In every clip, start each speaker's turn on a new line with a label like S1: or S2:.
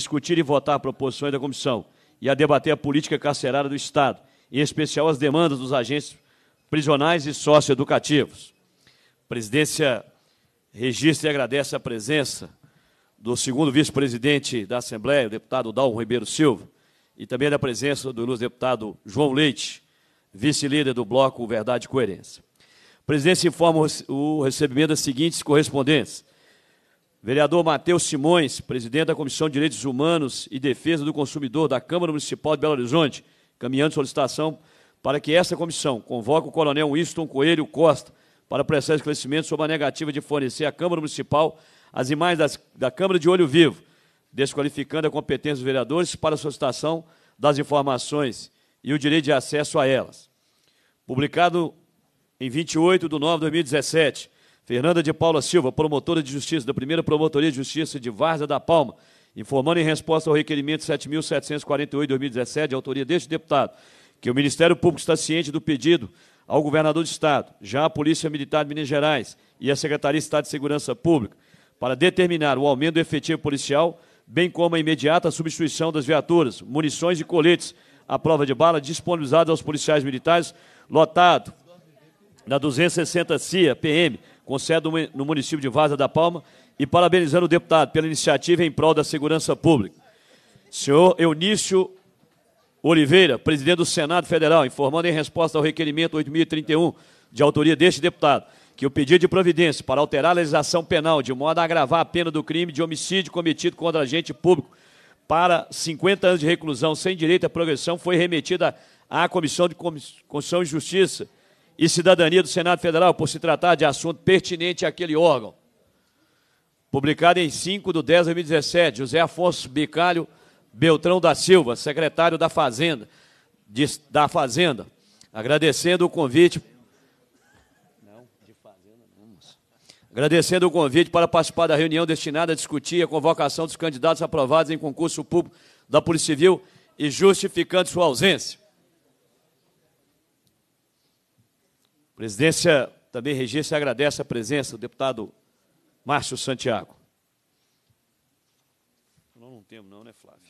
S1: discutir e votar proposições da comissão e a debater a política carcerária do Estado, em especial as demandas dos agentes prisionais e socioeducativos. A presidência registra e agradece a presença do segundo vice-presidente da Assembleia, o deputado Dalmo Ribeiro Silva, e também da presença do ilustre deputado João Leite, vice-líder do Bloco Verdade e Coerência. A presidência informa o recebimento das seguintes correspondências. Vereador Matheus Simões, presidente da Comissão de Direitos Humanos e Defesa do Consumidor da Câmara Municipal de Belo Horizonte, caminhando solicitação para que essa comissão convoque o coronel Winston Coelho Costa para prestar esclarecimento sobre a negativa de fornecer à Câmara Municipal as imagens das, da Câmara de Olho Vivo, desqualificando a competência dos vereadores para a solicitação das informações e o direito de acesso a elas. Publicado em 28 de 9 de 2017, Fernanda de Paula Silva, promotora de justiça da primeira Promotoria de Justiça de Várzea da Palma, informando em resposta ao requerimento 7.748-2017, autoria deste deputado, que o Ministério Público está ciente do pedido ao governador do Estado, já a Polícia Militar de Minas Gerais e a Secretaria de Estado de Segurança Pública, para determinar o aumento do efetivo policial, bem como a imediata substituição das viaturas, munições e coletes à prova de bala disponibilizados aos policiais militares, lotado na 260 CIA PM, com sede no município de Vaza da Palma, e parabenizando o deputado pela iniciativa em prol da segurança pública. Senhor Eunício Oliveira, presidente do Senado Federal, informando em resposta ao requerimento 8031, de autoria deste deputado, que o pedido de providência para alterar a legislação penal de modo a agravar a pena do crime de homicídio cometido contra agente público para 50 anos de reclusão sem direito à progressão foi remetido à Comissão de Constituição e Justiça e Cidadania do Senado Federal, por se tratar de assunto pertinente àquele órgão. Publicado em 5 de 10 de 2017, José Afonso Bicalho Beltrão da Silva, secretário da Fazenda, de, da Fazenda, agradecendo o convite. Agradecendo o convite para participar da reunião destinada a discutir a convocação dos candidatos aprovados em concurso público da Polícia Civil e justificando sua ausência. Presidência também registra e agradece a presença do deputado Márcio Santiago. Não, não temos não, né, Flávio?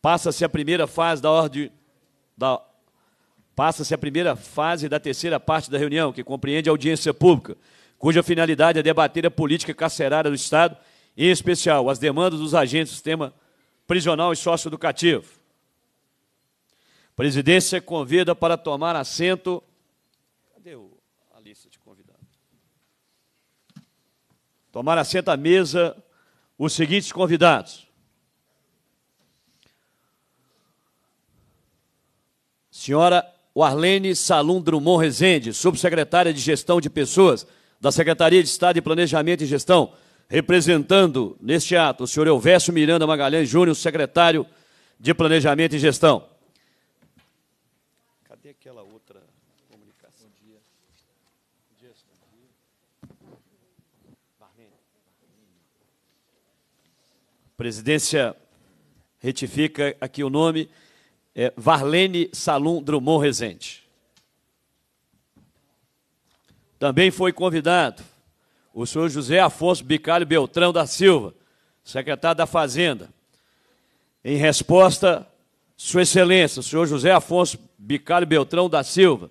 S1: Passa-se a primeira fase da ordem da Passa-se a primeira fase da terceira parte da reunião, que compreende a audiência pública, cuja finalidade é debater a política carcerária do Estado, em especial as demandas dos agentes do sistema prisional e socioeducativo. Presidência convida para tomar assento. Cadê a lista de convidados? Tomar assento à mesa os seguintes convidados: Senhora Arlene Salum Drummond Rezende, subsecretária de Gestão de Pessoas da Secretaria de Estado de Planejamento e Gestão, representando neste ato o senhor Elvésio Miranda Magalhães Júnior, secretário de Planejamento e Gestão aquela outra comunicação. Bom dia. Bom dia, senhor. Bom dia. Barmene. Presidência retifica aqui o nome, é Varlene Salum Drummond Rezende. Também foi convidado o senhor José Afonso Bicalho Beltrão da Silva, secretário da Fazenda, em resposta sua Excelência, o senhor José Afonso Bicalho Beltrão da Silva,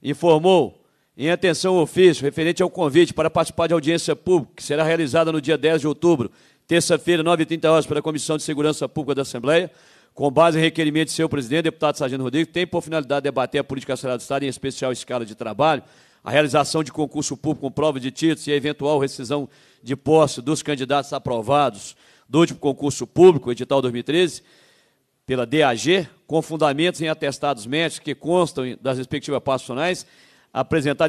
S1: informou, em atenção ao ofício, referente ao convite para participar de audiência pública, que será realizada no dia 10 de outubro, terça-feira, 9h30 horas, pela Comissão de Segurança Pública da Assembleia, com base em requerimento de seu presidente, deputado Sargento Rodrigues, tem por finalidade debater a política salarial do Estado, em especial escala de trabalho, a realização de concurso público com prova de títulos e a eventual rescisão de posse dos candidatos aprovados do último concurso público, edital 2013, pela DAG, com fundamentos em atestados médicos que constam das respectivas passos funcionais,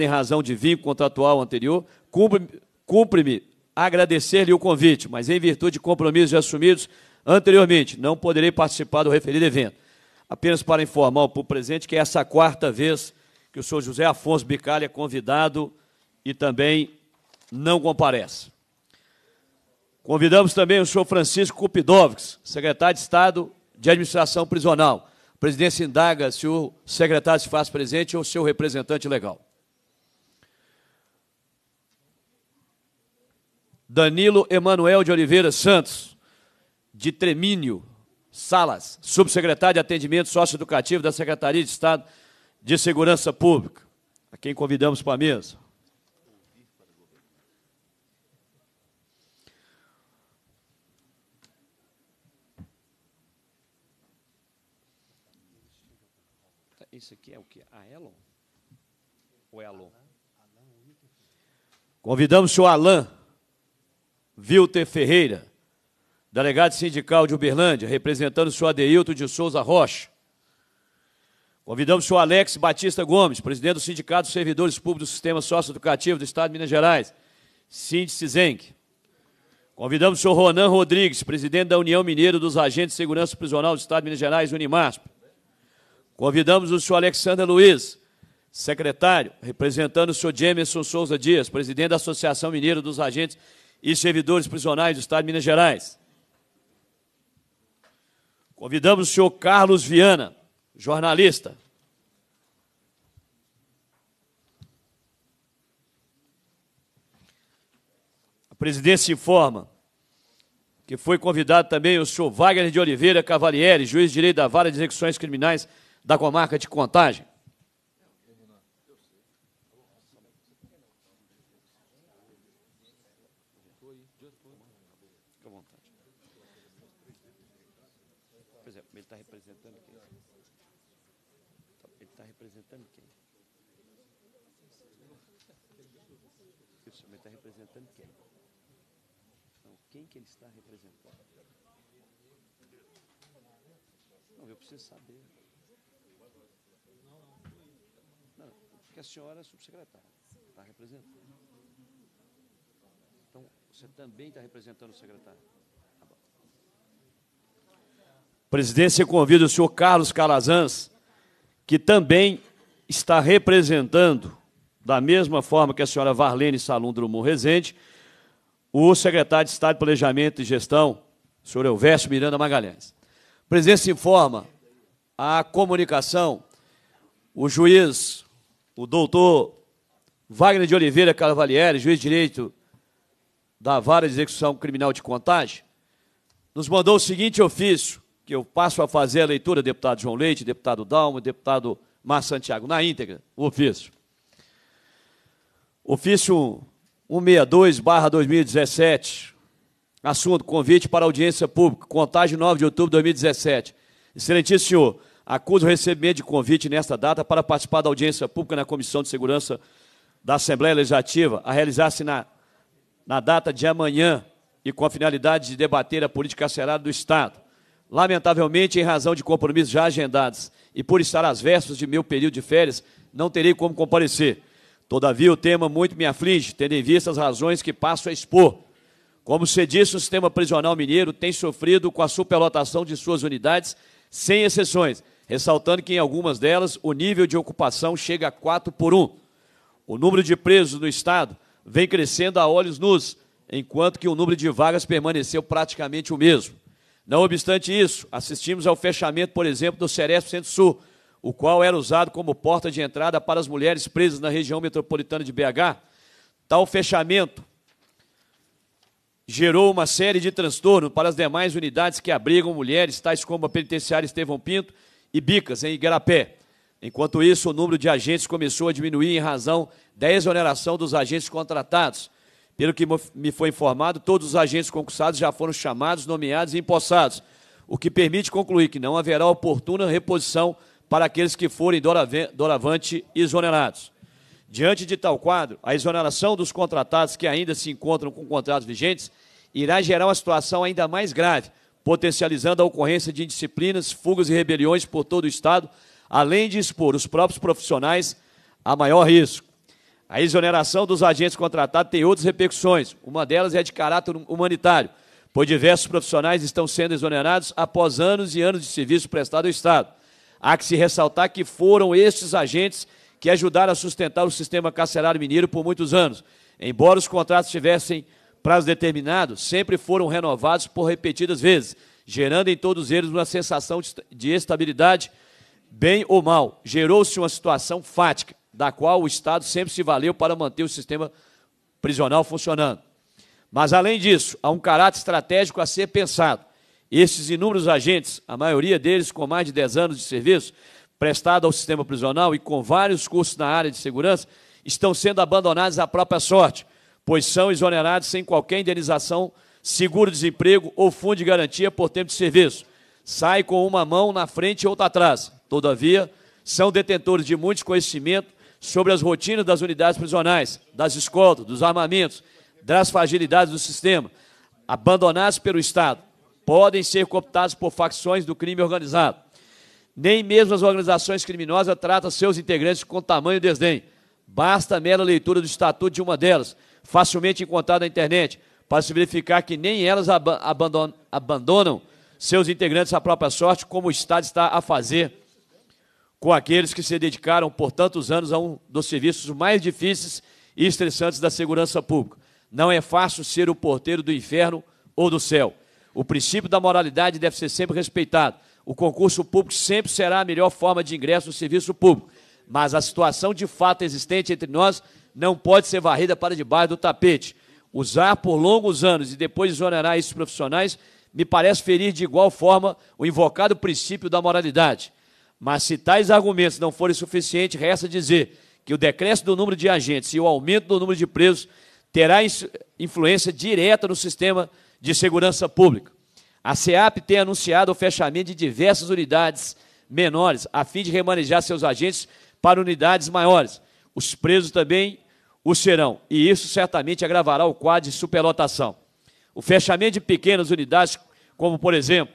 S1: em razão de vínculo contratual anterior, cumpre-me cumpre agradecer-lhe o convite, mas em virtude de compromissos assumidos anteriormente, não poderei participar do referido evento. Apenas para informar o presente que é essa quarta vez que o senhor José Afonso Bicalha é convidado e também não comparece. Convidamos também o senhor Francisco Kupidovics, secretário de Estado de Administração Prisional. A presidência indaga se o secretário se faz presente ou seu representante legal. Danilo Emanuel de Oliveira Santos, de Tremínio Salas, subsecretário de Atendimento Socioeducativo da Secretaria de Estado de Segurança Pública, a quem convidamos para a mesa. Convidamos o senhor Alain Vilter Ferreira, delegado sindical de Uberlândia, representando o senhor Adeilton de Souza Rocha. Convidamos o senhor Alex Batista Gomes, presidente do Sindicato dos Servidores Públicos do Sistema Socioeducativo do Estado de Minas Gerais, Sindicenc. Convidamos o senhor Ronan Rodrigues, presidente da União Mineira dos Agentes de Segurança Prisional do Estado de Minas Gerais, Unimasp. Convidamos o senhor Alexandre Luiz, secretário, representando o senhor Jameson Souza Dias, presidente da Associação Mineira dos Agentes e Servidores Prisionais do Estado de Minas Gerais. Convidamos o senhor Carlos Viana, jornalista. A presidência informa que foi convidado também o senhor Wagner de Oliveira Cavalieri, juiz de direito da Vara de Execuções Criminais da Comarca de Contagem. senhora é subsecretária, está representando. Então, você também está representando o secretário. Tá Presidência convida o senhor Carlos Calazans, que também está representando, da mesma forma que a senhora Varlene Salundro Drummond o secretário de Estado de Planejamento e Gestão, o senhor Elvésio Miranda Magalhães. Presidência informa a comunicação, o juiz o doutor Wagner de Oliveira Carvalhieri, juiz de direito da Vara de Execução Criminal de Contagem, nos mandou o seguinte ofício, que eu passo a fazer a leitura, deputado João Leite, deputado Dalmo, deputado Mar Santiago, na íntegra, o ofício. Ofício 162, barra 2017, assunto, convite para audiência pública, Contagem 9 de outubro de 2017. Excelentíssimo senhor, Acuso receber de convite nesta data para participar da audiência pública na Comissão de Segurança da Assembleia Legislativa, a realizar-se na, na data de amanhã e com a finalidade de debater a política carcerária do Estado. Lamentavelmente, em razão de compromissos já agendados e por estar às vésperas de meu período de férias, não terei como comparecer. Todavia, o tema muito me aflige, tendo em vista as razões que passo a expor. Como se disse, o sistema prisional mineiro tem sofrido com a superlotação de suas unidades, sem exceções, ressaltando que em algumas delas o nível de ocupação chega a 4 por 1. O número de presos no Estado vem crescendo a olhos nus, enquanto que o número de vagas permaneceu praticamente o mesmo. Não obstante isso, assistimos ao fechamento, por exemplo, do Ceresp Centro-Sul, o qual era usado como porta de entrada para as mulheres presas na região metropolitana de BH. Tal fechamento gerou uma série de transtornos para as demais unidades que abrigam mulheres, tais como a penitenciária Estevão Pinto e Bicas, em Igarapé. Enquanto isso, o número de agentes começou a diminuir em razão da exoneração dos agentes contratados. Pelo que me foi informado, todos os agentes concursados já foram chamados, nomeados e empossados, o que permite concluir que não haverá oportuna reposição para aqueles que forem doravante exonerados. Diante de tal quadro, a exoneração dos contratados que ainda se encontram com contratos vigentes irá gerar uma situação ainda mais grave, potencializando a ocorrência de indisciplinas, fugas e rebeliões por todo o Estado, além de expor os próprios profissionais a maior risco. A exoneração dos agentes contratados tem outras repercussões. Uma delas é de caráter humanitário, pois diversos profissionais estão sendo exonerados após anos e anos de serviço prestado ao Estado. Há que se ressaltar que foram estes agentes que ajudaram a sustentar o sistema carcerário mineiro por muitos anos, embora os contratos tivessem prazo determinado sempre foram renovados por repetidas vezes, gerando em todos eles uma sensação de estabilidade, bem ou mal. Gerou-se uma situação fática, da qual o Estado sempre se valeu para manter o sistema prisional funcionando. Mas, além disso, há um caráter estratégico a ser pensado. Esses inúmeros agentes, a maioria deles com mais de 10 anos de serviço prestado ao sistema prisional e com vários cursos na área de segurança, estão sendo abandonados à própria sorte, pois são exonerados sem qualquer indenização, seguro-desemprego ou fundo de garantia por tempo de serviço. Sai com uma mão na frente e outra atrás. Todavia, são detentores de muito conhecimento sobre as rotinas das unidades prisionais, das escoltas, dos armamentos, das fragilidades do sistema, abandonados pelo Estado. Podem ser cooptados por facções do crime organizado. Nem mesmo as organizações criminosas tratam seus integrantes com tamanho desdém. Basta a mera leitura do estatuto de uma delas, facilmente encontrado na internet, para se verificar que nem elas ab abandonam seus integrantes à própria sorte, como o Estado está a fazer com aqueles que se dedicaram por tantos anos a um dos serviços mais difíceis e estressantes da segurança pública. Não é fácil ser o porteiro do inferno ou do céu. O princípio da moralidade deve ser sempre respeitado. O concurso público sempre será a melhor forma de ingresso no serviço público, mas a situação de fato existente entre nós não pode ser varrida para debaixo do tapete. Usar por longos anos e depois exonerar esses profissionais me parece ferir de igual forma o invocado princípio da moralidade. Mas se tais argumentos não forem suficientes, resta dizer que o decréscimo do número de agentes e o aumento do número de presos terá influência direta no sistema de segurança pública. A SEAP tem anunciado o fechamento de diversas unidades menores, a fim de remanejar seus agentes para unidades maiores. Os presos também o serão, e isso certamente agravará o quadro de superlotação. O fechamento de pequenas unidades, como por exemplo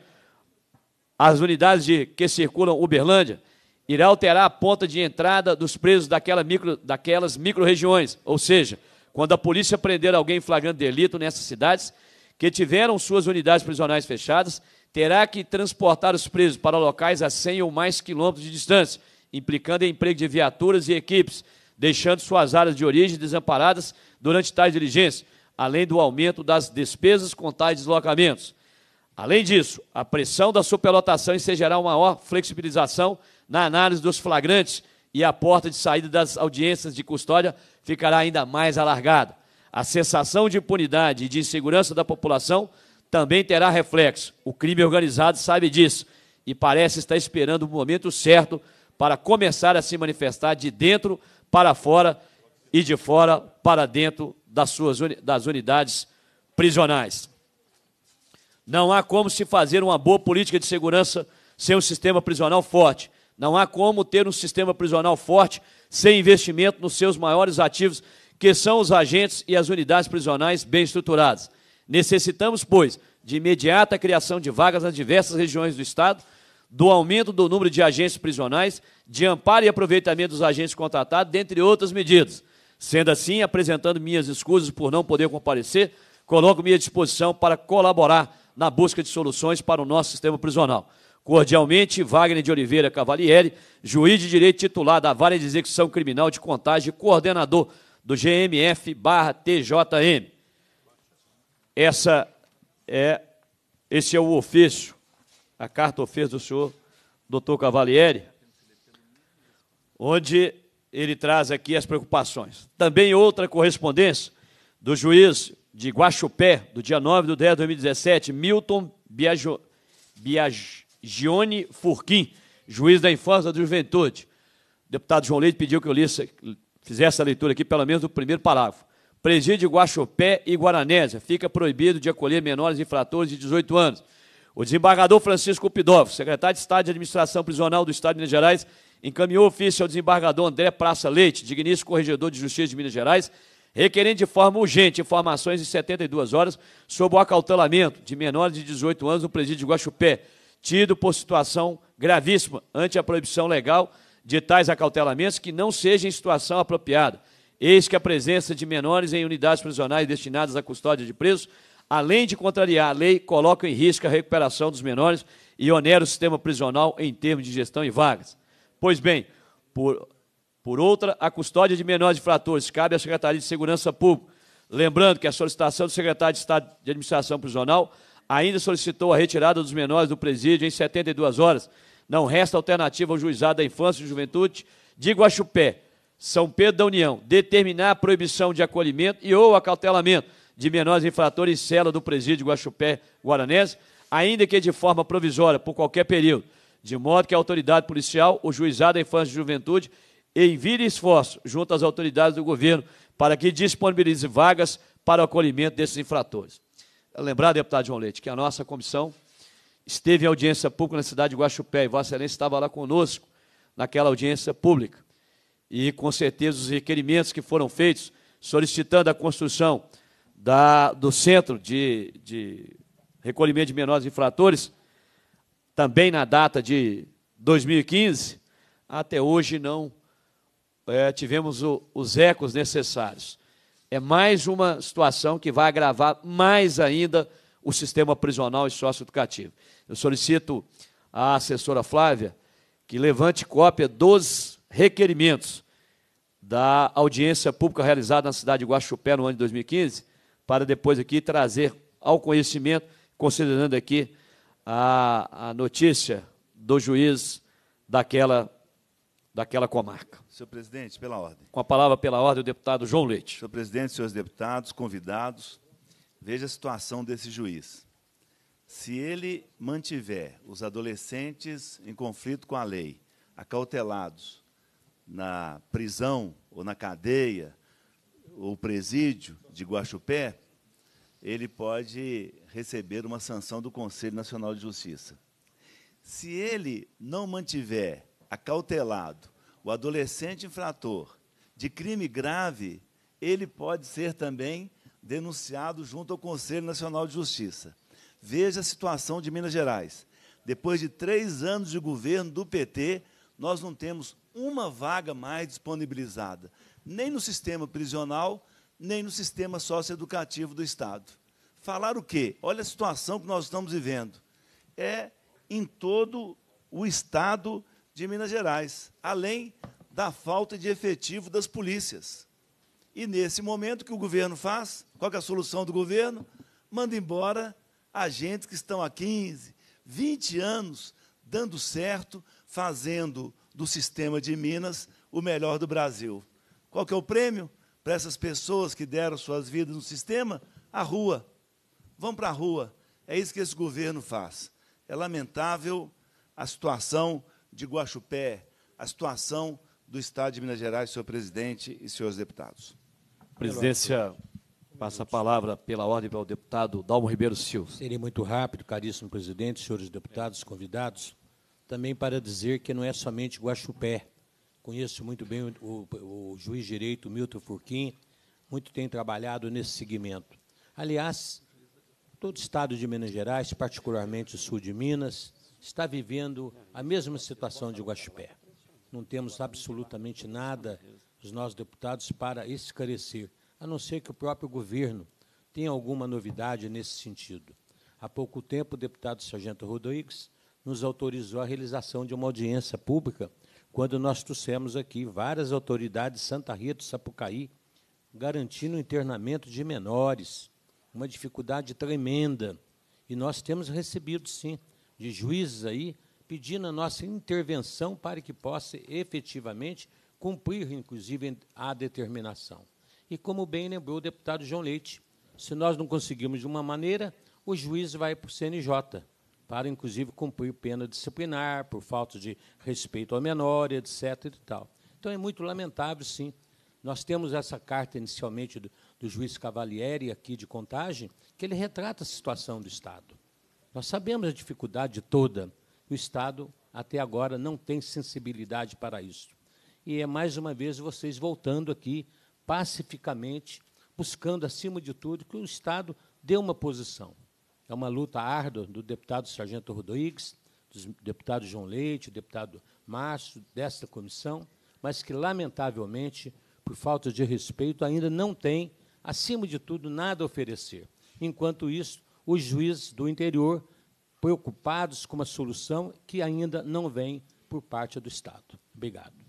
S1: as unidades de, que circulam Uberlândia, irá alterar a ponta de entrada dos presos daquela micro, daquelas micro-regiões, ou seja, quando a polícia prender alguém flagrando delito nessas cidades, que tiveram suas unidades prisionais fechadas, terá que transportar os presos para locais a 100 ou mais quilômetros de distância, implicando em emprego de viaturas e equipes, deixando suas áreas de origem desamparadas durante tais diligências, além do aumento das despesas com tais deslocamentos. Além disso, a pressão da superlotação ensejará uma maior flexibilização na análise dos flagrantes e a porta de saída das audiências de custódia ficará ainda mais alargada. A sensação de impunidade e de insegurança da população também terá reflexo. O crime organizado sabe disso e parece estar esperando o momento certo para começar a se manifestar de dentro para fora e de fora para dentro das suas uni das unidades prisionais. Não há como se fazer uma boa política de segurança sem um sistema prisional forte. Não há como ter um sistema prisional forte sem investimento nos seus maiores ativos, que são os agentes e as unidades prisionais bem estruturadas. Necessitamos, pois, de imediata criação de vagas nas diversas regiões do Estado do aumento do número de agentes prisionais, de amparo e aproveitamento dos agentes contratados, dentre outras medidas. Sendo assim, apresentando minhas escusas por não poder comparecer, coloco-me à disposição para colaborar na busca de soluções para o nosso sistema prisional. Cordialmente, Wagner de Oliveira Cavalieri, juiz de direito titular da Vara de Execução Criminal de Contagem, coordenador do GMF/TJM. Essa é esse é o ofício a carta ofensa do senhor doutor Cavalieri, onde ele traz aqui as preocupações. Também outra correspondência do juiz de Guaxupé, do dia 9 de 10 de 2017, Milton Biagione Furquim, juiz da infância e da juventude. O deputado João Leite pediu que eu lisse, fizesse a leitura aqui, pelo menos do primeiro parágrafo. Presídio de Guaxupé e Guaranésia. Fica proibido de acolher menores infratores de 18 anos o desembargador Francisco Pidov, secretário de Estado de Administração Prisional do Estado de Minas Gerais, encaminhou ofício ao desembargador André Praça Leite, digníssimo corregedor de Justiça de Minas Gerais, requerendo de forma urgente informações em 72 horas sobre o acautelamento de menores de 18 anos no presídio de Guaxupé, tido por situação gravíssima ante a proibição legal de tais acautelamentos que não sejam em situação apropriada. Eis que a presença de menores em unidades prisionais destinadas à custódia de presos além de contrariar a lei, colocam em risco a recuperação dos menores e onera o sistema prisional em termos de gestão e vagas. Pois bem, por, por outra, a custódia de menores infratores cabe à Secretaria de Segurança Pública. Lembrando que a solicitação do secretário de Estado de Administração Prisional ainda solicitou a retirada dos menores do presídio em 72 horas. Não resta alternativa ao juizado da infância e juventude de Guaxupé, São Pedro da União, determinar a proibição de acolhimento e ou acautelamento de menores infratores cela do presídio Guaxupé Guaranés, ainda que de forma provisória, por qualquer período, de modo que a autoridade policial, o juizado da infância e juventude, envie esforço junto às autoridades do governo para que disponibilize vagas para o acolhimento desses infratores. Lembrar, deputado João Leite, que a nossa comissão esteve em audiência pública na cidade de Guaxupé e Vossa Excelência estava lá conosco naquela audiência pública. E com certeza os requerimentos que foram feitos solicitando a construção da, do Centro de, de Recolhimento de Menores Infratores, também na data de 2015, até hoje não é, tivemos o, os ecos necessários. É mais uma situação que vai agravar mais ainda o sistema prisional e socioeducativo. Eu solicito à assessora Flávia que levante cópia dos requerimentos da audiência pública realizada na cidade de Guaxupé no ano de 2015, para depois aqui trazer ao conhecimento, considerando aqui a, a notícia do juiz
S2: daquela, daquela comarca. Senhor presidente, pela ordem. Com a palavra pela ordem, o deputado João Leite. Senhor presidente, senhores deputados, convidados, veja a situação desse juiz. Se ele mantiver os adolescentes em conflito com a lei, acautelados na prisão ou na cadeia o presídio de Guaxupé, ele pode receber uma sanção do Conselho Nacional de Justiça. Se ele não mantiver acautelado o adolescente infrator de crime grave, ele pode ser também denunciado junto ao Conselho Nacional de Justiça. Veja a situação de Minas Gerais. Depois de três anos de governo do PT, nós não temos uma vaga mais disponibilizada nem no sistema prisional, nem no sistema socioeducativo do Estado. Falar o quê? Olha a situação que nós estamos vivendo. É em todo o Estado de Minas Gerais, além da falta de efetivo das polícias. E nesse momento, o que o governo faz? Qual é a solução do governo? Manda embora agentes que estão há 15, 20 anos dando certo, fazendo do sistema de Minas o melhor do Brasil. Qual que é o prêmio para essas pessoas que deram suas vidas no sistema? A rua. Vão para a rua. É isso que esse governo faz. É lamentável a situação de Guaxupé, a situação do Estado de Minas Gerais, senhor presidente e senhores
S3: deputados.
S1: Presidência,
S3: passa a palavra pela ordem para o deputado Dalmo Ribeiro Silva. Serei muito rápido, caríssimo presidente, senhores deputados, convidados, também para dizer que não é somente Guaxupé Conheço muito bem o, o, juiz direito Milton Furquim, muito tem trabalhado nesse segmento. Aliás, todo o estado de Minas Gerais, particularmente o sul de Minas, está vivendo a mesma situação de Guaxupé. Não temos absolutamente nada, os nossos deputados, para esclarecer, a não ser que o próprio governo tenha alguma novidade nesse sentido. Há pouco tempo, o deputado Sargento Rodrigues nos autorizou a realização de uma audiência pública quando nós trouxemos aqui várias autoridades de Santa Rita do Sapucaí garantindo o internamento de menores, uma dificuldade tremenda. E nós temos recebido, sim, de juízes aí pedindo a nossa intervenção para que possa efetivamente cumprir, inclusive, a determinação. E como bem lembrou o deputado João Leite, se nós não conseguirmos de uma maneira, o juiz vai para o CNJ para, inclusive, cumprir pena disciplinar por falta de respeito ao menor, etc. E tal. Então, é muito lamentável, sim. Nós temos essa carta, inicialmente, do, do juiz Cavalieri, aqui de contagem, que ele retrata a situação do Estado. Nós sabemos a dificuldade toda. O Estado, até agora, não tem sensibilidade para isso. E é, mais uma vez, vocês voltando aqui, pacificamente, buscando, acima de tudo, que o Estado dê uma posição. É uma luta árdua do deputado Sargento Rodrigues, do deputado João Leite, do deputado Márcio, desta comissão, mas que, lamentavelmente, por falta de respeito, ainda não tem, acima de tudo, nada a oferecer. Enquanto isso, os juízes do interior preocupados com uma solução que ainda não vem por parte do Estado. Obrigado.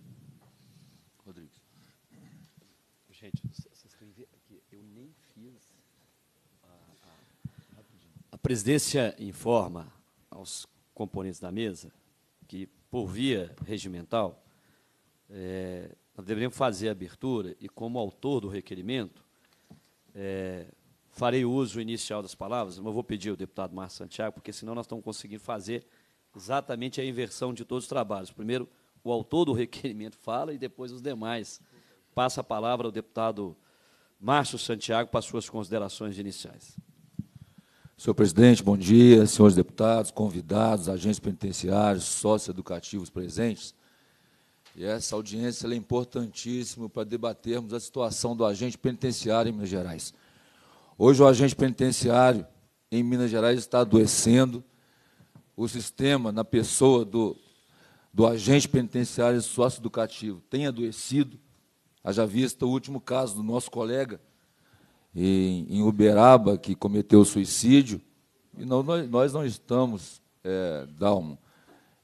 S1: A presidência informa aos componentes da mesa que, por via regimental, é, nós deveríamos fazer a abertura e, como autor do requerimento, é, farei uso inicial das palavras, mas vou pedir ao deputado Márcio Santiago, porque senão nós estamos conseguindo fazer exatamente a inversão de todos os trabalhos. Primeiro, o autor do requerimento fala e depois os demais. Passa a palavra ao deputado Márcio Santiago para suas considerações iniciais.
S4: Senhor presidente, bom dia, senhores deputados, convidados, agentes penitenciários, educativos presentes. E essa audiência é importantíssima para debatermos a situação do agente penitenciário em Minas Gerais. Hoje, o agente penitenciário em Minas Gerais está adoecendo. O sistema, na pessoa do, do agente penitenciário educativo tem adoecido. Haja vista o último caso do nosso colega em, Uberaba que cometeu suicídio. E não, nós, não estamos, é, Dalmo,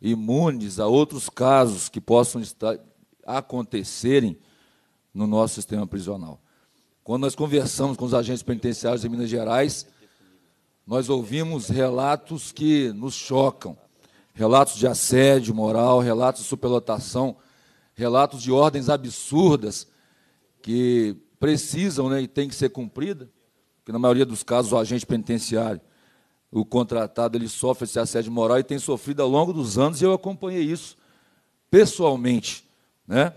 S4: imunes a outros casos que possam estar acontecerem no nosso sistema prisional. Quando nós conversamos com os agentes penitenciários de Minas Gerais, nós ouvimos relatos que nos chocam. Relatos de assédio moral, relatos de superlotação, relatos de ordens absurdas que precisam né, e tem que ser cumprida, porque na maioria dos casos o agente penitenciário, o contratado, ele sofre esse assédio moral e tem sofrido ao longo dos anos, e eu acompanhei isso pessoalmente. Né?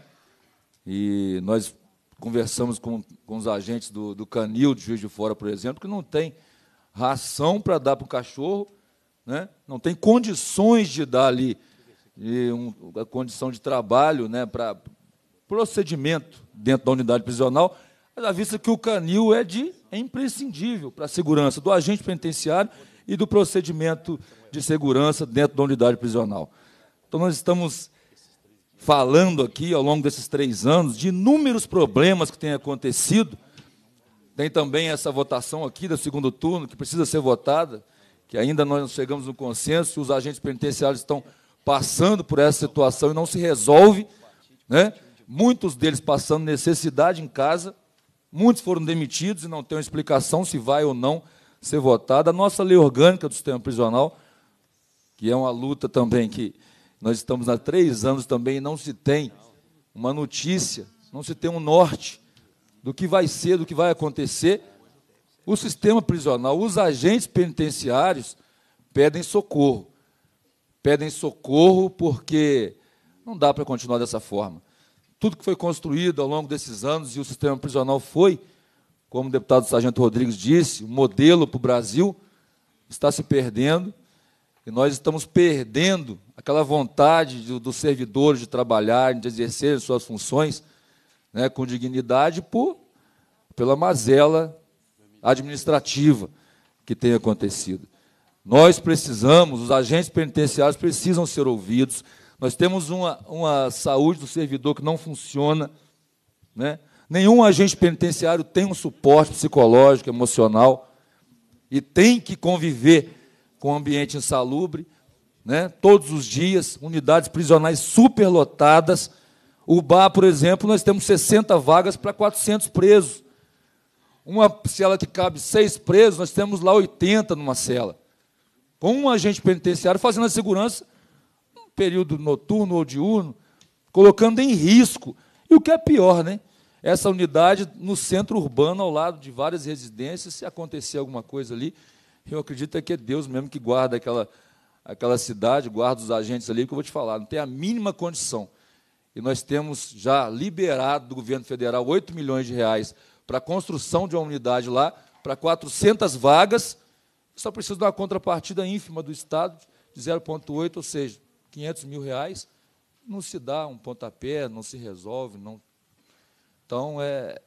S4: E nós conversamos com, com os agentes do, do Canil de Juiz de Fora, por exemplo, que não tem ração para dar para o cachorro, né? não tem condições de dar ali um, a condição de trabalho né, para procedimento dentro da unidade prisional, ela vista que o canil é de é imprescindível para a segurança do agente penitenciário e do procedimento de segurança dentro da unidade prisional. Então, nós estamos falando aqui, ao longo desses três anos, de inúmeros problemas que têm acontecido. Tem também essa votação aqui do segundo turno, que precisa ser votada, que ainda nós não chegamos no consenso, os agentes penitenciários estão passando por essa situação e não se resolve, né? muitos deles passando necessidade em casa, Muitos foram demitidos e não tem uma explicação se vai ou não ser votada. A nossa lei orgânica do sistema prisional, que é uma luta também que nós estamos há três anos também e não se tem uma notícia, não se tem um norte do que vai ser, do que vai acontecer. O sistema prisional, os agentes penitenciários pedem socorro. Pedem socorro porque não dá para continuar dessa forma tudo que foi construído ao longo desses anos e o sistema prisional foi, como o deputado Sargento Rodrigues disse, um modelo para o Brasil, está se perdendo e nós estamos perdendo aquela vontade dos do servidores de trabalhar, de exercer suas funções né, com dignidade por, pela mazela administrativa que tem acontecido. Nós precisamos, os agentes penitenciários precisam ser ouvidos, nós temos uma, uma saúde do servidor que não funciona. Né? Nenhum agente penitenciário tem um suporte psicológico, emocional, e tem que conviver com um ambiente insalubre, né? todos os dias, unidades prisionais superlotadas. O bar, por exemplo, nós temos 60 vagas para 400 presos. Uma cela que cabe seis presos, nós temos lá 80 numa cela. Com um agente penitenciário fazendo a segurança período noturno ou diurno, colocando em risco. E o que é pior, né? Essa unidade no centro urbano, ao lado de várias residências, se acontecer alguma coisa ali, eu acredito é que é Deus mesmo que guarda aquela, aquela cidade, guarda os agentes ali, que eu vou te falar, não tem a mínima condição. E nós temos já liberado do governo federal 8 milhões de reais para a construção de uma unidade lá, para 400 vagas, só precisa de uma contrapartida ínfima do Estado de 0,8, ou seja, 500 mil reais, não se dá um pontapé, não se resolve. não. Então, é,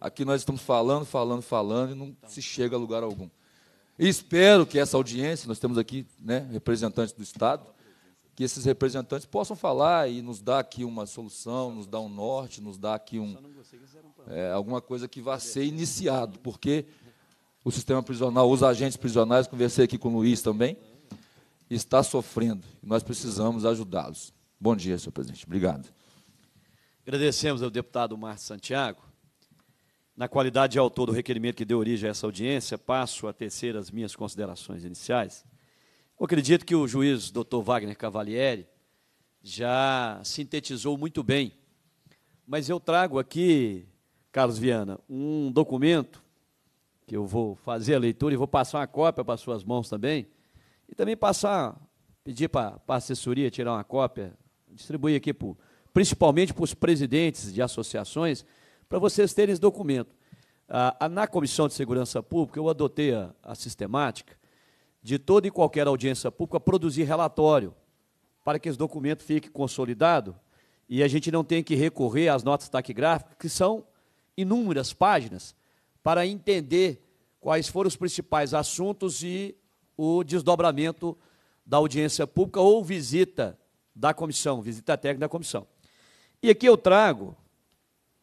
S4: aqui nós estamos falando, falando, falando e não então. se chega a lugar algum. E espero que essa audiência, nós temos aqui né, representantes do Estado, que esses representantes possam falar e nos dar aqui uma solução, nos dar um norte, nos dar aqui um, é, alguma coisa que vá ser iniciado, porque o sistema prisional, os agentes prisionais, conversei aqui com o Luiz também, está sofrendo e nós precisamos ajudá-los. Bom dia, senhor presidente. Obrigado.
S1: Agradecemos ao deputado Márcio Santiago. Na qualidade de autor do requerimento que deu origem a essa audiência, passo a tecer as minhas considerações iniciais. Eu acredito que o juiz Dr. Wagner Cavalieri já sintetizou muito bem, mas eu trago aqui, Carlos Viana, um documento que eu vou fazer a leitura e vou passar uma cópia para suas mãos também, e também passar, pedir para a assessoria tirar uma cópia, distribuir aqui, pro, principalmente para os presidentes de associações, para vocês terem esse documento. Ah, na Comissão de Segurança Pública, eu adotei a, a sistemática de toda e qualquer audiência pública produzir relatório para que esse documento fique consolidado e a gente não tenha que recorrer às notas taquigráficas, que são inúmeras páginas, para entender quais foram os principais assuntos e o desdobramento da audiência pública ou visita da comissão, visita técnica da comissão. E aqui eu trago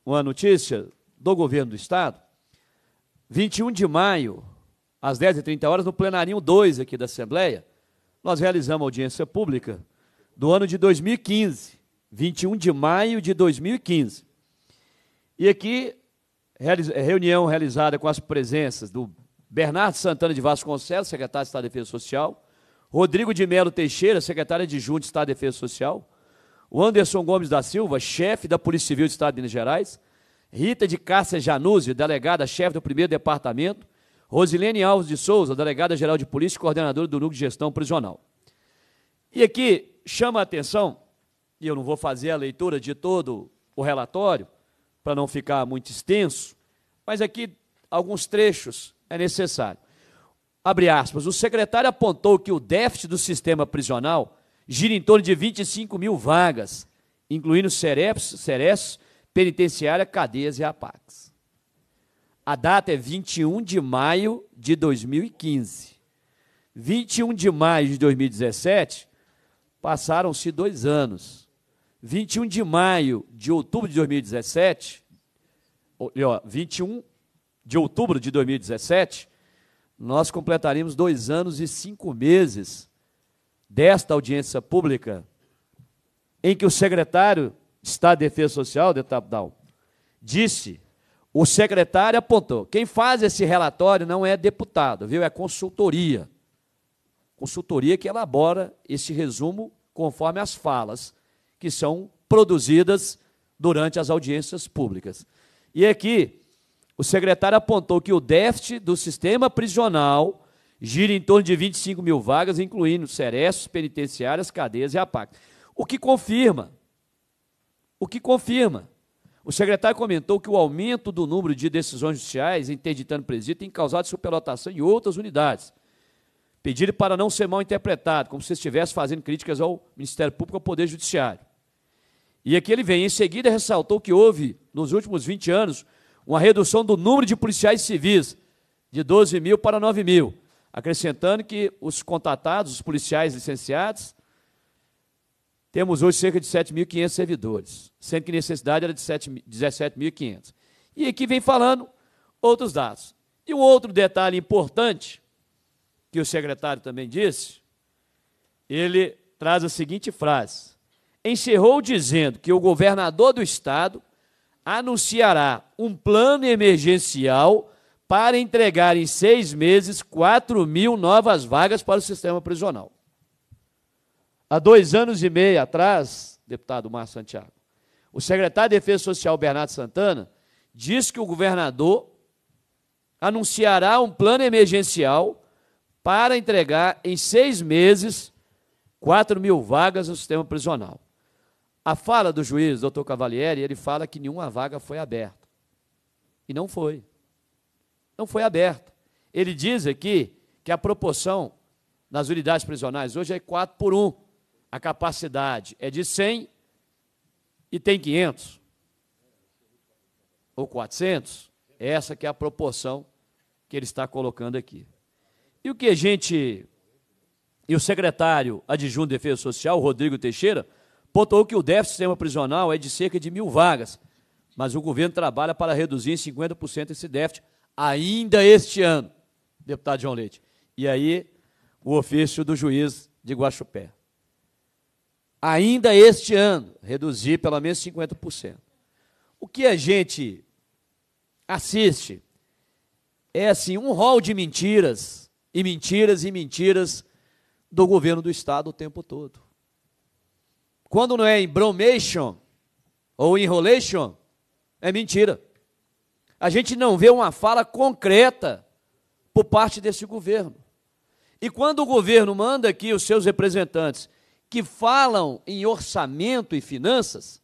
S1: uma notícia do governo do Estado, 21 de maio, às 10h30, no plenarinho 2 aqui da Assembleia, nós realizamos audiência pública do ano de 2015, 21 de maio de 2015. E aqui, reunião realizada com as presenças do Bernardo Santana de Vasconcelos, secretário de Estado de Defesa Social, Rodrigo de Melo Teixeira, secretário Junta de Estado de Defesa Social, o Anderson Gomes da Silva, chefe da Polícia Civil do Estado de Minas Gerais, Rita de Cássia Januzzi, delegada chefe do primeiro departamento, Rosilene Alves de Souza, delegada geral de polícia e coordenadora do núcleo de gestão prisional. E aqui chama a atenção, e eu não vou fazer a leitura de todo o relatório, para não ficar muito extenso, mas aqui alguns trechos é necessário. Abre aspas. O secretário apontou que o déficit do sistema prisional gira em torno de 25 mil vagas, incluindo Cereps, Cereços, Penitenciária, Cadeias e Apax. A data é 21 de maio de 2015. 21 de maio de 2017, passaram-se dois anos. 21 de maio de outubro de 2017, 21 de outubro de 2017, nós completaríamos dois anos e cinco meses desta audiência pública, em que o secretário de Estado de Defesa Social, de Tapdal, disse, o secretário apontou, quem faz esse relatório não é deputado, viu? É consultoria. Consultoria que elabora esse resumo conforme as falas que são produzidas durante as audiências públicas. E aqui o secretário apontou que o déficit do sistema prisional gira em torno de 25 mil vagas, incluindo cerestos, penitenciárias, cadeias e APAC. O que confirma, o que confirma, o secretário comentou que o aumento do número de decisões judiciais interditando presídio tem causado superlotação em outras unidades. Pedido para não ser mal interpretado, como se estivesse fazendo críticas ao Ministério Público ao Poder Judiciário. E aqui ele vem, em seguida ressaltou que houve, nos últimos 20 anos, uma redução do número de policiais civis de 12 mil para 9 mil, acrescentando que os contatados, os policiais licenciados, temos hoje cerca de 7.500 servidores, sendo que a necessidade era de 17.500. E aqui vem falando outros dados. E um outro detalhe importante, que o secretário também disse, ele traz a seguinte frase: encerrou dizendo que o governador do estado anunciará um plano emergencial para entregar em seis meses 4 mil novas vagas para o sistema prisional. Há dois anos e meio atrás, deputado Márcio Santiago, o secretário de Defesa Social, Bernardo Santana, disse que o governador anunciará um plano emergencial para entregar em seis meses 4 mil vagas no sistema prisional. A fala do juiz, doutor Cavalieri, ele fala que nenhuma vaga foi aberta. E não foi. Não foi aberta. Ele diz aqui que a proporção nas unidades prisionais hoje é 4 por 1. A capacidade é de 100 e tem 500. Ou 400. É essa que é a proporção que ele está colocando aqui. E o que a gente. E o secretário adjunto de Defesa Social, Rodrigo Teixeira, apontou que o déficit do sistema prisional é de cerca de mil vagas, mas o governo trabalha para reduzir em 50% esse déficit ainda este ano, deputado João Leite. E aí, o ofício do juiz de Guaxupé. Ainda este ano, reduzir pelo menos 50%. O que a gente assiste é assim, um rol de mentiras e mentiras e mentiras do governo do estado o tempo todo. Quando não é em bromation ou enrolation, é mentira. A gente não vê uma fala concreta por parte desse governo. E quando o governo manda aqui os seus representantes que falam em orçamento e finanças,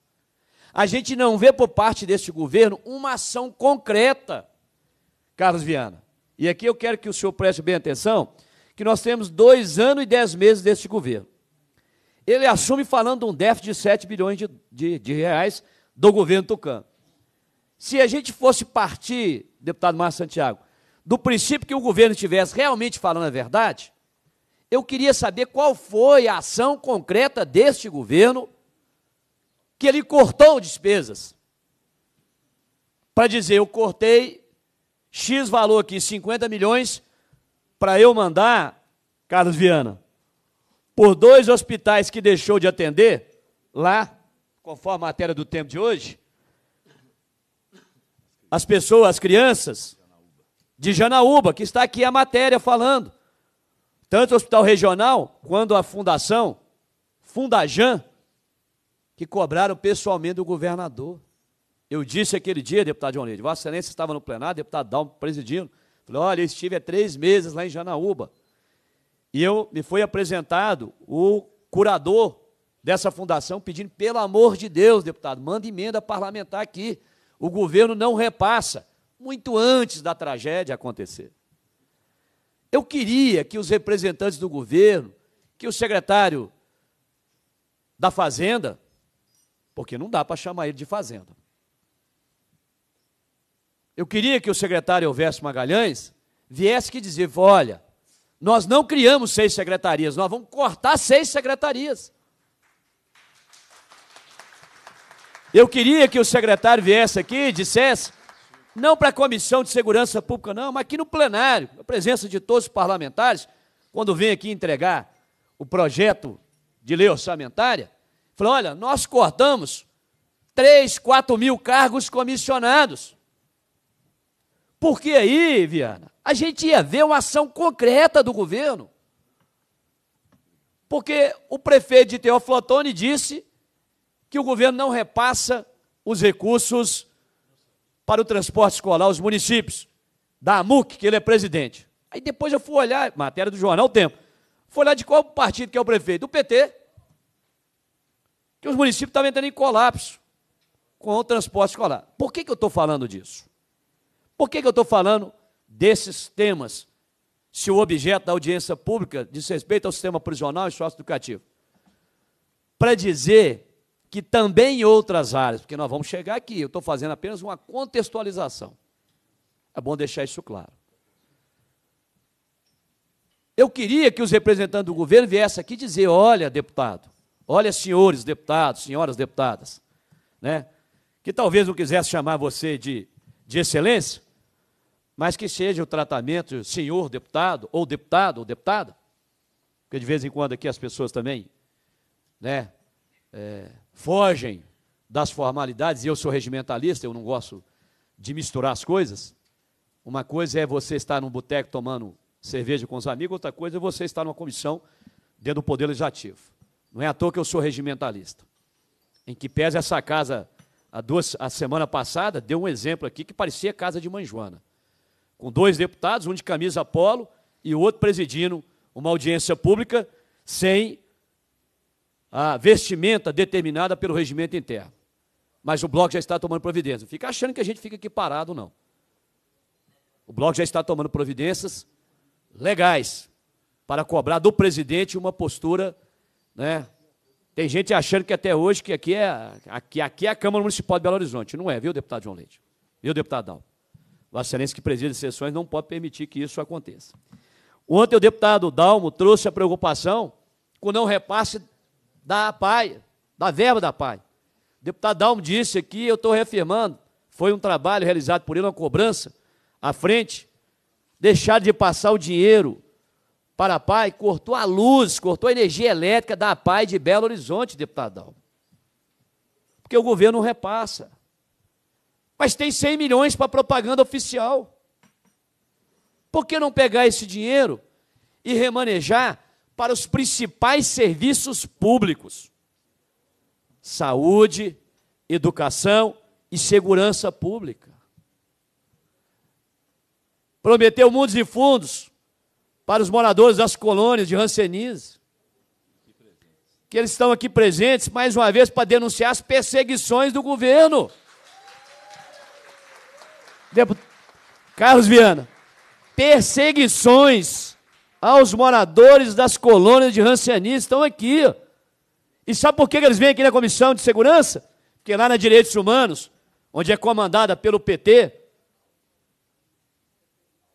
S1: a gente não vê por parte desse governo uma ação concreta, Carlos Viana. E aqui eu quero que o senhor preste bem atenção, que nós temos dois anos e dez meses deste governo ele assume falando um déficit de 7 bilhões de, de, de reais do governo Tucano. Se a gente fosse partir, deputado Márcio Santiago, do princípio que o governo estivesse realmente falando a verdade, eu queria saber qual foi a ação concreta deste governo que ele cortou despesas. Para dizer, eu cortei X valor aqui, 50 milhões, para eu mandar, Carlos Viana, por dois hospitais que deixou de atender, lá, conforme a matéria do tempo de hoje, as pessoas, as crianças de Janaúba, que está aqui a matéria falando, tanto o hospital regional quanto a fundação, Fundajan, que cobraram pessoalmente do governador. Eu disse aquele dia, deputado João Leite, Vossa Excelência estava no plenário, deputado Dalmo presidindo. falou, olha, eu estive há três meses lá em Janaúba. E eu me foi apresentado o curador dessa fundação pedindo, pelo amor de Deus, deputado, manda emenda parlamentar aqui. O governo não repassa, muito antes da tragédia acontecer. Eu queria que os representantes do governo, que o secretário da Fazenda, porque não dá para chamar ele de Fazenda. Eu queria que o secretário Elverso Magalhães viesse que dizer, olha, nós não criamos seis secretarias, nós vamos cortar seis secretarias. Eu queria que o secretário viesse aqui e dissesse, não para a Comissão de Segurança Pública, não, mas aqui no plenário, a presença de todos os parlamentares, quando vem aqui entregar o projeto de lei orçamentária, falou: olha, nós cortamos 3, 4 mil cargos comissionados. Porque aí, Viana, a gente ia ver uma ação concreta do governo. Porque o prefeito de Teoflotone disse que o governo não repassa os recursos para o transporte escolar aos municípios, da AMUC, que ele é presidente. Aí depois eu fui olhar, matéria do jornal Tempo, fui olhar de qual partido que é o prefeito? Do PT. Que os municípios estavam entrando em colapso com o transporte escolar. Por que, que eu estou falando disso? Por que, que eu estou falando desses temas, se o objeto da audiência pública diz respeito ao sistema prisional e socioeducativo. Para dizer que também em outras áreas, porque nós vamos chegar aqui, eu estou fazendo apenas uma contextualização. É bom deixar isso claro. Eu queria que os representantes do governo viessem aqui dizer: olha, deputado, olha, senhores deputados, senhoras deputadas, né? que talvez não quisesse chamar você de, de excelência, mas que seja o tratamento senhor deputado, ou deputado, ou deputada, porque de vez em quando aqui as pessoas também né, é, fogem das formalidades, e eu sou regimentalista, eu não gosto de misturar as coisas. Uma coisa é você estar num boteco tomando cerveja com os amigos, outra coisa é você estar numa comissão dentro do Poder Legislativo. Não é à toa que eu sou regimentalista. Em que pese essa casa, a, duas, a semana passada, deu um exemplo aqui que parecia casa de Manjoana. Joana com dois deputados, um de camisa polo e o outro presidindo uma audiência pública sem a vestimenta determinada pelo regimento interno. Mas o bloco já está tomando providências Não fica achando que a gente fica aqui parado, não. O bloco já está tomando providências legais para cobrar do presidente uma postura, né? Tem gente achando que até hoje que aqui é aqui, aqui é a Câmara Municipal de Belo Horizonte, não é, viu, deputado João Leite? Viu, deputado Dal? Vossa Excelência, que preside as sessões, não pode permitir que isso aconteça. Ontem o deputado Dalmo trouxe a preocupação com o não repasse da PAI, da verba da PAI. O deputado Dalmo disse aqui, eu estou reafirmando, foi um trabalho realizado por ele, uma cobrança à frente, deixar de passar o dinheiro para a PAI, cortou a luz, cortou a energia elétrica da PAI de Belo Horizonte, deputado Dalmo. Porque o governo não repassa. Mas tem 100 milhões para propaganda oficial. Por que não pegar esse dinheiro e remanejar para os principais serviços públicos? Saúde, educação e segurança pública. Prometeu mundos e fundos para os moradores das colônias de Rancenise. Que eles estão aqui presentes, mais uma vez, para denunciar as perseguições do governo. Deput... Carlos Viana, perseguições aos moradores das colônias de Ranciani estão aqui. E sabe por que eles vêm aqui na Comissão de Segurança? Porque lá na Direitos Humanos, onde é comandada pelo PT,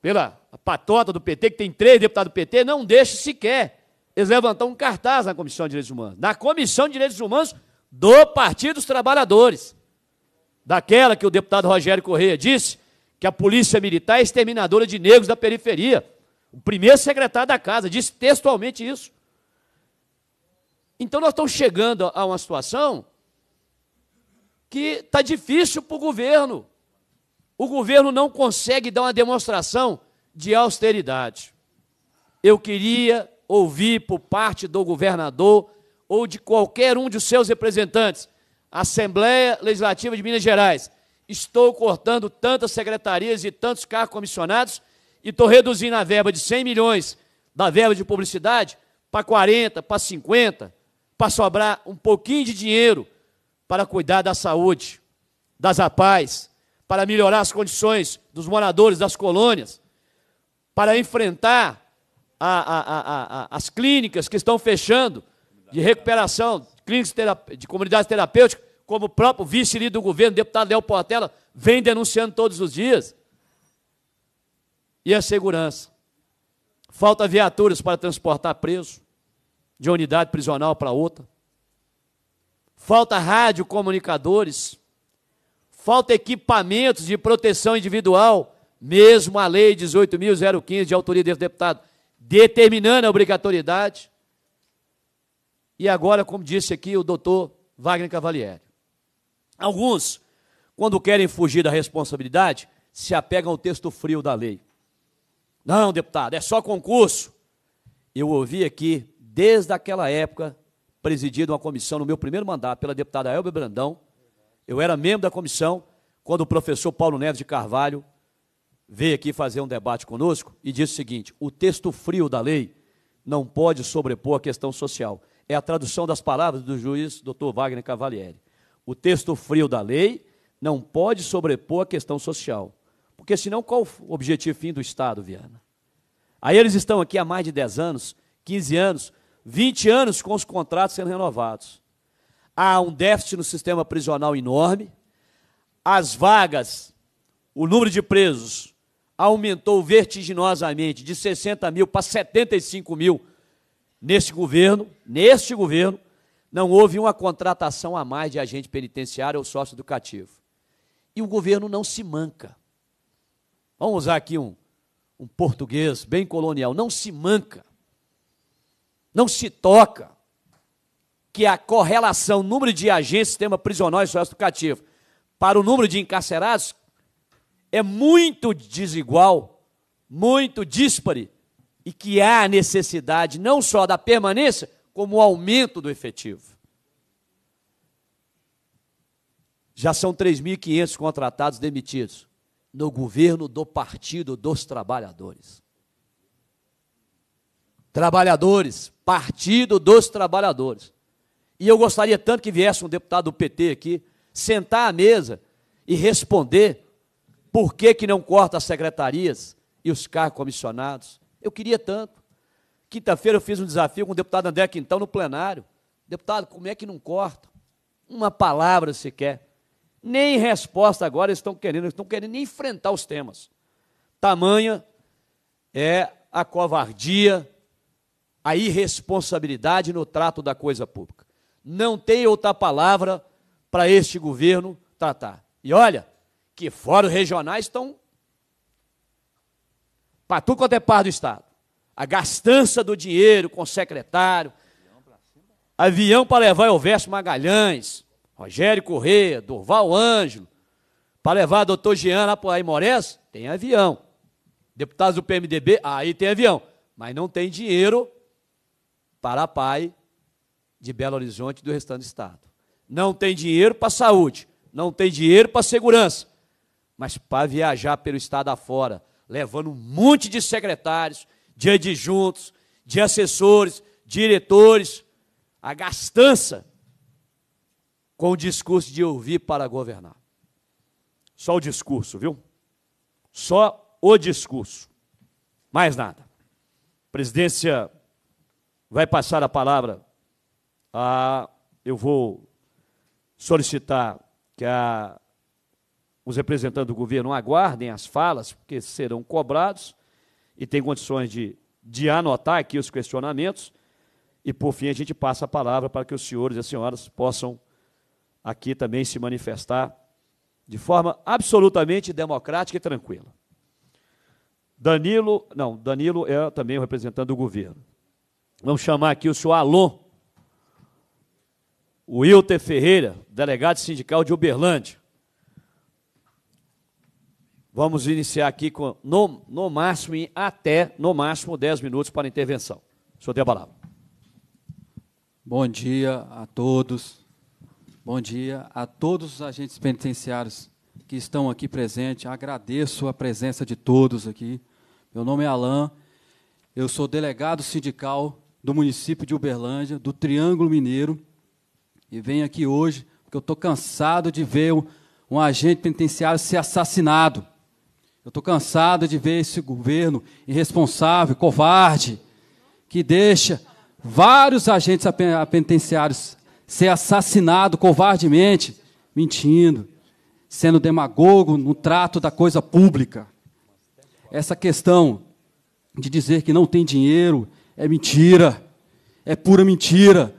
S1: pela patota do PT, que tem três deputados do PT, não deixa sequer. Eles levantam um cartaz na Comissão de Direitos Humanos. Na Comissão de Direitos Humanos do Partido dos Trabalhadores. Daquela que o deputado Rogério Correia disse que a polícia militar é exterminadora de negros da periferia. O primeiro secretário da casa disse textualmente isso. Então nós estamos chegando a uma situação que está difícil para o governo. O governo não consegue dar uma demonstração de austeridade. Eu queria ouvir por parte do governador ou de qualquer um de seus representantes, Assembleia Legislativa de Minas Gerais, estou cortando tantas secretarias e tantos cargos comissionados e estou reduzindo a verba de 100 milhões da verba de publicidade para 40, para 50, para sobrar um pouquinho de dinheiro para cuidar da saúde, das APAES, para melhorar as condições dos moradores das colônias, para enfrentar a, a, a, as clínicas que estão fechando de recuperação, clínicas de comunidades terapêuticas, como o próprio vice-líder do governo, deputado Léo Portela, vem denunciando todos os dias. E a segurança. Falta viaturas para transportar preso de uma unidade prisional para outra. Falta radiocomunicadores. Falta equipamentos de proteção individual, mesmo a lei 18.015 de autoria desse deputado, determinando a obrigatoriedade. E agora, como disse aqui o doutor Wagner Cavalieri, Alguns, quando querem fugir da responsabilidade, se apegam ao texto frio da lei. Não, deputado, é só concurso. Eu ouvi aqui, desde aquela época, presidido uma comissão no meu primeiro mandato pela deputada Elba Brandão. Eu era membro da comissão quando o professor Paulo Neves de Carvalho veio aqui fazer um debate conosco e disse o seguinte: o texto frio da lei não pode sobrepor a questão social. É a tradução das palavras do juiz Dr. Wagner Cavalieri. O texto frio da lei não pode sobrepor a questão social. Porque senão qual o objetivo fim do Estado, Viana? Aí eles estão aqui há mais de 10 anos, 15 anos, 20 anos com os contratos sendo renovados. Há um déficit no sistema prisional enorme. As vagas, o número de presos aumentou vertiginosamente de 60 mil para 75 mil neste governo, neste governo, não houve uma contratação a mais de agente penitenciário ou sócio educativo. E o governo não se manca. Vamos usar aqui um, um português bem colonial. Não se manca. Não se toca que a correlação número de agentes sistema prisional e sócio educativo para o número de encarcerados é muito desigual, muito díspare, e que há necessidade não só da permanência, como o aumento do efetivo. Já são 3.500 contratados demitidos no governo do Partido dos Trabalhadores. Trabalhadores, Partido dos Trabalhadores. E eu gostaria tanto que viesse um deputado do PT aqui, sentar à mesa e responder por que, que não corta as secretarias e os cargos comissionados. Eu queria tanto. Quinta-feira eu fiz um desafio com o deputado André Quintão no plenário. Deputado, como é que não corta? Uma palavra sequer. Nem resposta agora eles estão querendo, eles estão querendo nem enfrentar os temas. Tamanha é a covardia, a irresponsabilidade no trato da coisa pública. Não tem outra palavra para este governo tratar. E olha, que fóruns regionais estão para tudo quanto é par do Estado a gastança do dinheiro com o secretário, avião para levar o verso Magalhães, Rogério Corrêa, Durval Ângelo, para levar o doutor Jean lá para Imores, tem avião. Deputados do PMDB, aí tem avião, mas não tem dinheiro para a PAI de Belo Horizonte e do restante do Estado. Não tem dinheiro para saúde, não tem dinheiro para segurança, mas para viajar pelo Estado afora, levando um monte de secretários, de adjuntos, de assessores, diretores, a gastança com o discurso de ouvir para governar. Só o discurso, viu? Só o discurso. Mais nada. A presidência vai passar a palavra a. Ah, eu vou solicitar que a, os representantes do governo aguardem as falas, porque serão cobrados e tem condições de, de anotar aqui os questionamentos. E por fim a gente passa a palavra para que os senhores e as senhoras possam aqui também se manifestar de forma absolutamente democrática e tranquila. Danilo, não, Danilo é também o representante do governo. Vamos chamar aqui o senhor Alon, o Wilter Ferreira, delegado sindical de Uberlândia. Vamos iniciar aqui com, no, no máximo, em até, no máximo, 10 minutos para intervenção. O senhor
S5: tem a palavra. Bom dia a todos. Bom dia a todos os agentes penitenciários que estão aqui presentes. Agradeço a presença de todos aqui. Meu nome é Alain. Eu sou delegado sindical do município de Uberlândia, do Triângulo Mineiro, e venho aqui hoje porque eu estou cansado de ver um, um agente penitenciário ser assassinado. Eu estou cansado de ver esse governo irresponsável, covarde, que deixa vários agentes penitenciários ser assassinados covardemente, mentindo, sendo demagogo no trato da coisa pública. Essa questão de dizer que não tem dinheiro é mentira, é pura mentira.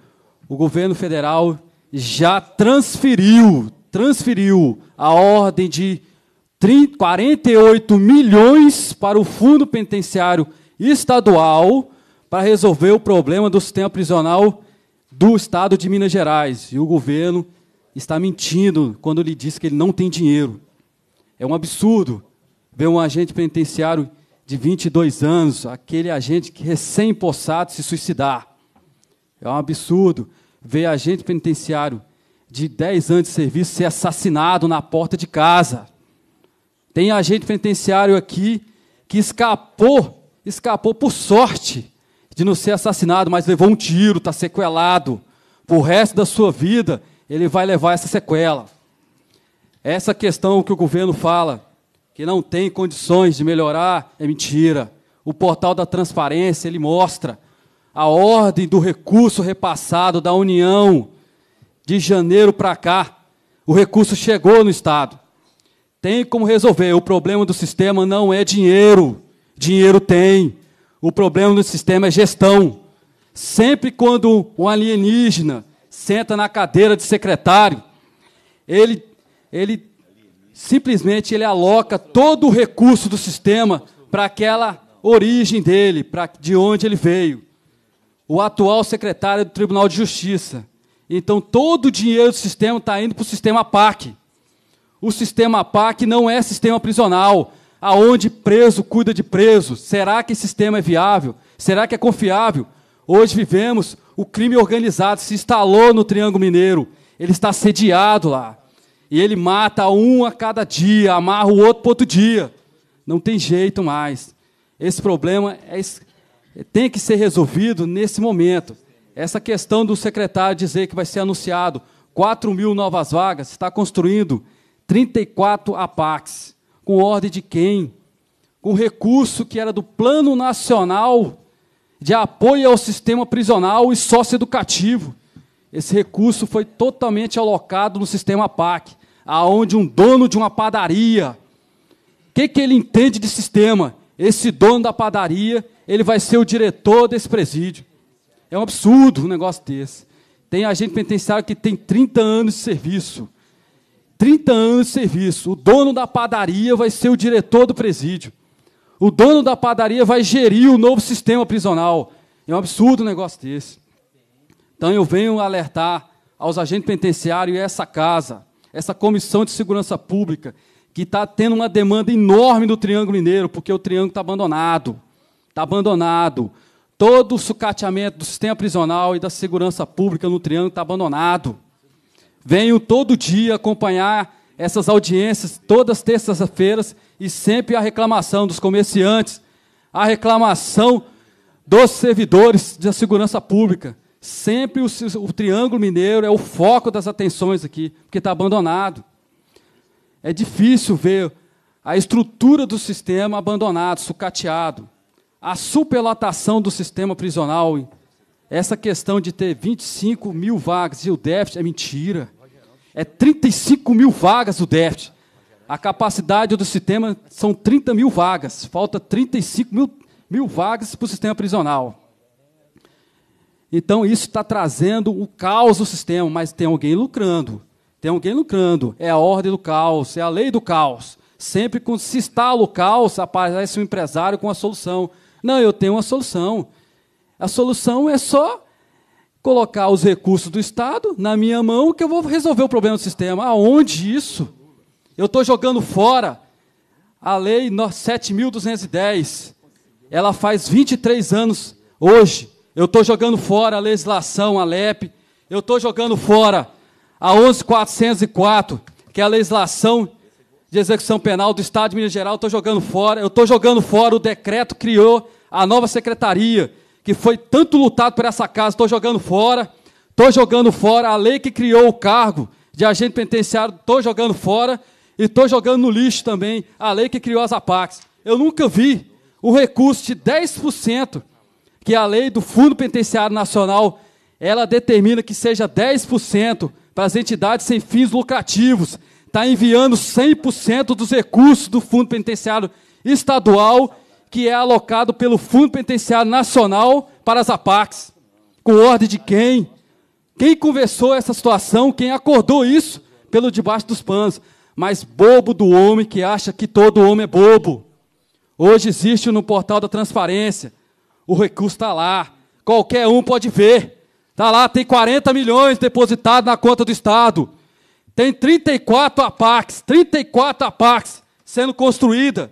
S5: O governo federal já transferiu, transferiu a ordem de 30, 48 milhões para o Fundo Penitenciário Estadual para resolver o problema do sistema prisional do Estado de Minas Gerais. E o governo está mentindo quando lhe diz que ele não tem dinheiro. É um absurdo ver um agente penitenciário de 22 anos, aquele agente que recém-possado se suicidar. É um absurdo ver agente penitenciário de 10 anos de serviço ser assassinado na porta de casa. Tem agente penitenciário aqui que escapou, escapou por sorte de não ser assassinado, mas levou um tiro, está sequelado. Por o resto da sua vida, ele vai levar essa sequela. Essa questão que o governo fala, que não tem condições de melhorar, é mentira. O portal da transparência, ele mostra a ordem do recurso repassado da União de janeiro para cá. O recurso chegou no Estado. Tem como resolver. O problema do sistema não é dinheiro. Dinheiro tem. O problema do sistema é gestão. Sempre quando um alienígena senta na cadeira de secretário, ele, ele simplesmente ele aloca todo o recurso do sistema para aquela origem dele, para de onde ele veio. O atual secretário do Tribunal de Justiça. Então todo o dinheiro do sistema está indo para o sistema PAC. O sistema PAC não é sistema prisional, aonde preso cuida de preso. Será que esse sistema é viável? Será que é confiável? Hoje vivemos o crime organizado se instalou no Triângulo Mineiro. Ele está sediado lá. E ele mata um a cada dia, amarra o outro para outro dia. Não tem jeito mais. Esse problema é, tem que ser resolvido nesse momento. Essa questão do secretário dizer que vai ser anunciado 4 mil novas vagas, está construindo 34 APACs. Com ordem de quem? Com recurso que era do Plano Nacional de Apoio ao Sistema Prisional e Socioeducativo. Esse recurso foi totalmente alocado no sistema APAC, aonde um dono de uma padaria. O que, que ele entende de sistema? Esse dono da padaria, ele vai ser o diretor desse presídio. É um absurdo um negócio desse. Tem agente penitenciário que tem 30 anos de serviço. 30 anos de serviço. O dono da padaria vai ser o diretor do presídio. O dono da padaria vai gerir o novo sistema prisional. É um absurdo um negócio desse. Então eu venho alertar aos agentes penitenciários e essa casa, essa comissão de segurança pública, que está tendo uma demanda enorme do Triângulo Mineiro, porque o Triângulo está abandonado. Está abandonado. Todo o sucateamento do sistema prisional e da segurança pública no Triângulo está abandonado. Venho todo dia acompanhar essas audiências, todas terças-feiras, e sempre a reclamação dos comerciantes, a reclamação dos servidores da segurança pública. Sempre o, o Triângulo Mineiro é o foco das atenções aqui, porque está abandonado. É difícil ver a estrutura do sistema abandonado, sucateado, a superlotação do sistema prisional essa questão de ter 25 mil vagas e o déficit é mentira. É 35 mil vagas o déficit. A capacidade do sistema são 30 mil vagas. Falta 35 mil, mil vagas para o sistema prisional. Então, isso está trazendo o caos do sistema, mas tem alguém lucrando. Tem alguém lucrando. É a ordem do caos, é a lei do caos. Sempre quando se instala o caos, aparece um empresário com a solução. Não, eu tenho uma solução. A solução é só colocar os recursos do Estado na minha mão que eu vou resolver o problema do sistema. Aonde isso? Eu estou jogando fora a lei 7.210. Ela faz 23 anos hoje. Eu estou jogando fora a legislação, a LEP. Eu estou jogando fora a 11.404, que é a legislação de execução penal do Estado de Minas Gerais. Estou jogando fora. Eu estou jogando fora o decreto que criou a nova secretaria que foi tanto lutado por essa casa, estou jogando fora, estou jogando fora a lei que criou o cargo de agente penitenciário, estou jogando fora e estou jogando no lixo também a lei que criou as APACs. Eu nunca vi o recurso de 10% que a lei do Fundo Penitenciário Nacional ela determina que seja 10% para as entidades sem fins lucrativos. Está enviando 100% dos recursos do Fundo Penitenciário Estadual que é alocado pelo Fundo Penitenciário Nacional para as APACs. Com ordem de quem? Quem conversou essa situação? Quem acordou isso pelo debaixo dos panos? Mas bobo do homem que acha que todo homem é bobo. Hoje existe no portal da transparência. O recurso está lá. Qualquer um pode ver. Está lá, tem 40 milhões depositados na conta do Estado. Tem 34 APACs, 34 APACs sendo construída.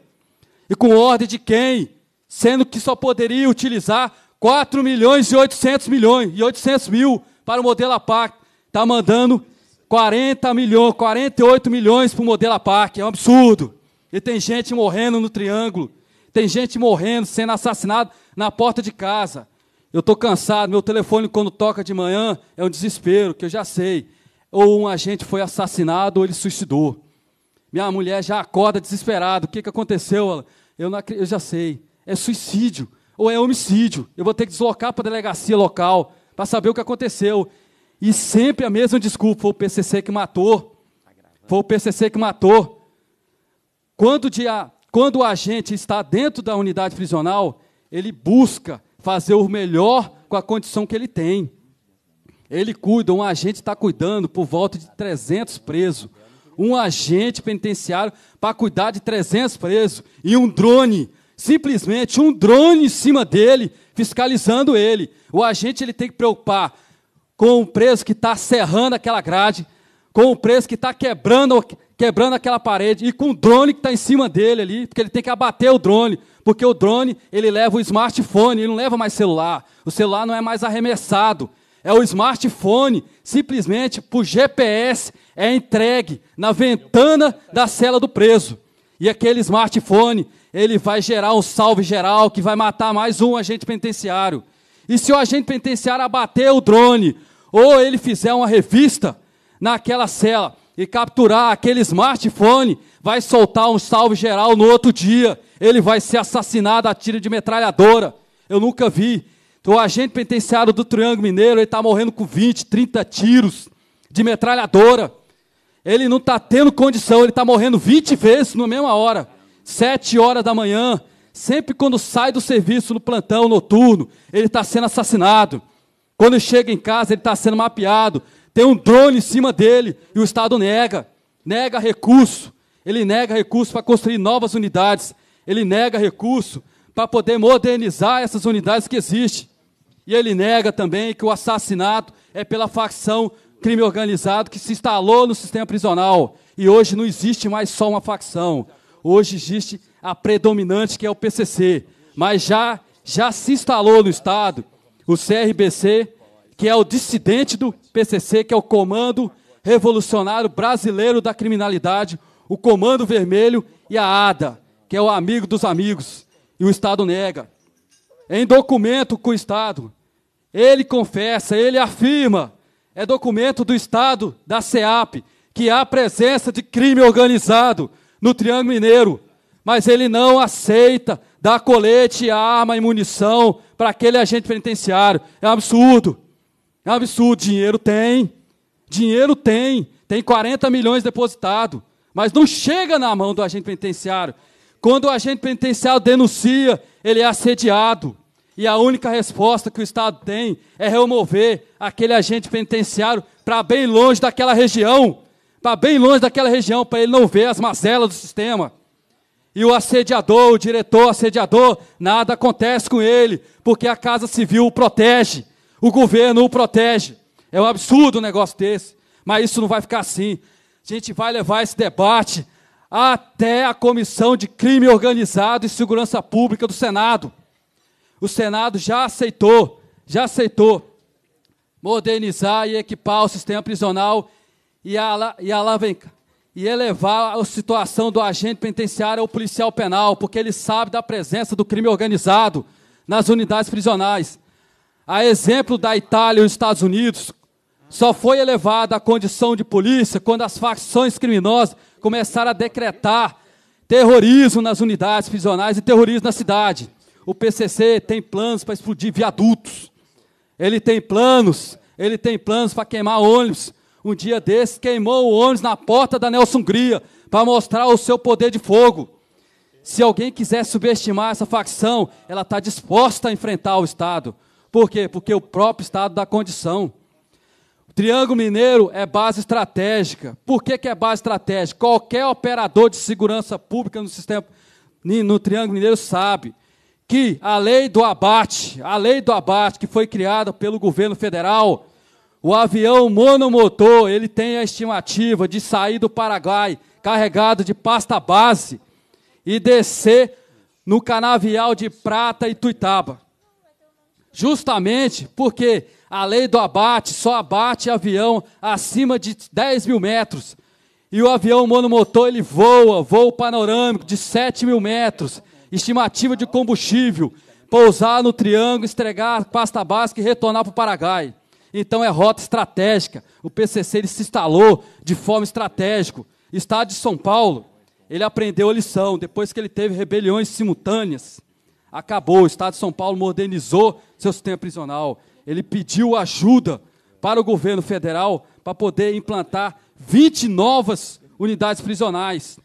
S5: E com ordem de quem? Sendo que só poderia utilizar 4 milhões e 800 milhões e 800 mil para o modelo APAC. Está mandando 40 milhões, 48 milhões para o modelo APAC. É um absurdo. E tem gente morrendo no triângulo. Tem gente morrendo, sendo assassinado na porta de casa. Eu estou cansado, meu telefone quando toca de manhã é um desespero, que eu já sei. Ou um agente foi assassinado ou ele suicidou. Minha mulher já acorda desesperada. O que, que aconteceu? eu, não, eu já sei. É suicídio ou é homicídio. Eu vou ter que deslocar para a delegacia local para saber o que aconteceu. E sempre a mesma desculpa: foi o PCC que matou. Foi o PCC que matou. Quando o, dia, quando o agente está dentro da unidade prisional, ele busca fazer o melhor com a condição que ele tem. Ele cuida, um agente está cuidando por volta de 300 presos um agente penitenciário para cuidar de 300 presos e um drone, simplesmente um drone em cima dele, fiscalizando ele. O agente ele tem que preocupar com o preso que está serrando aquela grade, com o preso que está quebrando, quebrando aquela parede e com o drone que está em cima dele ali, porque ele tem que abater o drone, porque o drone ele leva o smartphone, ele não leva mais celular. O celular não é mais arremessado é o smartphone, simplesmente por GPS, é entregue na ventana da cela do preso. E aquele smartphone, ele vai gerar um salve geral que vai matar mais um agente penitenciário. E se o agente penitenciário abater o drone, ou ele fizer uma revista naquela cela e capturar aquele smartphone, vai soltar um salve geral no outro dia. Ele vai ser assassinado a tiro de metralhadora. Eu nunca vi então, o agente penitenciário do Triângulo Mineiro está morrendo com 20, 30 tiros de metralhadora. Ele não está tendo condição, ele está morrendo 20 vezes na mesma hora, 7 horas da manhã. Sempre quando sai do serviço no plantão noturno, ele está sendo assassinado. Quando chega em casa, ele está sendo mapeado. Tem um drone em cima dele e o Estado nega. Nega recurso. Ele nega recurso para construir novas unidades. Ele nega recurso para poder modernizar essas unidades que existem. E ele nega também que o assassinato é pela facção crime organizado que se instalou no sistema prisional. E hoje não existe mais só uma facção. Hoje existe a predominante, que é o PCC. Mas já, já se instalou no Estado o CRBC, que é o dissidente do PCC, que é o Comando Revolucionário Brasileiro da Criminalidade, o Comando Vermelho e a ADA, que é o amigo dos amigos e o Estado nega. É em documento com o Estado, ele confessa, ele afirma, é documento do Estado, da SEAP, que há presença de crime organizado no Triângulo Mineiro, mas ele não aceita dar colete, arma e munição para aquele agente penitenciário. É um absurdo. É um absurdo. Dinheiro tem. Dinheiro tem. Tem 40 milhões depositado. Mas não chega na mão do agente penitenciário. Quando o agente penitenciário denuncia, ele é assediado. E a única resposta que o Estado tem é remover aquele agente penitenciário para bem longe daquela região. Para bem longe daquela região, para ele não ver as mazelas do sistema. E o assediador, o diretor assediador, nada acontece com ele, porque a Casa Civil o protege, o governo o protege. É um absurdo um negócio desse. Mas isso não vai ficar assim. A gente vai levar esse debate até a Comissão de Crime Organizado e Segurança Pública do Senado. O Senado já aceitou, já aceitou modernizar e equipar o sistema prisional e, alavancar e elevar a situação do agente penitenciário ao policial penal, porque ele sabe da presença do crime organizado nas unidades prisionais. A exemplo da Itália e dos Estados Unidos, só foi elevada a condição de polícia quando as facções criminosas começaram a decretar terrorismo nas unidades prisionais e terrorismo na cidade. O PCC tem planos para explodir viadutos. Ele tem planos, ele tem planos para queimar ônibus. Um dia desses queimou o ônibus na porta da Nelson Hungria para mostrar o seu poder de fogo. Se alguém quiser subestimar essa facção, ela está disposta a enfrentar o Estado. Por quê? Porque o próprio Estado dá condição. Triângulo Mineiro é base estratégica. Por que, que é base estratégica? Qualquer operador de segurança pública no sistema no Triângulo Mineiro sabe que a lei do abate, a lei do abate que foi criada pelo governo federal, o avião monomotor, ele tem a estimativa de sair do Paraguai carregado de pasta base e descer no canavial de Prata e Tuitaba. Justamente porque a lei do abate só abate avião acima de 10 mil metros. E o avião monomotor ele voa, voo panorâmico de 7 mil metros, estimativa de combustível, pousar no triângulo, estregar pasta básica e retornar para o Paraguai. Então é rota estratégica. O PCC ele se instalou de forma estratégica. Estado de São Paulo, ele aprendeu a lição. Depois que ele teve rebeliões simultâneas, acabou. O Estado de São Paulo modernizou seu sistema prisional ele pediu ajuda para o governo federal para poder implantar 20 novas unidades prisionais.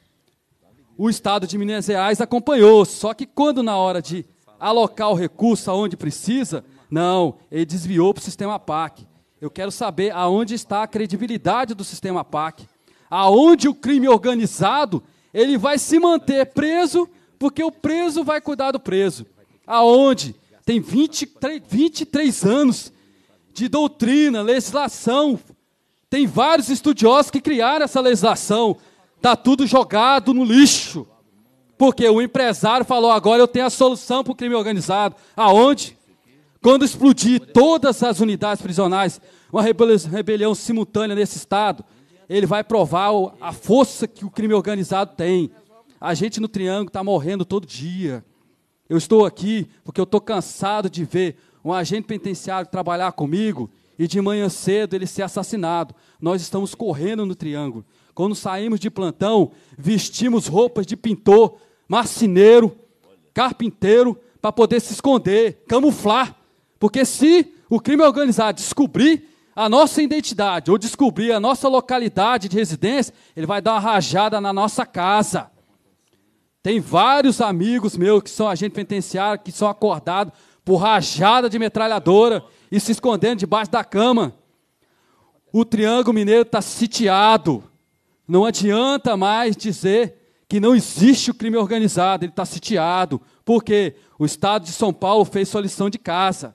S5: O estado de Minas Gerais acompanhou, só que quando na hora de alocar o recurso aonde precisa, não, ele desviou para o sistema PAC. Eu quero saber aonde está a credibilidade do sistema PAC. Aonde o crime organizado, ele vai se manter preso, porque o preso vai cuidar do preso. Aonde tem 23, 23 anos de doutrina, legislação. Tem vários estudiosos que criaram essa legislação. Está tudo jogado no lixo. Porque o empresário falou: agora eu tenho a solução para o crime organizado. Aonde? Quando explodir todas as unidades prisionais, uma rebelião simultânea nesse Estado, ele vai provar a força que o crime organizado tem. A gente no Triângulo está morrendo todo dia. Eu estou aqui porque eu estou cansado de ver um agente penitenciário trabalhar comigo e de manhã cedo ele ser assassinado. Nós estamos correndo no triângulo. Quando saímos de plantão, vestimos roupas de pintor, marceneiro, carpinteiro, para poder se esconder, camuflar. Porque se o crime é organizado descobrir a nossa identidade ou descobrir a nossa localidade de residência, ele vai dar uma rajada na nossa casa. Tem vários amigos meus que são agente penitenciário, que são acordados por rajada de metralhadora e se escondendo debaixo da cama. O Triângulo Mineiro está sitiado. Não adianta mais dizer que não existe o crime organizado, ele está sitiado. Porque o Estado de São Paulo fez sua lição de casa.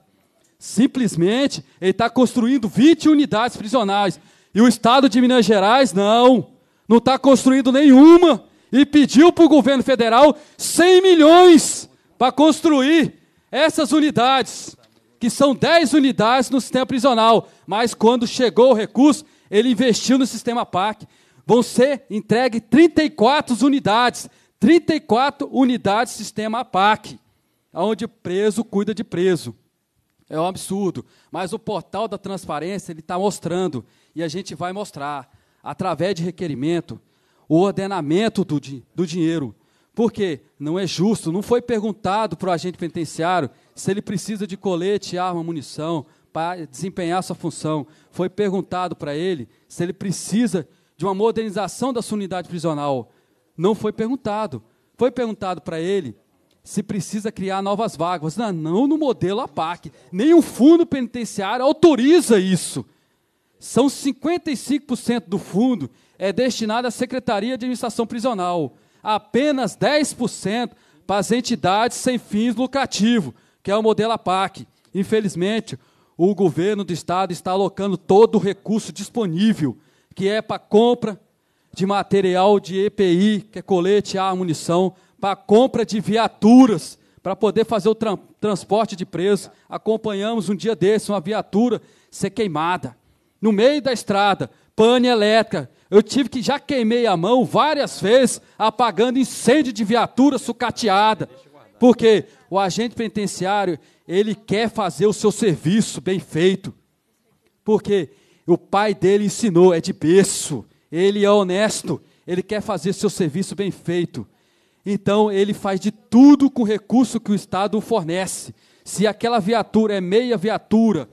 S5: Simplesmente, ele está construindo 20 unidades prisionais. E o Estado de Minas Gerais, não. Não está construindo nenhuma e pediu para o governo federal 100 milhões para construir essas unidades, que são 10 unidades no sistema prisional. Mas quando chegou o recurso, ele investiu no sistema PAC. Vão ser entregue 34 unidades, 34 unidades sistema PAC, onde preso cuida de preso. É um absurdo, mas o portal da transparência ele está mostrando e a gente vai mostrar através de requerimento o ordenamento do, di, do dinheiro. Porque não é justo, não foi perguntado para o agente penitenciário se ele precisa de colete, arma, munição para desempenhar sua função. Foi perguntado para ele se ele precisa de uma modernização da sua unidade prisional. Não foi perguntado. Foi perguntado para ele se precisa criar novas vagas. Não, não no modelo APAC. Nenhum fundo penitenciário autoriza isso são 55% do fundo é destinado à Secretaria de Administração Prisional, apenas 10% para as entidades sem fins lucrativos, que é o modelo APAC. Infelizmente, o governo do Estado está alocando todo o recurso disponível, que é para compra de material de EPI, que é colete, a munição, para compra de viaturas, para poder fazer o tra transporte de presos. Acompanhamos um dia desse uma viatura ser queimada no meio da estrada, pane elétrica. Eu tive que já queimei a mão várias vezes apagando incêndio de viatura sucateada. Porque o agente penitenciário, ele quer fazer o seu serviço bem feito. Porque o pai dele ensinou, é de berço, ele é honesto, ele quer fazer seu serviço bem feito. Então ele faz de tudo com o recurso que o Estado fornece. Se aquela viatura é meia viatura,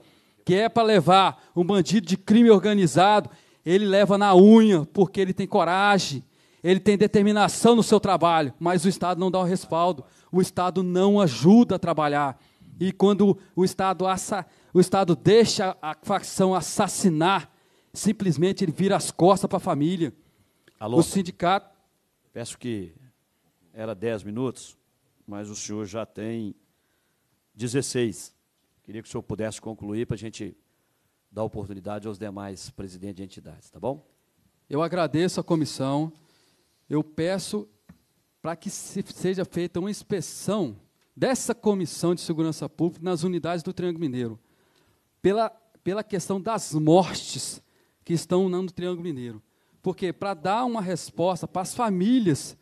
S5: que é para levar um bandido de crime organizado, ele leva na unha, porque ele tem coragem, ele tem determinação no seu trabalho, mas o Estado não dá o respaldo, o Estado não ajuda a trabalhar. E quando o Estado, assa, o Estado deixa a facção assassinar, simplesmente ele vira as costas para a família. Alô, o sindicato. Peço que era 10 minutos,
S1: mas o senhor já tem 16. Queria que o senhor pudesse concluir para
S5: a gente dar oportunidade aos demais presidentes de entidades, tá bom? Eu agradeço a comissão. Eu peço para que se seja feita uma inspeção dessa comissão de segurança pública nas unidades do Triângulo Mineiro, pela, pela questão das mortes que estão no Triângulo Mineiro. Porque para dar uma resposta para as famílias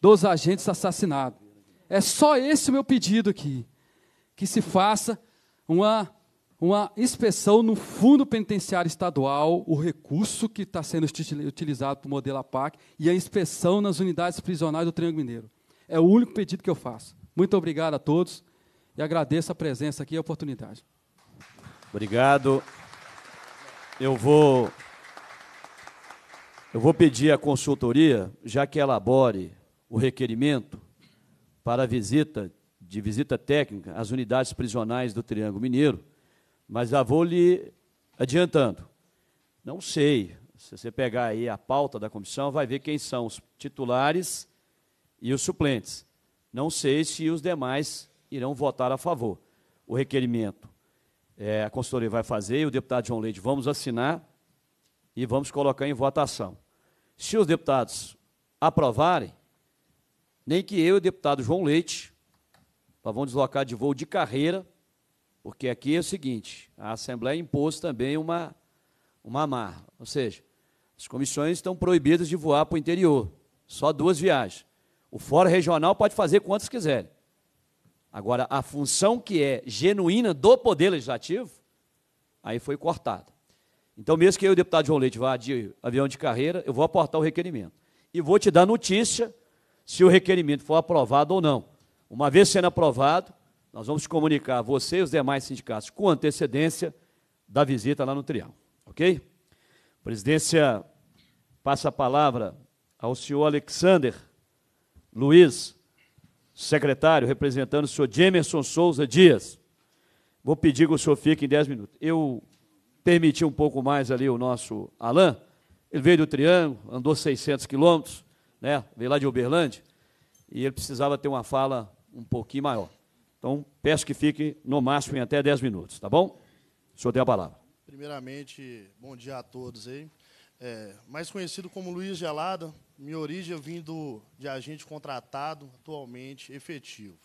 S5: dos agentes assassinados. É só esse o meu pedido aqui. Que se faça uma, uma inspeção no fundo penitenciário estadual, o recurso que está sendo utilizado para o modelo APAC, e a inspeção nas unidades prisionais do Triângulo Mineiro. É o único pedido que eu faço. Muito obrigado a todos e agradeço a presença aqui e a oportunidade.
S1: Obrigado. Eu vou, eu vou pedir à consultoria, já que elabore o requerimento para a visita de visita técnica às unidades prisionais do Triângulo Mineiro, mas já vou lhe adiantando. Não sei. Se você pegar aí a pauta da comissão, vai ver quem são os titulares e os suplentes. Não sei se os demais irão votar a favor. O requerimento é, a consultoria vai fazer e o deputado João Leite vamos assinar e vamos colocar em votação. Se os deputados aprovarem, nem que eu e o deputado João Leite nós vamos deslocar de voo de carreira, porque aqui é o seguinte: a Assembleia impôs também uma, uma amarra, ou seja, as comissões estão proibidas de voar para o interior, só duas viagens. O fora regional pode fazer quantas quiserem. Agora, a função que é genuína do Poder Legislativo, aí foi cortada. Então, mesmo que eu, deputado João Leite, vá de avião de carreira, eu vou aportar o requerimento. E vou te dar notícia se o requerimento for aprovado ou não. Uma vez sendo aprovado, nós vamos comunicar você e os demais sindicatos com antecedência da visita lá no Trião, ok? presidência passa a palavra ao senhor Alexander Luiz, secretário, representando o senhor Jemerson Souza Dias. Vou pedir que o senhor fique em 10 minutos. Eu permiti um pouco mais ali o nosso Alain, ele veio do Triângulo, andou 600 quilômetros, né? veio lá de Uberlândia, e ele precisava ter uma fala um pouquinho maior. Então, peço que fique no máximo em até 10 minutos, tá bom? O senhor tem a palavra.
S6: Primeiramente, bom dia a todos aí. É, mais conhecido como Luiz Gelada, minha origem vindo de agente contratado, atualmente efetivo.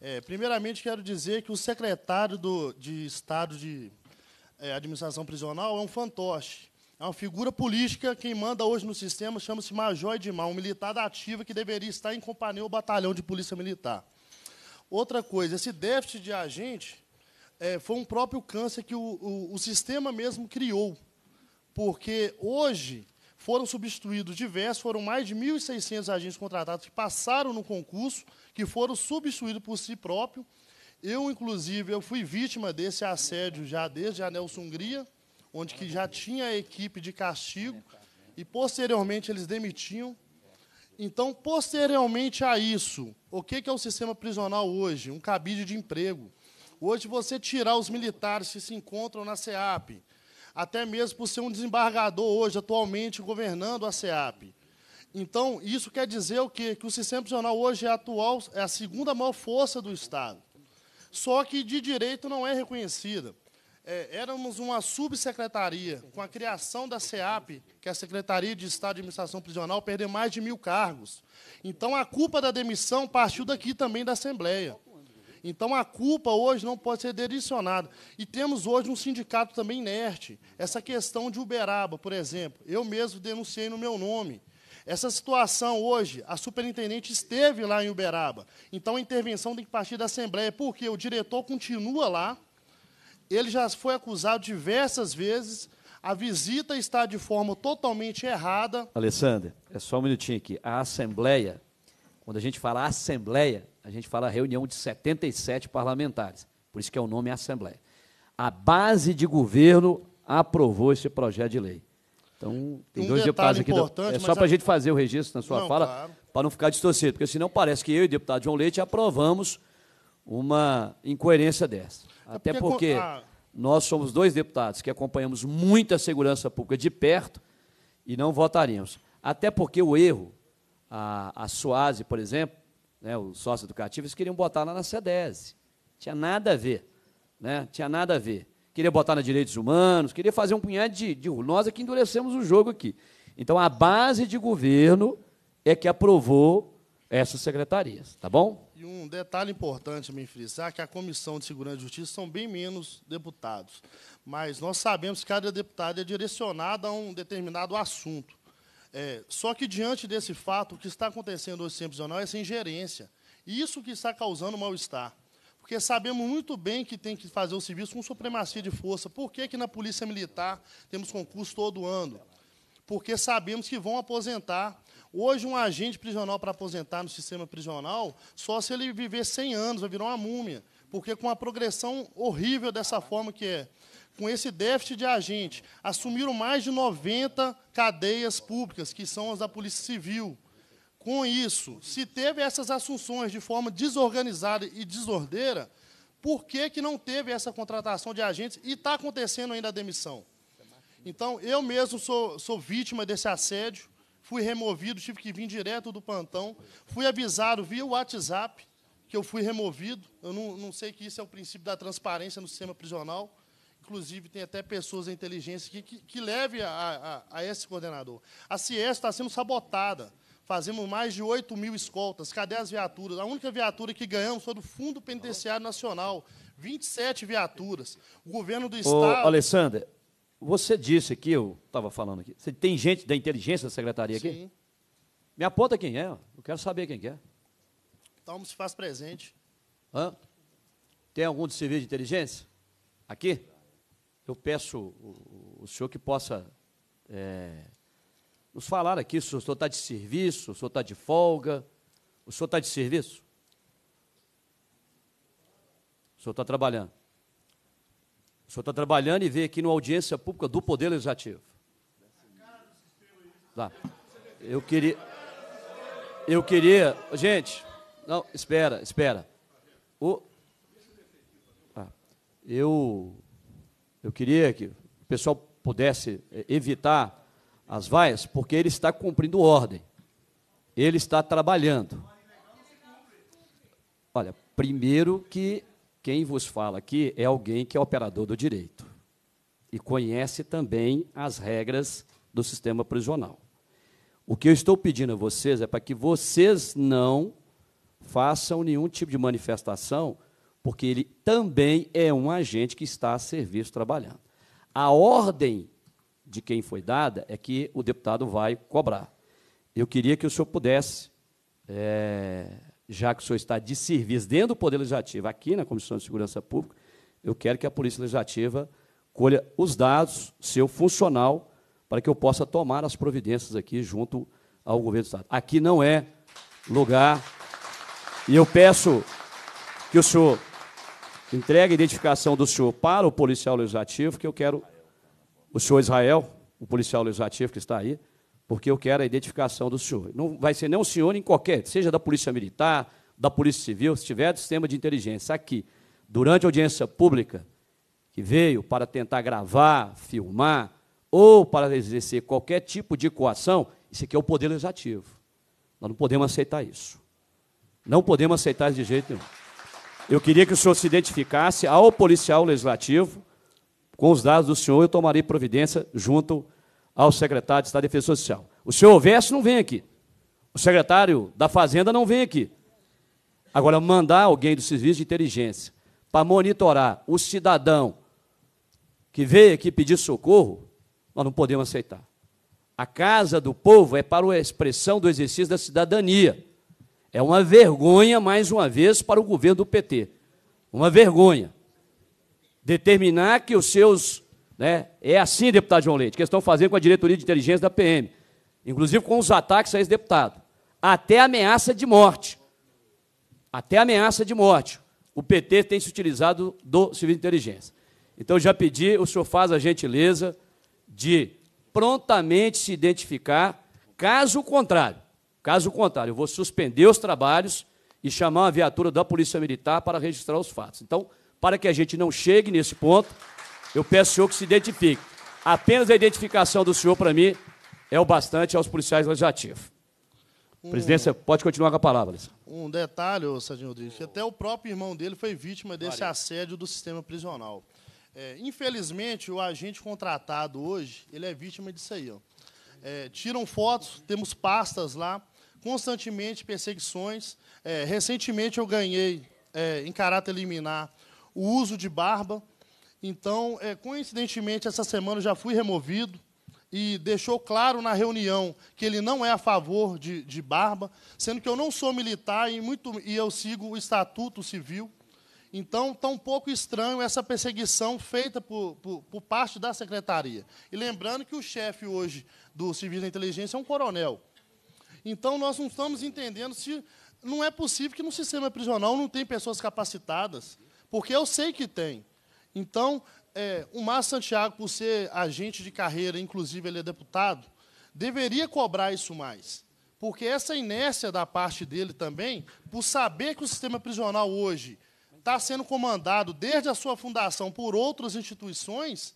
S6: É, primeiramente, quero dizer que o secretário do, de Estado de é, Administração Prisional é um fantoche. É uma figura política, quem manda hoje no sistema chama-se Major Edmar, um militar da ativa que deveria estar em companhia ou batalhão de polícia militar. Outra coisa, esse déficit de agente é, foi um próprio câncer que o, o, o sistema mesmo criou, porque hoje foram substituídos diversos, foram mais de 1.600 agentes contratados que passaram no concurso, que foram substituídos por si próprio. Eu, inclusive, eu fui vítima desse assédio já desde a Nelson onde que já tinha a equipe de castigo e posteriormente eles demitiam. Então, posteriormente a isso, o que é o sistema prisional hoje? Um cabide de emprego. Hoje, você tirar os militares que se encontram na SEAP, até mesmo por ser um desembargador hoje, atualmente, governando a SEAP. Então, isso quer dizer o quê? Que o sistema prisional hoje é, atual, é a segunda maior força do Estado. Só que de direito não é reconhecida é, éramos uma subsecretaria, com a criação da SEAP, que é a Secretaria de Estado de Administração Prisional, perder mais de mil cargos. Então, a culpa da demissão partiu daqui também da Assembleia. Então, a culpa hoje não pode ser direcionada. E temos hoje um sindicato também inerte. Essa questão de Uberaba, por exemplo, eu mesmo denunciei no meu nome. Essa situação hoje, a superintendente esteve lá em Uberaba. Então, a intervenção tem que partir da Assembleia, porque o diretor continua lá, ele já foi acusado diversas vezes. A visita está de forma totalmente errada.
S1: Alessandra, é só um minutinho aqui. A Assembleia, quando a gente fala Assembleia, a gente fala reunião de 77 parlamentares. Por isso que é o nome Assembleia. A base de governo aprovou esse projeto de lei. Então, tem um dois deputados aqui. Da... É só para a gente fazer o registro na sua não, fala, claro. para não ficar distorcido, porque senão parece que eu e o deputado João Leite aprovamos uma incoerência dessa. Até, é porque, porque a... nós somos dois deputados que acompanhamos muita segurança pública de perto e não votaríamos. Até porque o erro, a, a SOASE, por exemplo, né, os sócios educativos queriam botar lá na SEDESE. Tinha nada a ver. Né? Tinha nada a ver. Queria botar na direitos humanos, queria fazer um punhado de, de. Nós é que endurecemos o jogo aqui. Então, a base de governo é que aprovou essas secretarias, tá bom? E
S6: um detalhe importante a me frisar, que a Comissão de Segurança e Justiça são bem menos deputados, mas nós sabemos que cada deputado é direcionado a um determinado assunto. É, só que, diante desse fato, o que está acontecendo hoje em jornal é essa ingerência. E isso que está causando mal-estar. Porque sabemos muito bem que tem que fazer o serviço com supremacia de força. Por que, que na Polícia Militar temos concurso todo ano? Porque sabemos que vão aposentar Hoje, um agente prisional para aposentar no sistema prisional, só se ele viver 100 anos, vai virar uma múmia. Porque com a progressão horrível dessa forma que é, com esse déficit de agente, assumiram mais de 90 cadeias públicas, que são as da Polícia Civil. Com isso, se teve essas assunções de forma desorganizada e desordeira, por que, que não teve essa contratação de agentes e está acontecendo ainda a demissão? Então, eu mesmo sou, sou vítima desse assédio fui removido, tive que vir direto do plantão. Fui avisado via WhatsApp que eu fui removido. Eu não, não sei que isso é o princípio da transparência no sistema prisional. Inclusive, tem até pessoas da inteligência que, que, que leve a, a, a, esse coordenador. A CIES está sendo sabotada. Fazemos mais de 8 mil escoltas. Cadê as viaturas? A única viatura que ganhamos foi do Fundo Penitenciário Nacional. 27 viaturas. O governo do Estado. Ô,
S1: Alessandra, você disse aqui, eu estava falando aqui, você tem gente da inteligência da secretaria aqui? Sim. Me aponta quem é, eu quero saber quem é.
S6: Então se faz presente.
S1: Hã? Tem algum do serviço de inteligência? Aqui? Eu peço o, o senhor que possa é, nos falar aqui se o senhor está tá tá de serviço, o senhor está de folga. O senhor está de serviço? O senhor está trabalhando? O senhor está trabalhando e veio aqui numa audiência pública do Poder Legislativo. Tá. Eu queria. Eu queria. Gente, não, espera, espera. O, ah, eu, eu queria que o pessoal pudesse eh, evitar as vaias, porque ele está cumprindo ordem. Ele está trabalhando. Olha, primeiro que quem vos fala aqui é alguém que é operador do direito e conhece também as regras do sistema prisional. O que eu estou pedindo a vocês é para que vocês não façam nenhum tipo de manifestação, porque ele também é um agente que está a serviço trabalhando. A ordem de quem foi dada é que o deputado vai cobrar. Eu queria que o senhor pudesse é, já que o senhor está de serviço dentro do Poder Legislativo, aqui na Comissão de Segurança Pública, eu quero que a Polícia Legislativa colha os dados, seu funcional, para que eu possa tomar as providências aqui junto ao governo do Estado. Aqui não é lugar. E eu peço que o senhor entregue a identificação do senhor para o policial legislativo, que eu quero. O senhor Israel, o policial legislativo que está aí, porque eu quero a identificação do senhor. Não vai ser nem um senhor em qualquer, seja da Polícia Militar, da Polícia Civil, se tiver do sistema de inteligência aqui, durante a audiência pública, que veio para tentar gravar, filmar ou para exercer qualquer tipo de coação, isso aqui é o poder legislativo. Nós não podemos aceitar isso. Não podemos aceitar de jeito nenhum. Eu queria que o senhor se identificasse ao policial legislativo. Com os dados do senhor, eu tomarei providência junto ao secretário de Estado de Defesa Social. O senhor Oveste não vem aqui. O secretário da Fazenda não vem aqui. Agora, mandar alguém do serviço de inteligência para monitorar o cidadão que veio aqui pedir socorro, nós não podemos aceitar. A casa do povo é para a expressão do exercício da cidadania. É uma vergonha, mais uma vez, para o governo do PT. Uma vergonha. Determinar que os seus né? É assim, deputado João Leite, que estão fazendo com a diretoria de inteligência da PM, inclusive com os ataques a esse deputado até ameaça de morte. Até ameaça de morte. O PT tem se utilizado do serviço de inteligência. Então, já pedi, o senhor faz a gentileza de prontamente se identificar, caso contrário, caso contrário, eu vou suspender os trabalhos e chamar uma viatura da Polícia Militar para registrar os fatos. Então, para que a gente não chegue nesse ponto, eu peço ao senhor que se identifique. Apenas a identificação do senhor, para mim, é o bastante aos policiais legislativos. Um, Presidência, pode continuar com a palavra.
S6: Um detalhe, Sardinho Rodrigues, que até o próprio irmão dele foi vítima desse assédio do sistema prisional. É, infelizmente, o agente contratado hoje, ele é vítima disso aí. Ó. É, tiram fotos, temos pastas lá, constantemente perseguições. É, recentemente eu ganhei, é, em caráter liminar, o uso de barba então, é, coincidentemente, essa semana eu já fui removido e deixou claro na reunião que ele não é a favor de, de barba, sendo que eu não sou militar e, muito, e eu sigo o Estatuto Civil. Então, está um pouco estranho essa perseguição feita por, por, por parte da secretaria. E lembrando que o chefe hoje do Serviço da Inteligência é um coronel. Então, nós não estamos entendendo se não é possível que no sistema prisional não tem pessoas capacitadas, porque eu sei que tem. Então, é, o Márcio Santiago, por ser agente de carreira, inclusive ele é deputado, deveria cobrar isso mais. Porque essa inércia da parte dele também, por saber que o sistema prisional hoje está sendo comandado desde a sua fundação por outras instituições,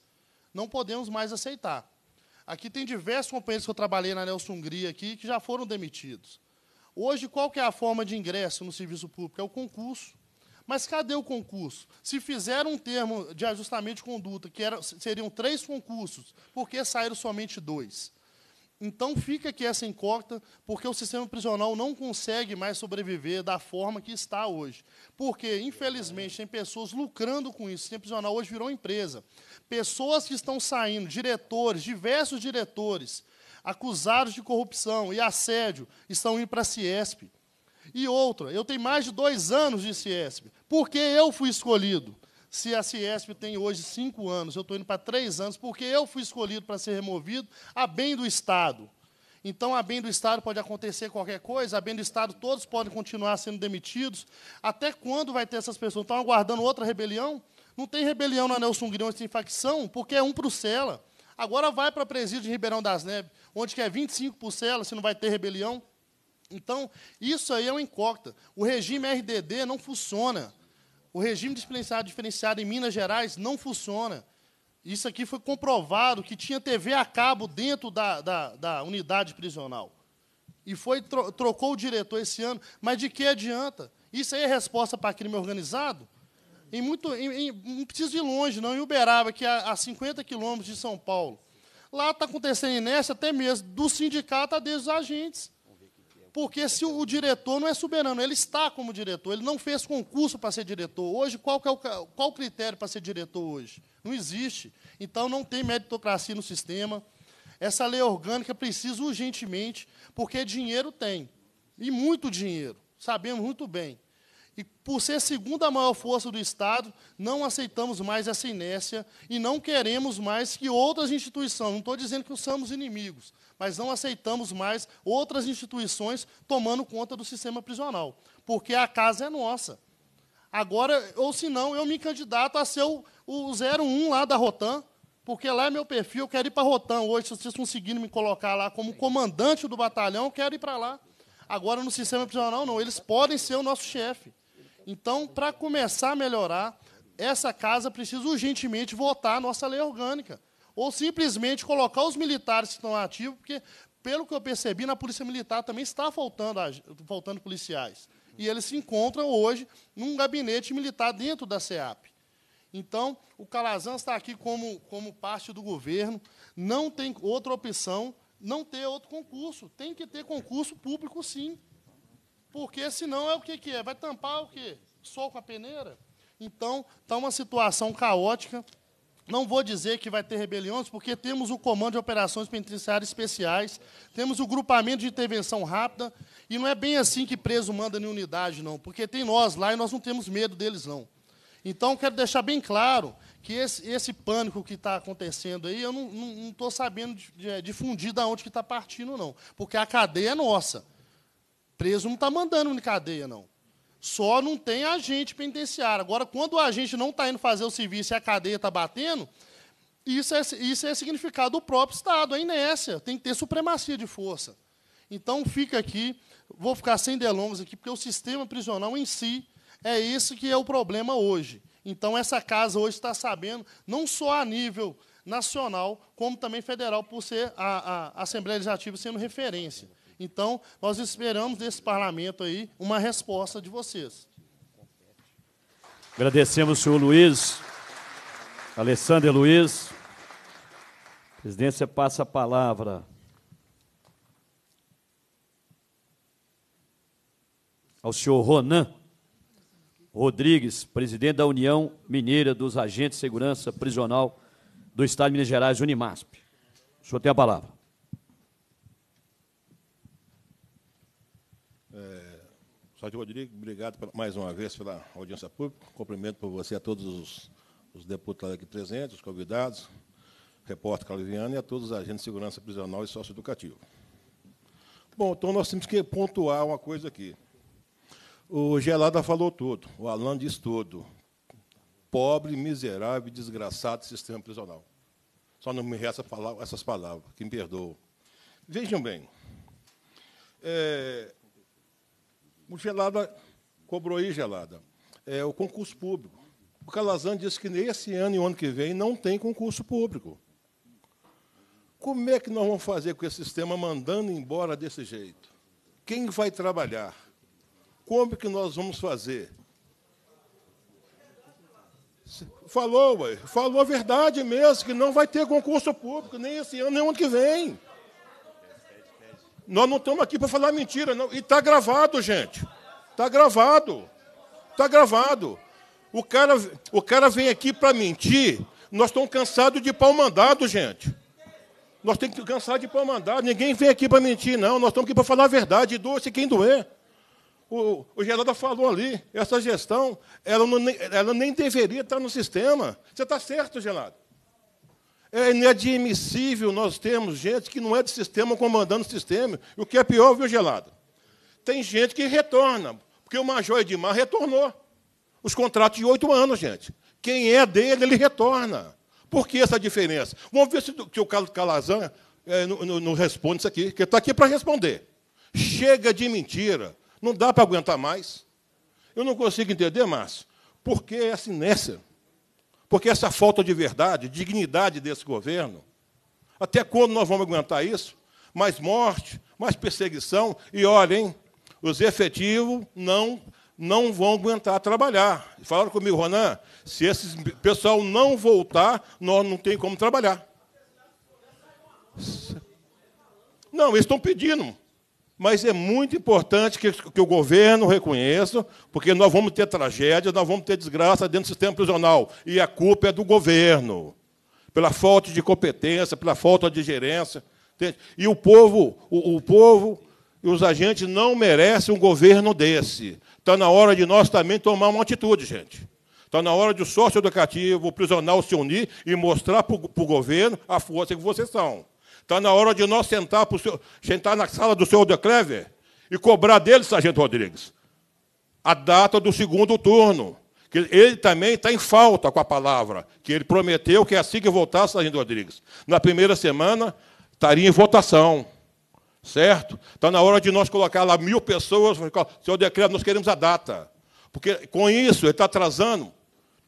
S6: não podemos mais aceitar. Aqui tem diversos companheiros que eu trabalhei na Nelson Hungria aqui que já foram demitidos. Hoje, qual que é a forma de ingresso no serviço público? É o concurso. Mas cadê o concurso? Se fizeram um termo de ajustamento de conduta, que era, seriam três concursos, por que saíram somente dois? Então fica aqui essa incógnita, porque o sistema prisional não consegue mais sobreviver da forma que está hoje. Porque, infelizmente, tem pessoas lucrando com isso. O sistema prisional hoje virou empresa. Pessoas que estão saindo, diretores, diversos diretores, acusados de corrupção e assédio, estão indo para a Ciesp. E outra, eu tenho mais de dois anos de CIESP. Por que eu fui escolhido? Se a CIESP tem hoje cinco anos, eu estou indo para três anos, porque eu fui escolhido para ser removido a bem do Estado. Então, a bem do Estado pode acontecer qualquer coisa, a bem do Estado todos podem continuar sendo demitidos. Até quando vai ter essas pessoas? Estão aguardando outra rebelião? Não tem rebelião na Nelson Grão, tem facção, porque é um para o Sela. Agora vai para presídio de Ribeirão das Neves, onde quer 25 por Sela, se não vai ter rebelião. Então, isso aí é uma incógnita. O regime RDD não funciona. O regime disciplinar diferenciado em Minas Gerais não funciona. Isso aqui foi comprovado que tinha TV a cabo dentro da, da, da unidade prisional. E foi tro, trocou o diretor esse ano. Mas de que adianta? Isso aí é resposta para crime organizado? Em muito, em, em, não precisa ir longe, não. Em Uberaba, que é a, 50 quilômetros de São Paulo. Lá está acontecendo inércia até mesmo do sindicato a desses agentes. Porque se o diretor não é soberano, ele está como diretor, ele não fez concurso para ser diretor. Hoje, qual, é o, qual o critério para ser diretor hoje? Não existe. Então, não tem meritocracia no sistema. Essa lei orgânica precisa urgentemente, porque dinheiro tem, e muito dinheiro, sabemos muito bem. E por ser segunda maior força do Estado, não aceitamos mais essa inércia e não queremos mais que outras instituições, não estou dizendo que somos inimigos, mas não aceitamos mais outras instituições tomando conta do sistema prisional, porque a casa é nossa. Agora, ou se não, eu me candidato a ser o, o 01 lá da Rotan, porque lá é meu perfil, eu quero ir para a Rotan hoje, se vocês conseguirem me colocar lá como comandante do batalhão, eu quero ir para lá. Agora, no sistema prisional, não, eles podem ser o nosso chefe. Então, para começar a melhorar, essa casa precisa urgentemente votar a nossa lei orgânica ou simplesmente colocar os militares que estão ativos, porque, pelo que eu percebi, na Polícia Militar também está faltando, faltando policiais. E eles se encontram hoje num gabinete militar dentro da SEAP. Então, o Calazans está aqui como, como parte do governo, não tem outra opção, não ter outro concurso. Tem que ter concurso público, sim. Porque senão é o que, que é? Vai tampar o quê? Sol com a peneira? Então, está uma situação caótica. Não vou dizer que vai ter rebeliões, porque temos o Comando de Operações Penitenciárias Especiais, temos o Grupamento de Intervenção Rápida, e não é bem assim que preso manda em unidade, não, porque tem nós lá e nós não temos medo deles, não. Então, quero deixar bem claro que esse, esse pânico que está acontecendo aí, eu não estou sabendo é, difundir de onde que está partindo, não, porque a cadeia é nossa. Preso não está mandando em cadeia, não. Só não tem agente penitenciário. Agora, quando o agente não está indo fazer o serviço e a cadeia está batendo, isso é, isso é significado do próprio Estado, é inércia, tem que ter supremacia de força. Então, fica aqui, vou ficar sem delongas aqui, porque o sistema prisional em si é esse que é o problema hoje. Então, essa casa hoje está sabendo, não só a nível nacional, como também federal, por ser a, a Assembleia Legislativa sendo referência. Então, nós esperamos desse parlamento aí uma resposta de vocês.
S1: Agradecemos o senhor Luiz, Alessandro Luiz. A presidência passa a palavra. Ao senhor Ronan Rodrigues, presidente da União Mineira dos Agentes de Segurança Prisional do Estado de Minas Gerais, Unimasp. O senhor tem a palavra.
S7: Sargento Rodrigo, obrigado mais uma vez pela audiência pública. Cumprimento por você a todos os, os deputados aqui presentes, os convidados, repórter Caliviano e a todos os agentes de segurança prisional e socioeducativo. Bom, então nós temos que pontuar uma coisa aqui. O Gelada falou tudo, o Alan disse tudo. Pobre, miserável, desgraçado sistema prisional. Só não me resta essas palavras, que me perdoam. Vejam bem, é, o Gelada cobrou aí, Gelada, é, o concurso público. O Calazan disse que nesse ano e o ano que vem não tem concurso público. Como é que nós vamos fazer com esse sistema mandando embora desse jeito? Quem vai trabalhar? Como que nós vamos fazer? Falou, ué, falou a verdade mesmo, que não vai ter concurso público, nem esse ano, nem ano que vem. Nós não estamos aqui para falar mentira, não. E está gravado, gente. Está gravado. Está gravado. O cara, o cara vem aqui para mentir. Nós estamos cansados de pau mandado, gente. Nós temos que cansar de pau mandado. Ninguém vem aqui para mentir, não. Nós estamos aqui para falar a verdade. doce. quem doer. O, o Geraldo falou ali, essa gestão, ela, não, ela nem deveria estar no sistema. Você está certo, Geraldo. É inadmissível nós termos gente que não é de sistema comandando o sistema. e O que é pior, viu, Gelado? Tem gente que retorna, porque o Major Edmar retornou. Os contratos de oito anos, gente. Quem é dele, ele retorna. Por que essa diferença? Vamos ver se, o Carlos Calazan é, não, não responde isso aqui, que está aqui para responder. Chega de mentira. Não dá para aguentar mais. Eu não consigo entender, Márcio, por que essa inércia? Porque essa falta de verdade, dignidade desse governo, até quando nós vamos aguentar isso? Mais morte, mais perseguição, e olhem, os efetivos não não vão aguentar trabalhar. Falaram comigo, Ronan, se esse pessoal não voltar, nós não tem como trabalhar. Não, eles estão pedindo mas é muito importante que, que o governo reconheça, porque nós vamos ter tragédia, nós vamos ter desgraça dentro do sistema prisional, e a culpa é do governo, pela falta de competência, pela falta de gerência. E o povo, o, o povo e os agentes não merecem um governo desse. Está na hora de nós também tomar uma atitude, gente. Está na hora de o sócio educativo, o prisional se unir e mostrar para o governo a força que vocês são. Está na hora de nós sentar, pro seu, sentar na sala do senhor Decleve e cobrar dele, Sargento Rodrigues, a data do segundo turno. Que ele também está em falta com a palavra, que ele prometeu que é assim que voltasse, Sargento Rodrigues, na primeira semana estaria em votação. Certo? Está na hora de nós colocar lá mil pessoas, senhor decreto, nós queremos a data. Porque com isso ele está atrasando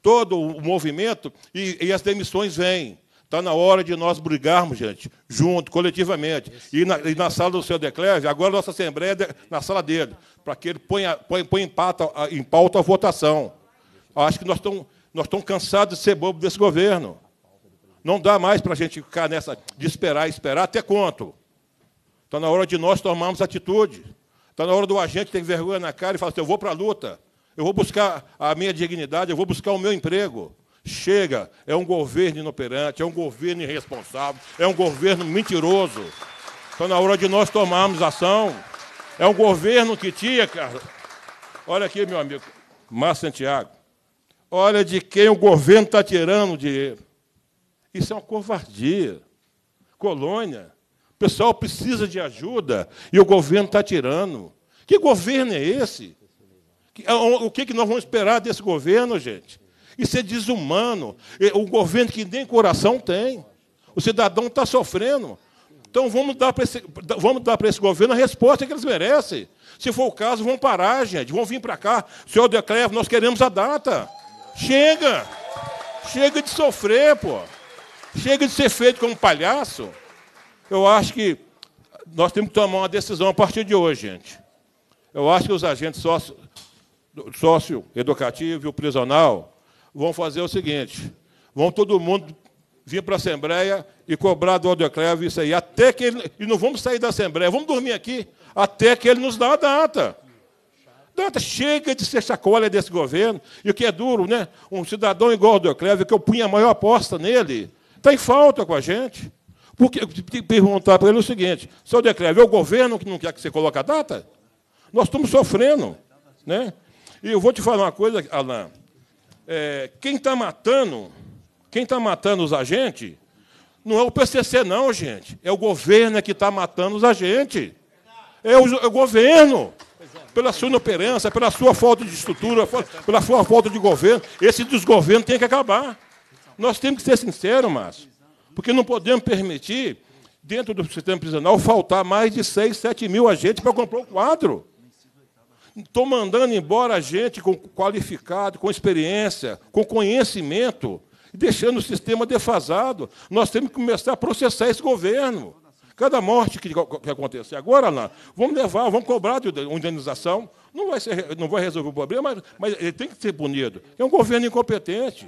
S7: todo o movimento e, e as demissões vêm. Está na hora de nós brigarmos, gente, junto, coletivamente. E na, e na sala do senhor Decleve, agora a nossa Assembleia é na sala dele, para que ele ponha, ponha, ponha em, pauta, ah, em pauta a votação. Acho que nós estamos nós cansados de ser bobo desse governo. Não dá mais para a gente ficar nessa de esperar, esperar, até quanto? Está na hora de nós tomarmos atitude. Está na hora do agente ter vergonha na cara e falar assim, eu vou para a luta, eu vou buscar a minha dignidade, eu vou buscar o meu emprego. Chega, é um governo inoperante, é um governo irresponsável, é um governo mentiroso. Está na hora de nós tomarmos ação. É um governo que tinha, cara. Olha aqui, meu amigo, Márcio Santiago. Olha de quem o governo está tirando o dinheiro. Isso é uma covardia. Colônia. O pessoal precisa de ajuda e o governo está tirando. Que governo é esse? O que nós vamos esperar desse governo, gente? Isso é desumano. O governo que nem coração tem. O cidadão está sofrendo. Então vamos dar para esse, vamos dar para esse governo a resposta que eles merecem. Se for o caso, vão parar, gente, vão vir para cá. Senhor Decrevo, nós queremos a data. Chega! Chega de sofrer, pô. Chega de ser feito como palhaço. Eu acho que nós temos que tomar uma decisão a partir de hoje, gente. Eu acho que os agentes sócio, sócio educativo e o prisional vão fazer o seguinte: vão todo mundo vir para a Assembleia e cobrar do Aldecleve isso aí, até que ele. E não vamos sair da Assembleia, vamos dormir aqui até que ele nos dá a data. Data, chega de ser sacola desse governo. E o que é duro, né? Um cidadão igual ao Aldecleve, que eu punha a maior aposta nele, está em falta com a gente. Porque perguntar para ele o seguinte: seu Aldecleve, é o governo que não quer que você coloque a data? Nós estamos sofrendo. Né? E eu vou te falar uma coisa, Alain é, quem está matando, quem está matando os agentes, não é o PCC, não, gente. É o governo que está matando os agentes. É o, é o governo. Pela sua inoperância, pela sua falta de estrutura, pela sua falta de governo. Esse desgoverno tem que acabar. Nós temos que ser sinceros, Márcio. Porque não podemos permitir, dentro do sistema prisional, faltar mais de 6, 7 mil agentes para comprar o quadro. Estou mandando embora gente com qualificado, com experiência, com conhecimento, deixando o sistema defasado. Nós temos que começar a processar esse governo. Cada morte que, que acontecer agora, lá, vamos levar, vamos cobrar de indenização. Não vai, ser, não vai resolver o problema, mas, mas ele tem que ser punido. É um governo incompetente.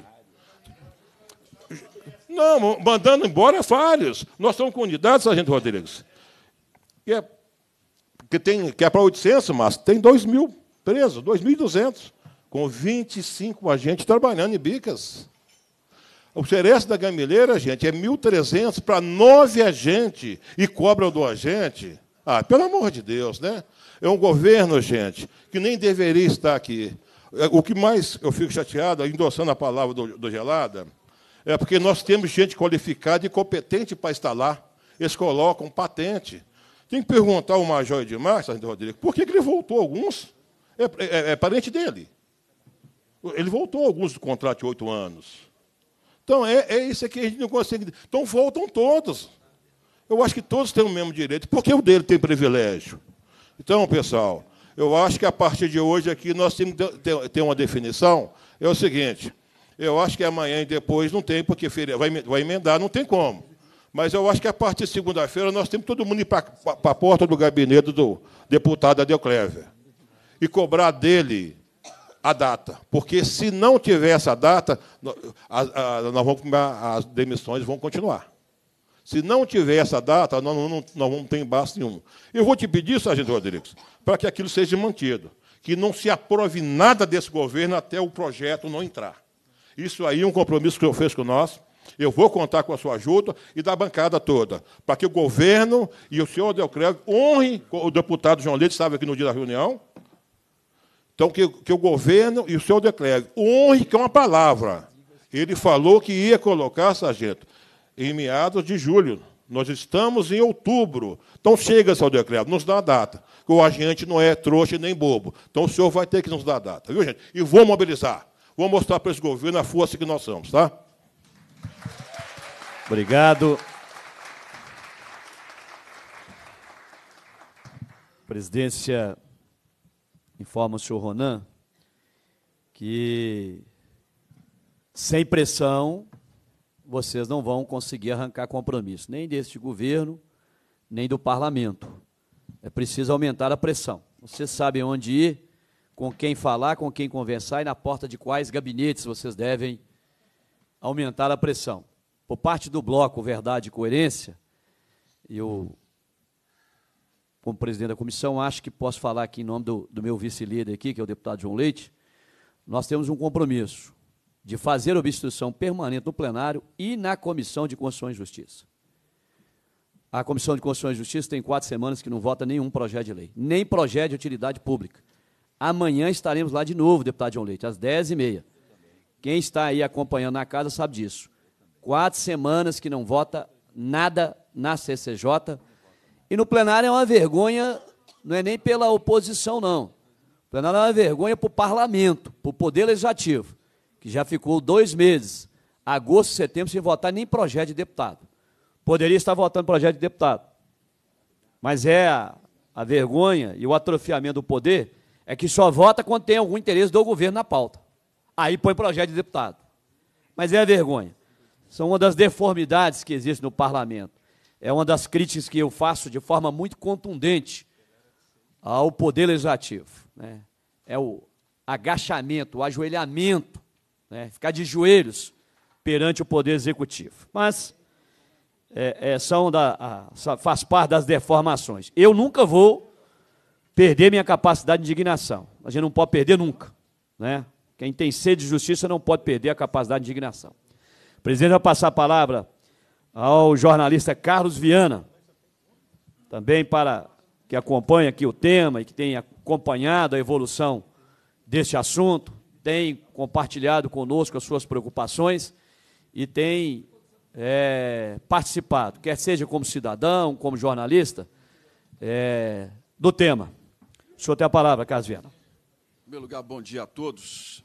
S7: Não, mandando embora vários. É Nós estamos com unidade, Sargento Rodrigues. E é que, tem, que é para 800, mas tem 2 mil presos, 2.200, com 25 agentes trabalhando em bicas. O xereste da gamileira, gente, é 1.300 para nove agentes e cobra do agente. Ah, pelo amor de Deus, né? É um governo, gente, que nem deveria estar aqui. É, o que mais eu fico chateado, endossando a palavra do, do Gelada, é porque nós temos gente qualificada e competente para instalar. Eles colocam patente. Tem que perguntar ao Major Edmar, Sargento Rodrigues, por que, ele voltou alguns? É, é, é, é, parente dele. Ele voltou alguns do contrato de oito anos. Então, é, é isso aqui que a gente não consegue. Então, voltam todos. Eu acho que todos têm o mesmo direito. Por que o dele tem privilégio? Então, pessoal, eu acho que a partir de hoje aqui nós temos que ter uma definição. É o seguinte: eu acho que amanhã e depois não tem, porque vai, vai emendar, não tem como. Mas eu acho que a partir de segunda-feira nós temos todo mundo ir para a porta do gabinete do deputado Adel e cobrar dele a data. Porque se não tiver essa data, nós vamos, as demissões vão continuar. Se não tiver essa data, nós não, temos não ter embaixo nenhum. Eu vou te pedir, Sargento Rodrigues, para que aquilo seja mantido. Que não se aprove nada desse governo até o projeto não entrar. Isso aí é um compromisso que eu fiz com nós. Eu vou contar com a sua ajuda e da bancada toda, para que o governo e o senhor Delcreve honrem o deputado João Leite, estava aqui no dia da reunião. Então, que, que o governo e o senhor Decleve honrem com é a palavra. Ele falou que ia colocar, sargento, em meados de julho. Nós estamos em outubro. Então chega, senhor decreto, nos dá a data. Que o agente não é trouxa nem bobo. Então o senhor vai ter que nos dar a data, viu, gente? E vou mobilizar. Vou mostrar para esse governo a força que nós somos, tá?
S1: Obrigado. presidência informa o senhor Ronan que sem pressão vocês não vão conseguir arrancar compromisso, nem deste governo, nem do parlamento. É preciso aumentar a pressão. Vocês sabem onde ir, com quem falar, com quem conversar e na porta de quais gabinetes vocês devem aumentar a pressão por parte do bloco Verdade e Coerência, eu, como presidente da comissão, acho que posso falar aqui em nome do, do meu vice-líder aqui, que é o deputado João Leite, nós temos um compromisso de fazer obstrução permanente no plenário e na Comissão de Constituição e Justiça. A Comissão de Constituição e Justiça tem quatro semanas que não vota nenhum projeto de lei, nem projeto de utilidade pública. Amanhã estaremos lá de novo, deputado João Leite, às 10h30. Quem está aí acompanhando na casa sabe disso. Quatro semanas que não vota nada na CCJ. E no plenário é uma vergonha, não é nem pela oposição, não. O plenário é uma vergonha para o parlamento, para o poder legislativo, que já ficou dois meses, agosto, setembro, sem votar nem projeto de deputado. Poderia estar votando projeto de deputado. Mas é a, a vergonha e o atrofiamento do poder é que só vota quando tem algum interesse do governo na pauta. Aí põe projeto de deputado. Mas é a vergonha são uma das deformidades que existe no parlamento. É uma das críticas que eu faço de forma muito contundente ao poder legislativo. Né? É o agachamento, o ajoelhamento, né? ficar de joelhos perante o poder executivo. Mas é, é, são da, a, faz parte das deformações. Eu nunca vou perder minha capacidade de indignação. A gente não pode perder nunca. Né? Quem tem sede de justiça não pode perder a capacidade de indignação presidente vou passar a palavra ao jornalista Carlos Viana, também para que acompanha aqui o tema e que tem acompanhado a evolução deste assunto, tem compartilhado conosco as suas preocupações e tem é, participado, quer seja como cidadão, como jornalista, é, do tema. O senhor tem a palavra, Carlos Viana. Em
S8: primeiro lugar, bom dia a todos.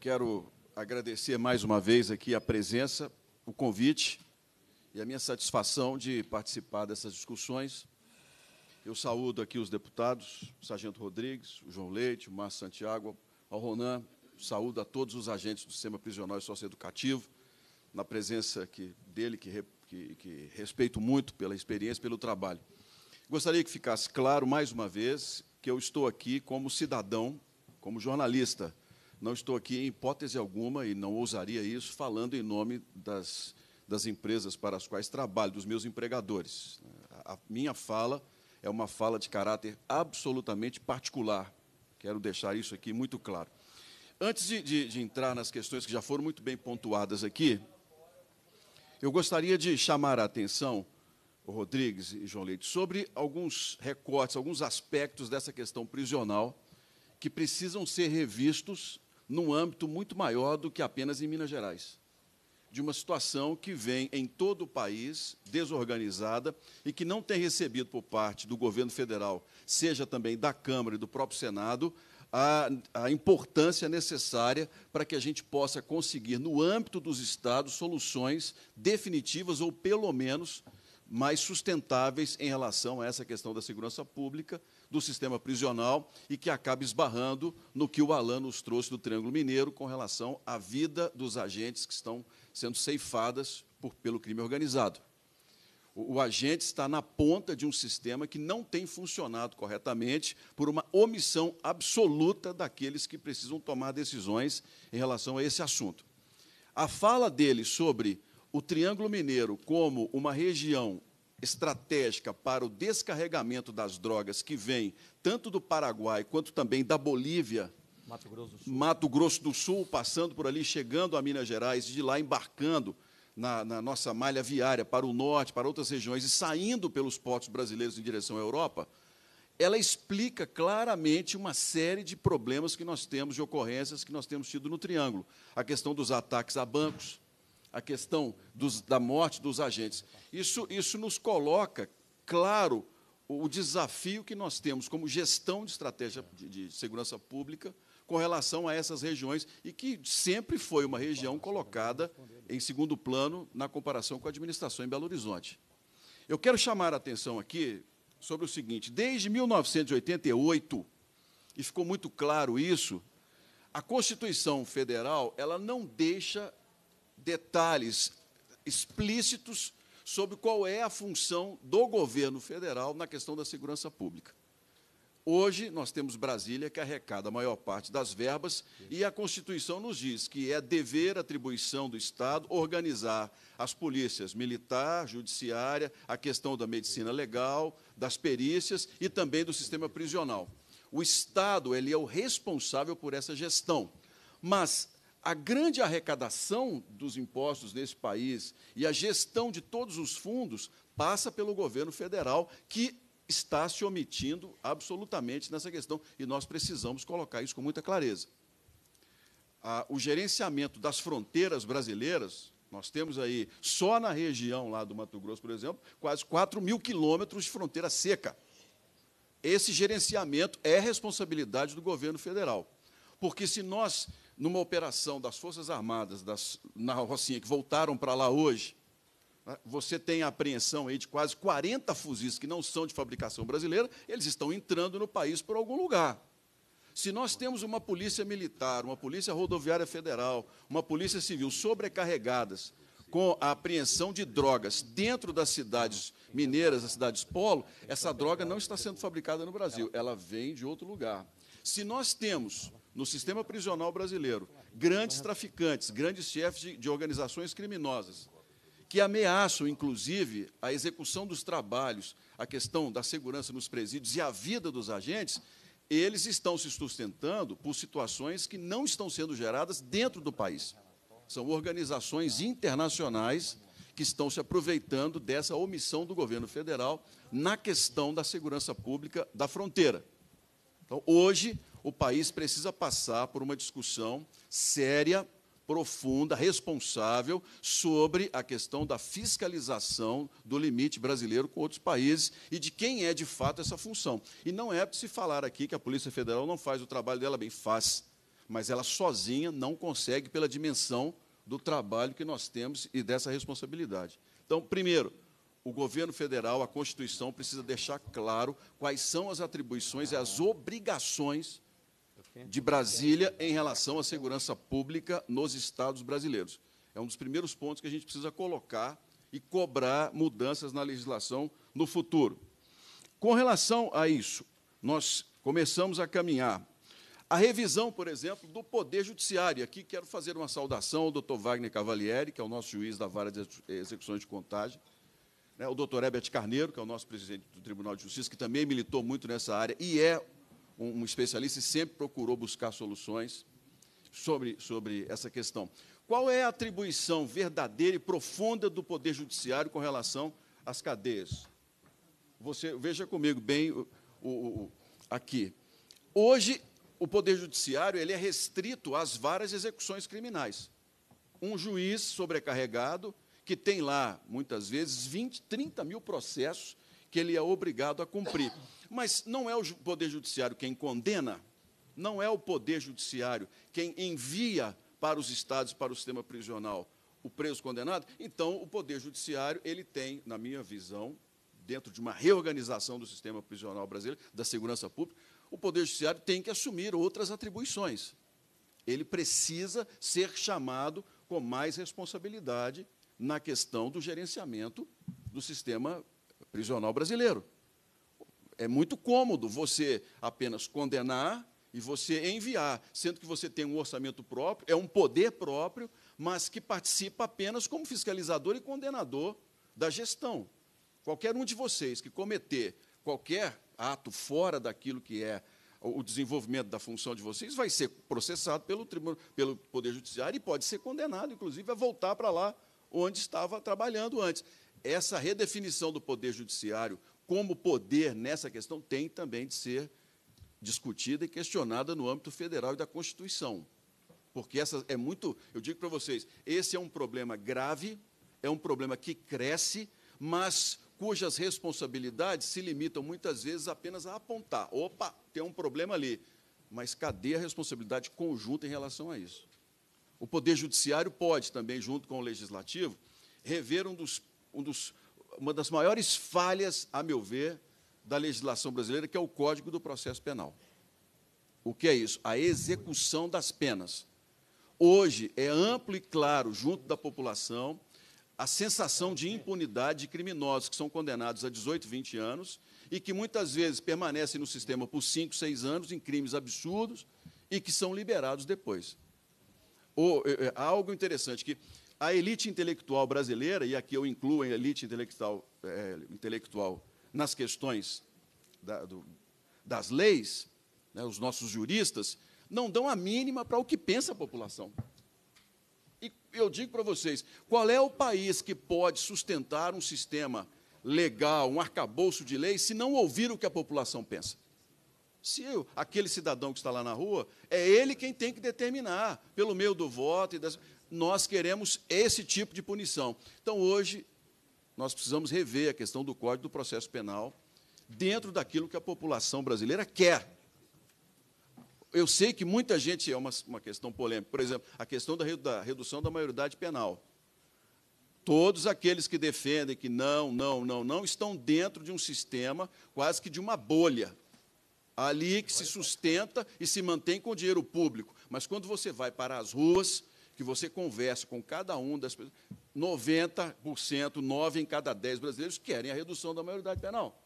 S8: Quero agradecer mais uma vez aqui a presença, o convite e a minha satisfação de participar dessas discussões. Eu saúdo aqui os deputados, o Sargento Rodrigues, o João Leite, o Márcio Santiago, ao Ronan, saúdo a todos os agentes do sistema prisional e socioeducativo, na presença que, dele, que, que, que respeito muito pela experiência, pelo trabalho. Gostaria que ficasse claro, mais uma vez, que eu estou aqui como cidadão, como jornalista, não estou aqui, em hipótese alguma, e não ousaria isso, falando em nome das, das empresas para as quais trabalho, dos meus empregadores. A minha fala é uma fala de caráter absolutamente particular. Quero deixar isso aqui muito claro. Antes de, de, de entrar nas questões que já foram muito bem pontuadas aqui, eu gostaria de chamar a atenção, o Rodrigues e João Leite, sobre alguns recortes, alguns aspectos dessa questão prisional que precisam ser revistos num âmbito muito maior do que apenas em Minas Gerais. De uma situação que vem em todo o país desorganizada e que não tem recebido por parte do governo federal, seja também da Câmara e do próprio Senado, a, a importância necessária para que a gente possa conseguir, no âmbito dos estados, soluções definitivas ou, pelo menos, mais sustentáveis em relação a essa questão da segurança pública, do sistema prisional e que acaba esbarrando no que o Alan nos trouxe do Triângulo Mineiro com relação à vida dos agentes que estão sendo ceifadas por, pelo crime organizado. O, o agente está na ponta de um sistema que não tem funcionado corretamente por uma omissão absoluta daqueles que precisam tomar decisões em relação a esse assunto. A fala dele sobre o Triângulo Mineiro como uma região estratégica para o descarregamento das drogas que vem tanto do Paraguai quanto também da Bolívia, Mato Grosso do Sul, Mato Grosso do Sul passando por ali, chegando a Minas Gerais, de lá embarcando na, na, nossa malha viária para o norte, para outras regiões e saindo pelos portos brasileiros em direção à Europa, ela explica claramente uma série de problemas que nós temos, de ocorrências que nós temos tido no Triângulo. A questão dos ataques a bancos, a questão dos, da morte dos agentes. Isso, isso nos coloca, claro, o desafio que nós temos como gestão de estratégia de, de segurança pública com relação a essas regiões e que sempre foi uma região colocada em segundo plano na comparação com a administração em Belo Horizonte. Eu quero chamar a atenção aqui sobre o seguinte: desde 1988, e ficou muito claro isso, a Constituição Federal ela não deixa detalhes explícitos sobre qual é a função do governo federal na questão da segurança pública. Hoje, nós temos Brasília, que arrecada a maior parte das verbas, e a Constituição nos diz que é dever, atribuição do Estado, organizar as polícias militar, judiciária, a questão da medicina legal, das perícias e também do sistema prisional. O Estado ele é o responsável por essa gestão. Mas a grande arrecadação dos impostos nesse país e a gestão de todos os fundos passa pelo governo federal, que está se omitindo absolutamente nessa questão, e nós precisamos colocar isso com muita clareza. o gerenciamento das fronteiras brasileiras, nós temos aí, só na região lá do Mato Grosso, por exemplo, quase 4 mil quilômetros de fronteira seca. Esse gerenciamento é responsabilidade do governo federal. Porque se nós numa operação das Forças Armadas das, na Rocinha, que voltaram para lá hoje, você tem a apreensão aí de quase 40 fuzis que não são de fabricação brasileira, eles estão entrando no país por algum lugar. Se nós temos uma polícia militar, uma polícia rodoviária federal, uma polícia civil sobrecarregadas com a apreensão de drogas dentro das cidades mineiras, das cidades polo, essa droga não está sendo fabricada no Brasil, ela vem de outro lugar. Se nós temos no sistema prisional brasileiro grandes traficantes, grandes chefes de, de organizações criminosas, que ameaçam, inclusive, a execução dos trabalhos, a questão da segurança nos presídios e a vida dos agentes, eles estão se sustentando por situações que não estão sendo geradas dentro do país. São organizações internacionais que estão se aproveitando dessa omissão do governo federal na questão da segurança pública da fronteira. Então, hoje, o país precisa passar por uma discussão séria, profunda, responsável sobre a questão da fiscalização do limite brasileiro com outros países e de quem é de fato essa função. E não é para se falar aqui que a Polícia Federal não faz o trabalho dela bem, faz, mas ela sozinha não consegue pela dimensão do trabalho que nós temos e dessa responsabilidade. Então, primeiro, o governo federal, a Constituição precisa deixar claro quais são as atribuições e as obrigações de Brasília em relação à segurança pública nos estados brasileiros. É um dos primeiros pontos que a gente precisa colocar e cobrar mudanças na legislação no futuro. Com relação a isso, nós começamos a caminhar. A revisão, por exemplo, do Poder Judiciário. Aqui quero fazer uma saudação ao doutor Wagner Cavalieri, que é o nosso juiz da Vara de Execuções de Contagem, né? o doutor Herbert Carneiro, que é o nosso presidente do Tribunal de Justiça, que também militou muito nessa área e é um, especialista e sempre procurou buscar soluções sobre, sobre essa questão. Qual é a atribuição verdadeira e profunda do Poder Judiciário com relação às cadeias? Você veja comigo bem o, o, o, aqui. Hoje, o Poder Judiciário ele é restrito às várias execuções criminais. Um juiz sobrecarregado, que tem lá, muitas vezes, 20, 30 mil processos que ele é obrigado a cumprir. Mas não é o Poder Judiciário quem condena, não é o Poder Judiciário quem envia para os estados, para o sistema prisional, o preso condenado. Então, o Poder Judiciário, ele tem, na minha visão, dentro de uma reorganização do sistema prisional brasileiro, da segurança pública, o Poder Judiciário tem que assumir outras atribuições. Ele precisa ser chamado com mais responsabilidade na questão do gerenciamento do sistema prisional brasileiro é muito cômodo você apenas condenar e você enviar, sendo que você tem um orçamento próprio, é um poder próprio, mas que participa apenas como fiscalizador e condenador da gestão. Qualquer um de vocês que cometer qualquer ato fora daquilo que é o desenvolvimento da função de vocês vai ser processado pelo tribunal, pelo Poder Judiciário e pode ser condenado, inclusive, a voltar para lá onde estava trabalhando antes. Essa redefinição do Poder Judiciário como poder nessa questão tem também de ser discutida e questionada no âmbito federal e da Constituição. Porque essa é muito, eu digo para vocês, esse é um problema grave, é um problema que cresce, mas cujas responsabilidades se limitam muitas vezes apenas a apontar. Opa, tem um problema ali. Mas cadê a responsabilidade conjunta em relação a isso? O Poder Judiciário pode também, junto com o Legislativo, rever um dos, um dos uma das maiores falhas, a meu ver, da legislação brasileira, que é o Código do Processo Penal. O que é isso? A execução das penas. Hoje é amplo e claro, junto da população, a sensação de impunidade de criminosos que são condenados a 18, 20 anos e que muitas vezes permanecem no sistema por 5, 6 anos em crimes absurdos e que são liberados depois. Ou, é, é, algo interessante que a elite intelectual brasileira, e aqui eu incluo a elite intelectual, é, intelectual nas questões da, do, das leis, né, os nossos juristas, não dão a mínima para o que pensa a população. E eu digo para vocês: qual é o país que pode sustentar um sistema legal, um arcabouço de leis, se não ouvir o que a população pensa? Se eu, aquele cidadão que está lá na rua, é ele quem tem que determinar, pelo meio do voto e das nós queremos esse tipo de punição. Então, hoje, nós precisamos rever a questão do Código do Processo Penal dentro daquilo que a população brasileira quer. Eu sei que muita gente, é uma, uma questão polêmica, por exemplo, a questão da, da redução da maioridade penal. Todos aqueles que defendem que não, não, não, não, estão dentro de um sistema quase que de uma bolha, ali que se sustenta e se mantém com dinheiro público. Mas quando você vai para as ruas, que você conversa com cada um das pessoas, 90%, 9 em cada 10 brasileiros querem a redução da maioridade penal.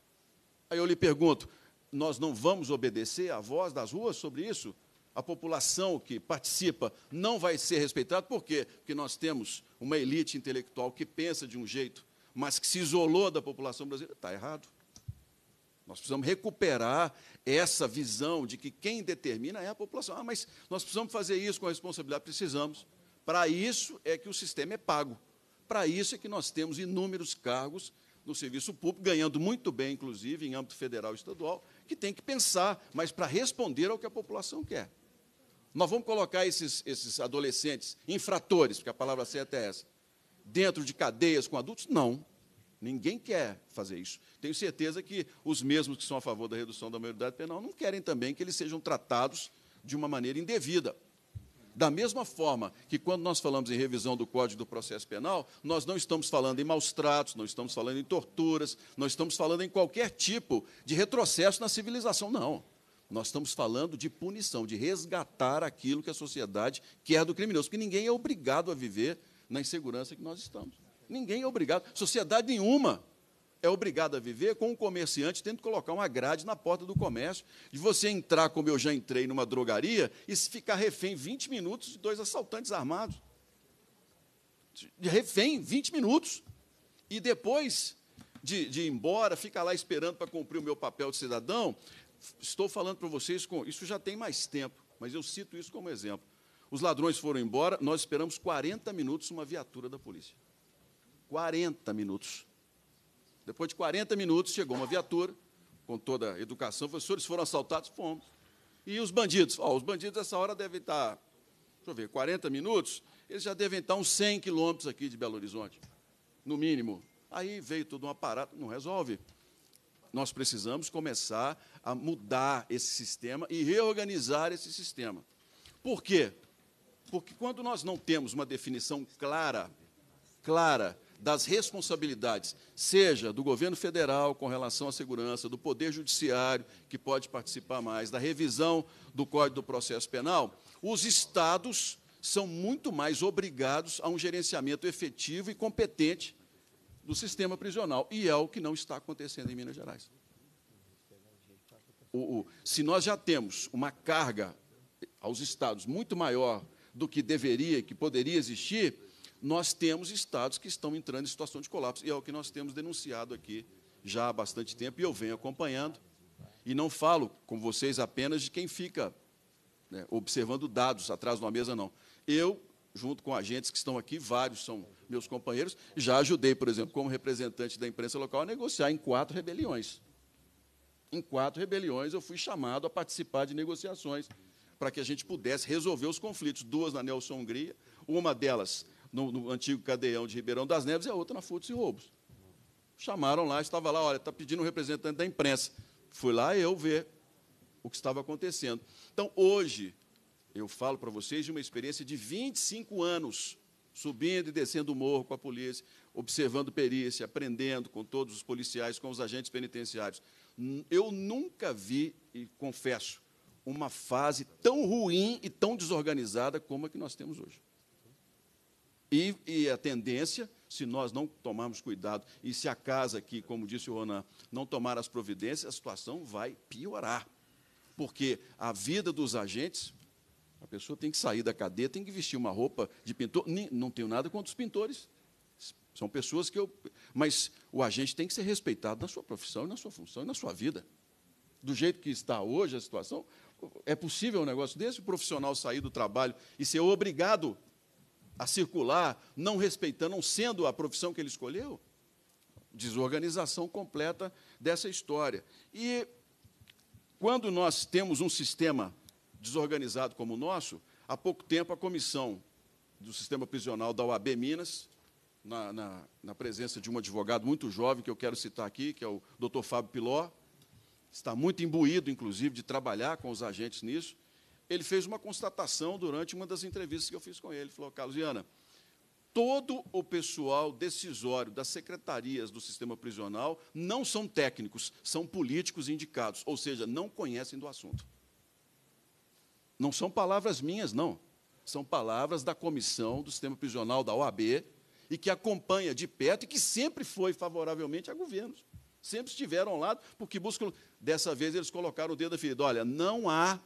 S8: Aí eu lhe pergunto, nós não vamos obedecer à voz das ruas sobre isso? A população que participa não vai ser respeitada, por quê? Porque nós temos uma elite intelectual que pensa de um jeito, mas que se isolou da população brasileira. Está errado. Nós precisamos recuperar essa visão de que quem determina é a população. Ah, mas nós precisamos fazer isso com responsabilidade. Precisamos. Para isso é que o sistema é pago. Para isso é que nós temos inúmeros cargos no serviço público, ganhando muito bem, inclusive, em âmbito federal e estadual, que tem que pensar, mas para responder ao que a população quer. Nós vamos colocar esses, esses adolescentes infratores, porque a palavra certa é essa, dentro de cadeias com adultos? Não. Ninguém quer fazer isso. Tenho certeza que os mesmos que são a favor da redução da maioridade penal não querem também que eles sejam tratados de uma maneira indevida. Da mesma forma que quando nós falamos em revisão do Código do Processo Penal, nós não estamos falando em maus tratos, não estamos falando em torturas, não estamos falando em qualquer tipo de retrocesso na civilização, não. Nós estamos falando de punição, de resgatar aquilo que a sociedade quer do criminoso, porque ninguém é obrigado a viver na insegurança que nós estamos. Ninguém é obrigado, sociedade nenhuma é obrigado a viver com um comerciante tendo colocar uma grade na porta do comércio, de você entrar, como eu já entrei, numa drogaria e ficar refém 20 minutos de dois assaltantes armados. De refém, 20 minutos. E depois de, de ir embora, ficar lá esperando para cumprir o meu papel de cidadão. Estou falando para vocês com. Isso já tem mais tempo, mas eu cito isso como exemplo. Os ladrões foram embora, nós esperamos 40 minutos uma viatura da polícia. 40 minutos. Depois de 40 minutos, chegou uma viatura, com toda a educação, professores senhores foram assaltados? Fomos. E os bandidos? Oh, os bandidos, essa hora, devem estar, tá, deixa eu ver, 40 minutos, eles já devem estar tá uns 100 quilômetros aqui de Belo Horizonte, no mínimo. Aí veio todo um aparato, não resolve. Nós precisamos começar a mudar esse sistema e reorganizar esse sistema. Por quê? Porque quando nós não temos uma definição clara, clara das responsabilidades, seja do governo federal com relação à segurança, do Poder Judiciário, que pode participar mais, da revisão do Código do Processo Penal, os estados são muito mais obrigados a um gerenciamento efetivo e competente do sistema prisional. E é o que não está acontecendo em Minas Gerais. O, o, se nós já temos uma carga aos estados muito maior do que deveria, que poderia existir, nós temos estados que estão entrando em situação de colapso. E é o que nós temos denunciado aqui já há bastante tempo, e eu venho acompanhando. E não falo com vocês apenas de quem fica né, observando dados atrás de uma mesa, não. Eu, junto com agentes que estão aqui, vários são meus companheiros, já ajudei, por exemplo, como representante da imprensa local, a negociar em quatro rebeliões. Em quatro rebeliões, eu fui chamado a participar de negociações para que a gente pudesse resolver os conflitos. Duas na Nelson Hungria, uma delas no, no antigo cadeião de Ribeirão das Neves e é a outra na Furtos e Roubos. Chamaram lá, estava lá, olha, está pedindo um representante da imprensa. Fui lá eu ver o que estava acontecendo. Então, hoje, eu falo para vocês de uma experiência de 25 anos, subindo e descendo o morro com a polícia, observando perícia, aprendendo com todos os policiais, com os agentes penitenciários. Eu nunca vi, e confesso, uma fase tão ruim e tão desorganizada como a que nós temos hoje. E, e, a tendência, se nós não tomarmos cuidado, e se a casa aqui, como disse o Ronan, não tomar as providências, a situação vai piorar. Porque a vida dos agentes, a pessoa tem que sair da cadeia, tem que vestir uma roupa de pintor. não tenho nada contra os pintores. São pessoas que eu. Mas o agente tem que ser respeitado na sua profissão, na sua função e na sua vida. Do jeito que está hoje a situação, é possível um negócio desse? O profissional sair do trabalho e ser obrigado a circular, não respeitando, não sendo a profissão que ele escolheu? Desorganização completa dessa história. E quando nós temos um sistema desorganizado como o nosso, há pouco tempo a comissão do sistema prisional da UAB Minas, na, na, na, presença de um advogado muito jovem que eu quero citar aqui, que é o doutor Fábio Piló, está muito imbuído, inclusive, de trabalhar com os agentes nisso, ele fez uma constatação durante uma das entrevistas que eu fiz com ele. Ele falou, "Carlos Ana, todo o pessoal decisório das secretarias do sistema prisional não são técnicos, são políticos indicados, ou seja, não conhecem do assunto. Não são palavras minhas, não. São palavras da comissão do sistema prisional da OAB e que acompanha de perto e que sempre foi favoravelmente a governos. Sempre estiveram ao lado porque buscam. Dessa vez eles colocaram o dedo da ferida. Olha, não há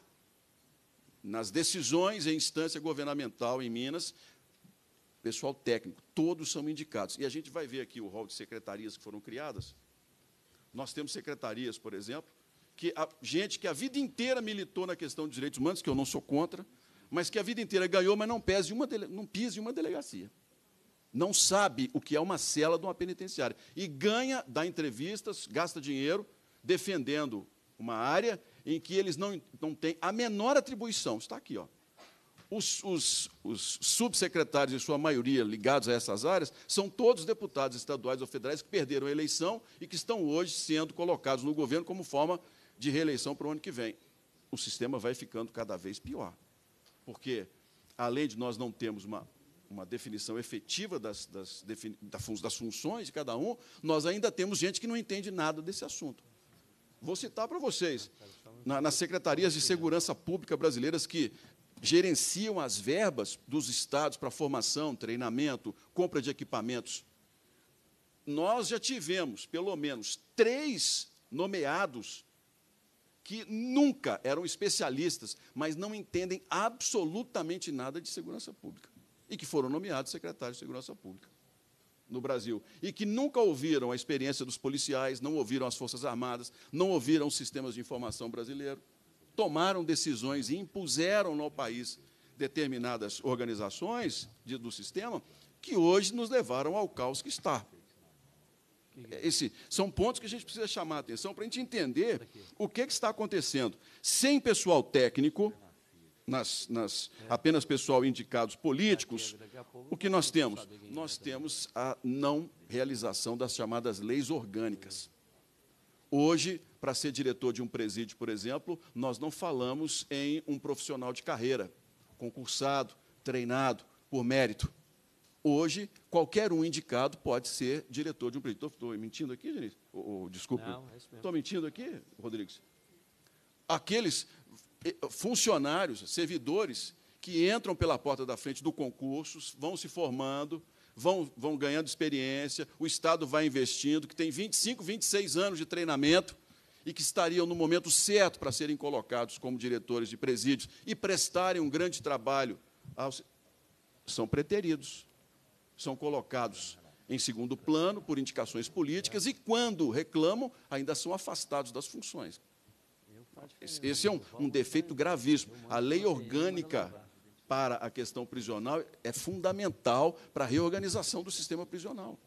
S8: nas decisões em instância governamental em Minas, pessoal técnico, todos são indicados. E a gente vai ver aqui o rol de secretarias que foram criadas. Nós temos secretarias, por exemplo, que a, gente que a vida inteira militou na questão dos direitos humanos, que eu não sou contra, mas que a vida inteira ganhou, mas não, pese uma dele, não pise uma delegacia. Não sabe o que é uma cela de uma penitenciária. E ganha, dá entrevistas, gasta dinheiro defendendo uma área em que eles não, não têm a menor atribuição. Está aqui, ó. Os, os, os subsecretários, em sua maioria, ligados a essas áreas, são todos deputados estaduais ou federais que perderam a eleição e que estão hoje sendo colocados no governo como forma de reeleição para o ano que vem. O sistema vai ficando cada vez pior, porque, além de nós não termos uma uma definição efetiva das, das, das, funções de cada um, nós ainda temos gente que não entende nada desse assunto. Vou citar para vocês na, nas secretarias de segurança pública brasileiras que gerenciam as verbas dos estados para formação, treinamento, compra de equipamentos. Nós já tivemos, pelo menos, três nomeados que nunca eram especialistas, mas não entendem absolutamente nada de segurança pública e que foram nomeados secretários de segurança pública no Brasil e que nunca ouviram a experiência dos policiais, não ouviram as Forças Armadas, não ouviram os sistemas de informação brasileiro, tomaram decisões e impuseram no país determinadas organizações de, do sistema que hoje nos levaram ao caos que está. Esse, são pontos que a gente precisa chamar a atenção para a gente entender o que, é que está acontecendo. Sem pessoal técnico, nas, nas apenas pessoal indicados políticos, o que nós temos? Nós é temos a não realização das chamadas leis orgânicas. Hoje, para ser diretor de um presídio, por exemplo, nós não falamos em um profissional de carreira, concursado, treinado, por mérito. Hoje, qualquer um indicado pode ser diretor de um presídio. Estou mentindo aqui, Denise? desculpe é Estou mentindo aqui, Rodrigues? Aqueles, funcionários, servidores que entram pela porta da frente do concurso, vão se formando, vão, vão ganhando experiência, o Estado vai investindo, que tem 25, 26 anos de treinamento e que estariam no momento certo para serem colocados como diretores de presídios e prestarem um grande trabalho aos... são preteridos, são colocados em segundo plano por indicações políticas e quando reclamam ainda são afastados das funções. Esse é um, um defeito gravíssimo. A lei orgânica para a questão prisional é fundamental para a reorganização do sistema prisional.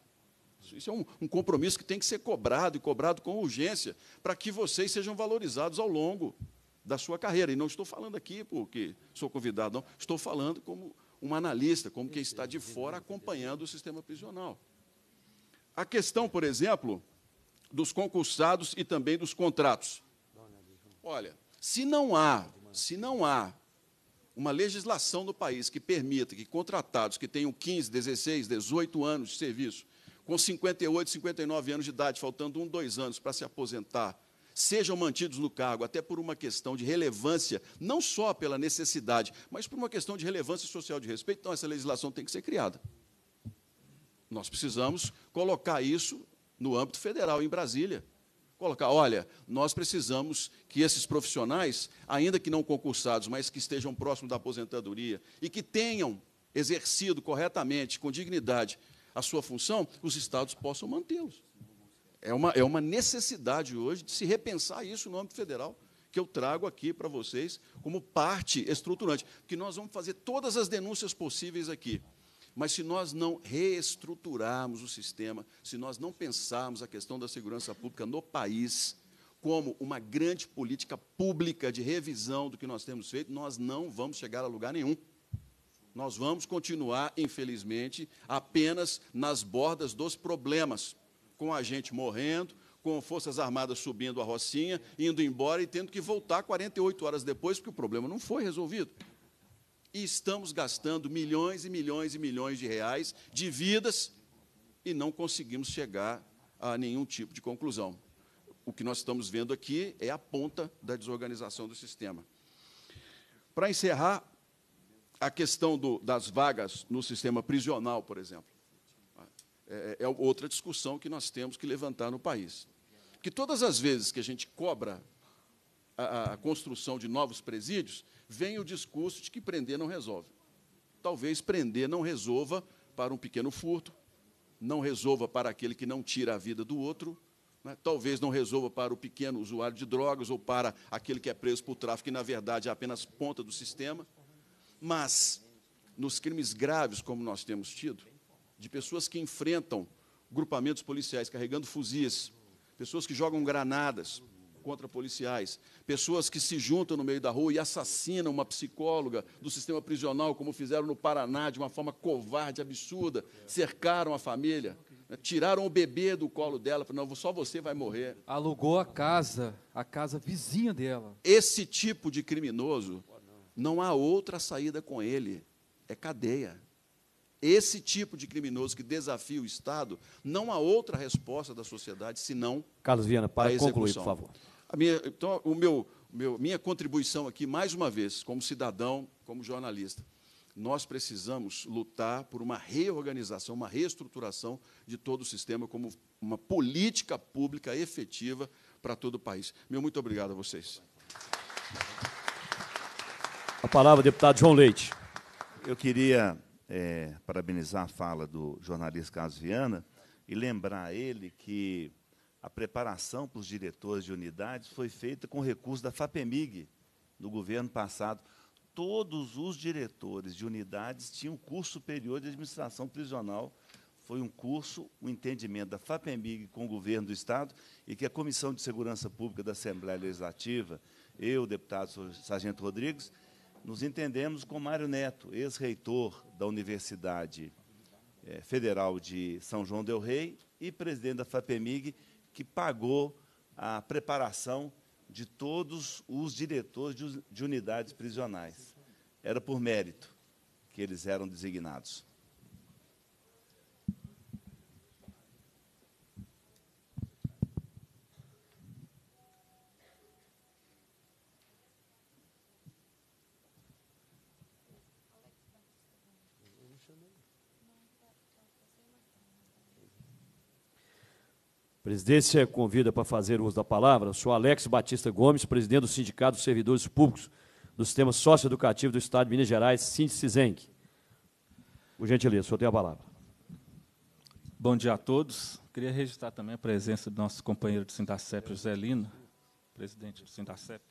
S8: Isso é um, um, compromisso que tem que ser cobrado e cobrado com urgência para que vocês sejam valorizados ao longo da sua carreira. E não estou falando aqui porque sou convidado, não. Estou falando como um analista, como quem está de fora acompanhando o sistema prisional. A questão, por exemplo, dos concursados e também dos contratos. Olha, se não há, se não há uma legislação no país que permita que contratados que tenham 15, 16, 18 anos de serviço, com 58, 59 anos de idade, faltando um, dois anos para se aposentar, sejam mantidos no cargo, até por uma questão de relevância, não só pela necessidade, mas por uma questão de relevância social de respeito. Então, essa legislação tem que ser criada. Nós precisamos colocar isso no âmbito federal, em Brasília colocar, olha, nós precisamos que esses profissionais, ainda que não concursados, mas que estejam próximo da aposentadoria e que tenham exercido corretamente, com dignidade, a sua função, os estados possam mantê-los. É uma, é uma necessidade hoje de se repensar isso no âmbito federal, que eu trago aqui para vocês como parte estruturante, que nós vamos fazer todas as denúncias possíveis aqui. Mas se nós não reestruturarmos o sistema, se nós não pensarmos a questão da segurança pública no país como uma grande política pública de revisão do que nós temos feito, nós não vamos chegar a lugar nenhum. Nós vamos continuar, infelizmente, apenas nas bordas dos problemas, com a gente morrendo, com Forças Armadas subindo a Rocinha, indo embora e tendo que voltar 48 horas depois, porque o problema não foi resolvido e estamos gastando milhões e milhões e milhões de reais de vidas e não conseguimos chegar a nenhum tipo de conclusão. O que nós estamos vendo aqui é a ponta da desorganização do sistema. Para encerrar, a questão do, das vagas no sistema prisional, por exemplo, é, é, é outra discussão que nós temos que levantar no país. Porque todas as vezes que a gente cobra a, a construção de novos presídios, vem o discurso de que prender não resolve. Talvez prender não resolva para um pequeno furto, não resolva para aquele que não tira a vida do outro, né? talvez não resolva para o pequeno usuário de drogas ou para aquele que é preso por tráfico, que na verdade é apenas ponta do sistema. Mas nos crimes graves, como nós temos tido, de pessoas que enfrentam grupamentos policiais carregando fuzis, pessoas que jogam granadas, contra policiais, pessoas que se juntam no meio da rua e assassinam uma psicóloga do sistema prisional, como fizeram no Paraná, de uma forma covarde, absurda, cercaram a família, né, tiraram o bebê do colo dela, falaram, não, só você vai morrer.
S5: Alugou a casa, a casa vizinha
S8: dela. Esse tipo de criminoso, não há outra saída com ele, é cadeia. Esse tipo de criminoso que desafia o Estado, não há outra resposta da sociedade senão.
S1: Carlos Viana, para concluir, por favor
S8: minha, então, o meu, meu, minha contribuição aqui, mais uma vez, como cidadão, como jornalista, nós precisamos lutar por uma reorganização, uma reestruturação de todo o sistema como uma política pública efetiva para todo o país. Meu muito obrigado a vocês.
S2: A palavra, deputado João Leite. Eu queria é, parabenizar a fala do jornalista Carlos Viana e lembrar a ele que a preparação para os diretores de unidades foi feita com recurso da FAPEMIG, no governo passado. Todos os diretores de unidades tinham curso superior de administração prisional. Foi um curso, um entendimento da FAPEMIG com o governo do Estado e que a Comissão de Segurança Pública da Assembleia Legislativa, eu, deputado Sargento Rodrigues, nos entendemos com Mário Neto, ex-reitor da Universidade eh, Federal de São João del Rei e presidente da FAPEMIG, que pagou a preparação de todos os diretores de unidades prisionais. Era por mérito que eles eram designados.
S1: presidência convida para fazer uso da palavra o senhor Alex Batista Gomes, presidente do Sindicato dos Servidores Públicos do Sistema Socioeducativo do Estado de Minas Gerais, Sindicisenc.
S9: Por gentileza, o senhor tem a palavra. Bom dia a todos. Queria registrar também a presença do nosso companheiro do Sindacep, José Lino, presidente do Sindacep.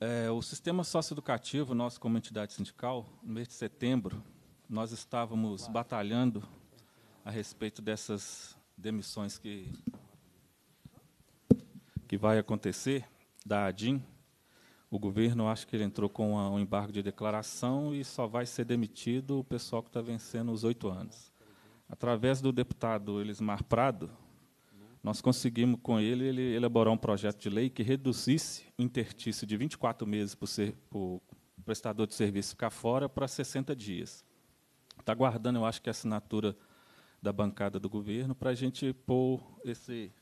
S9: É, o sistema socioeducativo, nós como entidade sindical, no mês de setembro, nós estávamos batalhando a respeito dessas demissões que, que vai acontecer da ADIM, o governo acho que ele entrou com uma, um embargo de declaração e só vai ser demitido o pessoal que está vencendo os oito anos. Através do deputado Elismar Prado, nós conseguimos com ele, ele elaborar um projeto de lei que reduzisse o intertício de 24 meses para o prestador de serviço ficar fora para 60 dias. Está aguardando, eu acho que a assinatura da bancada do governo para a gente pôr esse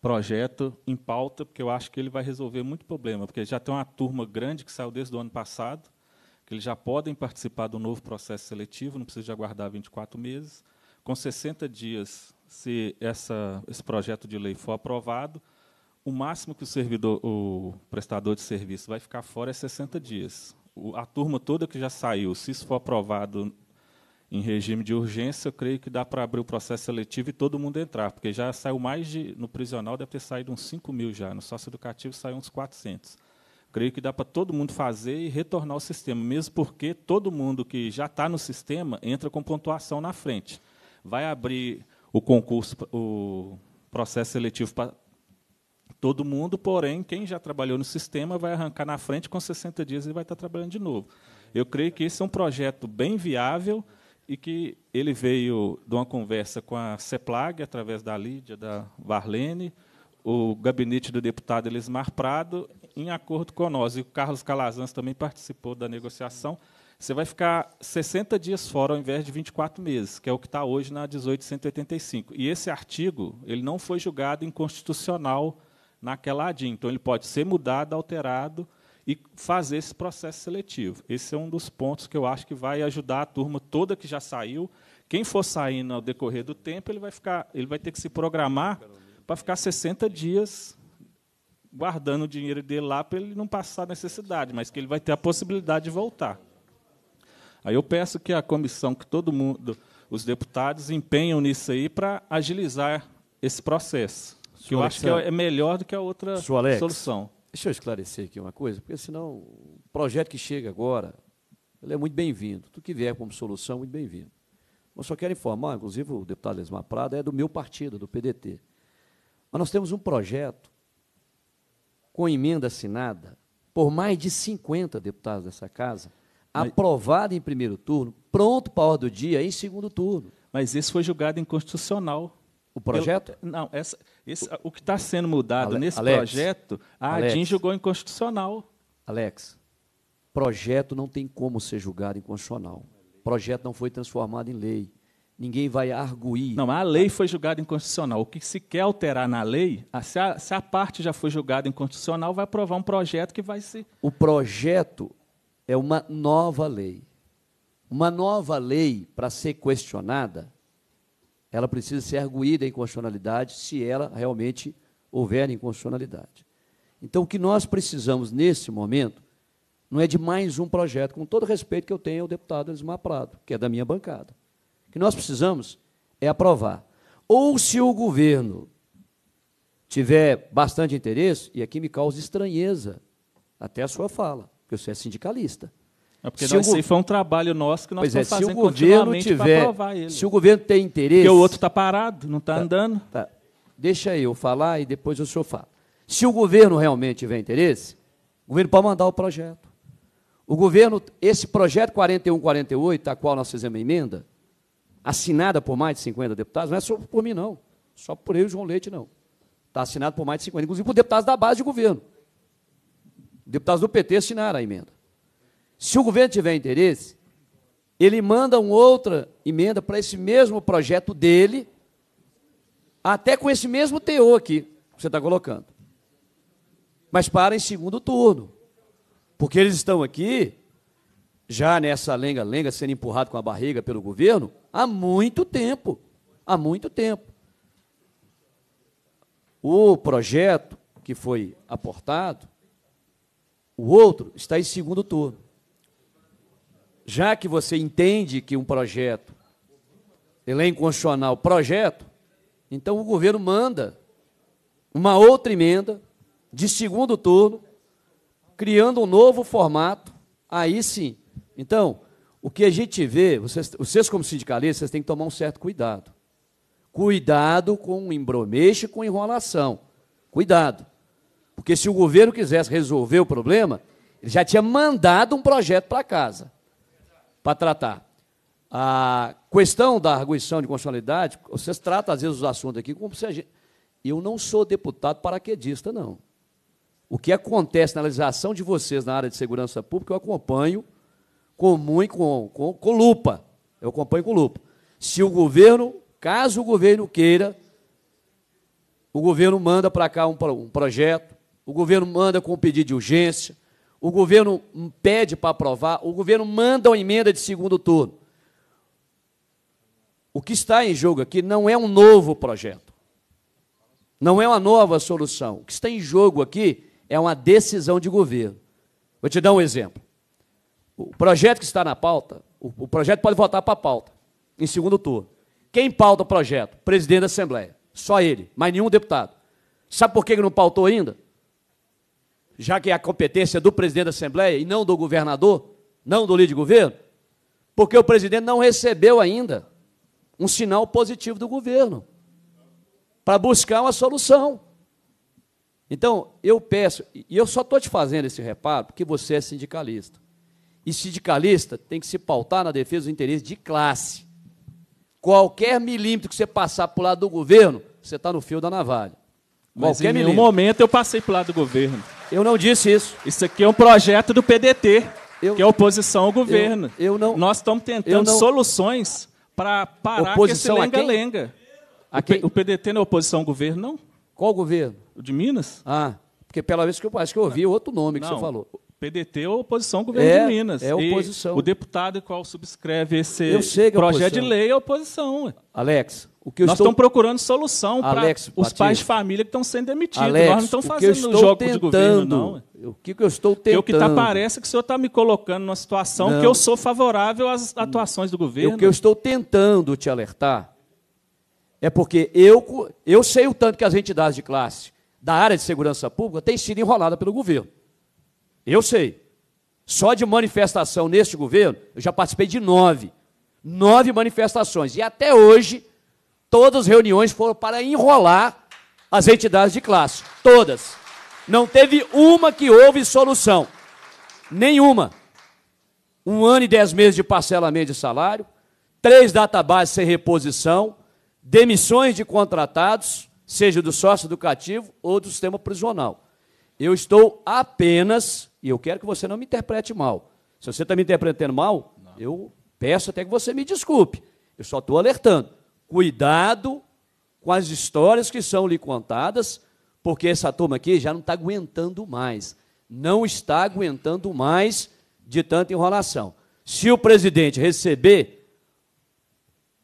S9: projeto em pauta, porque eu acho que ele vai resolver muito problema, porque já tem uma turma grande que saiu desde o ano passado, que eles já podem participar do novo processo seletivo, não precisa aguardar 24 meses. Com 60 dias, se essa, esse projeto de lei for aprovado, o máximo que o servidor, o prestador de serviço vai ficar fora é 60 dias. O, a turma toda que já saiu, se isso for aprovado em regime de urgência, eu creio que dá para abrir o processo seletivo e todo mundo entrar, porque já saiu mais de. No prisional deve ter saído uns 5 mil já, no sócio educativo saiu uns 400. Creio que dá para todo mundo fazer e retornar ao sistema, mesmo porque todo mundo que já está no sistema entra com pontuação na frente. Vai abrir o concurso, o processo seletivo para todo mundo, porém, quem já trabalhou no sistema vai arrancar na frente com 60 dias e vai estar tá trabalhando de novo. Eu creio que esse é um projeto bem viável e que ele veio de uma conversa com a CEPLAG, através da Lídia, da Varlene, o gabinete do deputado Elismar Prado, em acordo com nós. E o Carlos Calazans também participou da negociação. Você vai ficar 60 dias fora ao invés de 24 meses, que é o que está hoje na 1885. E esse artigo ele não foi julgado inconstitucional naquela ADIM. Então, ele pode ser mudado, alterado, e fazer esse processo seletivo. Esse é um dos pontos que eu acho que vai ajudar a turma toda que já saiu. Quem for saindo ao decorrer do tempo, ele vai, ficar, ele vai ter que se programar para ficar 60 dias guardando o dinheiro dele lá para ele não passar necessidade, mas que ele vai ter a possibilidade de voltar. Aí eu peço que a comissão, que todo mundo, os deputados, empenham nisso aí para agilizar esse processo. Que eu acho que é melhor do que a outra solução. Deixa eu esclarecer aqui uma coisa, porque senão o projeto que chega agora, ele é muito bem-vindo. Tudo
S1: que vier como solução, muito bem-vindo. Mas só quero informar, inclusive o deputado Lesmar Prada é do meu partido, do PDT. Mas nós temos um projeto com emenda assinada por mais de 50 deputados dessa casa, Mas... aprovado em primeiro
S9: turno, pronto para a ordem do dia em segundo turno. Mas isso foi julgado inconstitucional o projeto? não, essa, esse, o que está sendo mudado Ale, nesse Alex, projeto, a Alex, ADIM julgou
S1: inconstitucional. Alex, projeto não tem como ser julgado inconstitucional.
S9: Projeto não foi transformado em lei. Ninguém vai arguir. Não, a lei foi julgada inconstitucional. O que se quer alterar na lei, se a, se a parte já foi julgada inconstitucional, vai aprovar um projeto que vai se.
S1: O projeto é uma nova lei. Uma nova lei, para ser questionada, ela precisa ser arguída em constitucionalidade se ela realmente houver inconstitucionalidade. Então, o que nós precisamos nesse momento não é de mais um projeto, com todo respeito que eu tenho ao deputado Elismar Prado, que é da minha bancada. O que nós precisamos é aprovar. Ou se o governo tiver bastante interesse, e aqui me causa estranheza até a sua fala, porque você é sindicalista. É porque se nós, o... foi
S9: um trabalho nosso que nós pois é, estamos é, fazendo se o governo tiver, ele. Se o
S1: governo tem interesse... Porque o outro está parado, não está tá, andando. Tá. Deixa eu falar e depois o senhor fala. Se o governo realmente tiver interesse, o governo pode mandar o projeto. O governo, esse projeto 4148, a qual nós fizemos a emenda, assinada por mais de 50 deputados, não é só por mim, não. Só por eu e o João Leite, não. Está assinado por mais de 50, inclusive por deputados da base de governo. Deputados do PT assinaram a emenda. Se o governo tiver interesse, ele manda uma outra emenda para esse mesmo projeto dele, até com esse mesmo teor aqui que você está colocando. Mas para em segundo turno. Porque eles estão aqui, já nessa lenga-lenga, sendo empurrado com a barriga pelo governo, há muito tempo. Há muito tempo. O projeto que foi aportado, o outro, está em segundo turno já que você entende que um projeto ele é inconstitucional, projeto, então o governo manda uma outra emenda de segundo turno, criando um novo formato, aí sim. Então, o que a gente vê, vocês, vocês como sindicalistas, têm que tomar um certo cuidado. Cuidado com o embromeixo e com enrolação. Cuidado. Porque se o governo quisesse resolver o problema, ele já tinha mandado um projeto para casa para tratar. A questão da arguição de constitucionalidade, vocês tratam às vezes os assuntos aqui como se a gente... Eu não sou deputado paraquedista, não. O que acontece na legislação de vocês na área de segurança pública, eu acompanho com muito, com, com, com lupa. Eu acompanho com lupa. Se o governo, caso o governo queira, o governo manda para cá um, um projeto, o governo manda com um pedido de urgência, o governo pede para aprovar, o governo manda uma emenda de segundo turno. O que está em jogo aqui não é um novo projeto, não é uma nova solução. O que está em jogo aqui é uma decisão de governo. Vou te dar um exemplo. O projeto que está na pauta, o, projeto pode votar para a pauta, em segundo turno. Quem pauta o projeto? Presidente da Assembleia. Só ele, mais nenhum deputado. Sabe por que não pautou ainda? já que é a competência do presidente da Assembleia e não do governador, não do líder de governo, porque o presidente não recebeu ainda um sinal positivo do governo para buscar uma solução. Então, eu peço, e eu só estou te fazendo esse reparo porque você é sindicalista. E sindicalista tem que se pautar na defesa dos interesses de classe. Qualquer milímetro que você passar para o lado do governo, você está no fio da navalha.
S9: Mas em nenhum milímetro. momento eu passei para o lado do governo. Eu não disse isso. Isso aqui é um projeto do PDT, eu, que é oposição ao governo. Eu, eu não, Nós estamos tentando não, soluções para parar com esse lenga-lenga. O, o PDT não é oposição ao governo, não? Qual governo? O de Minas? Ah, porque pela vez que eu acho que eu ouvi outro nome que não, você falou. PDT é oposição ao governo é, de Minas. É oposição. E o deputado é qual subscreve esse é projeto é de lei é oposição. Alex, o que eu Nós estou... estamos procurando solução
S6: para os pais de
S9: família que estão sendo demitidos. Alex, Nós não estamos fazendo jogo de governo, não. O que, que eu estou tentando? o que tá, parece é que o senhor está me colocando numa situação não. que eu sou favorável às
S1: atuações do governo. O que eu estou tentando te alertar é porque eu, eu sei o tanto que as entidades de classe da área de segurança pública têm sido enroladas pelo governo. Eu sei. Só de manifestação neste governo, eu já participei de nove. Nove manifestações. E até hoje Todas as reuniões foram para enrolar as entidades de classe. Todas. Não teve uma que houve solução. Nenhuma. Um ano e dez meses de parcelamento de salário, três databases sem reposição, demissões de contratados, seja do sócio educativo ou do sistema prisional. Eu estou apenas, e eu quero que você não me interprete mal. Se você está me interpretando mal, não. eu peço até que você me desculpe. Eu só estou alertando. Cuidado com as histórias que são lhe contadas, porque essa turma aqui já não está aguentando mais. Não está aguentando mais de tanta enrolação. Se o presidente receber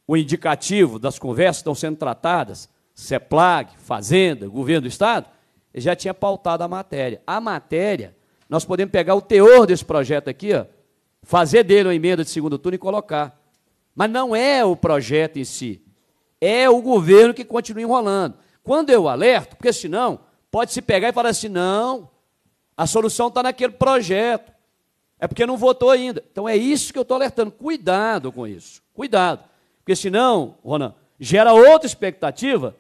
S1: o indicativo das conversas que estão sendo tratadas, CEPLAG, é Fazenda, Governo do Estado, ele já tinha pautado a matéria. A matéria, nós podemos pegar o teor desse projeto aqui, ó, fazer dele uma emenda de segundo turno e colocar. Mas não é o projeto em si é o governo que continua enrolando. Quando eu alerto, porque senão pode se pegar e falar assim: não, a solução está naquele projeto. É porque não votou ainda. Então é isso que eu estou alertando. Cuidado com isso. Cuidado. Porque senão, Ronan, gera outra expectativa.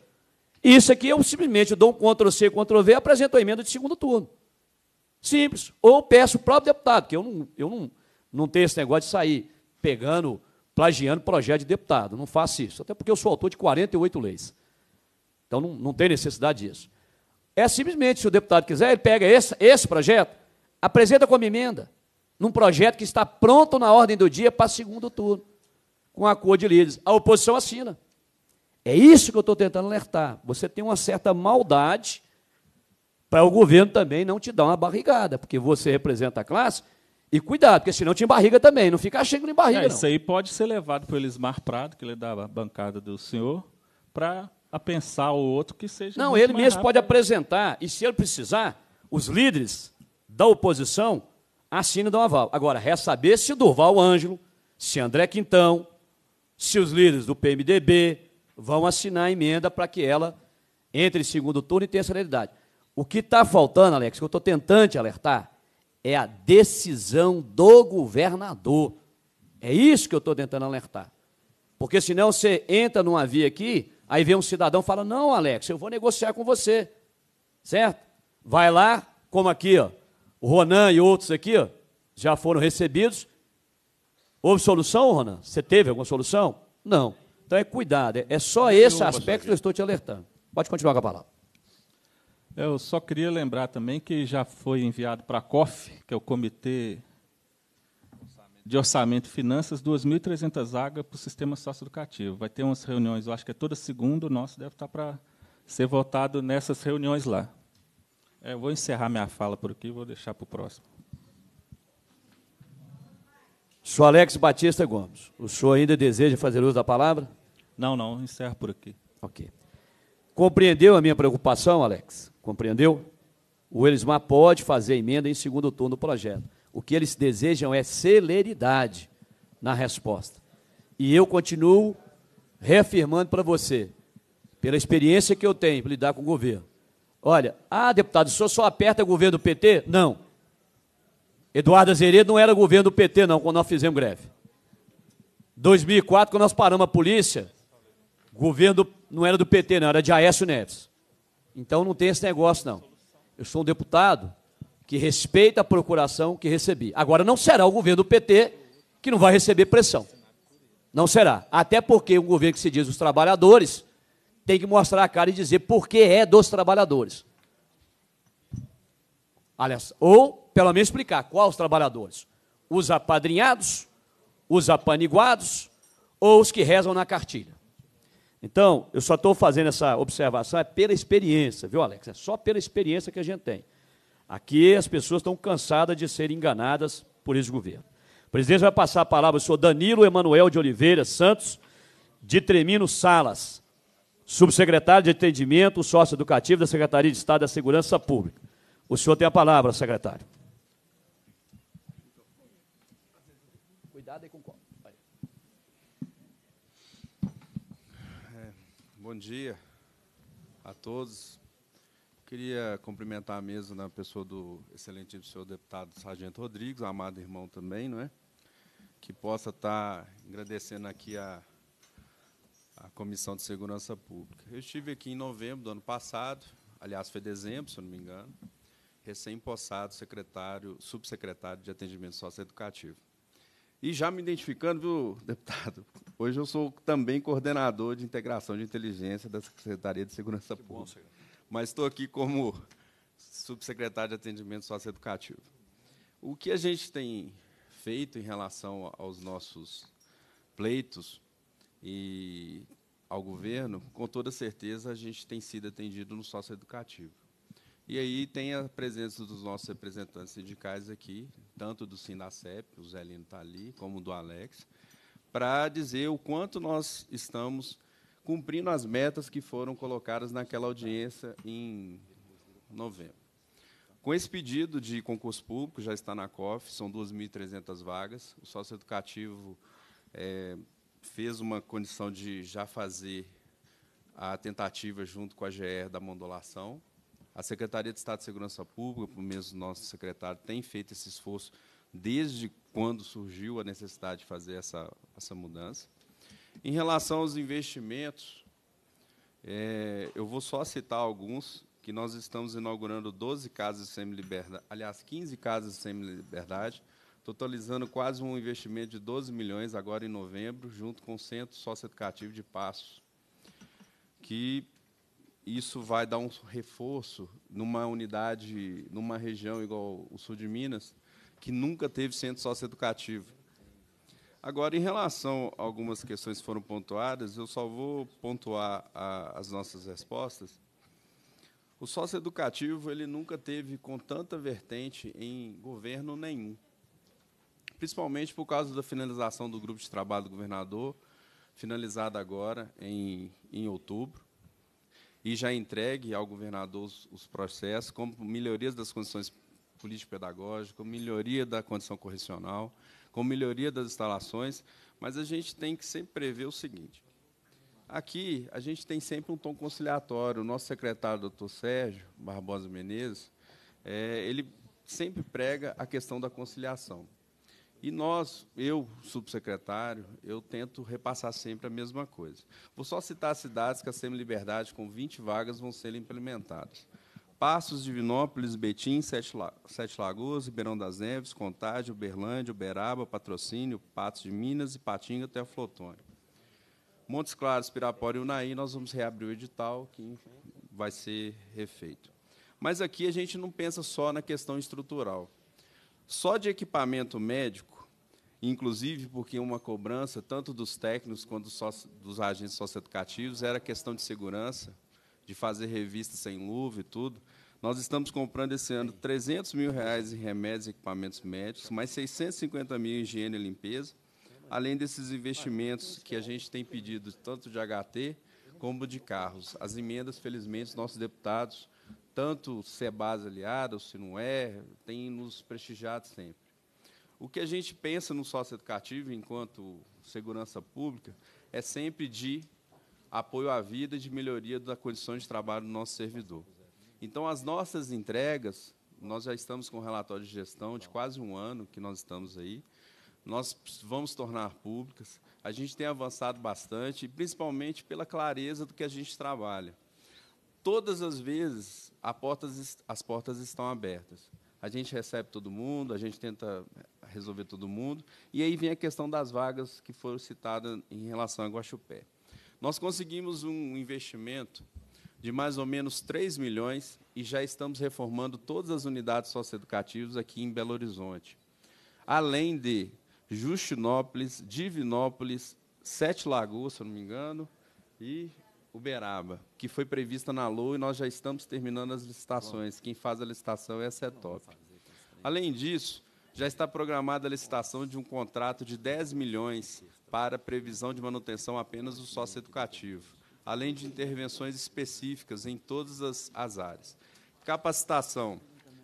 S1: Isso aqui eu simplesmente dou um Ctrl-C, Ctrl-V e apresento a emenda de segundo turno. Simples. Ou peço o próprio deputado, que eu não, eu não, não tenho esse negócio de sair pegando plagiando projeto de deputado. Não faço isso, até porque eu sou autor de 48 leis. Então não, não tem necessidade disso. É simplesmente, se o deputado quiser, ele pega esse, esse projeto, apresenta como emenda, num projeto que está pronto na ordem do dia para segundo turno, com acordo de líderes. A oposição assina. É isso que eu estou tentando alertar. Você tem uma certa maldade para o governo também não te dar uma barrigada, porque você representa a
S9: classe e cuidado, porque senão tinha barriga
S1: também, não fica cheio de barriga. É, isso
S9: aí pode ser levado para o Elismar Prado, que ele é da bancada do senhor, para pensar o outro que seja. Não, ele mesmo rápido. pode apresentar, e se ele precisar, os líderes
S1: da oposição assinam e dão aval. Agora, resta saber se Durval Ângelo, se André Quintão, se os líderes do PMDB vão assinar a emenda para que ela entre em segundo turno e tenha celeridade. O que está faltando, Alex, que eu estou tentando te alertar, é a decisão do governador. É isso que eu estou tentando alertar. Porque senão você entra numa via aqui, aí vem um cidadão e fala: Não, Alex, eu vou negociar com você. Certo? Vai lá, como aqui, ó, o Ronan e outros aqui ó, já foram recebidos. Houve solução, Ronan? Você teve alguma solução? Não. Então é cuidado, é, é só esse aspecto que eu estou te alertando. Pode continuar com a palavra.
S9: Eu só queria lembrar também que já foi enviado para a COF, que é o Comitê de Orçamento e Finanças, 2.300 vagas para o sistema socioeducativo. Vai ter umas reuniões, eu acho que é toda segunda, o nosso deve estar para ser votado nessas reuniões lá. É, eu vou encerrar minha fala por aqui, vou deixar para o próximo. Sou Alex Batista Gomes.
S1: O senhor ainda deseja fazer uso da palavra? Não, não, encerro por aqui. Ok. Compreendeu a minha preocupação, Alex? Compreendeu? O Elismar pode fazer emenda em segundo turno do projeto. O que eles desejam é celeridade na resposta. E eu continuo reafirmando para você, pela experiência que eu tenho para lidar com o governo. Olha, ah, deputado, o senhor só aperta o governo do PT? Não. Eduardo Azeredo não era governo do PT, não, quando nós fizemos greve. 2004, quando nós paramos a polícia, o governo não era do PT, não, era de Aécio Neves. Então não tem esse negócio, não. Eu sou um deputado que respeita a procuração que recebi. Agora, não será o governo do PT que não vai receber pressão. Não será. Até porque o governo que se diz dos trabalhadores tem que mostrar a cara e dizer por que é dos trabalhadores. Aliás, ou, pelo menos, explicar quais os trabalhadores. Os apadrinhados, os apaniguados ou os que rezam na cartilha. Então, eu só estou fazendo essa observação é pela experiência, viu, Alex? É só pela experiência que a gente tem. Aqui as pessoas estão cansadas de serem enganadas por esse governo. O presidente vai passar a palavra ao senhor Danilo Emanuel de Oliveira Santos, de Tremino Salas, subsecretário de atendimento sócio-educativo da Secretaria de Estado da Segurança Pública. O senhor tem a palavra, secretário.
S10: Bom dia a todos. Queria cumprimentar a mesa na pessoa do excelentíssimo senhor deputado Sargento Rodrigues, amado irmão também, não é? Que possa estar tá agradecendo aqui a, a Comissão de Segurança Pública. Eu estive aqui em novembro do ano passado, aliás, foi dezembro, se não me engano, recém-possado secretário, subsecretário de Atendimento Socioeducativo. E já me identificando, deputado, hoje eu sou também coordenador de integração de inteligência da Secretaria de Segurança que Pública. Bom, mas estou aqui como subsecretário de atendimento socioeducativo. O que a gente tem feito em relação aos nossos pleitos e ao governo, com toda certeza a gente tem sido atendido no socioeducativo. E aí tem a presença dos nossos representantes sindicais aqui, tanto do Sindacep, o Zelino está ali, como do Alex, para dizer o quanto nós estamos cumprindo as metas que foram colocadas naquela audiência em novembro. Com esse pedido de concurso público, já está na COF, são 2.300 vagas. O sócio educativo é, fez uma condição de já fazer a tentativa junto com a GR da modulação. A Secretaria de Estado de Segurança Pública, pelo menos nosso secretário, tem feito esse esforço desde quando surgiu a necessidade de fazer essa, essa mudança. Em relação aos investimentos, é, eu vou só citar alguns, que nós estamos inaugurando 12 casas de semi-liberdade, aliás, 15 casas de semi-liberdade, totalizando quase um investimento de 12 milhões agora em novembro, junto com o Centro Socioeducativo de Passos, que isso vai dar um reforço numa unidade, numa região igual o sul de Minas, que nunca teve centro socioeducativo. Agora, em relação a algumas questões que foram pontuadas, eu só vou pontuar a, as nossas respostas. O socioeducativo ele nunca teve com tanta vertente em governo nenhum, principalmente por causa da finalização do grupo de trabalho do governador, finalizada agora em, em outubro e já entregue ao governador os, os processos, como melhorias das condições político-pedagógicas, melhoria da condição correcional, com melhoria das instalações, mas a gente tem que sempre prever o seguinte. Aqui, a gente tem sempre um tom conciliatório. O nosso secretário, doutor Sérgio Barbosa Menezes, é, ele sempre prega a questão da conciliação. E nós, eu, subsecretário, eu tento repassar sempre a mesma coisa. Vou só citar as cidades que a liberdade com 20 vagas, vão ser implementadas. Passos, Divinópolis, Betim, Sete, La Sete Lagoas, Ribeirão das Neves, Contagem, Uberlândia, Uberaba, Patrocínio, Patos de Minas, e Patinga até Flotone. Montes Claros, Pirapora e Unaí, nós vamos reabrir o edital, que vai ser refeito. Mas aqui a gente não pensa só na questão estrutural. Só de equipamento médico, inclusive porque uma cobrança, tanto dos técnicos quanto dos agentes socioeducativos, era questão de segurança, de fazer revistas sem luva e tudo. Nós estamos comprando esse ano 300 mil reais em remédios e equipamentos médicos, mais 650 mil em higiene e limpeza, além desses investimentos que a gente tem pedido, tanto de HT como de carros. As emendas, felizmente, nossos deputados tanto se é base aliada ou se não é, tem nos prestigiado sempre. O que a gente pensa no sócio educativo, enquanto segurança pública, é sempre de apoio à vida e de melhoria da condição de trabalho do nosso servidor. Então, as nossas entregas, nós já estamos com um relatório de gestão de quase um ano que nós estamos aí, nós vamos tornar públicas. A gente tem avançado bastante, principalmente pela clareza do que a gente trabalha todas as vezes portas, as portas estão abertas. A gente recebe todo mundo, a gente tenta eh, resolver todo mundo. E aí vem a questão das vagas que foram citadas em relação a Guaxupé. Nós conseguimos um investimento de mais ou menos 3 milhões e já estamos reformando todas as unidades socioeducativas aqui em Belo Horizonte. Além de Justinópolis, Divinópolis, Sete Lagoas, se não me engano, e Uberaba, que foi prevista na LOA e nós já estamos terminando as licitações. Quem faz a licitação é a CETOP. Além disso, já está programada a licitação de um contrato de 10 milhões para previsão de manutenção apenas do sócio educativo, além de intervenções específicas em todas as, as áreas. Capacitação.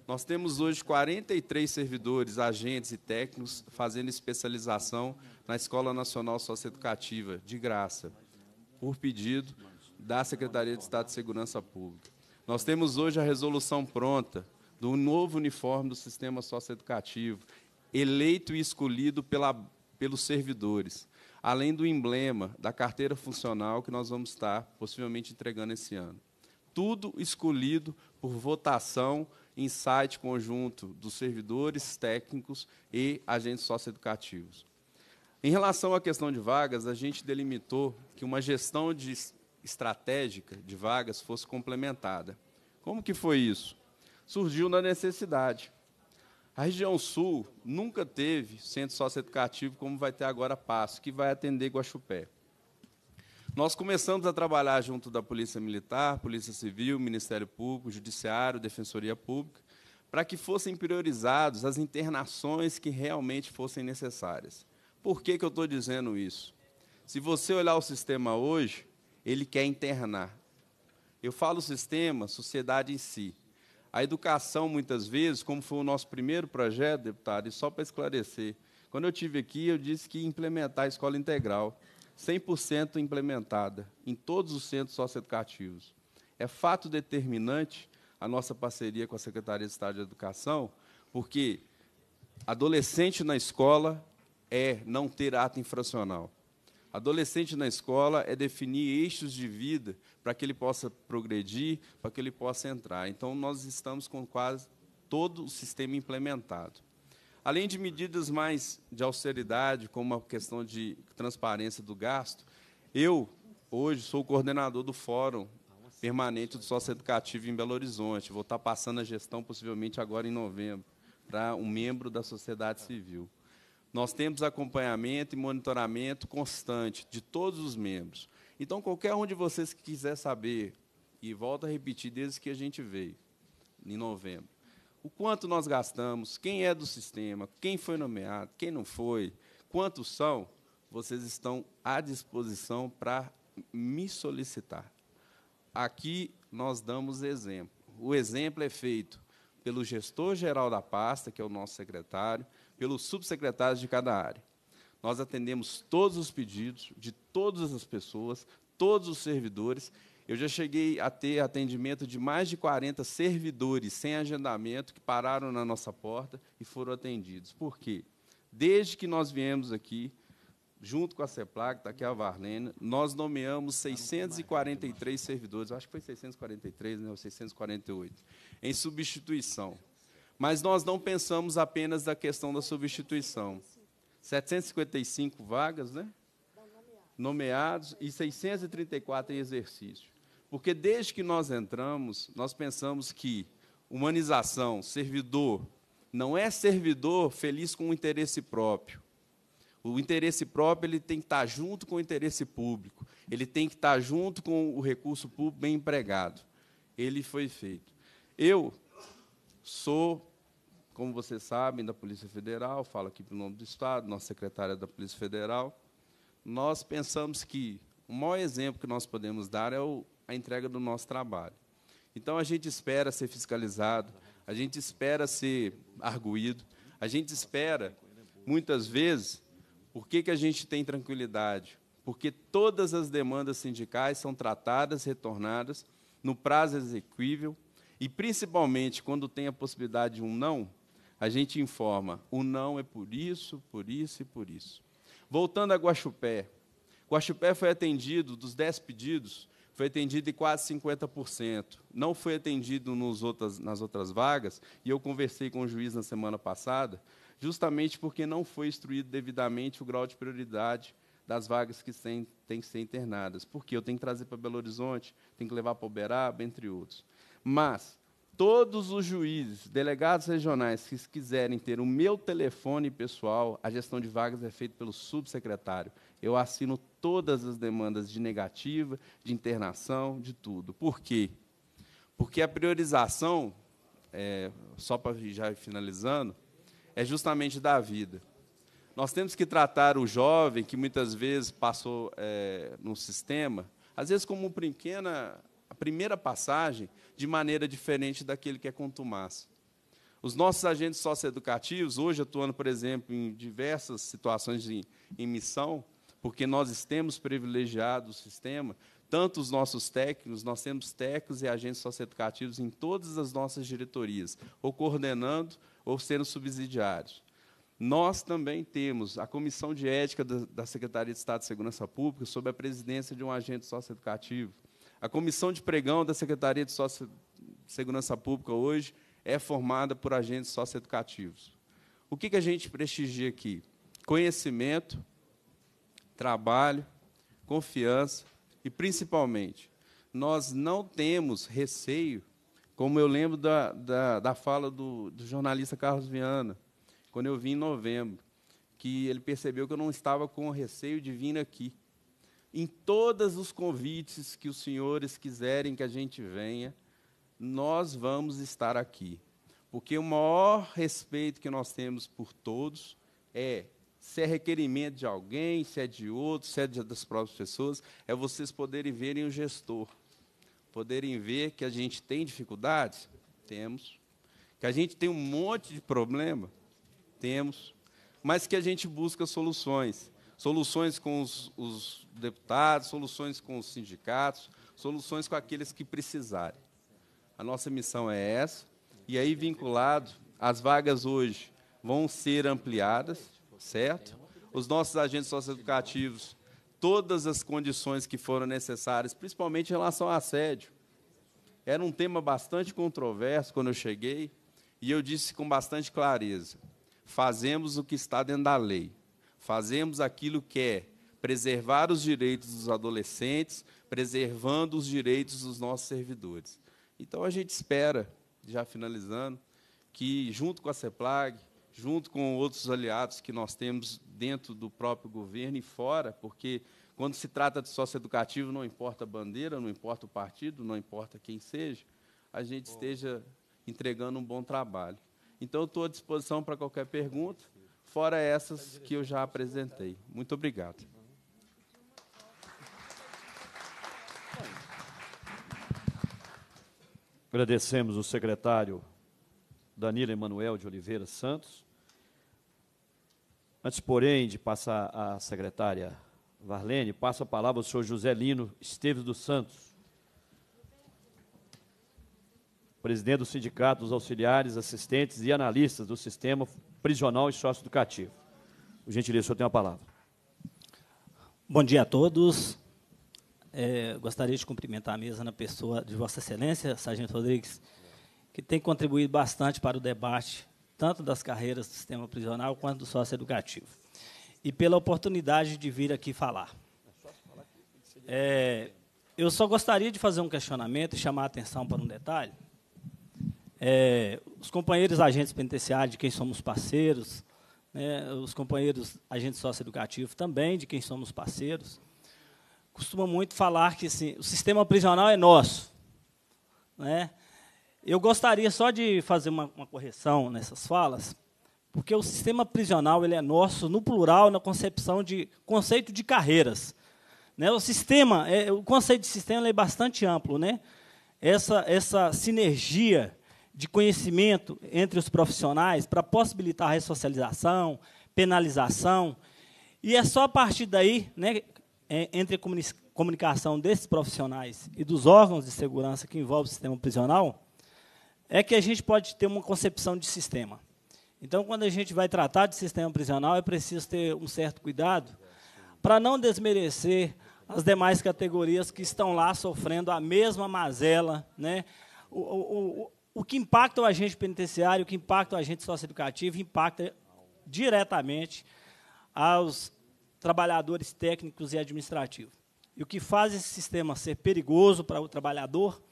S10: Nós temos hoje 43 servidores, agentes e técnicos fazendo especialização na Escola Nacional Socioeducativa, de graça, por pedido da Secretaria de Estado de Segurança Pública. Nós temos hoje a resolução pronta do novo uniforme do sistema socioeducativo, eleito e escolhido pela, pelos servidores, além do emblema da carteira funcional que nós vamos estar possivelmente entregando esse ano. Tudo escolhido por votação em site conjunto dos servidores, técnicos e agentes socioeducativos. Em relação à questão de vagas, a gente delimitou que uma gestão de estratégica de vagas fosse complementada. Como que foi isso? Surgiu na necessidade. A região sul nunca teve centro socioeducativo como vai ter agora Passo, que vai atender Guaxupé. Nós começamos a trabalhar junto da Polícia Militar, Polícia Civil, Ministério Público, Judiciário, Defensoria Pública, para que fossem priorizados as internações que realmente fossem necessárias. Por que, que eu estou dizendo isso? Se você olhar o sistema hoje, ele quer internar. Eu falo sistema, sociedade em si. A educação, muitas vezes, como foi o nosso primeiro projeto, deputado, e só para esclarecer, quando eu tive aqui, eu disse que ia implementar a escola integral, 100% implementada, em todos os centros socioeducativos. É fato determinante a nossa parceria com a Secretaria de Estado de Educação, porque adolescente na escola é não ter ato infracional. Adolescente na escola é definir eixos de vida para que ele possa progredir, para que ele possa entrar. Então, nós estamos com quase todo o sistema implementado. Além de medidas mais de austeridade, como a questão de transparência do gasto, eu, hoje, sou coordenador do Fórum Permanente do Sócio Educativo em Belo Horizonte. Vou estar passando a gestão, possivelmente, agora em novembro, para um membro da sociedade civil. Nós temos acompanhamento e monitoramento constante de todos os membros. Então, qualquer um de vocês que quiser saber, e volto a repetir desde que a gente veio, em novembro, o quanto nós gastamos, quem é do sistema, quem foi nomeado, quem não foi, quantos são, vocês estão à disposição para me solicitar. Aqui nós damos exemplo. O exemplo é feito pelo gestor geral da pasta, que é o nosso secretário, pelos subsecretários de cada área. Nós atendemos todos os pedidos de todas as pessoas, todos os servidores. Eu já cheguei a ter atendimento de mais de 40 servidores sem agendamento que pararam na nossa porta e foram atendidos. Por quê? Desde que nós viemos aqui, junto com a CEPLAC, está aqui a Varlena, nós nomeamos 643 ah, servidores, acho que foi 643, não, 648, em substituição. Mas nós não pensamos apenas na questão da substituição. 755 vagas, né? Nomeados e 634 em exercício. Porque desde que nós entramos, nós pensamos que humanização, servidor, não é servidor feliz com o interesse próprio. O interesse próprio ele tem que estar junto com o interesse público, ele tem que estar junto com o recurso público bem empregado. Ele foi feito. Eu sou como vocês sabem, da Polícia Federal, falo aqui pelo nome do Estado, nossa secretária da Polícia Federal, nós pensamos que o maior exemplo que nós podemos dar é o, a entrega do nosso trabalho. Então, a gente espera ser fiscalizado, a gente espera ser arguído, a gente espera, muitas vezes, por que, que a gente tem tranquilidade? Porque todas as demandas sindicais são tratadas, retornadas, no prazo exequível, e principalmente quando tem a possibilidade de um não, a gente informa: o não é por isso, por isso e por isso. Voltando a Guaxupé. Guaxupé foi atendido, dos 10 pedidos, foi atendido em quase 50%. Não foi atendido nos outras, nas outras vagas, e eu conversei com o juiz na semana passada, justamente porque não foi instruído devidamente o grau de prioridade das vagas que têm, têm que ser internadas. Porque eu tenho que trazer para Belo Horizonte, tenho que levar para Uberaba, entre outros. Mas Todos os juízes, delegados regionais que quiserem ter o meu telefone pessoal, a gestão de vagas é feita pelo subsecretário. Eu assino todas as demandas de negativa, de internação, de tudo. Por quê? Porque a priorização, é, só para já ir finalizando, é justamente da vida. Nós temos que tratar o jovem que muitas vezes passou é, no sistema, às vezes como pequena, a primeira passagem, de maneira diferente daquele que é contumaz. Os nossos agentes socioeducativos, hoje atuando, por exemplo, em diversas situações de, em missão, porque nós temos privilegiado o sistema, tanto os nossos técnicos, nós temos técnicos e agentes socioeducativos em todas as nossas diretorias, ou coordenando ou sendo subsidiários. Nós também temos a Comissão de Ética da Secretaria de Estado de Segurança Pública, sob a presidência de um agente socioeducativo, a comissão de pregão da Secretaria de Sócio Segurança Pública hoje é formada por agentes socioeducativos. O que, que a gente prestigia aqui? Conhecimento, trabalho, confiança e, principalmente, nós não temos receio, como eu lembro da, da, da fala do, do jornalista Carlos Viana, quando eu vim em novembro, que ele percebeu que eu não estava com receio de vir aqui em todos os convites que os senhores quiserem que a gente venha, nós vamos estar aqui. Porque o maior respeito que nós temos por todos é se é requerimento de alguém, se é de outro, se é das próprias pessoas, é vocês poderem verem o gestor, poderem ver que a gente tem dificuldades, temos, que a gente tem um monte de problema, temos, mas que a gente busca soluções soluções com os, os deputados, soluções com os sindicatos, soluções com aqueles que precisarem. A nossa missão é essa, e aí vinculado, as vagas hoje vão ser ampliadas, certo? Os nossos agentes socioeducativos, todas as condições que foram necessárias, principalmente em relação ao assédio. Era um tema bastante controverso quando eu cheguei, e eu disse com bastante clareza: fazemos o que está dentro da lei. Fazemos aquilo que é preservar os direitos dos adolescentes, preservando os direitos dos nossos servidores. Então a gente espera, já finalizando, que junto com a CEPLAG, junto com outros aliados que nós temos dentro do próprio governo e fora, porque quando se trata de sócio educativo não importa a bandeira, não importa o partido, não importa quem seja, a gente esteja entregando um bom trabalho. Então, estou à disposição para qualquer pergunta fora essas que eu já apresentei. Muito obrigado.
S1: Agradecemos o secretário Danilo Emanuel de Oliveira Santos. Antes, porém, de passar à secretária Varlene, passo a palavra ao senhor José Lino Esteves dos Santos, presidente do Sindicato dos Auxiliares, Assistentes e Analistas do Sistema prisional e sócio educativo. gentileza, o senhor tem a palavra.
S11: Bom dia a todos. É, gostaria de cumprimentar a mesa na pessoa de Vossa Excelência, Sargento Rodrigues, que tem contribuído bastante para o debate, tanto das carreiras do sistema prisional quanto do sócio educativo. E pela oportunidade de vir aqui falar. É, eu só gostaria de fazer um questionamento e chamar a atenção para um detalhe é, os companheiros agentes penitenciários, de quem somos parceiros, né, os companheiros agentes socioeducativos também, de quem somos parceiros, costumam muito falar que assim, o sistema prisional é nosso. Né? Eu gostaria só de fazer uma, uma correção nessas falas, porque o sistema prisional ele é nosso no plural na concepção de conceito de carreiras. Né? O sistema, é, o conceito de sistema é bastante amplo, né? Essa essa sinergia de conhecimento entre os profissionais para possibilitar a ressocialização, penalização. E é só a partir daí, né, é, entre a comunicação desses profissionais e dos órgãos de segurança que envolvem o sistema prisional, é que a gente pode ter uma concepção de sistema. Então, quando a gente vai tratar de sistema prisional, é preciso ter um certo cuidado para não desmerecer as demais categorias que estão lá sofrendo a mesma mazela. Né? O, o, o que impacta o agente penitenciário, o que impacta o agente socioeducativo, impacta diretamente aos trabalhadores técnicos e administrativos. E o que faz esse sistema ser perigoso para o trabalhador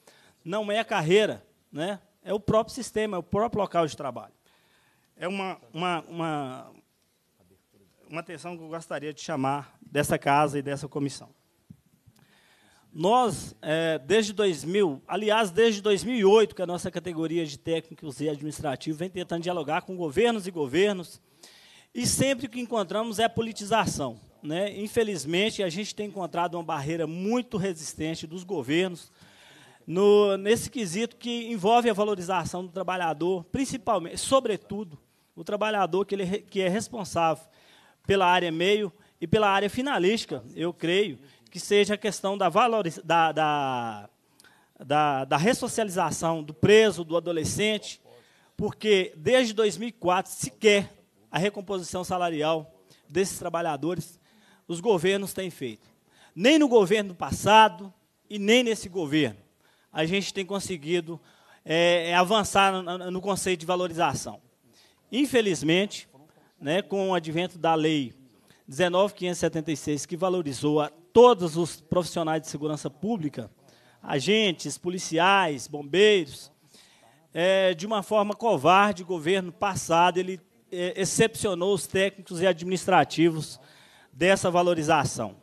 S11: não é a carreira, né? é o próprio sistema, é o próprio local de trabalho. É uma, uma, uma, uma atenção que eu gostaria de chamar dessa casa e dessa comissão. Nós, é, desde 2000, aliás, desde 2008, que é a nossa categoria de técnicos e administrativos vem tentando dialogar com governos e governos, e sempre o que encontramos é politização. Né? Infelizmente, a gente tem encontrado uma barreira muito resistente dos governos no, nesse quesito que envolve a valorização do trabalhador, principalmente, sobretudo, o trabalhador que, ele, é que é responsável pela área meio e pela área finalística, eu creio que seja a questão da, valoriz... da, da, da, da ressocialização do preso, do adolescente, porque desde 2004 sequer a recomposição salarial desses trabalhadores os governos têm feito. Nem no governo passado e nem nesse governo a gente tem conseguido é, é avançar no, no, conceito de valorização. Infelizmente, né, com o advento da lei 19.576, que valorizou a todos os profissionais de segurança pública, agentes, policiais, bombeiros, é, de uma forma covarde, o governo passado ele é, excepcionou os técnicos e administrativos dessa valorização.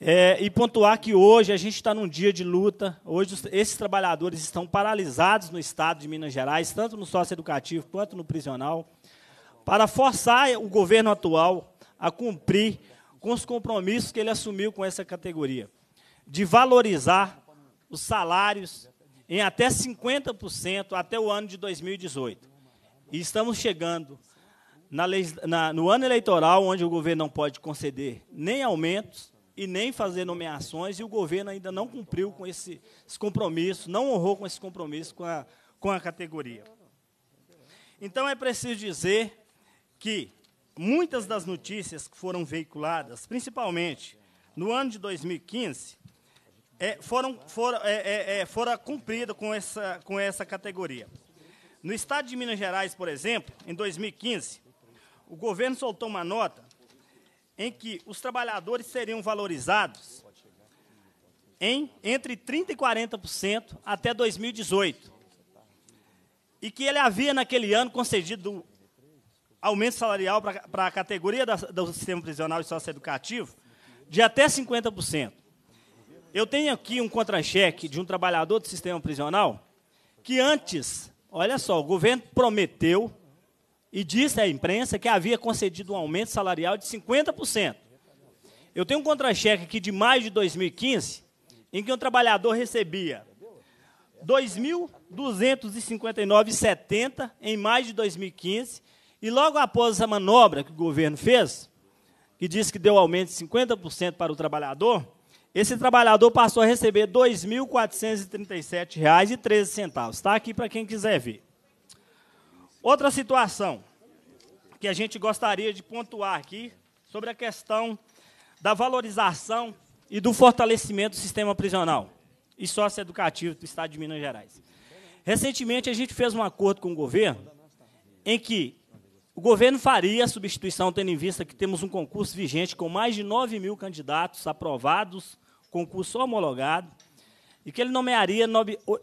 S11: É, e pontuar que hoje a gente está num dia de luta, hoje os, esses trabalhadores estão paralisados no Estado de Minas Gerais, tanto no sócio-educativo quanto no prisional, para forçar o governo atual a cumprir com os compromissos que ele assumiu com essa categoria, de valorizar os salários em até 50% até o ano de 2018. E estamos chegando na, na, no ano eleitoral, onde o governo não pode conceder nem aumentos e nem fazer nomeações, e o governo ainda não cumpriu com esse, esse compromisso, não honrou com esse compromisso com a, com a categoria. Então é preciso dizer que muitas das notícias que foram veiculadas, principalmente no ano de 2015, é, foram, foram, é, é, é, foram cumpridas com essa, com essa categoria. No estado de Minas Gerais, por exemplo, em 2015, o governo soltou uma nota em que os trabalhadores seriam valorizados em entre 30% e 40% até 2018. E que ele havia, naquele ano, concedido aumento salarial para a categoria da, do sistema prisional e socioeducativo de até 50%. Eu tenho aqui um contra-cheque de um trabalhador do sistema prisional que antes, olha só, o governo prometeu e disse à imprensa que havia concedido um aumento salarial de 50%. Eu tenho um contra-cheque aqui de maio de 2015, em que um trabalhador recebia 2.259,70 em maio de 2015 e logo após essa manobra que o governo fez, que disse que deu aumento de 50% para o trabalhador, esse trabalhador passou a receber R$ 2.437,13. Está aqui para quem quiser ver. Outra situação que a gente gostaria de pontuar aqui sobre a questão da valorização e do fortalecimento do sistema prisional e socioeducativo do Estado de Minas Gerais. Recentemente, a gente fez um acordo com o governo em que o governo faria a substituição, tendo em vista que temos um concurso vigente com mais de 9 mil candidatos aprovados, concurso homologado, e que ele nomearia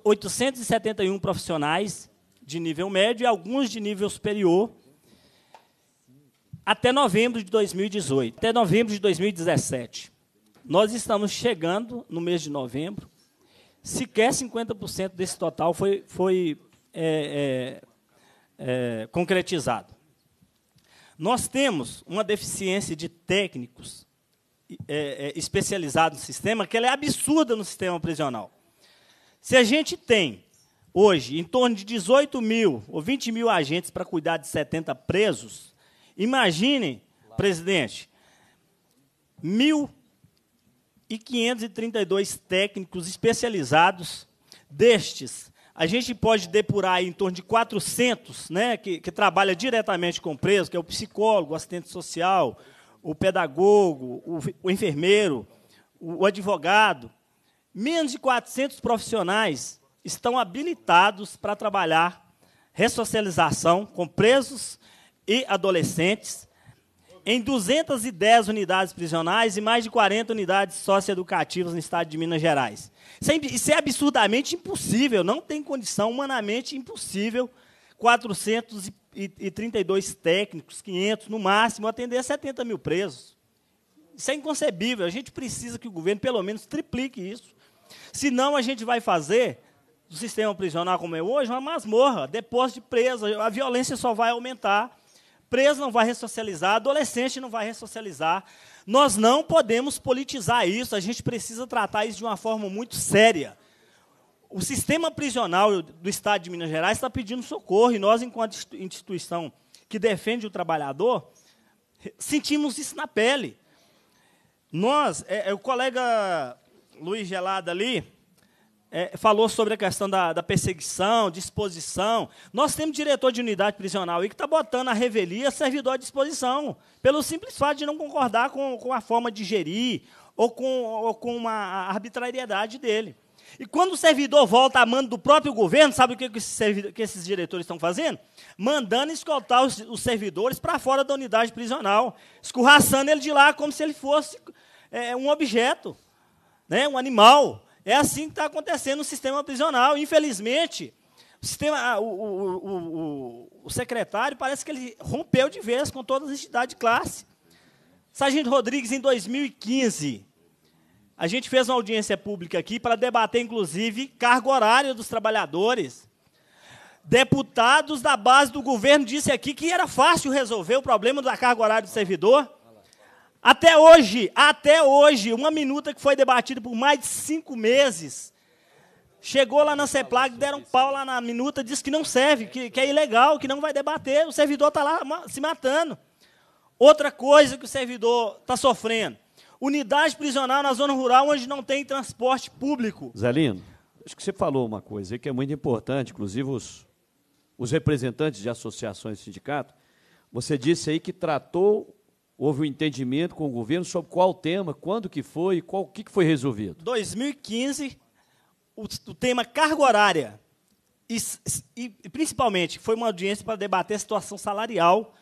S11: 871 profissionais de nível médio e alguns de nível superior até novembro de 2018, até novembro de 2017. Nós estamos chegando no mês de novembro, sequer 50% desse total foi, foi é, é, é, concretizado. Nós temos uma deficiência de técnicos é, é, especializados no sistema que é absurda no sistema prisional. Se a gente tem, hoje, em torno de 18 mil ou 20 mil agentes para cuidar de 70 presos, imaginem, presidente, 1.532 técnicos especializados, destes, a gente pode depurar em torno de 400, né, que, que trabalha diretamente com o preso, que é o psicólogo, o assistente social, o pedagogo, o, o enfermeiro, o, o advogado. Menos de 400 profissionais estão habilitados para trabalhar ressocialização com presos e adolescentes em 210 unidades prisionais e mais de 40 unidades socioeducativas no estado de Minas Gerais. Isso é, é absurdamente impossível, não tem condição, humanamente impossível, 432 técnicos, 500 no máximo, atender 70 mil presos. Isso é inconcebível. A gente precisa que o governo, pelo menos, triplique isso. Senão, a gente vai fazer do sistema prisional como é hoje uma masmorra, depósito de presos. A violência só vai aumentar Preso não vai ressocializar, adolescente não vai ressocializar. Nós não podemos politizar isso, a gente precisa tratar isso de uma forma muito séria. O sistema prisional do Estado de Minas Gerais está pedindo socorro, e nós, enquanto instituição que defende o trabalhador, sentimos isso na pele. Nós, é, é, o colega Luiz Gelado ali, é, falou sobre a questão da, da perseguição, disposição. Nós temos diretor de unidade prisional aí que está botando a revelia servidor à disposição, pelo simples fato de não concordar com, com a forma de gerir ou com, ou com uma arbitrariedade dele. E quando o servidor volta a mando do próprio governo, sabe o que, que, que esses diretores estão fazendo? Mandando escoltar os, os servidores para fora da unidade prisional, escorraçando ele de lá como se ele fosse é, um objeto, né, um animal. É assim que está acontecendo no sistema prisional, infelizmente. O, sistema, ah, o, o, o, secretário parece que ele rompeu de vez com todas as entidades de classe. Sargento Rodrigues, em 2015, a gente fez uma audiência pública aqui para debater, inclusive, carga horária dos trabalhadores. Deputados da base do governo disse aqui que era fácil resolver o problema da carga horária do servidor. Até hoje, até hoje, uma minuta que foi debatida por mais de cinco meses, chegou lá na CEPLAG, deram um pau lá na minuta, disse que não serve, que, que é ilegal, que não vai debater, o servidor está lá se matando. Outra coisa que o servidor está sofrendo, unidade prisional na zona rural onde não tem transporte público.
S1: Zelino, acho que você falou uma coisa aí que é muito importante, inclusive os, os representantes de associações e sindicatos, você disse aí que tratou houve um entendimento com o governo sobre qual tema, quando que foi, qual que, que foi resolvido?
S11: 2015, o, o tema carga horária e, e, principalmente foi uma audiência para debater a situação salarial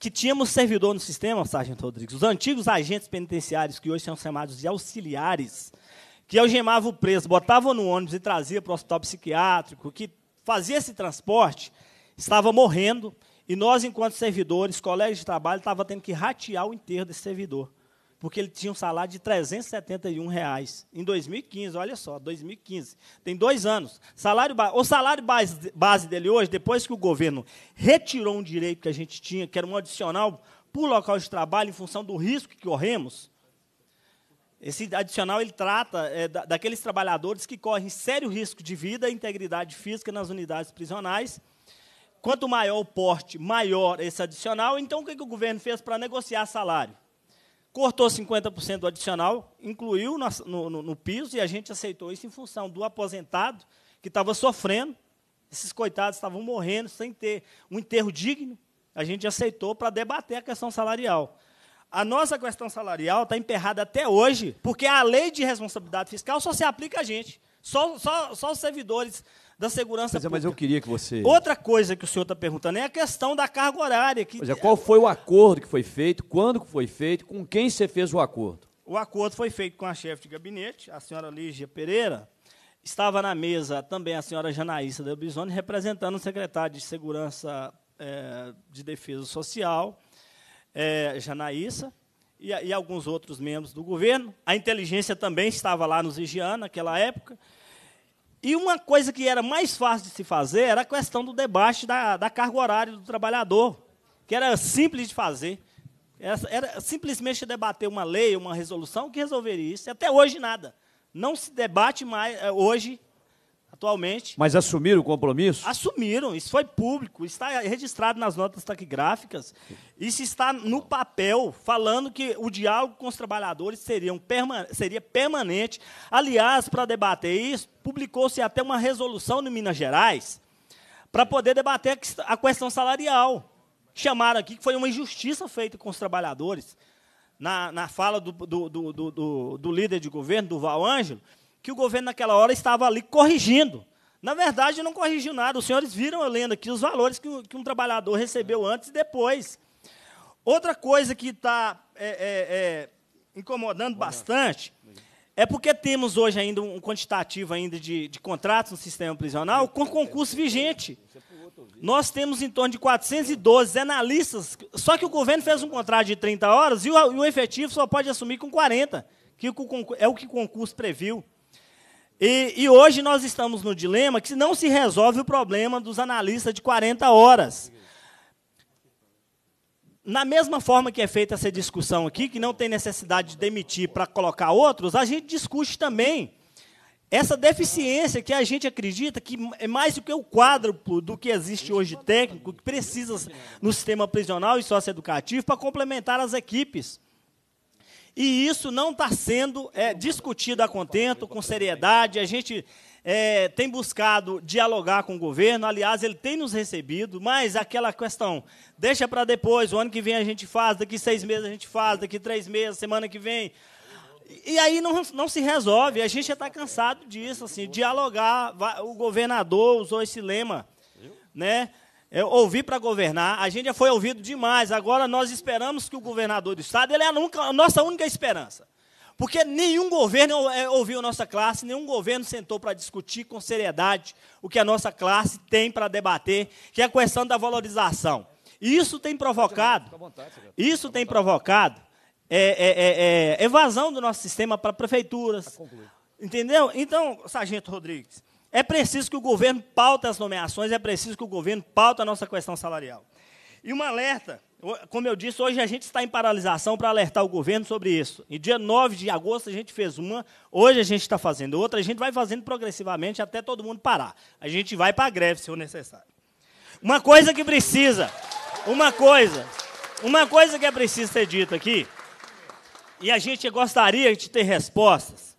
S11: que tínhamos servidor no sistema, Sargento Rodrigues, os antigos agentes penitenciários que hoje são chamados de auxiliares, que algemavam o preso, botavam no ônibus e trazia para o hospital psiquiátrico, que fazia esse transporte, estava morrendo e nós, enquanto servidores, colegas de trabalho, estava tendo que ratear o inteiro desse servidor, porque ele tinha um salário de 371 reais em 2015. Olha só, 2015, tem dois anos. Salário ba... o salário base, base dele hoje, depois que o governo retirou um direito que a gente tinha, que era um adicional por local de trabalho em função do risco que corremos, esse adicional ele trata é, daqueles trabalhadores que correm sério risco de vida e integridade física nas unidades prisionais Quanto maior o porte, maior esse adicional. Então, o que, que o governo fez para negociar salário? Cortou 50% do adicional, incluiu no, no, no piso, e a gente aceitou isso em função do aposentado, que estava sofrendo, esses coitados estavam morrendo sem ter um enterro digno. A gente aceitou para debater a questão salarial. A nossa questão salarial está emperrada até hoje, porque a lei de responsabilidade fiscal só se aplica a gente. Só, só, só os servidores da segurança mas, pública. É, mas eu queria que você. Outra coisa que o senhor está perguntando é a questão da carga horária. Que... Mas é, qual foi o acordo que foi feito, quando foi feito, com quem você fez o acordo? O acordo foi feito com a chefe de gabinete, a senhora Lígia Pereira. Estava na mesa também a senhora Janaíssa Del Bisoni, representando o secretário de Segurança é, de Defesa Social, é, eh, Janaíssa, e, e, alguns outros membros do governo. A inteligência também estava lá nos vigiando naquela época. E uma coisa que era mais fácil de se fazer era a questão do debate da, da carga horária do trabalhador, que era simples de fazer. Era, era simplesmente debater uma lei, uma resolução que resolveria isso. E até hoje nada. Não se debate mais eh, hoje atualmente.
S1: Mas assumiram o compromisso?
S11: Assumiram, isso foi público, está registrado nas notas taquigráficas. Isso está no papel, falando que o diálogo com os trabalhadores perma, seria permanente. Aliás, para debater isso, publicou-se até uma resolução no Minas Gerais para poder debater a questão salarial. Chamaram aqui que foi uma injustiça feita com os trabalhadores. Na, na fala do, do, do, do líder de governo, do Val Ângelo, que o governo naquela hora estava ali corrigindo. Na verdade, não corrigiu nada. Os senhores viram eu lendo aqui os valores que, que um trabalhador recebeu antes e depois. Outra coisa que está é, é, é, incomodando bastante é porque temos hoje ainda um quantitativo ainda de, de contratos no sistema prisional com concurso vigente. Nós temos em torno de 412 analistas, só que o governo fez um contrato de 30 horas e o, e o efetivo só pode assumir com 40, que é o que o concurso previu. E, e, hoje nós estamos no dilema que não se resolve o problema dos analistas de 40 horas. Na mesma forma que é feita essa discussão aqui, que não tem necessidade de demitir para colocar outros, a gente discute também essa deficiência que a gente acredita que é mais do que o quádruplo do que existe hoje técnico, que precisa no sistema prisional e socioeducativo para complementar as equipes. E isso não está sendo é, discutido a contento, com seriedade. A gente é, tem buscado dialogar com o governo, aliás, ele tem nos recebido, mas aquela questão, deixa para depois, o ano que vem a gente faz, daqui seis meses a gente faz, daqui três meses, semana que vem. E aí não, não se resolve, a gente já está cansado disso, assim, dialogar, o governador usou esse lema, né? é, ouvir para governar. A gente já foi ouvido demais. Agora nós esperamos que o governador do estado ele é a, nunca, a nossa única esperança. Porque nenhum governo ouviu a nossa classe, nenhum governo sentou para discutir com seriedade o que a nossa classe tem para debater, que é a questão da valorização. Isso tem provocado, isso tem provocado é, é, é, é, evasão do nosso sistema para prefeituras. Entendeu? Então, Sargento Rodrigues, é preciso que o governo pauta as nomeações, é preciso que o governo pauta a nossa questão salarial. E uma alerta, como eu disse, hoje a gente está em paralisação para alertar o governo sobre isso. E dia 9 de agosto a gente fez uma, hoje a gente está fazendo outra, a gente vai fazendo progressivamente até todo mundo parar. A gente vai para a greve, se for necessário. Uma coisa que precisa, uma coisa, uma coisa que é preciso ser dita aqui, e a gente gostaria de ter respostas,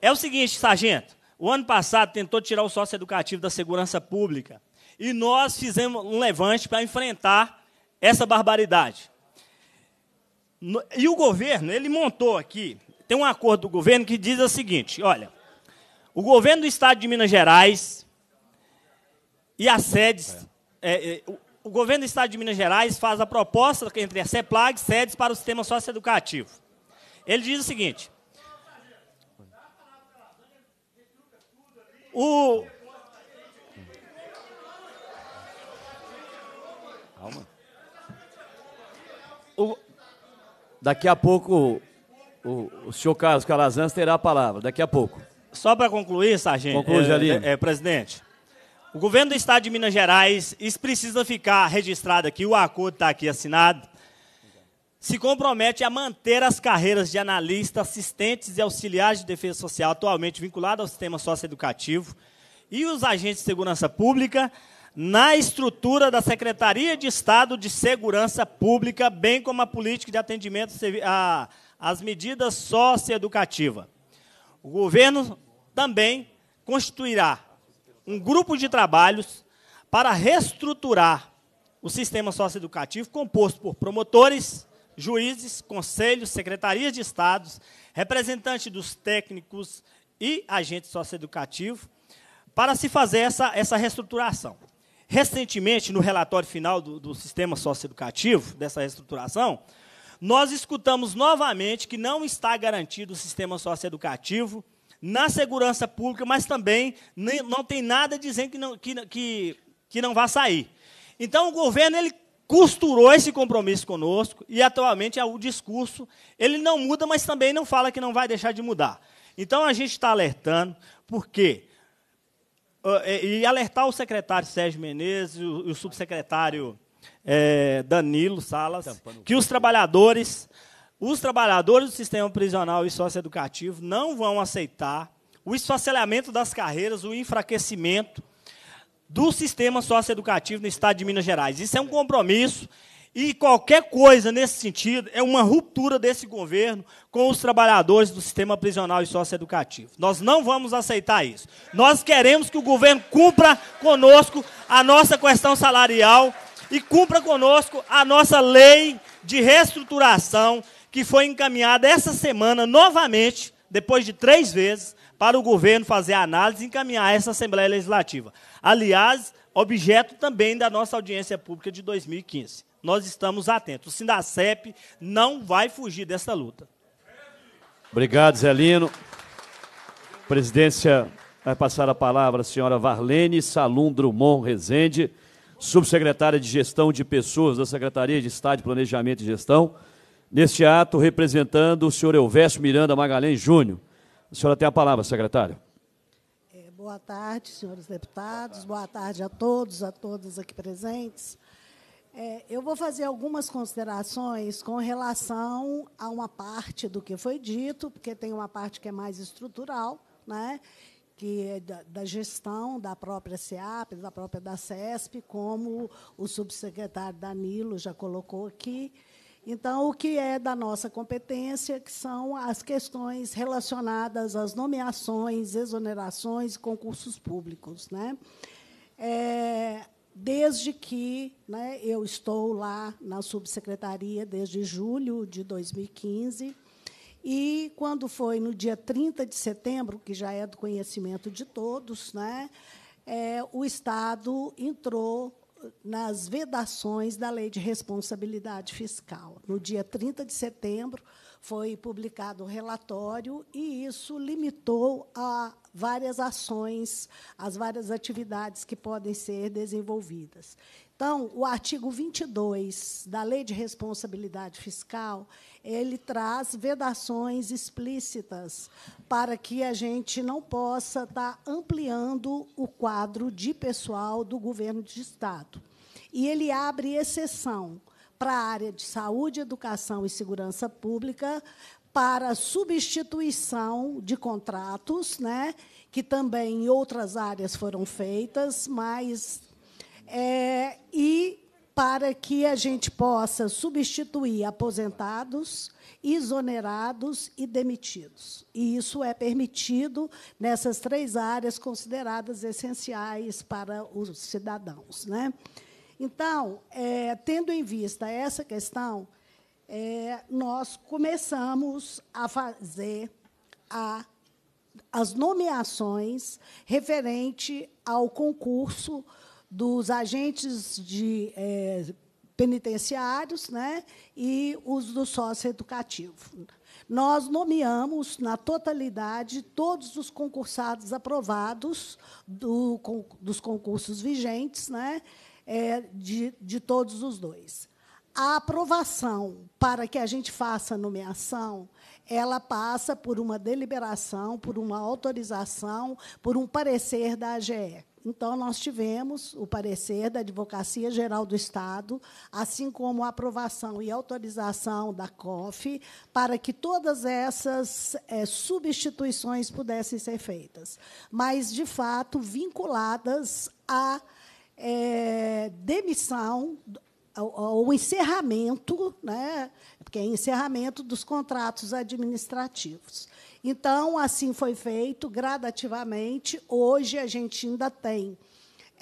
S11: é o seguinte, sargento. O ano passado tentou tirar o sócio educativo da segurança pública. E nós fizemos um levante para enfrentar essa barbaridade. E o governo, ele montou aqui, tem um acordo do governo que diz o seguinte, olha, o governo do estado de Minas Gerais e as sedes, é, é, o, o governo do estado de Minas Gerais faz a proposta entre a CEPLAG e SEDES para o sistema socioeducativo. Ele diz o seguinte, O.
S1: Calma. O... Daqui a pouco
S11: o, o senhor Carlos Calazans terá a palavra, daqui a pouco. Só para concluir, Sargento. Conclui, é, é, é, presidente. O governo do estado de Minas Gerais, isso precisa ficar registrado aqui, o acordo está aqui assinado se compromete a manter as carreiras de analista, assistentes e auxiliares de defesa social atualmente vinculados ao sistema socioeducativo e os agentes de segurança pública na estrutura da Secretaria de Estado de Segurança Pública, bem como a política de atendimento às medidas socioeducativas. O governo também constituirá um grupo de trabalhos para reestruturar o sistema socioeducativo, composto por promotores, juízes, conselhos, secretarias de estados, representantes dos técnicos e agentes socioeducativos, para se fazer essa, essa reestruturação. Recentemente, no relatório final do, do sistema socioeducativo, dessa reestruturação, nós escutamos novamente que não está garantido o sistema socioeducativo na segurança pública, mas também nem, não tem nada dizendo que não, que, que, que não vai sair. Então, o governo ele costurou esse compromisso conosco e atualmente é o discurso ele não muda, mas também não fala que não vai deixar de mudar. Então a gente está alertando porque é, e alertar o secretário Sérgio Menezes e o, subsecretário é, Danilo Salas que os trabalhadores os trabalhadores do sistema prisional e socioeducativo não vão aceitar o esfacelamento das carreiras, o enfraquecimento do sistema socioeducativo no Estado de Minas Gerais. Isso é um compromisso e qualquer coisa nesse sentido é uma ruptura desse governo com os trabalhadores do sistema prisional e socioeducativo. Nós não vamos aceitar isso. Nós queremos que o governo cumpra conosco a nossa questão salarial e cumpra conosco a nossa lei de reestruturação que foi encaminhada essa semana novamente, depois de três vezes, para o governo fazer a análise e encaminhar essa Assembleia Legislativa. Aliás, objeto também da nossa audiência pública de 2015. Nós estamos atentos. O Sindacep não vai fugir dessa luta.
S1: Obrigado, Zelino. Presidência vai passar a palavra à senhora Varlene Salum Drummond Rezende, subsecretária de Gestão de Pessoas da Secretaria de Estado de Planejamento e Gestão, neste ato representando o senhor Elvésio Miranda Magalhães Júnior. A senhora tem a palavra, secretária.
S12: Boa tarde, senhores deputados. Boa tarde, Boa tarde a todos, a todas aqui presentes. É, eu vou fazer algumas considerações com relação a uma parte do que foi dito, porque tem uma parte que é mais estrutural, né, que é da, da gestão da própria SEAP, da própria da CESP, como o subsecretário Danilo já colocou aqui. Então, o que é da nossa competência, que são as questões relacionadas às nomeações, exonerações e concursos públicos. Né? É, desde que né, eu estou lá na subsecretaria, desde julho de 2015, e quando foi no dia 30 de setembro, que já é do conhecimento de todos, né, é, o Estado entrou nas vedações da Lei de Responsabilidade Fiscal. No dia 30 de setembro foi publicado o relatório e isso limitou a várias ações, as várias atividades que podem ser desenvolvidas. Então, o artigo 22 da Lei de Responsabilidade Fiscal, ele traz vedações explícitas para que a gente não possa estar tá ampliando o quadro de pessoal do governo de Estado. E ele abre exceção para a área de saúde, educação e segurança pública, para substituição de contratos, né, que também em outras áreas foram feitas, mas é, e para que a gente possa substituir aposentados, exonerados e demitidos. E isso é permitido nessas três áreas consideradas essenciais para os cidadãos. Né? Então, é, tendo em vista essa questão, é, nós começamos a fazer a, as nomeações referente ao concurso dos agentes de é, penitenciários né, e os do sócio educativo. Nós nomeamos, na totalidade, todos os concursados aprovados do, com, dos concursos vigentes né, é, de, de todos os dois. A aprovação para que a gente faça a nomeação, ela passa por uma deliberação, por uma autorização, por um parecer da AGE. Então, nós tivemos o parecer da Advocacia Geral do Estado, assim como a aprovação e autorização da COF, para que todas essas é, substituições pudessem ser feitas, mas, de fato, vinculadas à é, demissão ao encerramento, né, porque é encerramento dos contratos administrativos. Então, assim foi feito gradativamente. Hoje, a gente ainda tem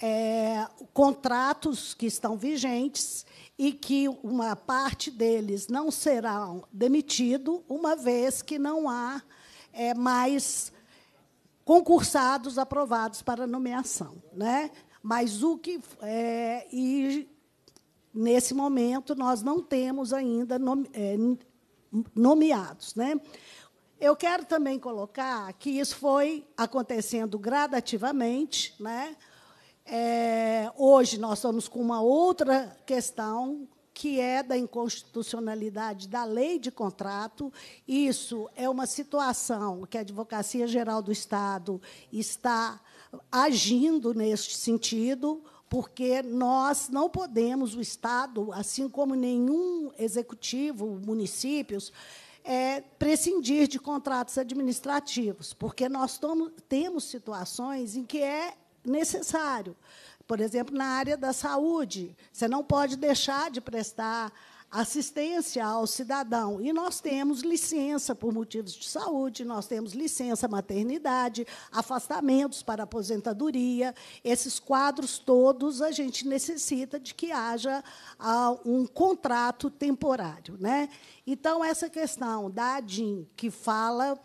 S12: é, contratos que estão vigentes e que uma parte deles não será demitido, uma vez que não há é, mais concursados aprovados para nomeação. Né? Mas o que. É, e, nesse momento, nós não temos ainda é, nomeados. Né? Eu quero também colocar que isso foi acontecendo gradativamente, né? É, hoje nós estamos com uma outra questão que é da inconstitucionalidade da lei de contrato. Isso é uma situação que a Advocacia Geral do Estado está agindo neste sentido, porque nós não podemos, o Estado, assim como nenhum executivo, municípios, é, prescindir de contratos administrativos, porque nós tomo, temos situações em que é necessário. Por exemplo, na área da saúde, você não pode deixar de prestar assistência ao cidadão. E nós temos licença por motivos de saúde, nós temos licença maternidade, afastamentos para aposentadoria. Esses quadros todos a gente necessita de que haja ah, um contrato temporário, né? Então essa questão da ADIM que fala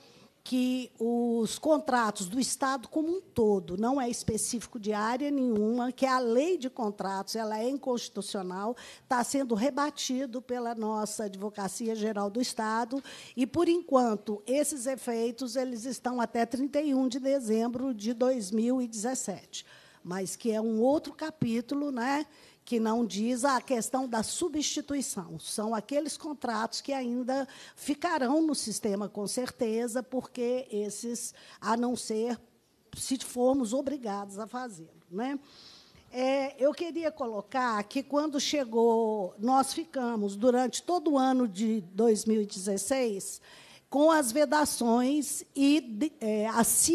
S12: que os contratos do Estado como um todo, não é específico de área nenhuma, que a lei de contratos ela é inconstitucional, está sendo rebatido pela nossa Advocacia Geral do Estado, e, por enquanto, esses efeitos eles estão até 31 de dezembro de 2017 mas que é um outro capítulo né, que não diz a questão da substituição. São aqueles contratos que ainda ficarão no sistema, com certeza, porque esses, a não ser se formos obrigados a fazê-lo. Né? É, eu queria colocar que, quando chegou, nós ficamos, durante todo o ano de 2016, com as vedações e assim é,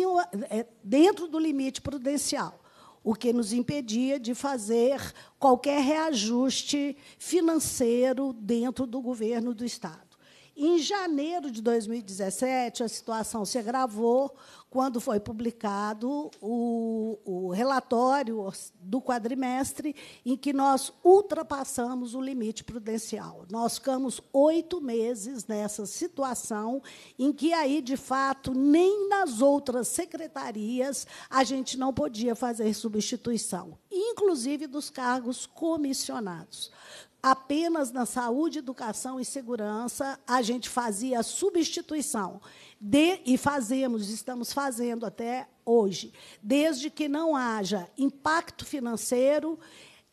S12: acima, é, dentro do limite prudencial o que nos impedia de fazer qualquer reajuste financeiro dentro do governo do Estado. Em janeiro de 2017, a situação se agravou quando foi publicado o, o, relatório do quadrimestre em que nós ultrapassamos o limite prudencial. Nós ficamos oito meses nessa situação em que aí, de fato, nem nas outras secretarias a gente não podia fazer substituição, inclusive dos cargos comissionados apenas na saúde, educação e segurança, a gente fazia a substituição de, e fazemos, estamos fazendo até hoje, desde que não haja impacto financeiro,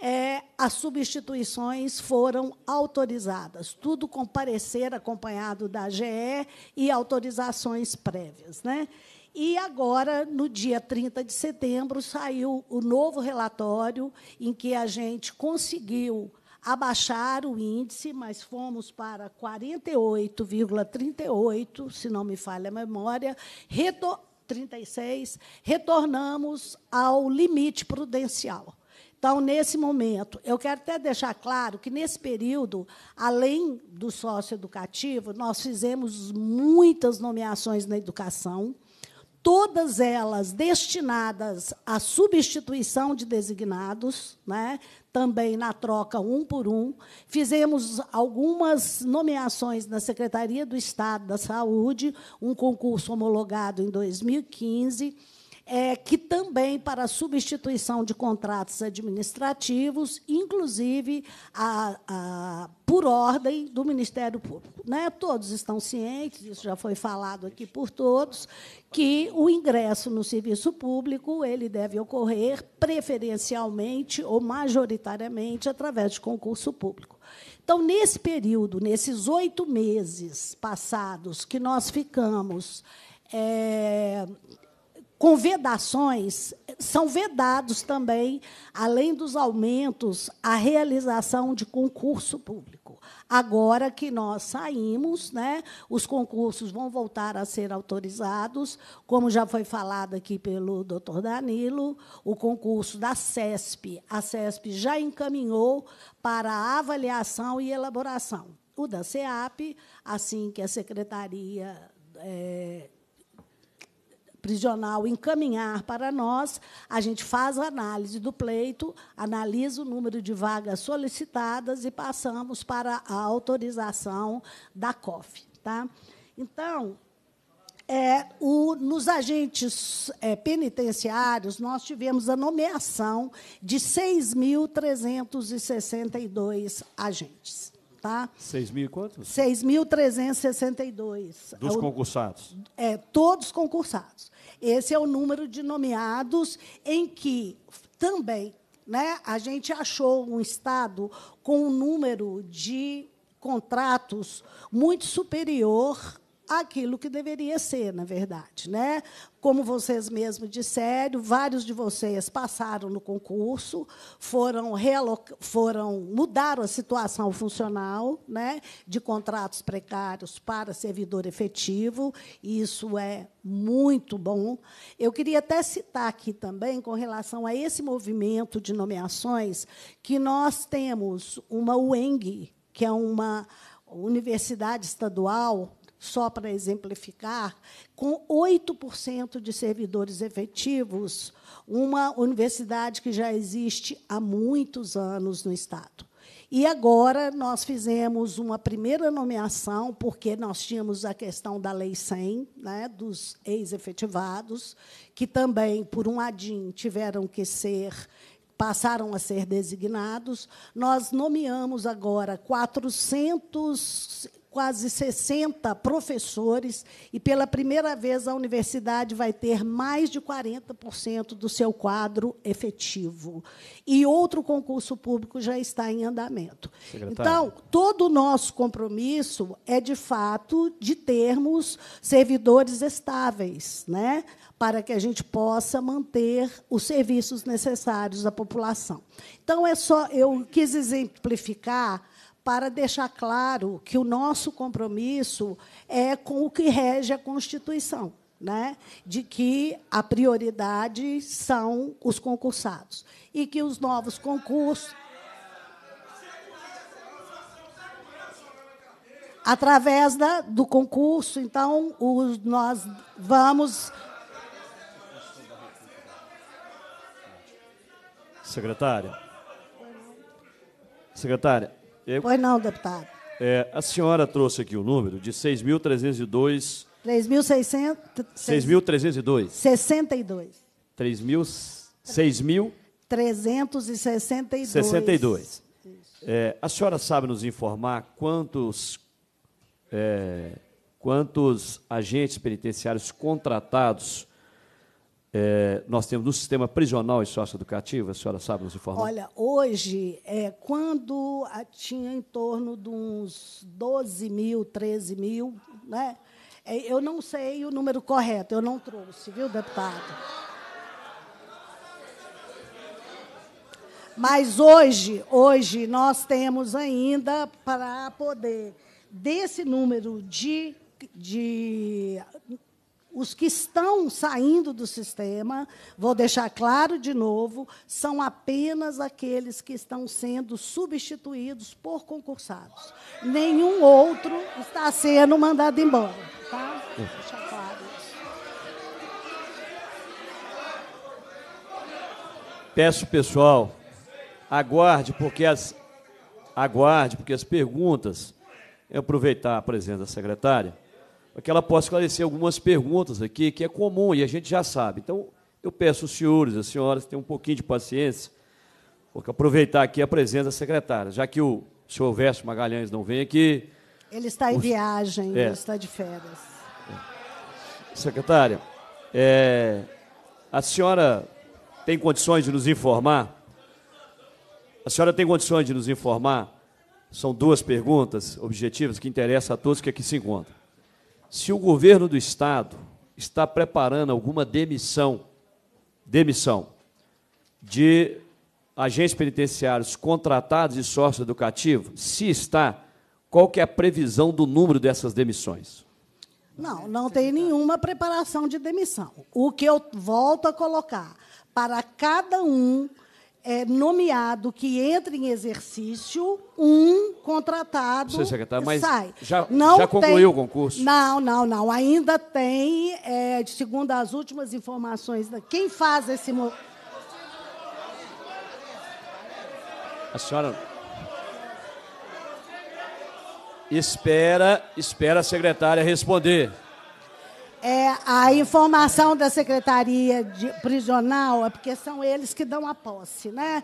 S12: é, as substituições foram autorizadas, tudo com parecer acompanhado da GE e autorizações prévias, né? E agora, no dia 30 de setembro, saiu o novo relatório em que a gente conseguiu abaixar o índice, mas fomos para 48,38, se não me falha a memória, retor 36, retornamos ao limite prudencial. Então, nesse momento, eu quero até deixar claro que, nesse período, além do sócio educativo, nós fizemos muitas nomeações na educação todas elas destinadas à substituição de designados, né? também na troca um por um. Fizemos algumas nomeações na Secretaria do Estado da Saúde, um concurso homologado em 2015 é, que também para substituição de contratos administrativos, inclusive a, a, por ordem do Ministério Público. Né? Todos estão cientes, isso já foi falado aqui por todos, que o ingresso no serviço público ele deve ocorrer preferencialmente ou majoritariamente através de concurso público. Então, nesse período, nesses oito meses passados que nós ficamos é, com vedações, são vedados também, além dos aumentos, a realização de concurso público. Agora que nós saímos, né, os concursos vão voltar a ser autorizados, como já foi falado aqui pelo doutor Danilo, o concurso da CESP. A CESP já encaminhou para avaliação e elaboração. O da CEAP, assim que a Secretaria. É, prisional encaminhar para nós, a gente faz a análise do pleito, analisa o número de vagas solicitadas e passamos para a autorização da COF. Tá? Então, é, o, nos agentes é, penitenciários, nós tivemos a nomeação de 6.362 agentes tá? mil 6.362. Dos é o,
S1: concursados?
S12: É, todos concursados. Esse é o número de nomeados em que também né, a gente achou um Estado com um número de contratos muito superior aquilo que deveria ser, na verdade. Né? Como vocês mesmos disseram, vários de vocês passaram no concurso, foram, foram mudaram a situação funcional né, de contratos precários para servidor efetivo, e isso é muito bom. Eu queria até citar aqui também, com relação a esse movimento de nomeações, que nós temos uma UENG, que é uma universidade estadual só para exemplificar, com 8% de servidores efetivos, uma universidade que já existe há muitos anos no Estado. E agora nós fizemos uma primeira nomeação, porque nós tínhamos a questão da Lei 100, né, dos ex-efetivados, que também, por um adim, tiveram que ser passaram a ser designados. Nós nomeamos agora 400 quase 60 professores, e pela primeira vez a universidade vai ter mais de 40% do seu quadro efetivo. E outro concurso público já está em andamento. Secretário. Então, todo o nosso compromisso é, de fato, de termos servidores estáveis, né? para que a gente possa manter os serviços necessários à população. Então, é só eu quis exemplificar para deixar claro que o nosso compromisso é com o que rege a Constituição, né? de que a prioridade são os concursados e que os novos concursos. Através da, do concurso, então, os, nós vamos.
S1: Secretária. Secretária,
S12: Pois não, deputado.
S1: é, a senhora trouxe aqui o número de 6.302.
S12: 3.662. 6.302.
S1: 3.000, 6.000.
S12: 62.
S1: É, a senhora sabe nos informar quantos, é, quantos agentes penitenciários contratados é, nós temos no sistema prisional e socioeducativo, a senhora sabe nos informar?
S12: Olha, hoje, é, quando ah, tinha em torno de uns 12 mil, 13 mil, né? É, eu não sei o número correto, eu não trouxe, viu, deputado? Mas hoje, hoje nós temos ainda para poder, desse número de, de os que estão saindo do sistema, vou deixar claro de novo, são apenas aqueles que estão sendo substituídos por concursados. Nenhum outro está sendo mandado embora. Tá? Vou deixar claro
S1: Peço, pessoal, aguarde, porque as, aguarde, porque as perguntas. Eu aproveitar a presença da secretária para que ela possa esclarecer algumas perguntas aqui, que é comum e a gente já sabe. Então, eu peço aos senhores, às senhoras, tenham um pouquinho de paciência, porque aproveitar aqui a presença da secretária, já que o senhor Verso Magalhães não vem aqui. Ele está em o... viagem, é. ele está
S12: de férias.
S1: Secretária, é... a senhora tem condições de nos informar? A senhora tem condições de nos informar? São duas perguntas objetivas que interessam a todos que aqui se encontram se o governo do Estado está preparando alguma demissão, demissão de agentes penitenciários contratados e sócio educativo, se está, qual que é a previsão do número dessas demissões?
S12: Não, não tem nenhuma preparação de demissão. O que eu volto a colocar, para cada um é, nomeado que entra em exercício, um contratado Você, secretário, mas sai. Já, não já concluiu tem, o concurso? Não, não, não. Ainda tem, é, segundo as últimas informações, quem faz esse...
S1: A senhora... Espera, espera a secretária responder.
S12: É, a informação da secretaria prisional é porque são eles que dão a posse, né?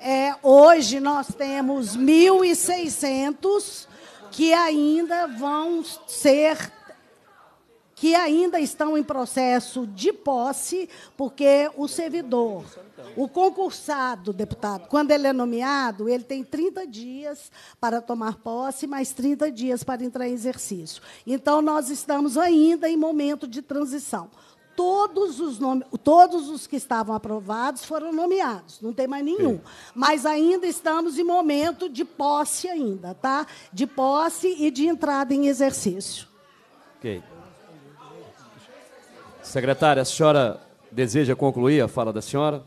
S12: É, hoje nós temos 1.600 que ainda vão ser que ainda estão em processo de posse, porque o servidor, o concursado deputado, quando ele é nomeado, ele tem 30 dias para tomar posse, mais 30 dias para entrar em exercício. Então, nós estamos ainda em momento de transição. Todos os, nome, todos os que estavam aprovados foram nomeados, não tem mais nenhum. Sim. Mas ainda estamos em momento de posse ainda, tá? De posse e de entrada em exercício.
S1: Ok. Secretária, a senhora deseja concluir a fala da senhora?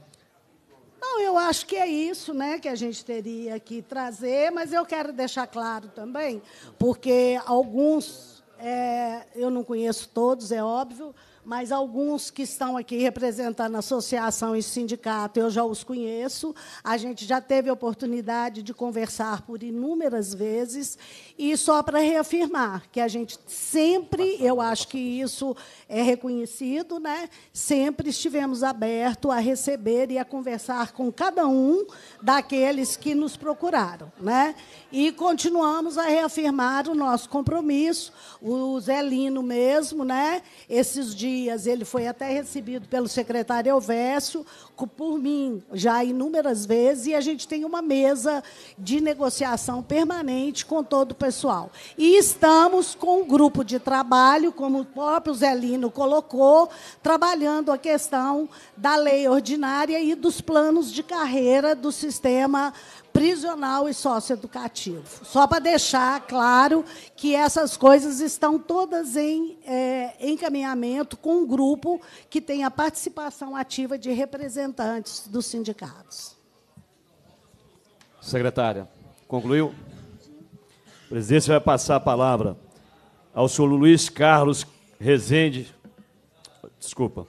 S12: Não, eu acho que é isso né, que a gente teria que trazer, mas eu quero deixar claro também, porque alguns, é, eu não conheço todos, é óbvio, mas alguns que estão aqui representando a associação e sindicato, eu já os conheço. A gente já teve a oportunidade de conversar por inúmeras vezes. E só para reafirmar que a gente sempre, eu acho que isso é reconhecido, né? sempre estivemos abertos a receber e a conversar com cada um daqueles que nos procuraram. Né? E continuamos a reafirmar o nosso compromisso. O Zelino mesmo, né? esses dias dias, ele foi até recebido pelo secretário Elvésio, por mim, já inúmeras vezes, e a gente tem uma mesa de negociação permanente com todo o pessoal. E estamos com um grupo de trabalho, como o próprio Zelino colocou, trabalhando a questão da lei ordinária e dos planos de carreira do sistema prisional e socioeducativo. Só para deixar claro que essas coisas estão todas em é, encaminhamento com um grupo que tem a participação ativa de representantes dos sindicatos.
S1: Secretária, concluiu? A presidência vai passar a palavra ao senhor Luiz Carlos Rezende. Desculpa.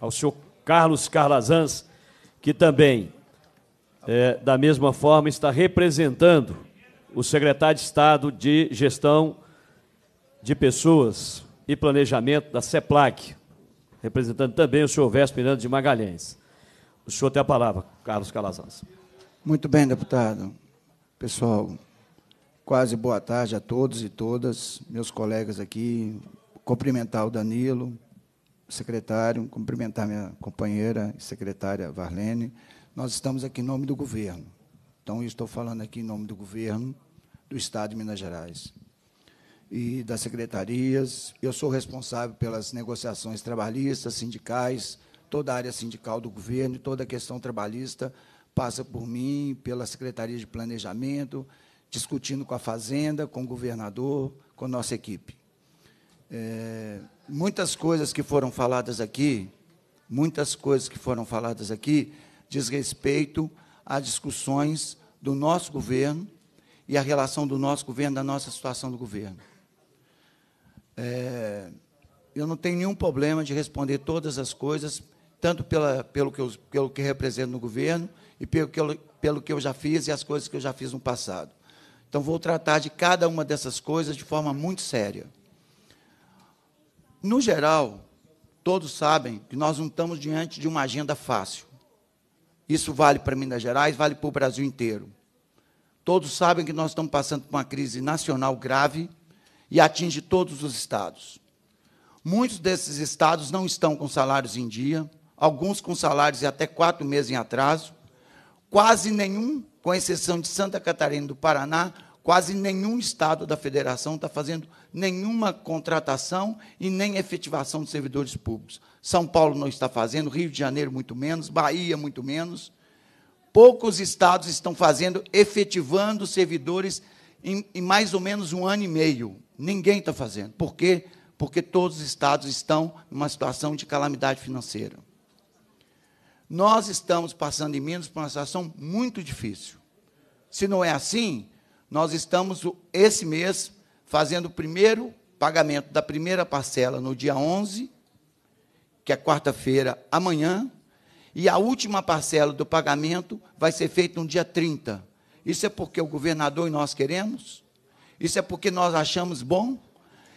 S1: Ao senhor Carlos Carlazans, que também, é, da mesma forma, está representando o secretário de Estado de Gestão de Pessoas e Planejamento da CEPLAC, representando também o senhor Vesper Miranda de Magalhães. O senhor tem a palavra, Carlos Calazans.
S13: Muito bem, deputado. Pessoal, quase boa tarde a todos e todas, meus colegas aqui, cumprimentar o Danilo, secretário, cumprimentar minha companheira e secretária Varlene. Nós estamos aqui em nome do governo. Então, eu estou falando aqui em nome do governo do Estado de Minas Gerais e das secretarias. Eu sou responsável pelas negociações trabalhistas, sindicais, toda a área sindical do governo, toda a questão trabalhista passa por mim, pela Secretaria de Planejamento, discutindo com a Fazenda, com o governador, com a nossa equipe. É, muitas coisas que foram faladas aqui, muitas coisas que foram faladas aqui, diz respeito a discussões do nosso governo e a relação do nosso governo, da nossa situação do governo. É, eu não tenho nenhum problema de responder todas as coisas, tanto pela, pelo, que eu, pelo que represento no governo e pelo que, eu, pelo que eu já fiz e as coisas que eu já fiz no passado. Então, vou tratar de cada uma dessas coisas de forma muito séria. No geral, todos sabem que nós não estamos diante de uma agenda fácil. Isso vale para Minas Gerais, vale para o Brasil inteiro. Todos sabem que nós estamos passando por uma crise nacional grave e atinge todos os estados. Muitos desses estados não estão com salários em dia, alguns com salários de até quatro meses em atraso. Quase nenhum, com exceção de Santa Catarina e do Paraná, Quase nenhum estado da federação está fazendo nenhuma contratação e nem efetivação de servidores públicos. São Paulo não está fazendo, Rio de Janeiro muito menos, Bahia muito menos. Poucos estados estão fazendo, efetivando servidores em, em mais ou menos um ano e meio. Ninguém está fazendo. Por quê? Porque todos os estados estão em uma situação de calamidade financeira. Nós estamos passando em Minas por uma situação muito difícil. Se não é assim, nós estamos, esse mês, fazendo o primeiro pagamento da primeira parcela no dia 11, que é quarta-feira, amanhã, e a última parcela do pagamento vai ser feita no dia 30. Isso é porque o governador e nós queremos? Isso é porque nós achamos bom?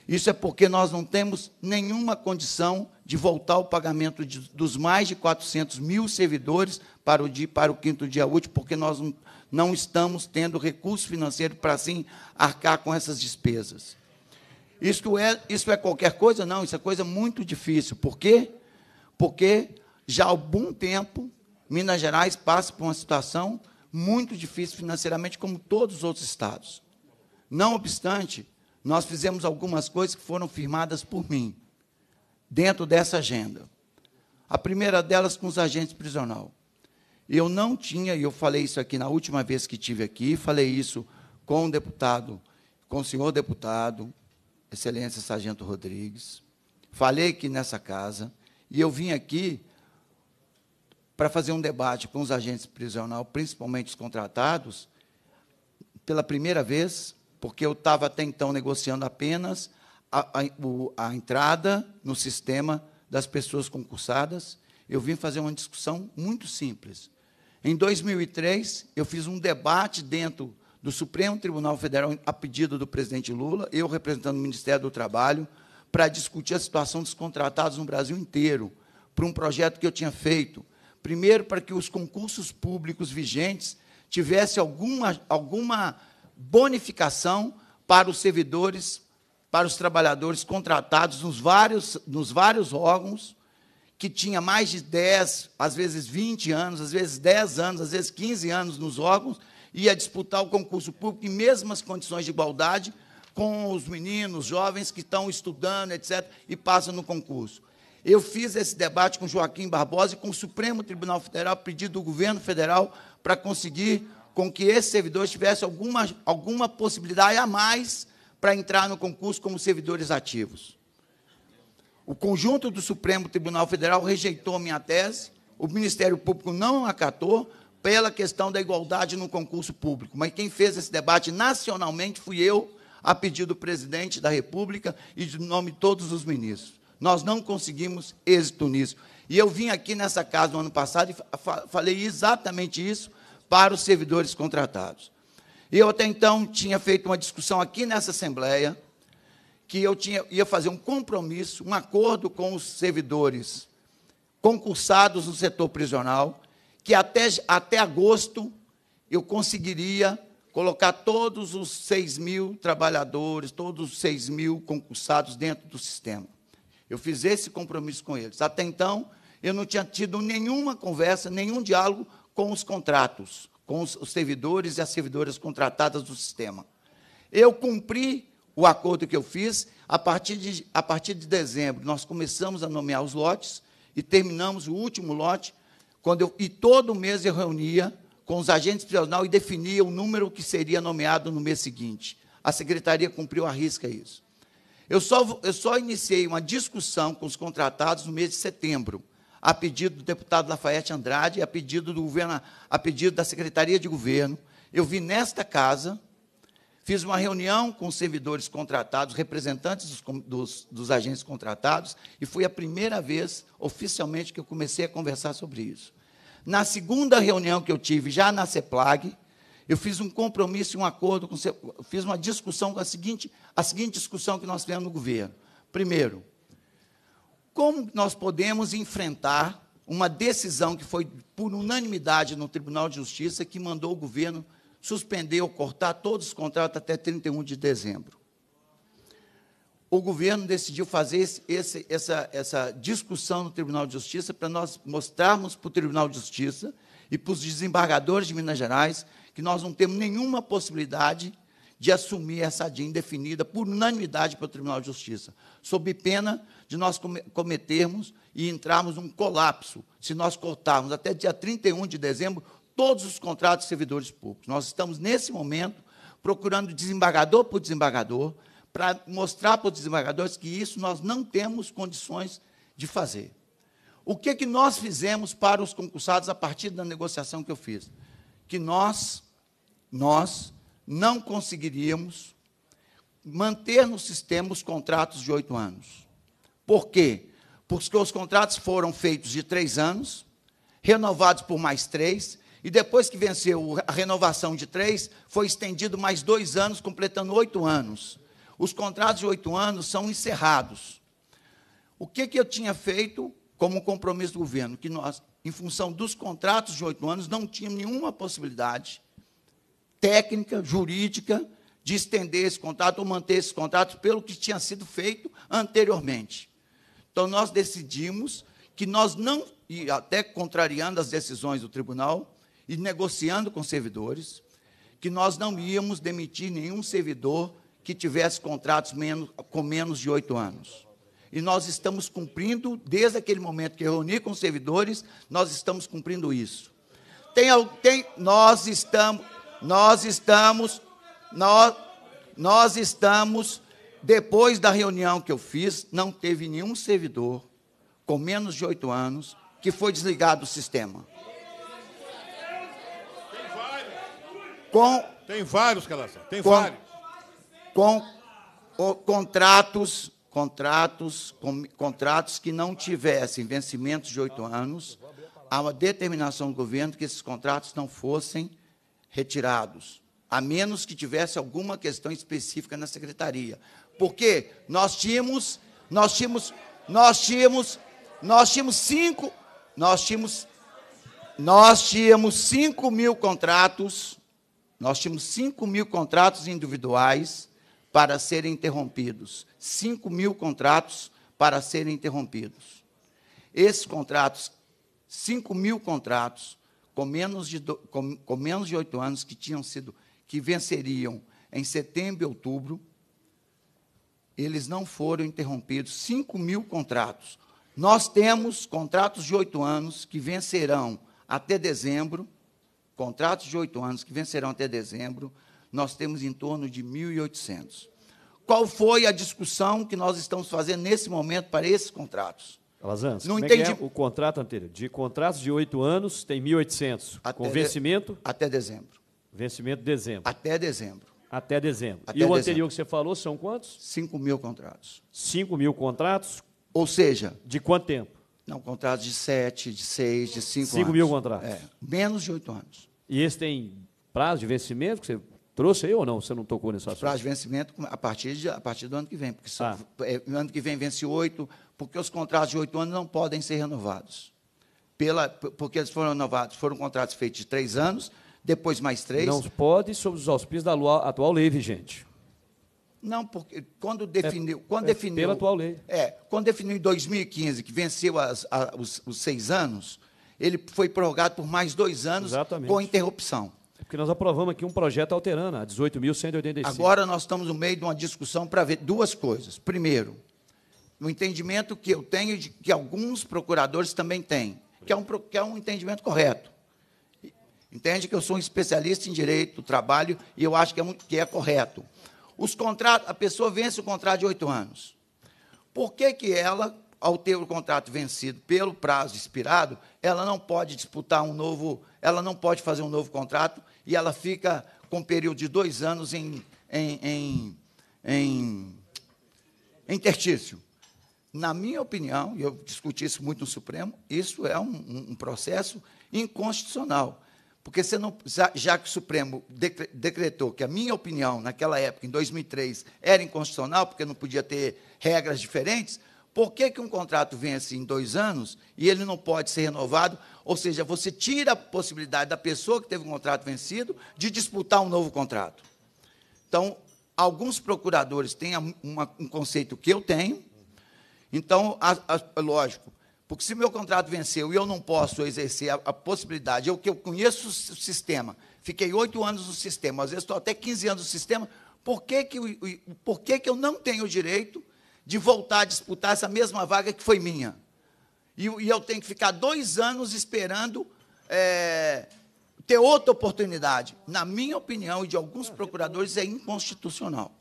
S13: Isso é porque nós não temos nenhuma condição de voltar o pagamento de, dos mais de 400 mil servidores para o, dia, para o quinto dia útil, porque nós não, não estamos tendo recurso financeiro para assim arcar com essas despesas. Isso é, isso é qualquer coisa? Não, isso é coisa muito difícil. Por quê? Porque já há algum tempo Minas Gerais passa por uma situação muito difícil financeiramente, como todos os outros estados. Não obstante, nós fizemos algumas coisas que foram firmadas por mim, dentro dessa agenda. A primeira delas com os agentes prisional. Eu não tinha, e eu falei isso aqui na última vez que tive aqui, falei isso com o deputado, com o senhor deputado, excelência Sargento Rodrigues. Falei aqui nessa casa e eu vim aqui para fazer um debate com os agentes prisional principalmente os contratados, pela primeira vez, porque eu estava até então negociando apenas a, a, a entrada no sistema das pessoas concursadas. Eu vim fazer uma discussão muito simples em 2003, eu fiz um debate dentro do Supremo Tribunal Federal, a pedido do presidente Lula, eu representando o Ministério do Trabalho, para discutir a situação dos contratados no Brasil inteiro, para um projeto que eu tinha feito. Primeiro, para que os concursos públicos vigentes tivessem alguma, alguma bonificação para os servidores, para os trabalhadores contratados nos vários, nos vários órgãos que tinha mais de 10, às vezes 20 anos, às vezes 10 anos, às vezes 15 anos nos órgãos, ia disputar o concurso público em mesmas condições de igualdade com os meninos, jovens que estão estudando, etc., e passam no concurso. Eu fiz esse debate com Joaquim Barbosa e com o Supremo Tribunal Federal, pedido do governo federal para conseguir com que esses servidores tivessem alguma, alguma possibilidade a mais para entrar no concurso como servidores ativos. O conjunto do Supremo Tribunal Federal rejeitou minha tese, o Ministério Público não acatou pela questão da igualdade no concurso público. Mas quem fez esse debate nacionalmente fui eu, a pedido do presidente da República e de nome de todos os ministros. Nós não conseguimos êxito nisso. E eu vim aqui nessa casa no ano passado e fa falei exatamente isso para os servidores contratados. E eu até então tinha feito uma discussão aqui nessa Assembleia que eu tinha, ia fazer um compromisso, um acordo com os servidores concursados no setor prisional, que até, até agosto eu conseguiria colocar todos os 6 mil trabalhadores, todos os 6 mil concursados dentro do sistema. Eu fiz esse compromisso com eles. Até então, eu não tinha tido nenhuma conversa, nenhum diálogo com os contratos, com os servidores e as servidoras contratadas do sistema. Eu cumpri o acordo que eu fiz, a partir, de, a partir de dezembro, nós começamos a nomear os lotes e terminamos o último lote, quando eu, e todo mês eu reunia com os agentes prisionais e definia o número que seria nomeado no mês seguinte. A secretaria cumpriu a risca isso. Eu só, eu só iniciei uma discussão com os contratados no mês de setembro, a pedido do deputado Lafayette Andrade, a pedido do governo, a pedido da Secretaria de Governo. Eu vi nesta casa, Fiz uma reunião com servidores contratados, representantes dos, dos, dos, agentes contratados, e foi a primeira vez, oficialmente, que eu comecei a conversar sobre isso. Na segunda reunião que eu tive, já na CEPLAG, eu fiz um compromisso e um acordo, com, fiz uma discussão com a seguinte, a seguinte discussão que nós tivemos no governo. Primeiro, como nós podemos enfrentar uma decisão que foi por unanimidade no Tribunal de Justiça que mandou o governo suspender ou cortar todos os contratos até 31 de dezembro. O governo decidiu fazer esse, esse, essa, essa discussão no Tribunal de Justiça para nós mostrarmos para o Tribunal de Justiça e para os desembargadores de Minas Gerais que nós não temos nenhuma possibilidade de assumir essa DIN indefinida por unanimidade para o Tribunal de Justiça, sob pena de nós cometermos e entrarmos num colapso se nós cortarmos até dia 31 de dezembro todos os contratos de servidores públicos. Nós estamos, nesse momento, procurando desembargador por desembargador, para mostrar para os desembargadores que isso nós não temos condições de fazer. O que, é que nós fizemos para os concursados a partir da negociação que eu fiz? Que nós, nós não conseguiríamos manter no sistema os contratos de oito anos. Por quê? Porque os contratos foram feitos de três anos, renovados por mais três, e depois que venceu a renovação de três, foi estendido mais dois anos, completando oito anos. Os contratos de oito anos são encerrados. O que, que eu tinha feito como compromisso do governo? Que nós, em função dos contratos de oito anos, não tínhamos nenhuma possibilidade técnica, jurídica, de estender esse contrato ou manter esse contrato pelo que tinha sido feito anteriormente. Então, nós decidimos que nós não, e até contrariando as decisões do tribunal, e negociando com servidores que nós não íamos demitir nenhum servidor que tivesse contratos menos, com menos de oito anos. E nós estamos cumprindo, desde aquele momento que reuni com os servidores, nós estamos cumprindo isso. Tem, tem, nós estamos, nós estamos, nós, nós estamos, depois da reunião que eu fiz, não teve nenhum servidor com menos de oito anos que foi desligado do sistema. com.
S7: Tem vários, Calaça. Tem com,
S13: vários. Com o, contratos, contratos, com, contratos que não tivessem vencimentos de oito anos, há uma determinação do governo que esses contratos não fossem retirados, a menos que tivesse alguma questão específica na secretaria. Porque nós tínhamos, nós tínhamos, nós tínhamos, nós tínhamos cinco, nós tínhamos, nós tínhamos cinco mil contratos nós tínhamos 5 mil contratos individuais para serem interrompidos. 5 mil contratos para serem interrompidos. Esses contratos, 5 mil contratos, com menos de, oito com, com menos de 8 anos, que tinham sido, que venceriam em setembro e outubro, eles não foram interrompidos. 5 mil contratos. Nós temos contratos de oito anos que vencerão até dezembro contratos de oito anos que vencerão até dezembro, nós temos em torno de 1.800. Qual foi a discussão que nós estamos fazendo nesse momento para esses contratos? Calazans, não é entendi. É é o contrato
S1: anterior, de contratos de oito anos, tem 1.800. com vencimento? De... Até dezembro. Vencimento dezembro. Até dezembro. Até dezembro. Até e dezembro. o anterior que você falou são quantos? 5 mil
S13: contratos. 5 mil contratos? Ou seja. De quanto tempo? Não, contratos de 7, de 6, de 5 anos. 5 mil contratos. É, menos de 8 anos. E esse tem prazo de vencimento que você trouxe aí ou não? Você não tocou nessa? Prazo de vencimento a partir, de, a partir do ano que vem, porque ah. é, ano que vem vence oito, porque os contratos de oito anos não podem ser renovados. Pela, porque eles foram renovados, foram contratos feitos de três anos, depois mais três. Não pode, sob os auspícios da atual lei vigente. Não, porque quando é definiu. É, quando é definiu pela atual lei. É, quando definiu em 2015 que venceu as, a, os, os seis anos, ele foi prorrogado por mais dois anos Exatamente. com interrupção. É porque nós aprovamos aqui um projeto alterando né? a 18.185. Agora nós estamos no meio de uma discussão para ver duas coisas. Primeiro, o entendimento que eu tenho de que alguns procuradores também têm, que é um, que é um entendimento correto. Entende que eu sou um especialista em direito do trabalho e eu acho que é, muito, que é correto. Os contratos, a pessoa vence o contrato de oito anos. Por que, que ela ao ter o contrato vencido pelo prazo expirado, ela não pode disputar um novo, ela não pode fazer um novo contrato e ela fica com um período de dois anos em, em, em, em intertício. Na minha opinião, e eu discuti isso muito no Supremo, isso é um, um processo inconstitucional. Porque você não, já que o Supremo decretou que a minha opinião, naquela época, em 2003, era inconstitucional, porque não podia ter regras diferentes, por que, que um contrato vence assim em dois anos e ele não pode ser renovado? Ou seja, você tira a possibilidade da pessoa que teve um contrato vencido de disputar um novo contrato. Então, alguns procuradores têm uma, um conceito que eu tenho. Então, a, a, lógico, porque se meu contrato venceu e eu não posso exercer a, a possibilidade, eu que eu conheço o sistema, fiquei oito anos no sistema, às vezes estou até 15 anos no sistema, por que, que, por que, que eu não tenho o direito de voltar a disputar essa mesma vaga que foi minha. E, e eu tenho que ficar dois anos esperando é, ter outra oportunidade. Na minha opinião e de alguns procuradores, é inconstitucional.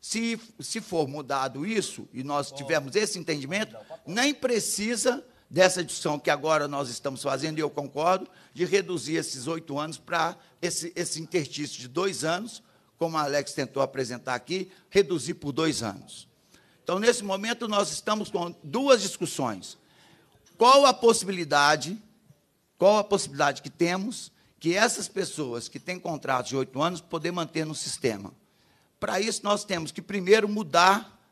S13: Se, se for mudado isso, e nós tivermos esse entendimento, nem precisa dessa discussão que agora nós estamos fazendo, e eu concordo, de reduzir esses oito anos para esse, esse interstício de dois anos, como a Alex tentou apresentar aqui, reduzir por dois anos. Então, nesse momento, nós estamos com duas discussões. Qual a possibilidade, qual a possibilidade que temos que essas pessoas que têm contratos de oito anos poder manter no sistema? Para isso, nós temos que, primeiro, mudar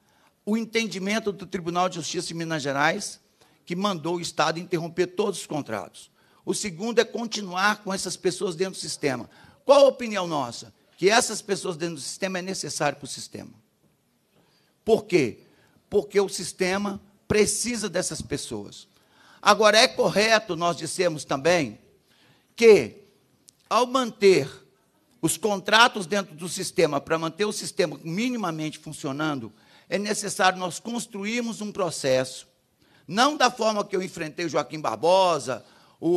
S13: o entendimento do Tribunal de Justiça de Minas Gerais, que mandou o Estado interromper todos os contratos. O segundo é continuar com essas pessoas dentro do sistema. Qual a opinião nossa? Que essas pessoas dentro do sistema é necessário para o sistema. Por quê? porque o sistema precisa dessas pessoas. Agora, é correto nós dissemos também que, ao manter os contratos dentro do sistema, para manter o sistema minimamente funcionando, é necessário nós construirmos um processo. Não da forma que eu enfrentei o Joaquim Barbosa, o,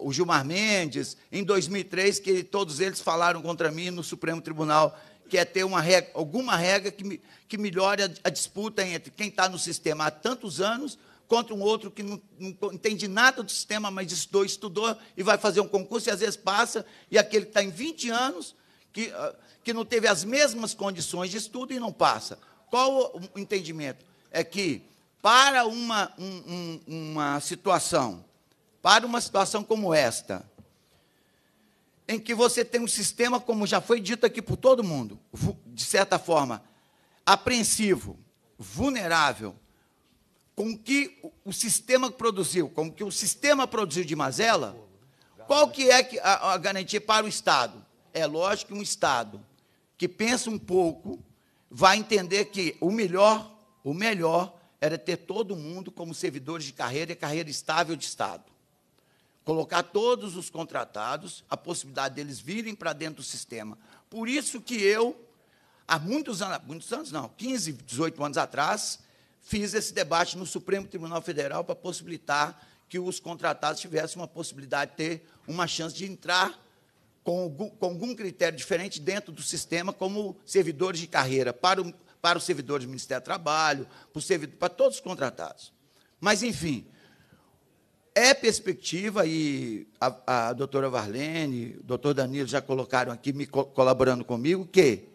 S13: o, o Gilmar Mendes, em 2003, que todos eles falaram contra mim no Supremo Tribunal que é ter uma regra, alguma regra que, que melhore a, a, disputa entre quem está no sistema há tantos anos contra um outro que não, não entende nada do sistema, mas estudou, estudou e vai fazer um concurso e às vezes passa, e aquele que está em 20 anos, que, ah, que não teve as mesmas condições de estudo e não passa. Qual o entendimento? É que para uma, um, um, uma situação, para uma situação como esta, em que você tem um sistema, como já foi dito aqui por todo mundo, de certa forma, apreensivo, vulnerável, com que o sistema produziu, com que o sistema produziu de mazela, qual que é a garantia para o Estado? É lógico que um Estado que pensa um pouco vai entender que o melhor, o melhor era ter todo mundo como servidores de carreira e carreira estável de Estado colocar todos os contratados, a possibilidade deles virem para dentro do sistema. Por isso que eu, há muitos anos, muitos anos não, 15, 18 anos atrás, fiz esse debate no Supremo Tribunal Federal para possibilitar que os contratados tivessem uma possibilidade de ter uma chance de entrar com algum, com algum critério diferente dentro do sistema como servidores de carreira para o, para os servidores do Ministério do Trabalho, para, servidor, para todos os contratados. Mas, enfim, é perspectiva, e a, a doutora Varlene, o doutor Danilo já colocaram aqui, me co colaborando comigo, que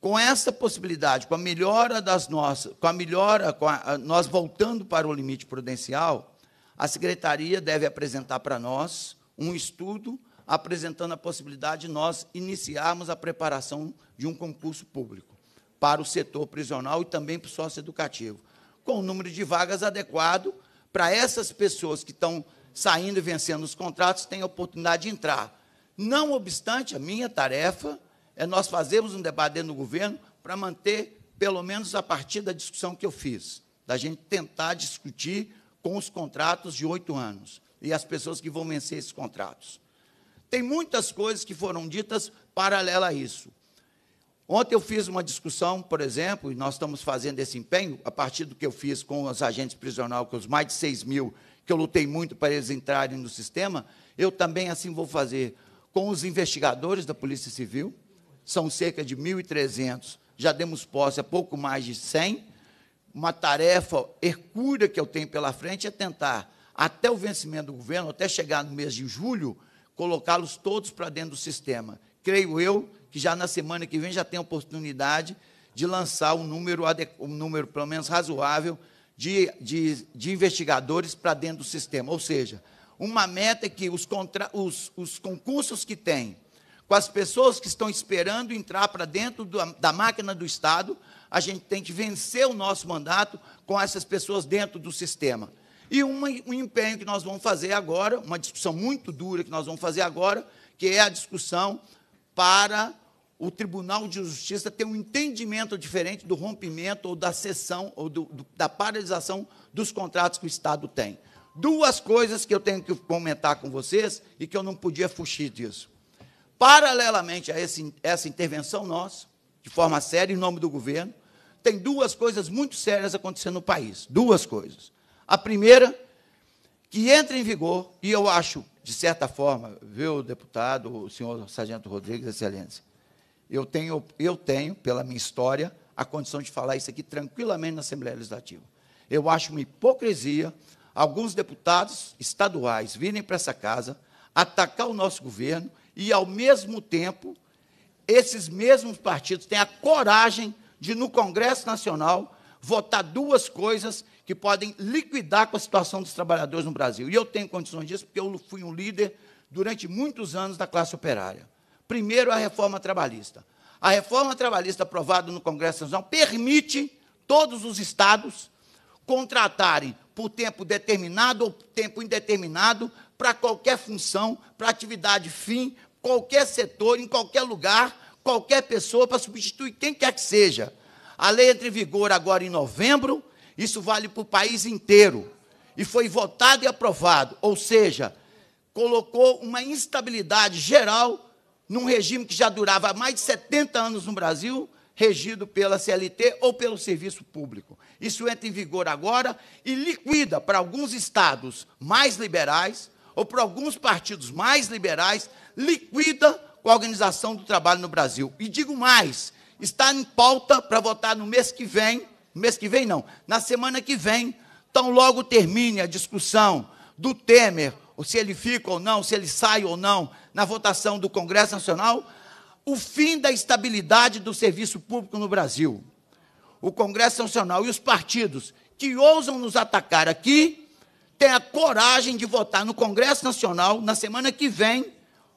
S13: com essa possibilidade, com a melhora das nossas, com a melhora, com a, nós voltando para o limite prudencial, a secretaria deve apresentar para nós um estudo apresentando a possibilidade de nós iniciarmos a preparação de um concurso público para o setor prisional e também para o sócio educativo, com o número de vagas adequado para essas pessoas que estão saindo e vencendo os contratos têm a oportunidade de entrar. Não obstante, a minha tarefa é nós fazermos um debate dentro do governo para manter, pelo menos a partir da discussão que eu fiz, da gente tentar discutir com os contratos de oito anos e as pessoas que vão vencer esses contratos. Tem muitas coisas que foram ditas paralela a isso. Ontem eu fiz uma discussão, por exemplo, e nós estamos fazendo esse empenho, a partir do que eu fiz com os agentes prisionais, com os mais de 6 mil, que eu lutei muito para eles entrarem no sistema, eu também assim vou fazer com os investigadores da Polícia Civil, são cerca de 1.300, já demos posse a pouco mais de 100, uma tarefa hercúlea que eu tenho pela frente é tentar, até o vencimento do governo, até chegar no mês de julho, colocá-los todos para dentro do sistema. Creio eu que já na semana que vem já tem a oportunidade de lançar um número, um número pelo menos razoável, de, de, de investigadores para dentro do sistema. Ou seja, uma meta é que os, contra, os, os concursos que tem, com as pessoas que estão esperando entrar para dentro do, da máquina do Estado, a gente tem que vencer o nosso mandato com essas pessoas dentro do sistema. E uma, um empenho que nós vamos fazer agora, uma discussão muito dura que nós vamos fazer agora, que é a discussão para o Tribunal de Justiça tem um entendimento diferente do rompimento ou da cessão ou do, do, da paralisação dos contratos que o Estado tem. Duas coisas que eu tenho que comentar com vocês e que eu não podia fugir disso. Paralelamente a esse, essa intervenção nossa, de forma séria, em nome do governo, tem duas coisas muito sérias acontecendo no país. Duas coisas. A primeira, que entra em vigor, e eu acho, de certa forma, viu, deputado, o senhor Sargento Rodrigues, excelência, eu tenho, eu tenho, pela minha história, a condição de falar isso aqui tranquilamente na Assembleia Legislativa. Eu acho uma hipocrisia alguns deputados estaduais virem para essa casa atacar o nosso governo e, ao mesmo tempo, esses mesmos partidos têm a coragem de, no Congresso Nacional, votar duas coisas que podem liquidar com a situação dos trabalhadores no Brasil. E eu tenho condições disso, porque eu fui um líder durante muitos anos da classe operária. Primeiro, a reforma trabalhista. A reforma trabalhista aprovada no Congresso Nacional permite todos os estados contratarem por tempo determinado ou tempo indeterminado para qualquer função, para atividade fim, qualquer setor, em qualquer lugar, qualquer pessoa para substituir quem quer que seja. A lei entra em vigor agora em novembro, isso vale para o país inteiro. E foi votado e aprovado, ou seja, colocou uma instabilidade geral num regime que já durava mais de 70 anos no Brasil, regido pela CLT ou pelo serviço público. Isso entra em vigor agora e liquida para alguns estados mais liberais ou para alguns partidos mais liberais, liquida com a organização do trabalho no Brasil. E digo mais, está em pauta para votar no mês que vem, mês que vem não, na semana que vem, tão logo termine a discussão do Temer, se ele fica ou não, se ele sai ou não, na votação do Congresso Nacional o fim da estabilidade do serviço público no Brasil. O Congresso Nacional e os partidos que ousam nos atacar aqui têm a coragem de votar no Congresso Nacional na semana que vem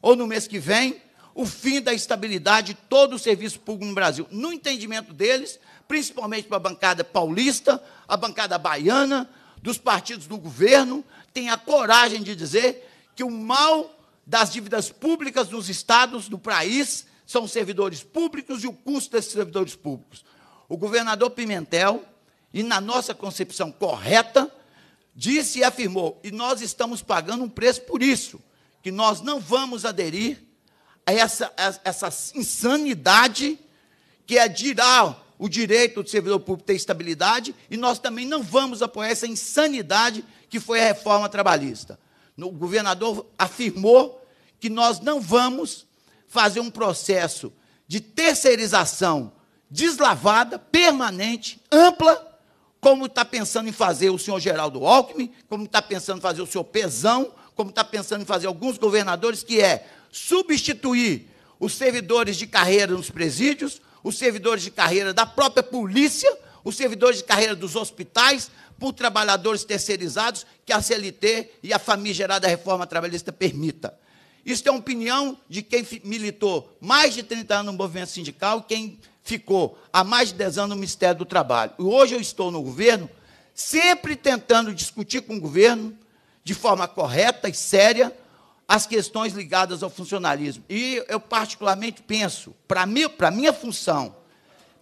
S13: ou no mês que vem o fim da estabilidade de todo o serviço público no Brasil. No entendimento deles, principalmente para a bancada paulista, a bancada baiana, dos partidos do governo, tem a coragem de dizer que o mal das dívidas públicas dos estados do país são servidores públicos e o custo desses servidores públicos. O governador Pimentel, e na nossa concepção correta, disse e afirmou, e nós estamos pagando um preço por isso, que nós não vamos aderir a essa, a, essa insanidade que é tirar ah, o direito do servidor público ter estabilidade, e nós também não vamos apoiar essa insanidade que foi a reforma trabalhista. O governador afirmou que nós não vamos fazer um processo de terceirização deslavada, permanente, ampla, como está pensando em fazer o senhor Geraldo Alckmin, como está pensando em fazer o senhor Pezão, como está pensando em fazer alguns governadores, que é substituir os servidores de carreira nos presídios, os servidores de carreira da própria polícia, os servidores de carreira dos hospitais, por trabalhadores terceirizados que a CLT e a famigerada reforma trabalhista permita. Isso é uma opinião de quem militou mais de 30 anos no movimento sindical, quem ficou há mais de 10 anos no Ministério do Trabalho. E hoje eu estou no governo, sempre tentando discutir com o governo, de forma correta e séria, as questões ligadas ao funcionalismo. E eu, particularmente, penso, para mim, para minha função,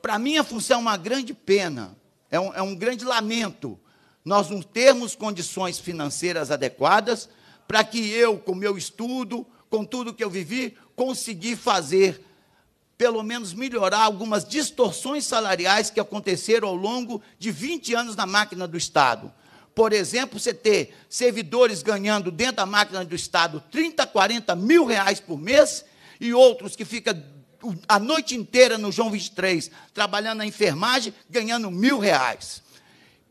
S13: para minha função é uma grande pena é um, é um grande lamento nós não termos condições financeiras adequadas para que eu, com meu estudo, com tudo que eu vivi, consegui fazer, pelo menos melhorar algumas distorções salariais que aconteceram ao longo de 20 anos na máquina do Estado. Por exemplo, você ter servidores ganhando dentro da máquina do Estado 30, 40 mil reais por mês e outros que ficam a noite inteira no João 23, trabalhando na enfermagem, ganhando mil reais.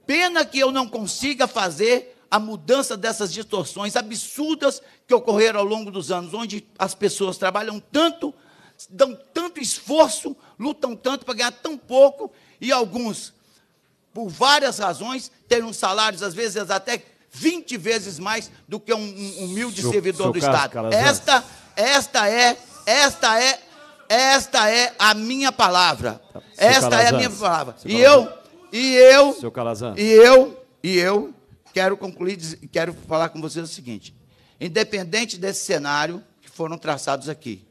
S13: Pena que eu não consiga fazer a mudança dessas distorções absurdas que ocorreram ao longo dos anos, onde as pessoas trabalham tanto, dão tanto esforço, lutam tanto para ganhar tão pouco, e alguns, por várias razões, têm uns salários, às vezes, até 20 vezes mais do que um, humilde seu, servidor seu do caso, Estado. Esta, esta é, esta é esta é a minha palavra. Tá. Esta Calazans. é a minha palavra. e eu, e eu, e eu, e eu quero concluir, quero falar com vocês o seguinte: independente desse cenário que foram traçados aqui,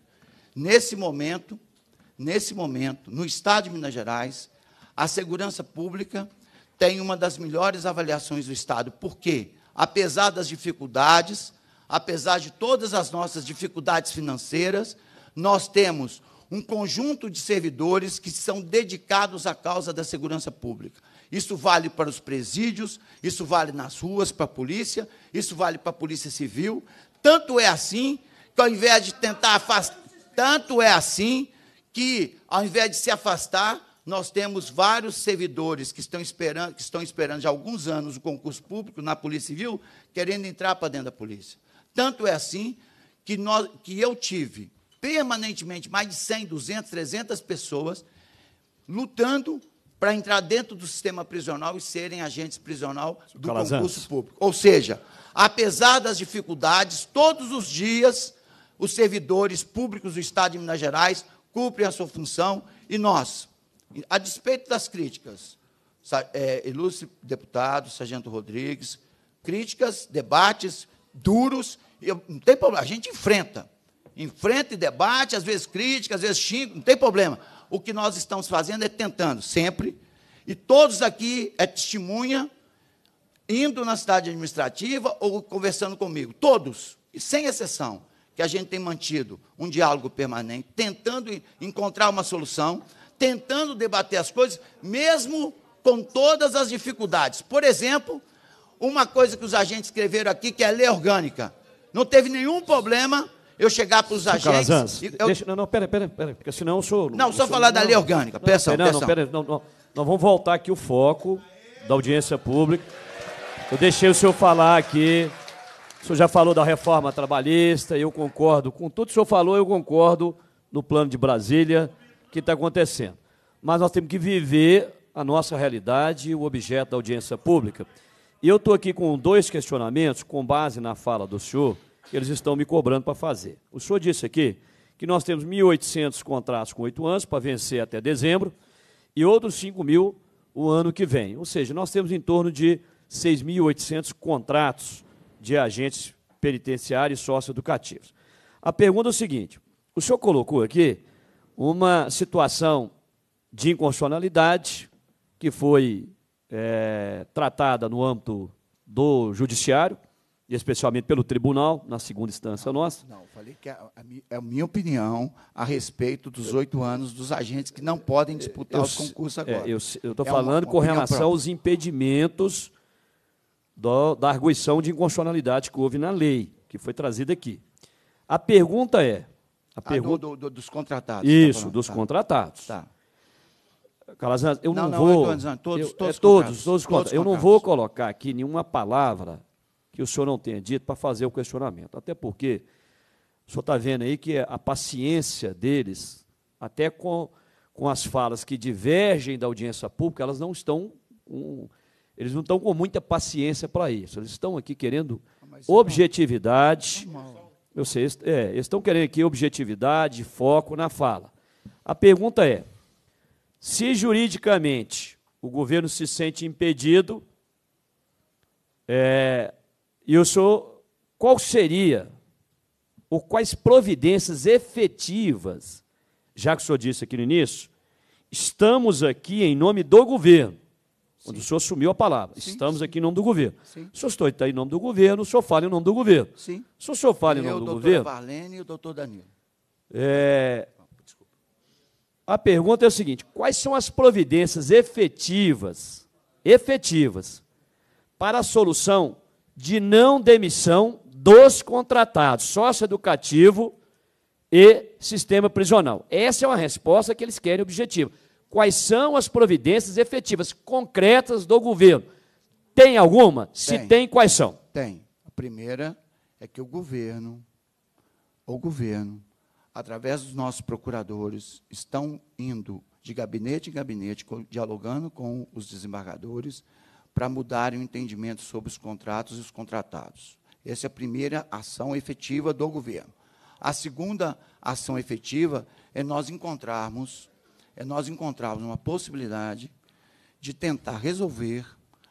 S13: nesse momento, nesse momento, no Estado de Minas Gerais, a segurança pública tem uma das melhores avaliações do Estado. Por quê? Apesar das dificuldades, apesar de todas as nossas dificuldades financeiras, nós temos um conjunto de servidores que são dedicados à causa da segurança pública. Isso vale para os presídios, isso vale nas ruas para a polícia, isso vale para a polícia civil. Tanto é assim que ao invés de tentar afastar, tanto é assim que ao invés de se afastar, nós temos vários servidores que estão esperando, que estão esperando já há alguns anos o concurso público na Polícia Civil, querendo entrar para dentro da polícia. Tanto é assim que, nós, que eu tive permanentemente mais de 100, 200, 300 pessoas lutando para entrar dentro do sistema prisional e serem agentes prisional do Calazans. concurso público. Ou seja, apesar das dificuldades, todos os dias os servidores públicos do Estado de Minas Gerais cumprem a sua função e nós, a despeito das críticas, é, ilustre deputado, sargento Rodrigues, críticas, debates duros, eu, não tem problema, a gente enfrenta. Enfrente debate, às vezes crítica, às vezes xingo, não tem problema. O que nós estamos fazendo é tentando sempre, e todos aqui é testemunha, indo na cidade administrativa ou conversando comigo, todos, e sem exceção, que a gente tem mantido um diálogo permanente, tentando encontrar uma solução, tentando debater as coisas, mesmo com todas as dificuldades. Por exemplo, uma coisa que os agentes escreveram aqui, que é lei orgânica. Não teve nenhum problema eu chegar para os agentes. eu... deixa, não, não, pera, pera, pera, porque senão eu sou.
S1: Não, eu só sou, falar não, da lei orgânica. Não, peça, não, não, pera, não, não, não, vamos voltar aqui o foco da audiência pública. Eu deixei o senhor falar aqui. O senhor já falou da reforma trabalhista, eu concordo com tudo que o senhor falou, eu concordo no plano de Brasília que está acontecendo. Mas nós temos que viver a nossa realidade o objeto da audiência pública. E eu estou aqui com dois questionamentos, com base na fala do senhor eles estão me cobrando para fazer. O senhor disse aqui que nós temos 1.800 contratos com oito anos para vencer até dezembro e outros 5 mil o ano que vem. Ou seja, nós temos em torno de 6.800 contratos de agentes penitenciários e socioeducativos. A pergunta é o seguinte: o senhor colocou aqui uma situação de inconstitucionalidade que foi é, tratada no âmbito do judiciário, e especialmente
S13: pelo tribunal, na segunda instância nossa. Não, falei que é, é a, é a minha opinião a respeito dos oito anos dos agentes que não podem disputar eu, os concursos é, agora. É, eu estou é falando uma, uma com relação própria. aos
S1: impedimentos do, da arguição de inconstitucionalidade que houve na lei, que foi trazida aqui. A pergunta é. A ah, pergunta...
S13: Do, do, dos contratados. Tá Isso, tá
S1: dos tá. contratados. Tá. Calazans, eu não, não, não vou. Não, todos, eu, todos, é, todos, todos, todos, Eu não vou colocar aqui nenhuma palavra que o senhor não tenha dito para fazer o questionamento. Até porque o senhor está vendo aí que a paciência deles, até com, com as falas que divergem da audiência pública, elas não estão com, eles não estão com muita paciência para isso. Eles estão aqui querendo ah, objetividade. Eu sei, é, eles estão querendo aqui objetividade, foco na fala. A pergunta é: se juridicamente o governo se sente impedido é, e o senhor, qual seria, ou quais providências efetivas, já que o senhor disse aqui no início, estamos aqui em nome do governo. Sim. Quando o senhor assumiu a palavra, sim, estamos sim. aqui em nome do governo. Sim. O senhor está em nome do governo, o senhor fala em nome do governo. Sim. Se o senhor fala em nome Eu, do governo. O
S13: Varlene e o doutor Danilo.
S1: É, a pergunta é a seguinte: quais são as providências efetivas, efetivas, para a solução de não demissão dos contratados, socioeducativo e sistema prisional. Essa é uma resposta que eles querem objetivo. Quais são as providências efetivas, concretas do governo? Tem alguma? Tem. Se tem, quais são?
S13: Tem. A primeira é que o governo, o governo, através dos nossos procuradores, estão indo de gabinete em gabinete, dialogando com os desembargadores, para mudar o entendimento sobre os contratos e os contratados. Essa é a primeira ação efetiva do governo. A segunda ação efetiva é nós encontrarmos, é nós encontrarmos uma possibilidade de tentar resolver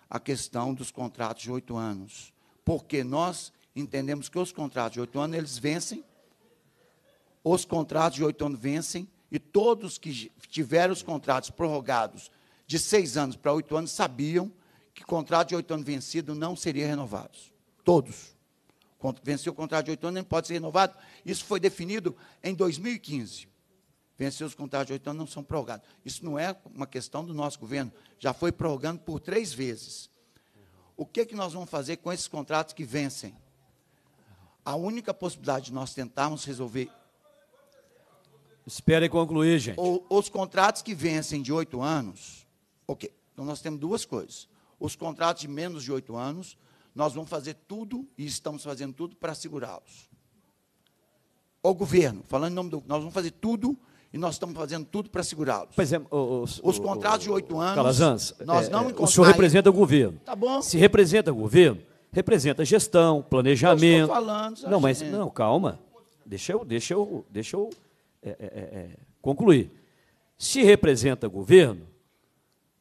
S13: a questão dos contratos de oito anos, porque nós entendemos que os contratos de oito anos eles vencem, os contratos de oito anos vencem e todos que tiveram os contratos prorrogados de seis anos para oito anos sabiam que contrato de oito anos vencido não seria renovados. Todos. Venceu o contrato de oito anos, não pode ser renovado. Isso foi definido em 2015. Venceu os contratos de oito anos, não são prorrogados. Isso não é uma questão do nosso governo. Já foi prorrogando por três vezes. O que, é que nós vamos fazer com esses contratos que vencem? A única possibilidade de nós tentarmos resolver. Espere concluir, gente. os contratos que vencem de oito anos. Ok. Então nós temos duas coisas os contratos de menos de oito anos, nós vamos fazer tudo e estamos fazendo tudo para segurá-los. O governo, falando em nome do. Nós vamos fazer tudo e nós estamos fazendo tudo para segurá-los. Por exemplo, os, os contratos o, de oito anos. Calazans, nós é, não encontramos.
S1: É, o senhor representa o governo. Tá bom. Se representa o governo, representa gestão, planejamento. Eu falando, não, mas não, calma. Deixa eu, deixa eu, deixa eu é, é, é, é concluir. Se representa o governo,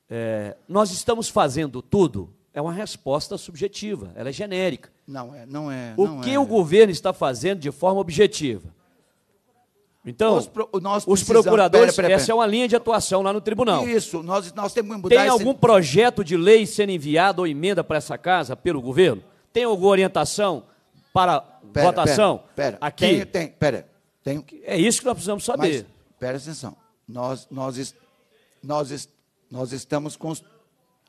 S1: é, nós estamos fazendo tudo, é uma resposta subjetiva, ela é genérica.
S14: Não é, não é. O não
S1: que é. o governo está fazendo de forma objetiva? Então,
S13: nós os procuradores, pera, pera, pera. essa é uma linha de
S1: atuação lá no
S13: tribunal. Isso, nós, nós temos que mudar Tem esse... algum
S1: projeto de lei sendo enviado ou emenda para essa casa pelo governo? Tem alguma orientação para
S13: votação? Pera, Aqui. Tem, tem, pera, tem... É isso que nós precisamos saber. Mas, pera atenção, nós, nós, nós, nós nós estamos,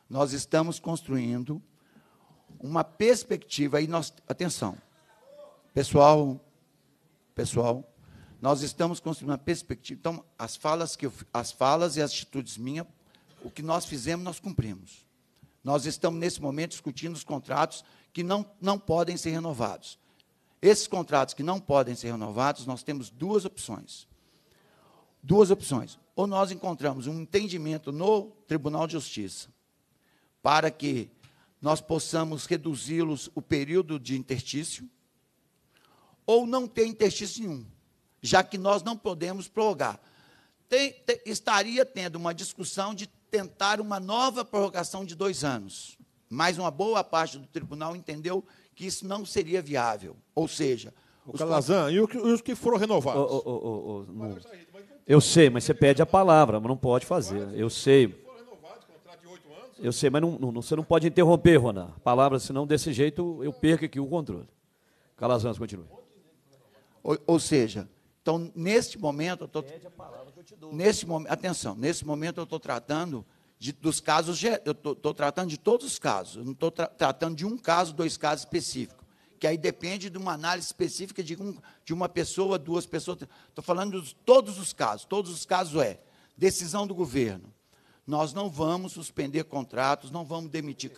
S13: nós estamos construindo uma perspectiva e nós atenção. Pessoal, pessoal, nós estamos construindo uma perspectiva. Então, as falas que eu, as falas e as atitudes minhas, o que nós fizemos, nós cumprimos. Nós estamos nesse momento discutindo os contratos que não, não podem ser renovados. Esses contratos que não podem ser renovados, nós temos duas opções. Duas opções ou nós encontramos um entendimento no Tribunal de Justiça para que nós possamos reduzi-los o período de interstício, ou não ter interstício nenhum, já que nós não podemos prorrogar. Tem, te, estaria tendo uma discussão de tentar uma nova prorrogação de dois anos, mas uma boa parte do tribunal entendeu que isso não seria viável.
S7: Ou seja, o Calazan, e os que foram renovados? Oh, oh, oh,
S1: eu sei, mas você pede a palavra, mas não pode fazer. Eu sei. Eu sei, mas não, não, você não pode interromper, Ronan. palavra, senão desse jeito eu perco aqui o controle.
S13: Calazans, continue. Ou, ou seja, então neste momento eu estou. Nesse momento, atenção, nesse momento eu estou tratando de, dos casos, eu estou tratando de todos os casos, eu não estou tra tratando de um caso, dois casos específicos que aí depende de uma análise específica de, um, de uma pessoa, duas pessoas. Estou falando de todos os casos. Todos os casos é decisão do governo. Nós não vamos suspender contratos, não vamos demitir,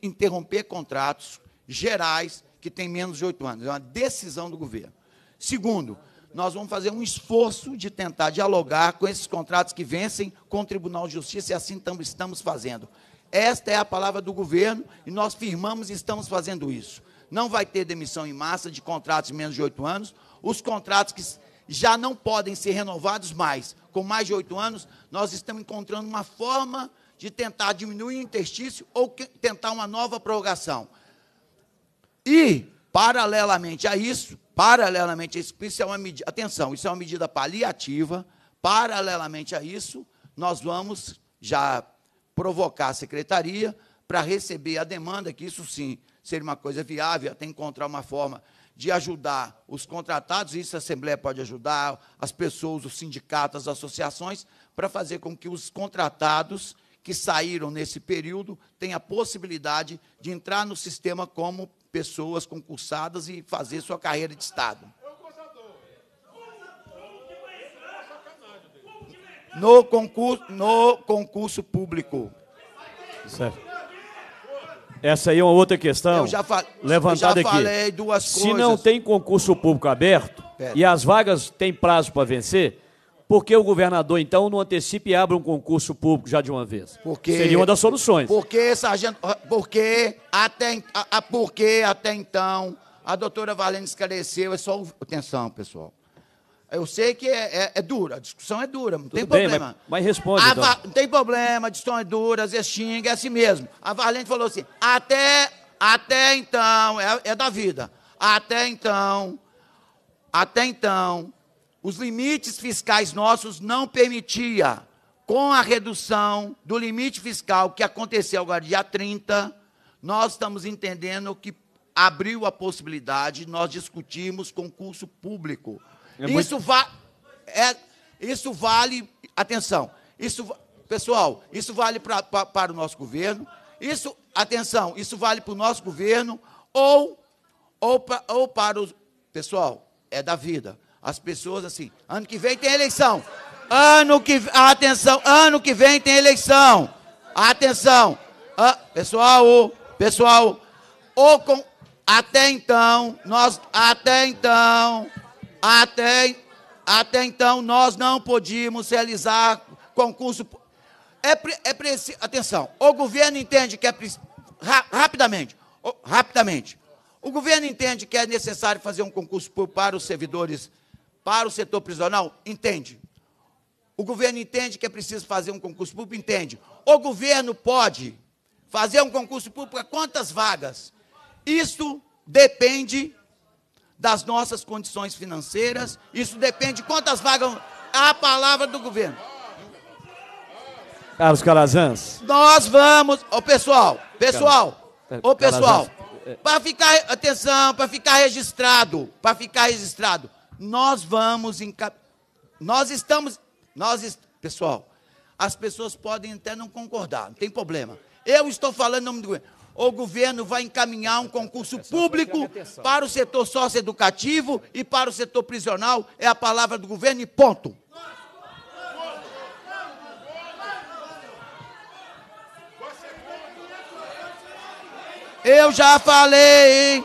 S13: interromper contratos gerais que têm menos de oito anos. É uma decisão do governo. Segundo, nós vamos fazer um esforço de tentar dialogar com esses contratos que vencem com o Tribunal de Justiça, e assim estamos fazendo. Esta é a palavra do governo e nós firmamos e estamos fazendo isso não vai ter demissão em massa de contratos de menos de oito anos. Os contratos que já não podem ser renovados mais, com mais de oito anos, nós estamos encontrando uma forma de tentar diminuir o interstício ou que, tentar uma nova prorrogação. E, paralelamente a isso, paralelamente a isso, isso é uma medida, atenção, isso é uma medida paliativa, paralelamente a isso, nós vamos já provocar a secretaria para receber a demanda, que isso sim ser uma coisa viável, até encontrar uma forma de ajudar os contratados, e isso a Assembleia pode ajudar, as pessoas, os sindicatos, as associações, para fazer com que os contratados que saíram nesse período tenham a possibilidade de entrar no sistema como pessoas concursadas e fazer sua carreira de Estado. No concurso, no concurso público. Certo. Essa aí é uma outra questão. Eu já, fa levantada eu já falei aqui. duas Se coisas. Se não
S1: tem concurso público aberto Pera. e as vagas têm prazo para vencer, por que o governador, então, não antecipa e abre um concurso público já de uma vez? Porque, Seria uma das soluções.
S13: Porque, sargento, porque até, a, porque até então a doutora Valente esclareceu, é só. Atenção, pessoal. Eu sei que é, é, é dura, a discussão é dura, não Tudo tem bem, problema. Mas, mas responde. então. Não tem problema, a discussão é dura, às vezes xinga, é assim mesmo. A Valente falou assim: até, até então, é, é da vida, até então, até então, os limites fiscais nossos não permitia, com a redução do limite fiscal que aconteceu agora dia 30, nós estamos entendendo que abriu a possibilidade de nós discutirmos concurso público é muito... isso, va é, isso vale. Atenção, isso, pessoal, isso vale pra, pra, para o nosso governo. Isso, atenção, isso vale para o nosso governo ou, ou, pra, ou para os. Pessoal, é da vida. As pessoas assim, ano que vem tem eleição. Ano que atenção, ano que vem tem eleição. Atenção. Ah, pessoal, pessoal, ou com até então nós até então até, até então, nós não podíamos realizar concurso. É, é preciso. Atenção, o governo entende que é. rapidamente, rapidamente. O governo entende que é necessário fazer um concurso para os servidores, para o setor prisional? Entende. O governo entende que é preciso fazer um concurso público? Entende. O governo pode fazer um concurso público para quantas vagas? Isso depende das nossas condições financeiras. Isso depende de quantas vagas a palavra do governo.
S1: Carlos Calazans.
S13: Nós vamos, ô oh, pessoal, pessoal, ô oh, pessoal, é. para ficar atenção, para ficar registrado, para ficar registrado, nós vamos encaminhar nós estamos, nós est... pessoal, as pessoas podem até não concordar, não tem problema. Eu estou falando em nome do governo o governo vai encaminhar um concurso público para o setor socioeducativo e para o setor prisional. É a palavra do governo e ponto. Eu já falei.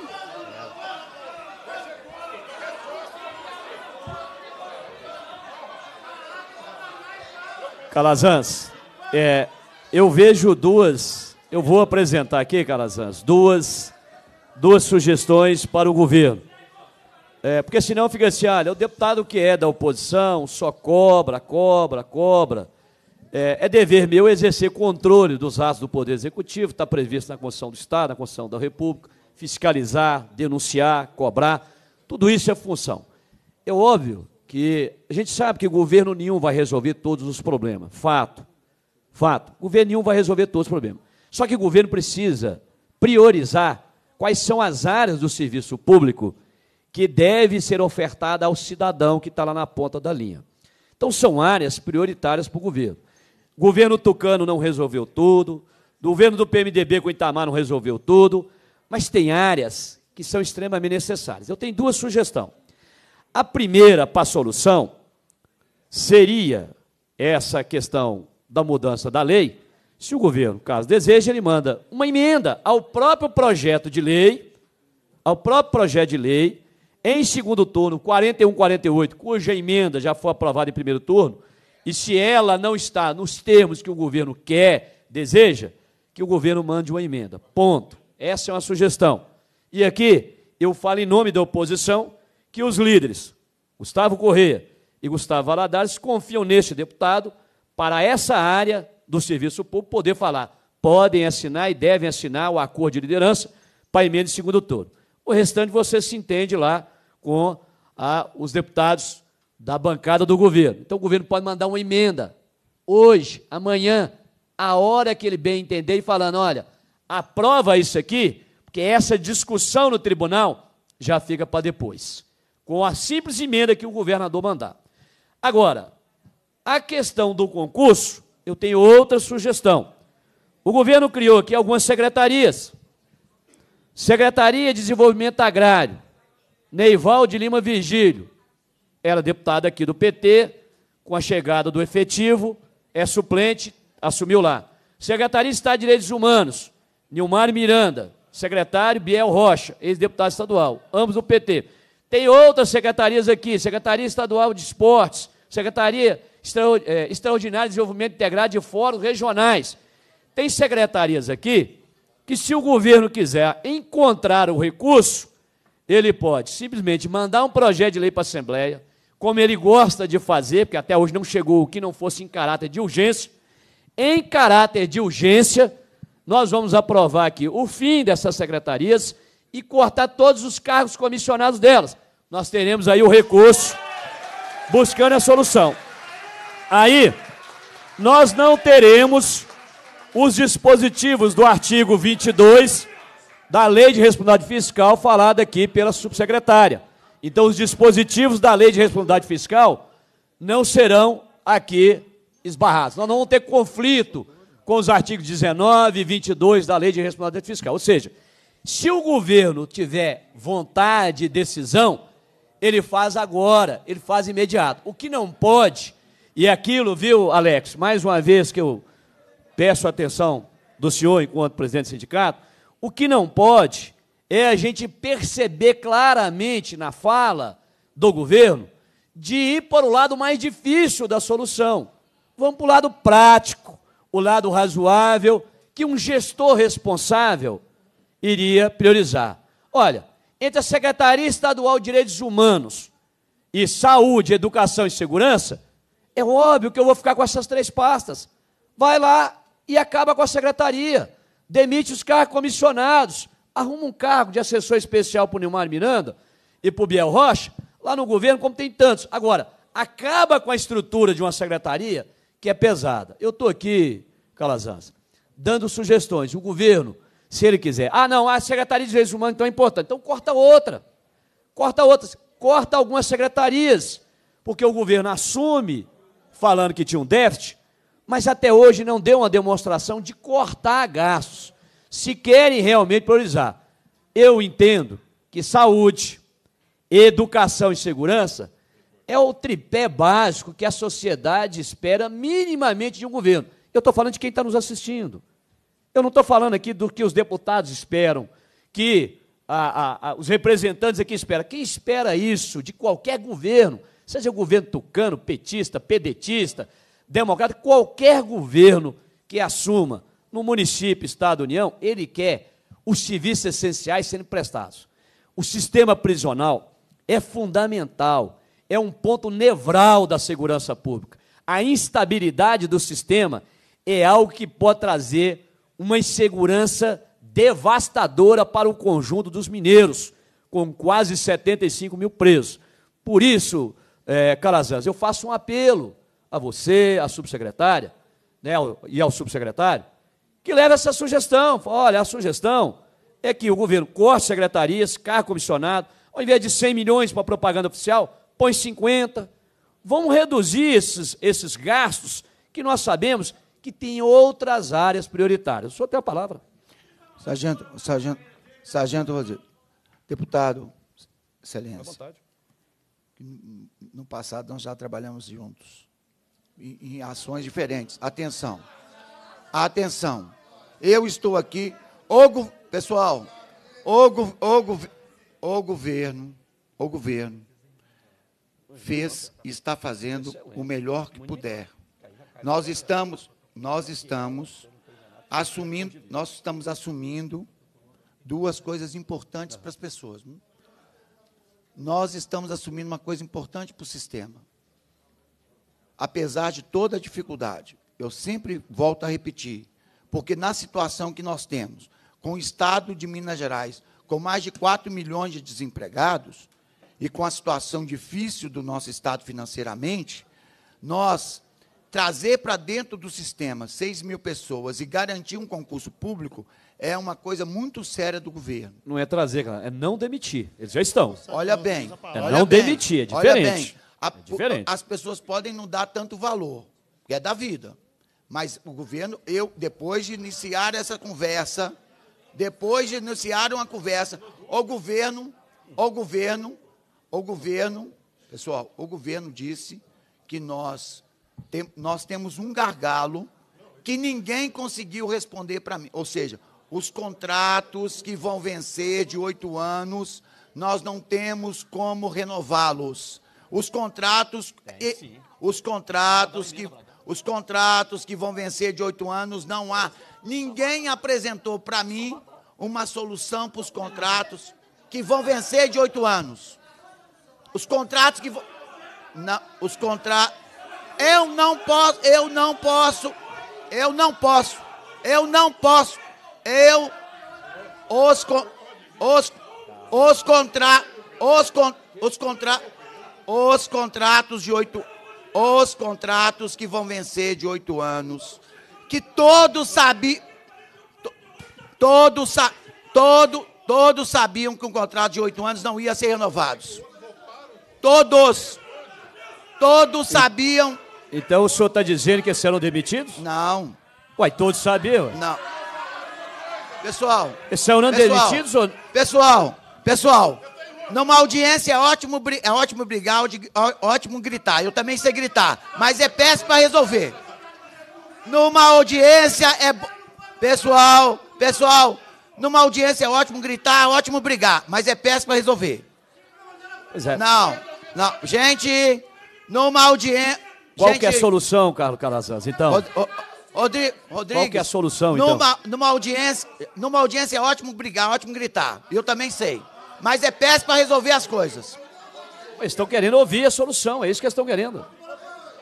S1: Calazans, é, eu vejo duas eu vou apresentar aqui, Calazans, duas, duas sugestões para o governo. É, porque senão fica assim, olha, o deputado que é da oposição só cobra, cobra, cobra. É, é dever meu exercer controle dos atos do Poder Executivo, está previsto na Constituição do Estado, na Constituição da República, fiscalizar, denunciar, cobrar, tudo isso é função. É óbvio que a gente sabe que governo nenhum vai resolver todos os problemas, fato, fato. Governo nenhum vai resolver todos os problemas. Só que o governo precisa priorizar quais são as áreas do serviço público que deve ser ofertada ao cidadão que está lá na ponta da linha. Então, são áreas prioritárias para o governo. O governo Tucano não resolveu tudo, o governo do PMDB com Itamar não resolveu tudo, mas tem áreas que são extremamente necessárias. Eu tenho duas sugestões. A primeira para a solução seria essa questão da mudança da lei, se o governo, caso deseje ele manda uma emenda ao próprio projeto de lei, ao próprio projeto de lei, em segundo turno, 4148, cuja emenda já foi aprovada em primeiro turno, e se ela não está nos termos que o governo quer, deseja, que o governo mande uma emenda. Ponto. Essa é uma sugestão. E aqui eu falo em nome da oposição que os líderes, Gustavo Corrêa e Gustavo Valadares, confiam neste deputado para essa área do serviço público poder falar. Podem assinar e devem assinar o acordo de liderança para emenda de segundo turno. O restante você se entende lá com a, ah, os deputados da bancada do governo. Então o governo pode mandar uma emenda hoje, amanhã, a hora que ele bem entender e falando, olha, aprova isso aqui, porque essa discussão no tribunal já fica para depois, com a simples emenda que o governador mandar. Agora, a questão do concurso eu tenho outra sugestão. O governo criou aqui algumas secretarias. Secretaria de Desenvolvimento Agrário, Neival de Lima Virgílio, era é deputada aqui do PT, com a chegada do efetivo, é suplente, assumiu lá. Secretaria de Estado de Direitos Humanos, Nilmar Miranda, secretário Biel Rocha, ex-deputado estadual, ambos do PT. Tem outras secretarias aqui, Secretaria Estadual de Esportes, Secretaria é, extraordinário Desenvolvimento Integrado de Fóruns Regionais. Tem secretarias aqui que, se o governo quiser encontrar o recurso, ele pode simplesmente mandar um projeto de lei para a Assembleia, como ele gosta de fazer, porque até hoje não chegou o que não fosse em caráter de urgência. Em caráter de urgência, nós vamos aprovar aqui o fim dessas secretarias e cortar todos os cargos comissionados delas. Nós teremos aí o recurso buscando a solução. Aí, nós não teremos os dispositivos do artigo 22 da Lei de Responsabilidade Fiscal falada aqui pela subsecretária. Então, os dispositivos da Lei de Responsabilidade Fiscal não serão aqui esbarrados. Nós não vamos ter conflito com os artigos 19 e 22 da Lei de Responsabilidade Fiscal. Ou seja, se o governo tiver vontade e decisão, ele faz agora, ele faz imediato. O que não pode e é aquilo, viu, Alex, mais uma vez que eu peço a atenção do senhor enquanto presidente do sindicato, o que não pode é a gente perceber claramente na fala do governo de ir para o lado mais difícil da solução. Vamos para o lado prático, o lado razoável, que um gestor responsável iria priorizar. Olha, entre a Secretaria Estadual de Direitos Humanos e Saúde, Educação e Segurança, é óbvio que eu vou ficar com essas três pastas. Vai lá e acaba com a secretaria. Demite os cargos comissionados. Arruma um cargo de assessor especial para o Nilmar Miranda e para o Biel Rocha, lá no governo, como tem tantos. Agora, acaba com a estrutura de uma secretaria que é pesada. Eu estou aqui, Calazans, dando sugestões. O governo, se ele quiser. Ah, não, a Secretaria de Direitos Humanos então é importante. Então corta outra. Corta outras. Corta algumas secretarias. Porque o governo assume falando que tinha um déficit, mas até hoje não deu uma demonstração de cortar gastos, se querem realmente priorizar. Eu entendo que saúde, educação e segurança é o tripé básico que a sociedade espera minimamente de um governo. Eu estou falando de quem está nos assistindo. Eu não estou falando aqui do que os deputados esperam, que a, a, a, os representantes aqui esperam. Quem espera isso de qualquer governo seja o governo tucano, petista, pedetista, democrata, qualquer governo que assuma no município, Estado, União, ele quer os serviços essenciais sendo prestados. O sistema prisional é fundamental, é um ponto nevral da segurança pública. A instabilidade do sistema é algo que pode trazer uma insegurança devastadora para o conjunto dos mineiros, com quase 75 mil presos. Por isso, é, Calazans, eu faço um apelo a você, à subsecretária, né, e ao subsecretário, que leve essa sugestão. Olha, a sugestão é que o governo corte secretarias, cargo comissionado, ao invés de 100 milhões para propaganda oficial, põe 50. Vamos reduzir esses, esses gastos que nós sabemos que tem outras áreas prioritárias. O senhor tem a
S13: palavra. Sargento, sargento, sargento Rodrigo. Deputado, excelência. À vontade no passado nós já trabalhamos juntos, em, em ações diferentes. Atenção, atenção. Eu estou aqui, o, pessoal, o, o, o governo, o governo fez e está fazendo o melhor que puder. Nós estamos, nós estamos assumindo, nós estamos assumindo duas coisas importantes para as pessoas. Hum? nós estamos assumindo uma coisa importante para o sistema. Apesar de toda a dificuldade, eu sempre volto a repetir, porque na situação que nós temos, com o Estado de Minas Gerais, com mais de 4 milhões de desempregados, e com a situação difícil do nosso Estado financeiramente, nós trazer para dentro do sistema 6 mil pessoas e garantir um concurso público é uma coisa muito séria do governo.
S1: Não é trazer, é não demitir. Eles já estão.
S13: Olha bem. É olha não bem, demitir, é diferente. Olha bem, a, é diferente. As pessoas podem não dar tanto valor, que é da vida. Mas o governo, eu, depois de iniciar essa conversa, depois de iniciar uma conversa, o governo, o governo, o governo, pessoal, o governo disse que nós, tem, nós temos um gargalo que ninguém conseguiu responder para mim. Ou seja, os contratos que vão vencer de oito anos, nós não temos como renová-los. Os contratos, os contratos tá que os contratos que vão vencer de oito anos não há. Ninguém apresentou para mim uma solução para os contratos que vão vencer de oito anos. Os contratos que vão. os contratos. Eu não posso, eu não posso, eu não posso, eu não posso eu os os os contra os con, os contra os contratos de oito os contratos que vão vencer de oito anos que todos sabiam todos todo todos sabiam que um contrato de oito anos não ia ser renovados todos todos sabiam
S1: então o senhor está dizendo que serão demitidos não Uai, todos sabiam não
S13: Pessoal. São é não pessoal, demitidos ou... Pessoal, pessoal. Numa audiência é ótimo, é ótimo brigar, ótimo gritar. Eu também sei gritar, mas é péssimo para resolver. Numa audiência é. Pessoal, pessoal, numa audiência é ótimo gritar, é ótimo brigar, mas é péssimo para resolver. Pois é. Não, não. Gente, numa audiência. Qual gente... que é a
S1: solução, Carlos Calazans? Então.
S13: O, o, Rodrigo, Qual que é a solução, então? Numa, audiência, numa audiência é ótimo brigar, ótimo gritar. Eu também sei. Mas é péssimo para resolver as coisas. Eles estão querendo ouvir a solução, é isso que eles estão querendo.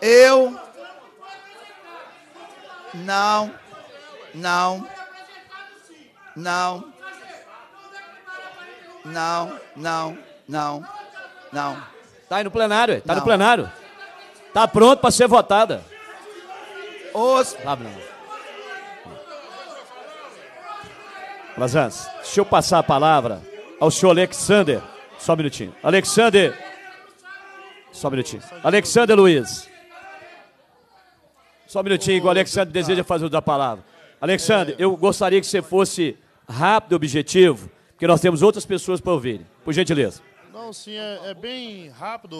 S13: Eu não, não, não, não, não,
S1: não, não. Tá aí no plenário, é? tá no plenário. Tá pronto para ser votada os Labradores. Mas antes, deixa eu passar a palavra ao senhor Alexander. Só um minutinho. Alexander. Só um minutinho. Alexander Luiz. Só um minutinho, igual o Alexander deseja fazer o da palavra. Alexander, eu gostaria que você fosse rápido e objetivo, porque nós temos outras pessoas para ouvir. Por gentileza.
S6: Não, sim, é, é bem rápido,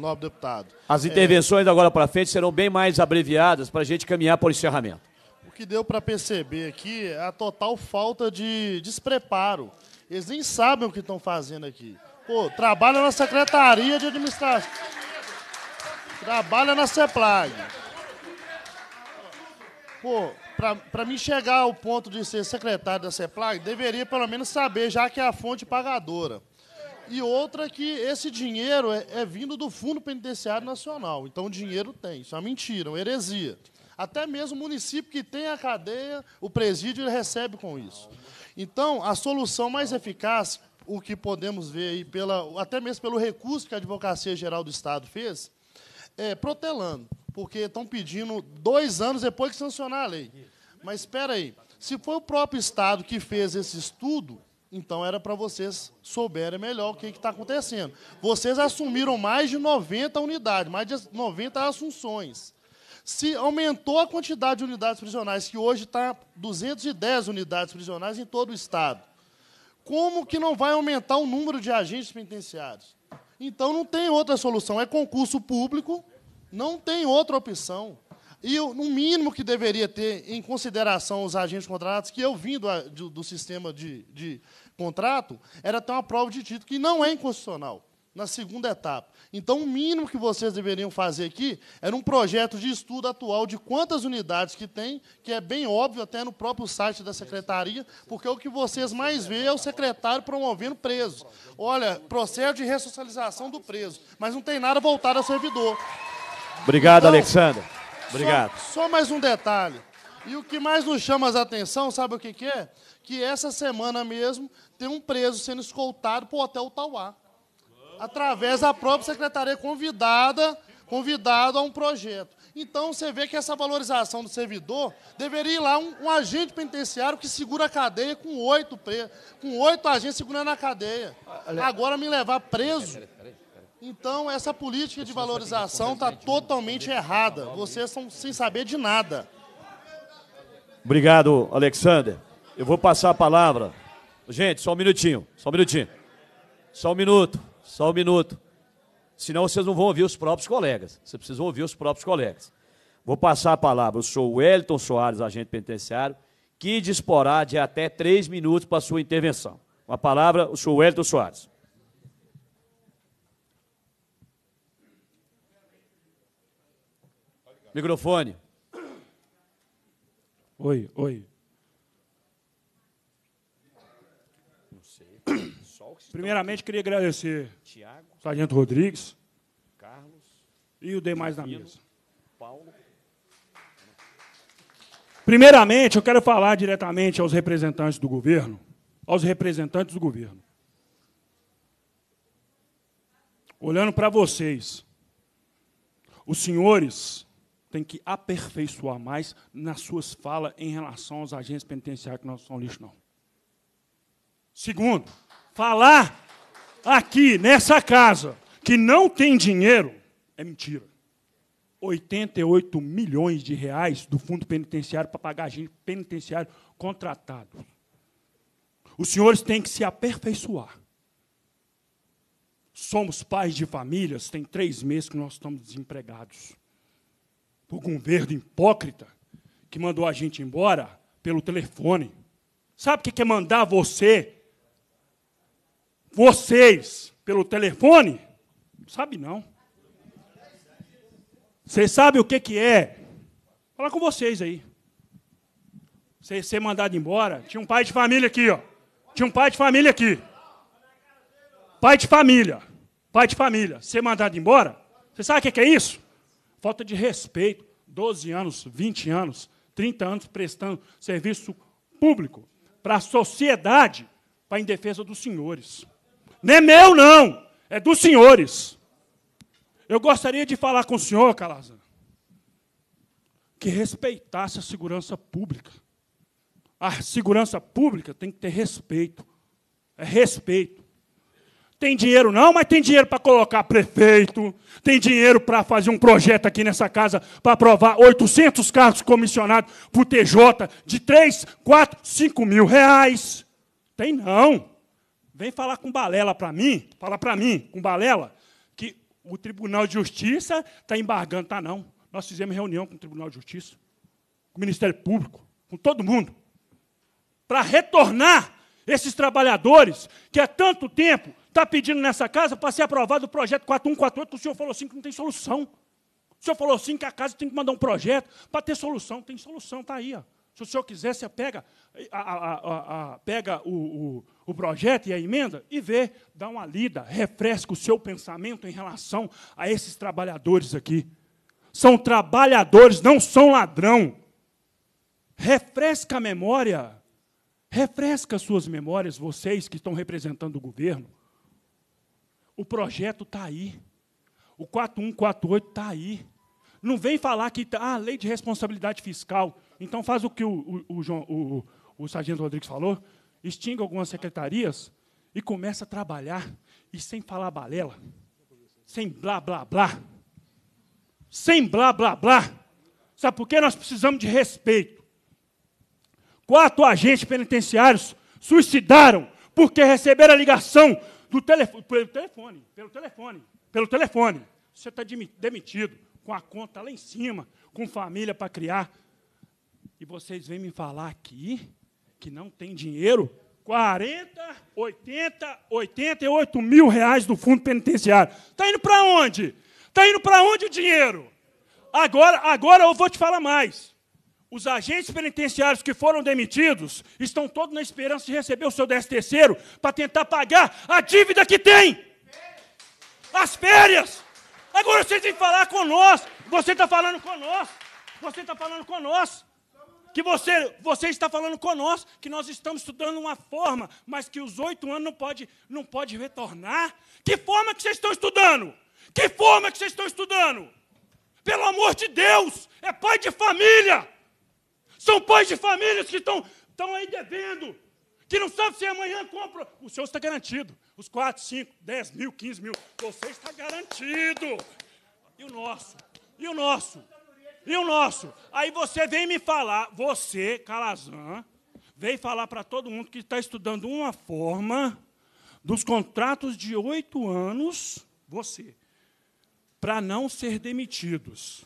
S6: nobre deputado. As é, intervenções
S1: é, agora para frente serão bem mais abreviadas para a gente caminhar para o encerramento.
S6: O que deu para perceber aqui é a total falta de despreparo. Eles nem sabem o que estão fazendo aqui. Pô, trabalha na Secretaria de Administração. Trabalha na CEPLAG. Pô, para mim chegar ao ponto de ser secretário da CEPLAG, deveria pelo menos saber, já que é a fonte pagadora. E outra que esse dinheiro é, é vindo do Fundo Penitenciário Nacional. Então, dinheiro tem. Isso é uma mentira, uma heresia. Até mesmo o município que tem a cadeia, o presídio, ele recebe com isso. Então, a solução mais eficaz, o que podemos ver aí, pela, até mesmo pelo recurso que a Advocacia Geral do Estado fez, é protelando, porque estão pedindo dois anos depois que sancionar a lei. Mas espera aí, se foi o próprio Estado que fez esse estudo, então era para vocês souberem melhor o que está acontecendo. Vocês assumiram mais de 90 unidades, mais de 90 assunções. Se aumentou a quantidade de unidades prisionais, que hoje está 210 unidades prisionais em todo o Estado, como que não vai aumentar o número de agentes penitenciários? Então não tem outra solução. É concurso público, não tem outra opção. E o mínimo que deveria ter em consideração os agentes contratados, que eu vim do, do, do sistema de, de, contrato era ter uma prova de título, que não é inconstitucional, na segunda etapa. Então, o mínimo que vocês deveriam fazer aqui era um projeto de estudo atual de quantas unidades que tem, que é bem óbvio até no próprio site da secretaria, porque o que vocês mais vê é o secretário promovendo presos. Olha, processo de ressocialização do preso, mas não tem nada voltado a servidor. Obrigado, então, Alexandre. Obrigado. Só, só mais um detalhe. E o que mais nos chama a atenção, sabe o que, que é? que essa semana mesmo tem um preso sendo escoltado para o Hotel Utauá. Através da própria secretaria convidada, convidado a um projeto. Então você vê que essa valorização do servidor deveria ir lá um, um agente penitenciário que segura a cadeia com oito presos com oito agentes segurando a cadeia. Agora me levar preso. Então essa política de valorização está totalmente errada. Vocês estão sem saber de nada.
S1: Obrigado, Alexander. Eu vou passar a palavra. Gente, só um minutinho, só um minutinho. Só um minuto, só um minuto. Senão vocês não vão ouvir os próprios colegas. Vocês precisam ouvir os próprios colegas. Vou passar a palavra. Eu sou o Elton Soares, agente penitenciário, que disporá de até três minutos para a sua intervenção. Com a palavra, o senhor Elton Soares.
S15: Microfone. Oi, oi. Então, primeiramente, queria agradecer Tiago, Sargento Rodrigues Carlos, e o demais Divino, da mesa. Paulo. Primeiramente, eu quero falar diretamente aos representantes do governo, aos representantes do governo. Olhando para vocês, os senhores têm que aperfeiçoar mais nas suas falas em relação aos agentes penitenciários que não são lixo, não. Segundo, falar aqui nessa casa que não tem dinheiro é mentira. 88 milhões de reais do fundo penitenciário para pagar agente penitenciário contratado. Os senhores têm que se aperfeiçoar. Somos pais de famílias, tem três meses que nós estamos desempregados. O governo hipócrita que mandou a gente embora pelo telefone. Sabe o que é mandar você vocês, pelo telefone, não sabe não. Vocês sabem o que, que é? Falar com vocês aí. Você ser é mandado embora. Tinha um pai de família aqui, ó. Tinha um pai de família aqui. Pai de família. Pai de família. Ser é mandado embora. Você sabe o que, que é isso? Falta de respeito. 12 anos, 20 anos, 30 anos prestando serviço público para a sociedade, para em defesa dos senhores. Não é meu, não. É dos senhores. Eu gostaria de falar com o senhor, Calazan que respeitasse a segurança pública. A segurança pública tem que ter respeito. É respeito. Tem dinheiro não, mas tem dinheiro para colocar prefeito, tem dinheiro para fazer um projeto aqui nessa casa para aprovar 800 carros comissionados para o TJ de 3, 4, 5 mil reais. Tem não. Vem falar com balela para mim, fala para mim, com balela, que o Tribunal de Justiça está embargando. Tá não. Nós fizemos reunião com o Tribunal de Justiça, com o Ministério Público, com todo mundo, para retornar esses trabalhadores que há tanto tempo está pedindo nessa casa para ser aprovado o projeto 4148, que o senhor falou assim que não tem solução. O senhor falou assim que a casa tem que mandar um projeto para ter solução. Tem solução, está aí. Ó. Se o senhor quiser, você pega, a, a, a, pega o, o, o, projeto e a emenda e vê, dá uma lida, refresca o seu pensamento em relação a esses trabalhadores aqui. São trabalhadores, não são ladrão. Refresca a memória. Refresca suas memórias, vocês que estão representando o governo. O projeto está aí. O 4148 está aí. Não vem falar que tá, ah, lei de responsabilidade fiscal. Então faz o que o, o, o, o sargento Rodrigues falou, extinga algumas secretarias e começa a trabalhar e sem falar balela, sem blá blá blá, sem blá blá blá. Sabe por que Nós precisamos de respeito. Quatro agentes penitenciários suicidaram porque receberam a ligação do telefone, pelo telefone, pelo telefone, pelo telefone. Você está demitido, com a conta lá em cima, com família para criar. E vocês vêm me falar aqui que não tem dinheiro? 40, 80, 88 mil reais do fundo penitenciário. Está indo para onde? Está indo para onde o dinheiro? Agora, agora eu vou te falar mais. Os agentes penitenciários que foram demitidos estão todos na esperança de receber o seu 13 terceiro para tentar pagar a dívida que tem. As férias. Agora vocês vêm falar com nós. Você está falando com nós. Você está falando com nós que você, você está falando conosco, que nós estamos estudando uma forma, mas que os oito anos não pode, não pode retornar. Que forma que vocês estão estudando? Que forma que vocês estão estudando? Pelo amor de Deus, é pai de família. São pais de famílias que estão, estão aí devendo, que não sabe se amanhã compra. O senhor está garantido. Os 4, 5, 10 mil, 15 mil. Você está garantido. E o nosso? E o nosso? E o nosso? Aí você vem me falar, você, Calazan, vem falar para todo mundo que está estudando uma forma dos contratos de oito anos, você, para não ser demitidos.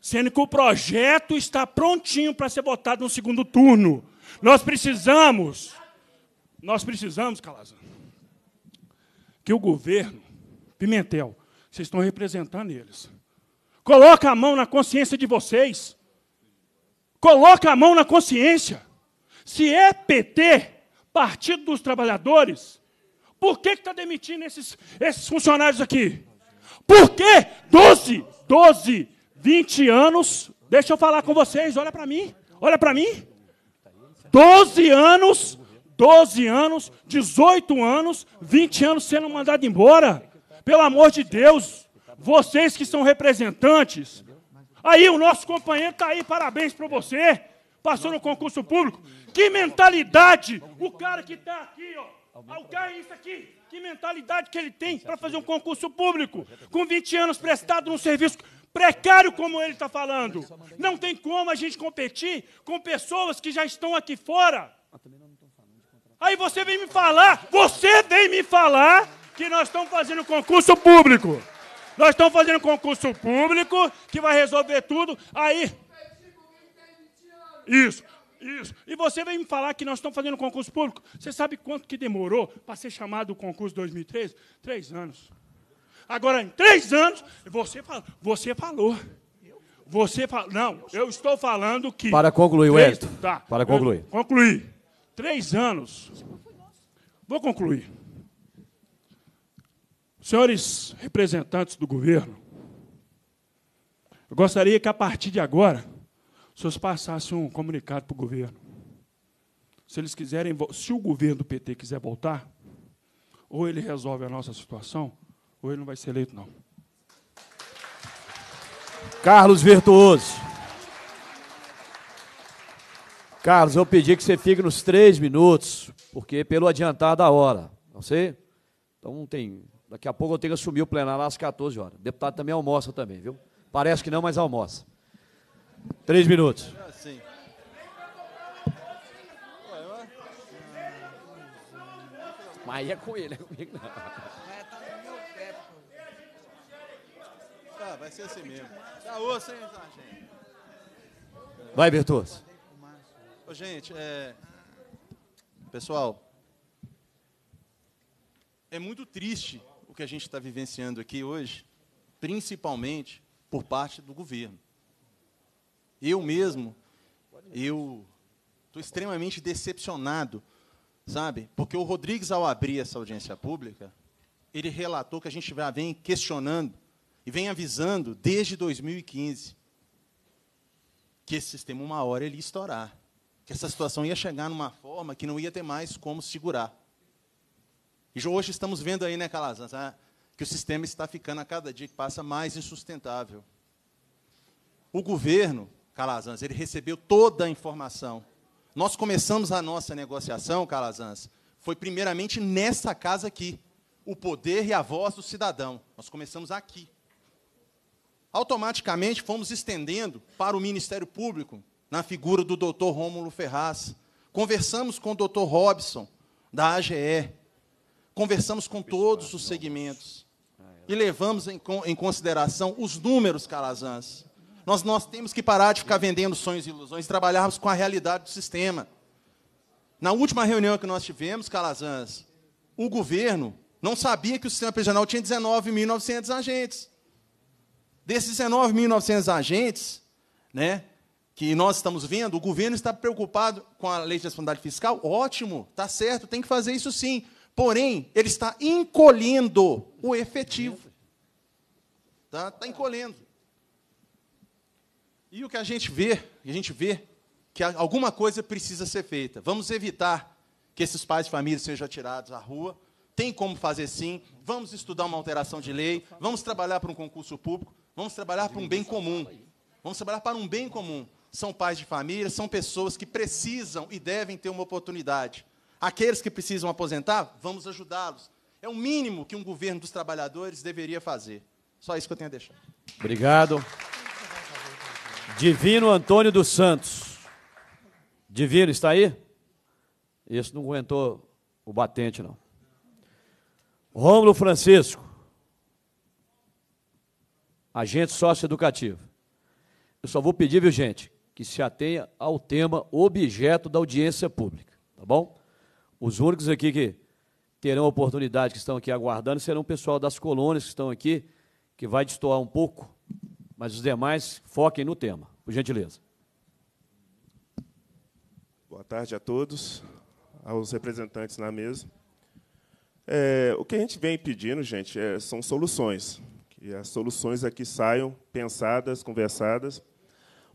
S15: Sendo que o projeto está prontinho para ser votado no segundo turno. Nós precisamos, nós precisamos, Calazan, que o governo, Pimentel, vocês estão representando eles Coloca a mão na consciência de vocês. Coloca a mão na consciência. Se é PT, Partido dos Trabalhadores, por que está demitindo esses, esses funcionários aqui? Por que 12, 12, 20 anos? Deixa eu falar com vocês, olha para mim, olha para mim. 12 anos, 12 anos, 18 anos, 20 anos sendo mandado embora. Pelo amor de Deus. Vocês que são representantes. Aí o nosso companheiro está aí, parabéns para você. Passou no concurso público. Que mentalidade o cara que está aqui, ó. Ah, o cara é isso aqui. Que mentalidade que ele tem para fazer um concurso público. Com 20 anos prestado num serviço precário como ele está falando. Não tem como a gente competir com pessoas que já estão aqui fora. Aí você vem me falar, você vem me falar que nós estamos fazendo concurso público. Nós estamos fazendo concurso público que vai resolver tudo. Aí. Isso. Isso. E você vem me falar que nós estamos fazendo concurso público. Você sabe quanto que demorou para ser chamado o concurso 2013? Três anos. Agora, em três anos, você, fala, você falou. Você falou. Não, eu estou falando que. Para concluir, o Wellington. Tá, para concluir. Concluir. Três anos. Vou concluir. Senhores representantes do governo, eu gostaria que a partir de agora os senhores passassem um comunicado para o governo. Se eles quiserem, se o governo do PT quiser voltar, ou ele resolve a nossa situação, ou ele não vai ser eleito, não.
S1: Carlos Virtuoso. Carlos, eu pedi que você fique nos três minutos, porque pelo adiantar da hora, não sei? Então não tem Daqui a pouco eu tenho que assumir o plenário às 14 horas. O deputado também almoça também, viu? Parece que não, mas almoça. Três minutos.
S16: É Sim.
S5: Mas é com ele, é comigo não.
S16: tá no meu pé, pô. vai ser assim mesmo. Tá osso, hein, sargento? Vai, Bertoso. Ô, gente, é... Pessoal, é muito triste que a gente está vivenciando aqui hoje, principalmente por parte do governo. Eu mesmo, eu estou extremamente decepcionado, sabe? Porque o Rodrigues, ao abrir essa audiência pública, ele relatou que a gente já vem questionando e vem avisando desde 2015 que esse sistema, uma hora, ele ia estourar. Que essa situação ia chegar numa forma que não ia ter mais como segurar. E hoje estamos vendo aí, né, Calazans, né, que o sistema está ficando a cada dia que passa mais insustentável. O governo, Calazans, ele recebeu toda a informação. Nós começamos a nossa negociação, Calazans, foi primeiramente nessa casa aqui, o poder e a voz do cidadão. Nós começamos aqui. Automaticamente fomos estendendo para o Ministério Público, na figura do doutor Rômulo Ferraz. Conversamos com o doutor Robson, da AGE, conversamos com todos os segmentos ah, é. e levamos em, em consideração os números calazans. Nós, nós temos que parar de ficar vendendo sonhos e ilusões e trabalharmos com a realidade do sistema. Na última reunião que nós tivemos, Calazans, o governo não sabia que o sistema prisional tinha 19.900 agentes. Desses 19.900 agentes, né, que nós estamos vendo, o governo está preocupado com a lei de responsabilidade fiscal? Ótimo, está certo, tem que fazer isso sim. Porém, ele está encolhendo o efetivo. Está tá encolhendo. E o que a gente vê, a gente vê que alguma coisa precisa ser feita. Vamos evitar que esses pais de família sejam atirados à rua. Tem como fazer sim. Vamos estudar uma alteração de lei. Vamos trabalhar para um concurso público. Vamos trabalhar para um bem comum. Vamos trabalhar para um bem comum. São pais de família, são pessoas que precisam e devem ter uma oportunidade. Aqueles que precisam aposentar, vamos ajudá-los. É o mínimo que um governo dos trabalhadores deveria fazer. Só isso que eu tenho a deixar.
S1: Obrigado. Divino Antônio dos Santos. Divino, está aí? Esse não aguentou o batente, não. Rômulo Francisco. Agente socioeducativo. Eu só vou pedir, viu, gente, que se atenha ao tema objeto da audiência pública, tá bom? Os únicos aqui que terão oportunidade, que estão aqui aguardando, serão o pessoal das colônias que estão aqui, que vai destoar um pouco, mas os demais foquem no tema, por gentileza.
S17: Boa tarde a todos, aos representantes na mesa. É, o que a gente vem pedindo, gente, é, são soluções. Que as soluções aqui saiam pensadas, conversadas.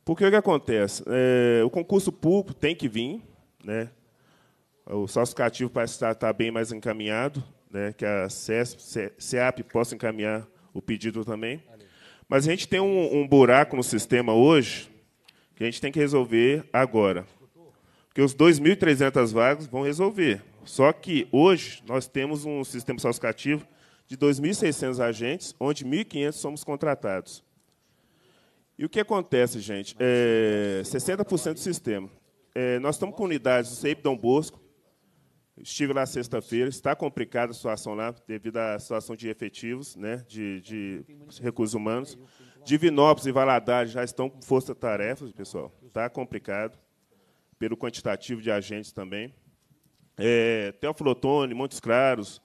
S17: Porque o que acontece? É, o concurso público tem que vir, né? o sócio-cativo parece estar, tá bem mais encaminhado, né, que a CESP, possa encaminhar o pedido também. Mas a gente tem um, um buraco no sistema hoje que a gente tem que resolver agora. Porque os 2.300 vagas vão resolver. Só que hoje nós temos um sistema sócio-cativo de 2.600 agentes, onde 1.500 somos contratados. E o que acontece, gente? É, 60% do sistema. É, nós estamos com unidades do Seip Dom Bosco, Estive lá sexta-feira, está complicada a situação lá, devido à situação de efetivos, né, de, de recursos humanos. Divinópolis e Valadares já estão com força-tarefa, pessoal. Está complicado, pelo quantitativo de agentes também. É, Teoflotone, Montes Claros,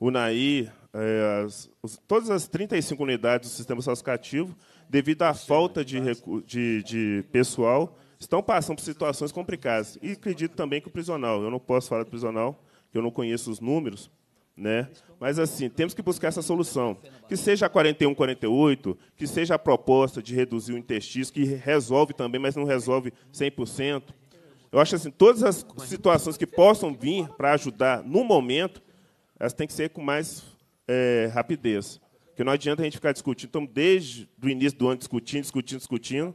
S17: Unaí, é, as, os, todas as 35 unidades do sistema socioativo, devido à falta de, de, de pessoal, estão passando por situações complicadas. E acredito também que o prisional, eu não posso falar do prisional, que eu não conheço os números, né? Mas assim, temos que buscar essa solução, que seja a 4148, que seja a proposta de reduzir o intestino, que resolve também, mas não resolve 100%. Eu acho assim, todas as situações que possam vir para ajudar no momento, elas têm que ser com mais é, rapidez. Porque não adianta a gente ficar discutindo, estamos desde o início do ano discutindo, discutindo, discutindo,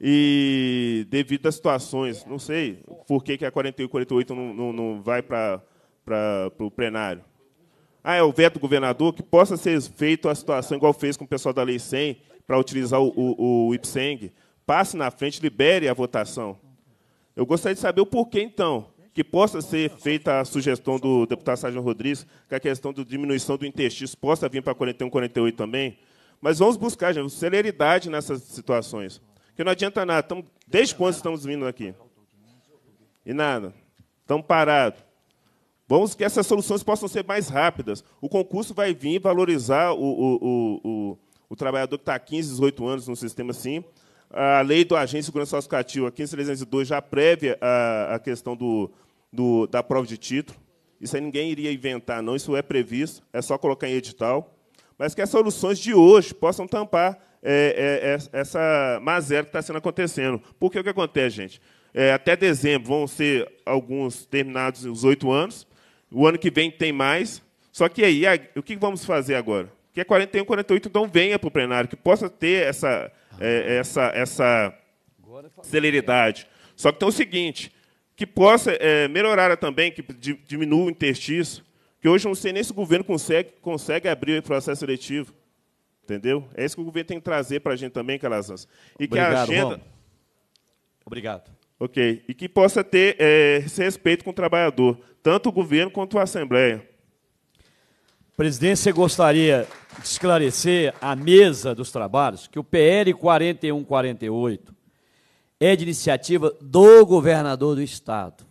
S17: e devido a situações, não sei por que, que a 41 e 48 não, não, não vai para o plenário. Ah, é o veto do governador que possa ser feito a situação igual fez com o pessoal da Lei 100 para utilizar o, o, o IPSENG. Passe na frente, libere a votação. Eu gostaria de saber o porquê, então, que possa ser feita a sugestão do deputado Sérgio Rodrigues, que a questão da diminuição do intestino possa vir para 41, 48 também. Mas vamos buscar, gente, celeridade nessas situações. Porque não adianta nada. Estamos desde quando estamos vindo aqui? E nada. Estamos parados. Vamos que essas soluções possam ser mais rápidas. O concurso vai vir valorizar o, o, o, o trabalhador que está há 15, 18 anos no sistema assim. A lei do agente de segurança associativa, 15302, já prévia a, a questão do, do, da prova de título. Isso aí ninguém iria inventar, não. Isso é previsto, é só colocar em edital. Mas que as soluções de hoje possam tampar é, é, é, essa mazera que está sendo acontecendo. Porque o que acontece, gente? É, até dezembro vão ser alguns terminados os oito anos. O ano que vem tem mais. Só que aí, o que vamos fazer agora? Que é 41, 48, então venha para o plenário, que possa ter essa, é, essa, essa celeridade. Só que tem o seguinte, que possa é, melhorar também, que diminua o interstício, que hoje não sei nem se o governo consegue, consegue abrir o processo seletivo. Entendeu? É isso que o governo tem que trazer para a gente também, Calazans. E Obrigado, que a agenda. Obrigado. Ok. E que possa ter é, esse respeito com o trabalhador, tanto o governo quanto a Assembleia. Presidência, gostaria
S1: de esclarecer à mesa dos trabalhos que o PL 4148 é de iniciativa do governador do Estado.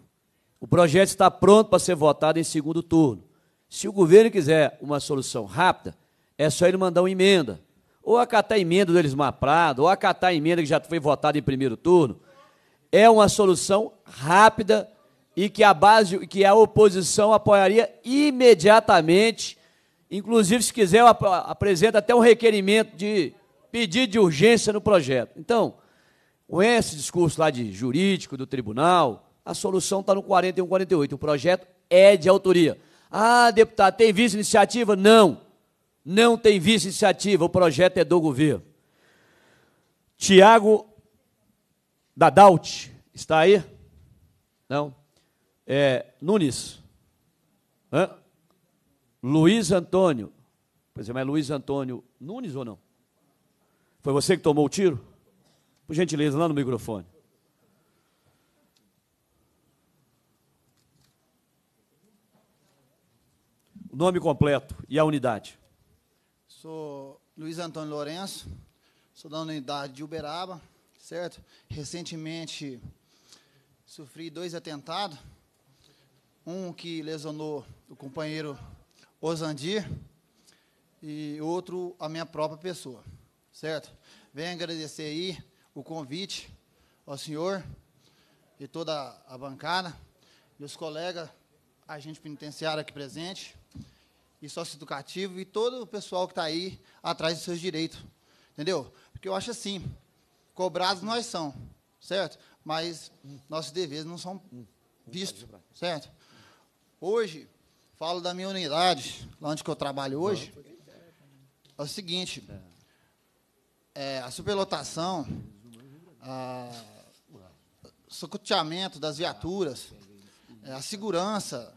S1: O projeto está pronto para ser votado em segundo turno. Se o governo quiser uma solução rápida, é só ele mandar uma emenda. Ou acatar a emenda do Elismar Prado, ou acatar a emenda que já foi votada em primeiro turno. É uma solução rápida e que a base, que a oposição apoiaria imediatamente. Inclusive, se quiser, apresenta até um requerimento de pedido de urgência no projeto. Então, com esse discurso lá de jurídico do tribunal, a solução está no 4148. O projeto é de autoria. Ah, deputado, tem vice-iniciativa? Não. Não tem vice iniciativa, o projeto é do governo. Tiago Dadalt, está aí? Não. É, Nunes. Hã? Luiz Antônio. Pois é, mas Luiz Antônio Nunes ou não? Foi você que tomou o tiro? Por gentileza, lá no microfone. O nome completo e a unidade.
S14: Sou Luiz Antônio Lourenço, sou da unidade de Uberaba, certo? Recentemente sofri dois atentados. Um que lesionou o companheiro Osandir e outro a minha própria pessoa, certo? Venho agradecer aí o convite ao senhor e toda a bancada e os colegas, agente penitenciário aqui presente e socioeducativo e todo o pessoal que está aí atrás dos seus direitos. Entendeu? Porque eu acho assim, cobrados nós são, certo? Mas nossos deveres não são vistos, certo? Hoje, falo da minha unidade, lá onde eu trabalho hoje, é o seguinte, é, a superlotação, a, o socoteamento das viaturas, é, a segurança,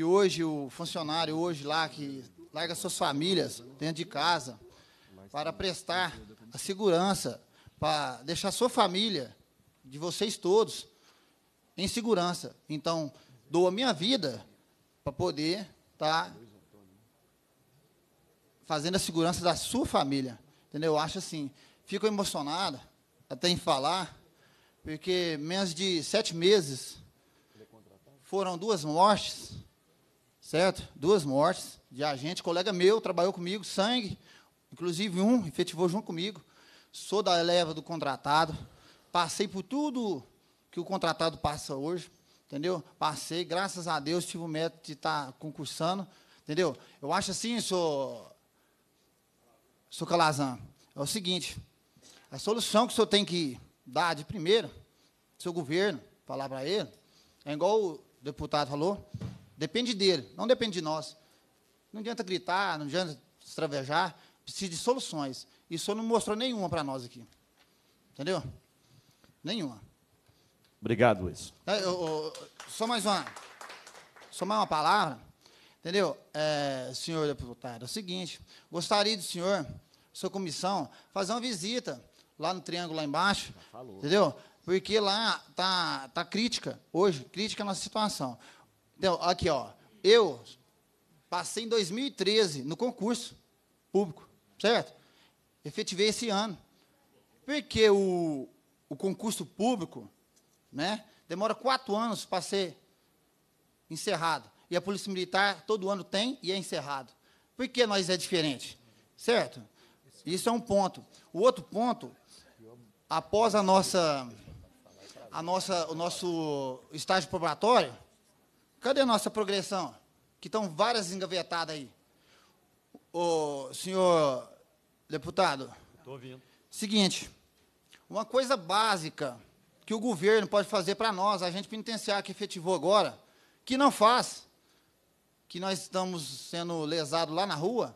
S14: que hoje o funcionário hoje lá que larga suas famílias dentro de casa para prestar a segurança, para deixar sua família, de vocês todos, em segurança. Então, dou a minha vida para poder estar tá fazendo a segurança da sua família. Entendeu? Eu acho assim, fico emocionado até em falar, porque menos de sete meses foram duas mortes certo? Duas mortes de agente, colega meu, trabalhou comigo, sangue, inclusive um efetivou junto comigo. Sou da leva do contratado, passei por tudo que o contratado passa hoje, entendeu? Passei, graças a Deus, tive o método de estar tá concursando, entendeu? Eu acho assim, sou, sou Calazan, é o seguinte, a solução que o senhor tem que dar de primeira, seu governo, falar para ele, é igual o deputado falou, Depende dele, não depende de nós. Não adianta gritar, não adianta extravejar, precisa de soluções. E o senhor não mostrou nenhuma para nós aqui. Entendeu? Nenhuma.
S1: Obrigado, Luiz.
S14: É, só mais uma. Só mais uma palavra. Entendeu? É, senhor deputado, é o seguinte: gostaria do senhor, sua comissão, fazer uma visita lá no Triângulo, lá embaixo. Entendeu? Porque lá tá, tá crítica, hoje, crítica a nossa situação. Então, aqui, ó. Eu passei em 2013 no concurso público, certo? Efetivei esse ano. Porque o, o concurso público, né? Demora quatro anos para ser encerrado. E a Polícia Militar todo ano tem e é encerrado. Por que nós é diferente? Certo? Isso é um ponto. O outro ponto, após a nossa, a nossa, o nosso estágio probatório, Cadê a nossa progressão? Que estão várias engavetadas aí. Ô, senhor deputado. Estou ouvindo. Seguinte, uma coisa básica que o governo pode fazer para nós, a gente penitenciária que efetivou agora, que não faz, que nós estamos sendo lesados lá na rua,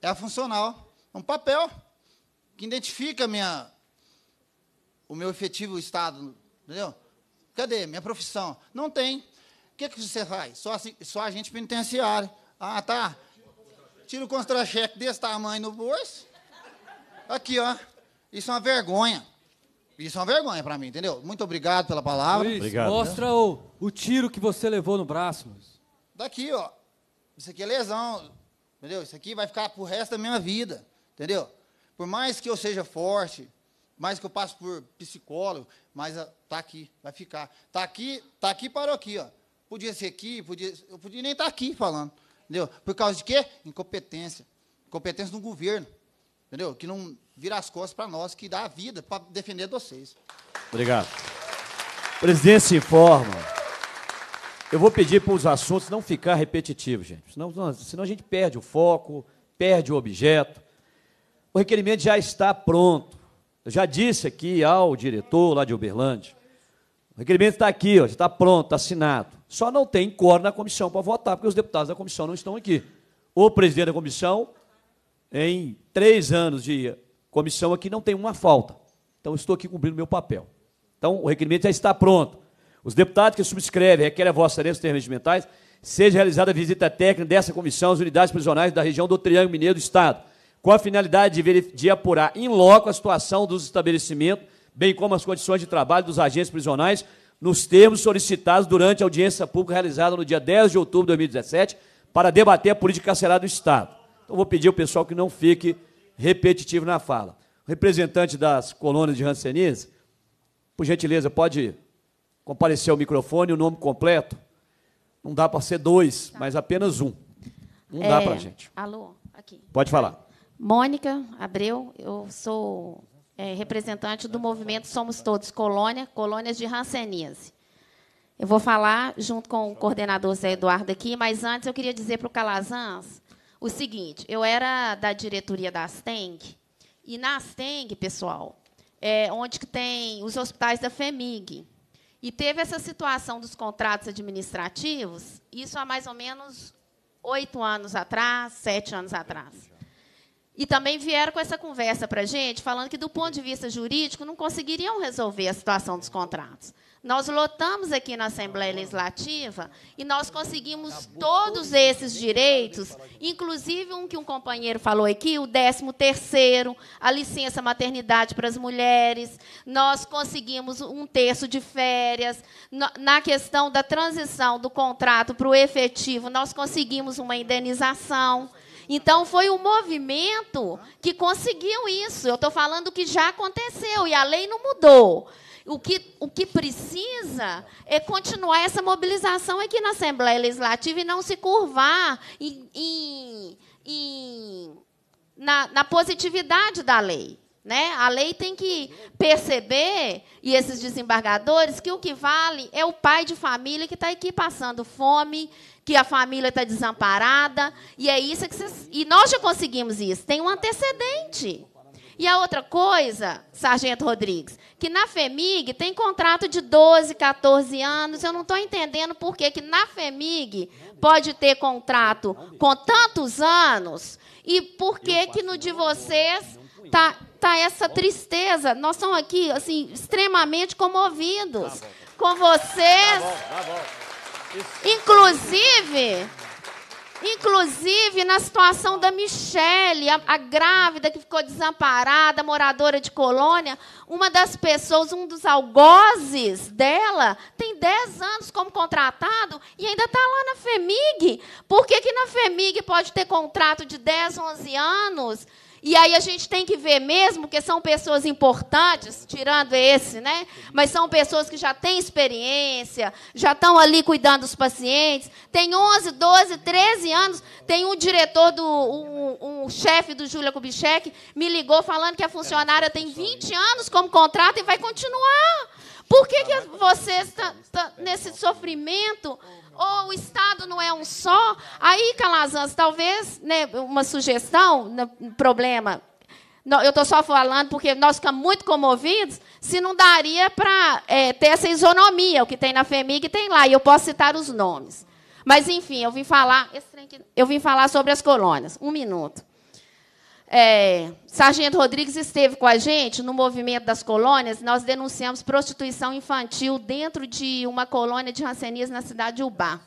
S14: é a funcional. É um papel que identifica minha, o meu efetivo estado, entendeu? Cadê? Minha profissão. Não tem que, que você faz? Só, só agente penitenciário. Ah, tá. Tira o contra-cheque desse tamanho no bolso. Aqui, ó. Isso é uma vergonha. Isso é uma vergonha para mim, entendeu? Muito obrigado pela palavra. Luiz, obrigado, né? mostra o, o tiro que você levou no braço, Luiz. Daqui, ó. Isso aqui é lesão, entendeu? Isso aqui vai ficar pro resto da minha vida, entendeu? Por mais que eu seja forte, mais que eu passe por psicólogo, mas ah, tá aqui, vai ficar. Tá aqui, tá aqui parou aqui, ó. Podia ser aqui, podia, eu podia nem estar aqui falando. Entendeu? Por causa de quê? Incompetência. Incompetência do governo. Entendeu? Que não vira as costas para nós, que dá a vida para defender vocês.
S1: Obrigado. Presidente se informa. Eu vou pedir para os assuntos não ficar repetitivos, gente. Senão, senão a gente perde o foco, perde o objeto. O requerimento já está pronto. Eu já disse aqui ao diretor lá de Uberlândia. O requerimento está aqui, ó, já está pronto, assinado. Só não tem cor na comissão para votar, porque os deputados da comissão não estão aqui. O presidente da comissão, em três anos de comissão aqui, não tem uma falta. Então, estou aqui cumprindo meu papel. Então, o requerimento já está pronto. Os deputados que subscrevem requerem a vossa excelência dos termos regimentais, seja realizada a visita técnica dessa comissão às unidades prisionais da região do Triângulo Mineiro do Estado, com a finalidade de, de apurar em loco a situação dos estabelecimentos, bem como as condições de trabalho dos agentes prisionais nos termos solicitados durante a audiência pública realizada no dia 10 de outubro de 2017, para debater a política carcerária do Estado. Então, vou pedir ao pessoal que não fique repetitivo na fala. O representante das colônias de Hanseníase, por gentileza, pode comparecer ao microfone o nome completo. Não dá para ser dois, tá. mas apenas um. Não é, dá para a gente.
S18: Alô, aqui. Pode falar. Mônica Abreu, eu sou é, representante do movimento Somos Todos Colônia, Colônias de Hanseníase. Eu vou falar junto com o coordenador Zé Eduardo aqui, mas antes eu queria dizer para o Calazans o seguinte: eu era da diretoria da Asteng, e na Asteng, pessoal, é onde que tem os hospitais da FEMIG. E teve essa situação dos contratos administrativos, isso há mais ou menos oito anos atrás, sete anos atrás. E também vieram com essa conversa para a gente, falando que, do ponto de vista jurídico, não conseguiriam resolver a situação dos contratos. Nós lotamos aqui na Assembleia Legislativa e nós conseguimos todos esses direitos, inclusive um que um companheiro falou aqui, o 13º, a licença maternidade para as mulheres, nós conseguimos um terço de férias, na questão da transição do contrato para o efetivo, nós conseguimos uma indenização. Então foi um movimento que conseguiu isso. Eu estou falando que já aconteceu e a lei não mudou. O que, o que precisa é continuar essa mobilização aqui na Assembleia Legislativa e não se curvar em, em, em, na, na positividade da lei. Né? A lei tem que perceber, e esses desembargadores, que o que vale é o pai de família que está aqui passando fome, que a família está desamparada. E é isso que vocês... E nós já conseguimos isso. Tem um antecedente. E a outra coisa, Sargento Rodrigues, que na FEMIG tem contrato de 12, 14 anos. Eu não estou entendendo por que, que na FEMIG pode ter contrato com tantos anos e por que, que no de vocês tá, tá essa tristeza. Nós estamos aqui assim extremamente comovidos com vocês.
S1: Tá tá tá
S18: Inclusive, inclusive na situação da Michelle, a, a, grávida que ficou desamparada, moradora de colônia, uma das pessoas, um dos algozes dela, tem 10 anos como contratado e ainda está lá na FEMIG. Por que, que na FEMIG pode ter contrato de 10, 11 anos? E aí a gente tem que ver mesmo que são pessoas importantes, tirando esse, né? Mas são pessoas que já têm experiência, já estão ali cuidando dos pacientes, tem 11, 12, 13 anos, tem um diretor do um, um chefe do Júlia Kubitschek me ligou falando que a funcionária tem 20 anos como contrato e vai continuar. Por que, que vocês estão tá, tá nesse sofrimento? ou oh, o Estado não é um só. Aí, Calazans, talvez, né, uma sugestão, né, problema. Eu estou só falando porque nós ficamos muito comovidos se não daria para é, ter essa isonomia, o que tem na FEMIG e tem lá, e eu posso citar os nomes. Mas, enfim, eu vim falar. eu vim falar sobre as colônias. Um minuto. É, Sargento Rodrigues esteve com a gente no movimento das colônias. Nós denunciamos prostituição infantil dentro de uma colônia de rancenias na cidade de Ubá.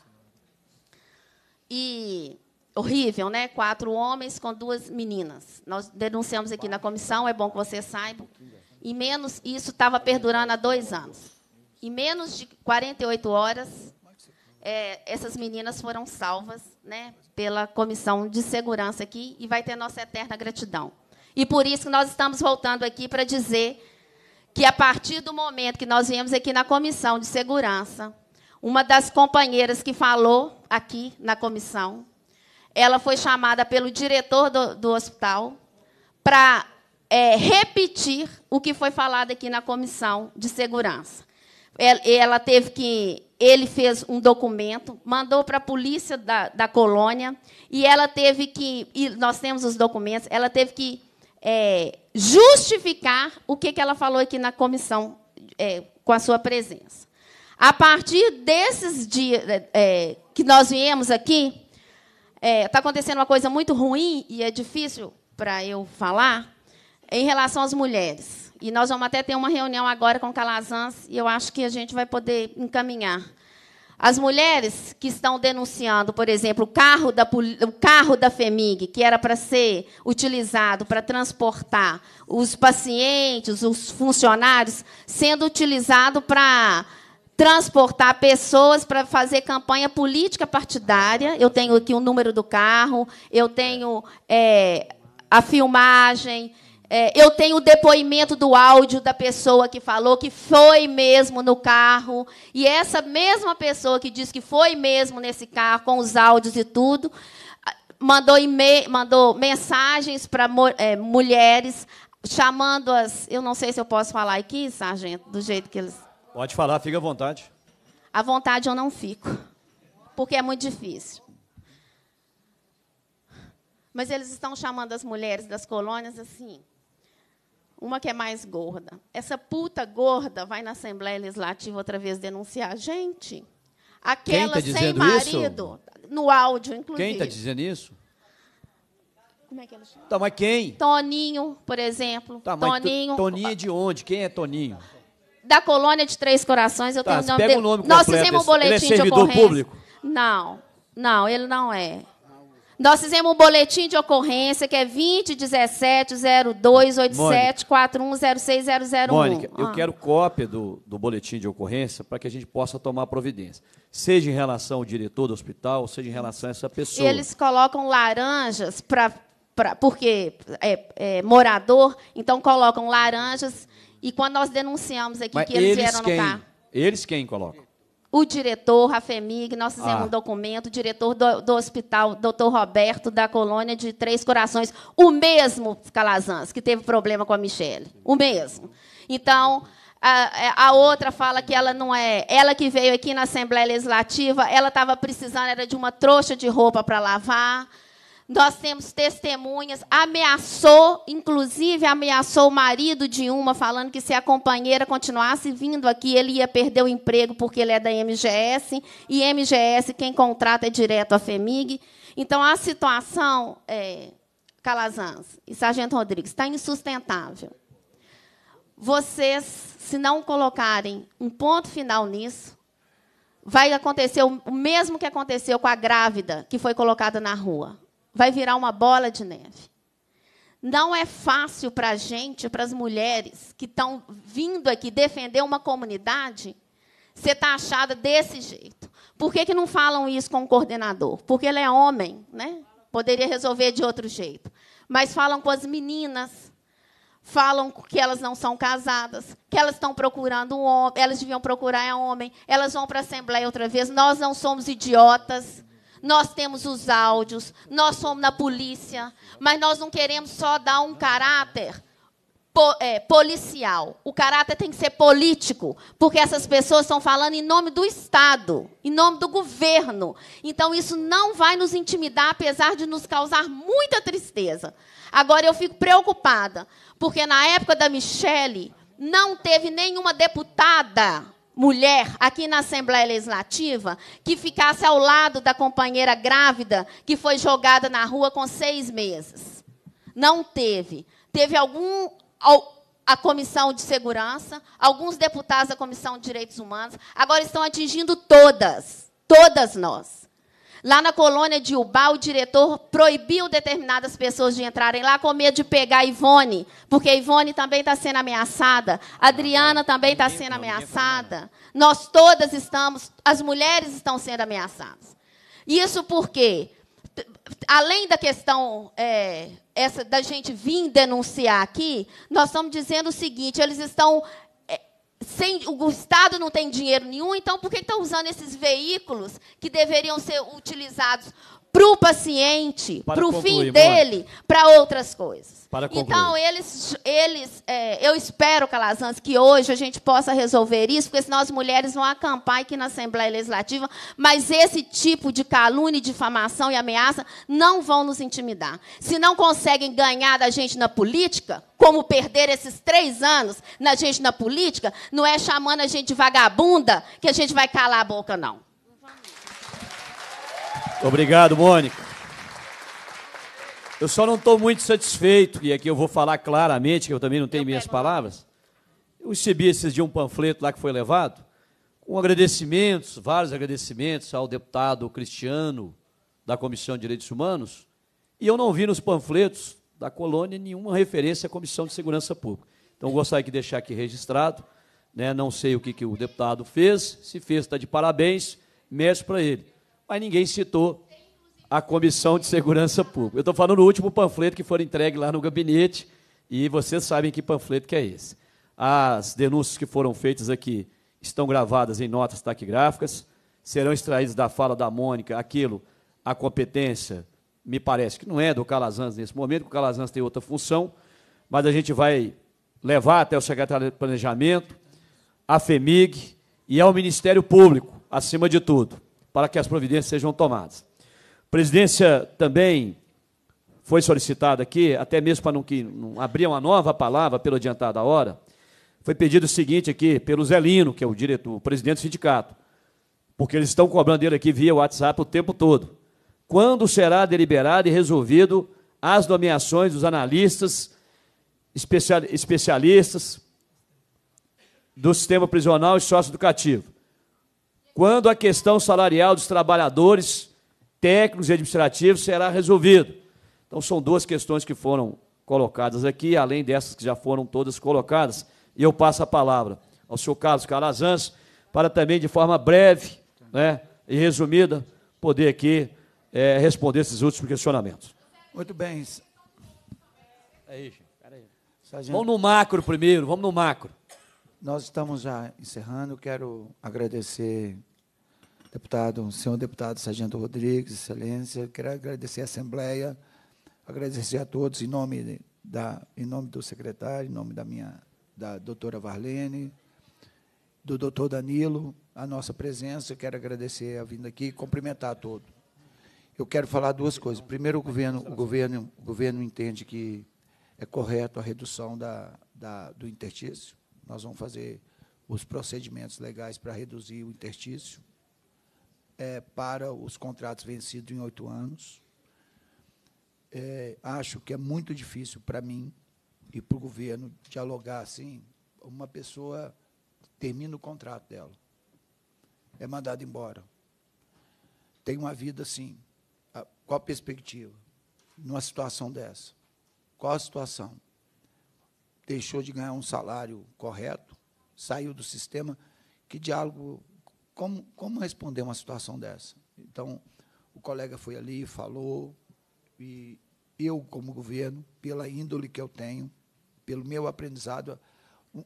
S18: E horrível, né? Quatro homens com duas meninas. Nós denunciamos aqui na comissão. É bom que você saiba. E menos isso estava perdurando há dois anos. Em menos de 48 horas, é, essas meninas foram salvas né, pela Comissão de Segurança aqui e vai ter nossa eterna gratidão. E por isso que nós estamos voltando aqui para dizer que a partir do momento que nós viemos aqui na comissão de segurança, uma das companheiras que falou aqui na comissão, ela foi chamada pelo diretor do, do hospital para é, repetir o que foi falado aqui na comissão de segurança ela teve que. Ele fez um documento, mandou para a polícia da, da colônia, e ela teve que. E nós temos os documentos, ela teve que é, justificar o que, que ela falou aqui na comissão é, com a sua presença. A partir desses dias é, é, que nós viemos aqui, está é, acontecendo uma coisa muito ruim e é difícil para eu falar em relação às mulheres. E nós vamos até ter uma reunião agora com Calazans e eu acho que a gente vai poder encaminhar. As mulheres que estão denunciando, por exemplo, o carro da, o carro da FEMIG, que era para ser utilizado para transportar os pacientes, os funcionários, sendo utilizado para transportar pessoas para fazer campanha política partidária. Eu tenho aqui o número do carro, eu tenho é, a filmagem, é, eu tenho o depoimento do áudio da pessoa que falou que foi mesmo no carro. E essa mesma pessoa que disse que foi mesmo nesse carro, com os áudios e tudo, mandou, mandou mensagens para é, mulheres chamando-as. Eu não sei se eu posso falar aqui, sargento, do jeito que eles.
S1: Pode falar, fica à vontade.
S18: À vontade eu não fico, porque é muito difícil. Mas eles estão chamando as mulheres das colônias assim uma que é mais gorda. Essa puta gorda vai na Assembleia Legislativa outra vez denunciar a gente. Tá aquela tá sem marido, isso? no áudio, inclusive. Quem está
S1: dizendo isso? Como é que ela chama? Tá, mas quem?
S18: Toninho, por exemplo. Tá, Toninho.
S1: Toninho é de onde? Quem é Toninho?
S18: Da colônia de Três Corações, eu tá, tenho o nome pega O nome Nós fizemos um boletim ele é servidor de ocorrência. público? Não, não, ele não é. Nós fizemos um boletim de ocorrência que é 2017-0287-410601. Mônica, ah. eu quero
S1: cópia do, do boletim de ocorrência para que a gente possa tomar providência. Seja em relação ao diretor do hospital, seja em relação a essa pessoa. Eles
S18: colocam laranjas para. Pra, porque é, é morador, então colocam laranjas. E quando nós denunciamos aqui Mas que eles, eles vieram quem, no carro.
S1: Eles quem colocam?
S18: o diretor, a FEMIG, nós fizemos ah. um documento, o diretor do, do hospital, doutor Roberto, da colônia de Três Corações, o mesmo Calazans, que teve problema com a Michelle, o mesmo. Então, a, a, outra fala que ela não é. Ela que veio aqui na Assembleia Legislativa, ela estava precisando, era de uma trouxa de roupa para lavar. Nós temos testemunhas, ameaçou, inclusive ameaçou o marido de uma, falando que se a companheira continuasse vindo aqui, ele ia perder o emprego porque ele é da MGS, e MGS quem contrata é direto a FEMIG. Então a situação, é, Calazans e Sargento Rodrigues, está insustentável. Vocês, se não colocarem um ponto final nisso, vai acontecer o mesmo que aconteceu com a grávida que foi colocada na rua vai virar uma bola de neve. Não é fácil para a gente, para as mulheres que estão vindo aqui defender uma comunidade, ser taxada desse jeito. Por que, que não falam isso com o coordenador? Porque ele é homem, né? Poderia resolver de outro jeito. Mas falam com as meninas, falam que elas não são casadas, que elas estão procurando um homem, elas deviam procurar um homem, elas vão para a Assembleia outra vez, nós não somos idiotas nós temos os áudios, nós somos na polícia, mas nós não queremos só dar um caráter é, policial. O caráter tem que ser político, porque essas pessoas estão falando em nome do Estado, em nome do governo. Então, isso não vai nos intimidar, apesar de nos causar muita tristeza. Agora, eu fico preocupada, porque na época da Michele, não teve nenhuma deputada mulher aqui na Assembleia Legislativa que ficasse ao lado da companheira grávida que foi jogada na rua com seis meses. Não teve. Teve algum. A Comissão de Segurança, alguns deputados da Comissão de Direitos Humanos, agora estão atingindo todas, todas nós. Lá na colônia de Ubá, o diretor proibiu determinadas pessoas de entrarem lá com medo de pegar a Ivone, porque a Ivone também está sendo ameaçada, a Adriana também está sendo ameaçada. Nós todas estamos, as mulheres estão sendo ameaçadas. Isso porque, além da questão é, essa da gente vir denunciar aqui, nós estamos dizendo o seguinte: eles estão sem, o Estado não tem dinheiro nenhum, então por que estão tá usando esses veículos que deveriam ser utilizados para o paciente, para o fim dele, para outras coisas.
S6: Para então,
S18: eles, eles é, eu espero, Calazans, que hoje a gente possa resolver isso, porque senão as mulheres vão acampar aqui na Assembleia Legislativa, mas esse tipo de calúnia, difamação e ameaça não vão nos intimidar. Se não conseguem ganhar da gente na política, como perder esses três anos na gente na política, não é chamando a gente de vagabunda que a gente vai calar a boca, não.
S1: Obrigado, Mônica. Eu só não estou muito satisfeito, e aqui eu vou falar claramente, que eu também não tenho eu minhas palavras. Eu recebi esses dias um panfleto lá que foi levado, com agradecimentos, vários agradecimentos ao deputado Cristiano da Comissão de Direitos Humanos, e eu não vi nos panfletos da colônia nenhuma referência à Comissão de Segurança Pública. Então, gostaria de deixar aqui registrado, né, não sei o que, que o deputado fez, se fez, está de parabéns, mérito para ele mas ninguém citou a Comissão de Segurança Pública. Eu estou falando do último panfleto que foi entregue lá no gabinete, e vocês sabem que panfleto que é esse. As denúncias que foram feitas aqui estão gravadas em notas taquigráficas, serão extraídas da fala da Mônica aquilo, a competência, me parece que não é do Calazans nesse momento, porque o Calazans tem outra função, mas a gente vai levar até o secretário de Planejamento, a FEMIG e ao Ministério Público, acima de tudo para que as providências sejam tomadas. Presidência também foi solicitada aqui, até mesmo para não, que, não abrir uma nova palavra pelo adiantado da hora, foi pedido o seguinte aqui pelo Zelino, que é o diretor, o presidente do sindicato, porque eles estão cobrando ele aqui via WhatsApp o tempo todo. Quando será deliberado e resolvido as nomeações dos analistas, especialistas do sistema prisional e sócio-educativo? quando a questão salarial dos trabalhadores técnicos e administrativos será resolvida. Então, são duas questões que foram colocadas aqui, além dessas que já foram todas colocadas. E eu passo a palavra ao senhor Carlos Calazans, para também, de forma breve né, e resumida, poder aqui é, responder esses últimos questionamentos. Muito bem. Aí,
S4: Vamos no
S13: macro primeiro, vamos no macro. Nós estamos já encerrando. Quero agradecer deputado, senhor deputado Sargento Rodrigues, excelência. Quero agradecer à Assembleia, agradecer a todos em nome da em nome do secretário, em nome da minha da doutora Varlene, do doutor Danilo, a nossa presença. Quero agradecer a vinda aqui e cumprimentar a todos. Eu quero falar duas coisas. Primeiro, o governo, o governo, o governo entende que é correto a redução da, da do interstício nós vamos fazer os procedimentos legais para reduzir o interstício é, para os contratos vencidos em oito anos. É, acho que é muito difícil para mim e para o governo dialogar assim. Uma pessoa termina o contrato dela, é mandada embora, tem uma vida assim. Qual a perspectiva? Numa situação dessa? Qual a situação? deixou de ganhar um salário correto, saiu do sistema. Que diálogo? Como, como responder uma situação dessa? Então, o colega foi ali, falou, e eu, como governo, pela índole que eu tenho, pelo meu aprendizado,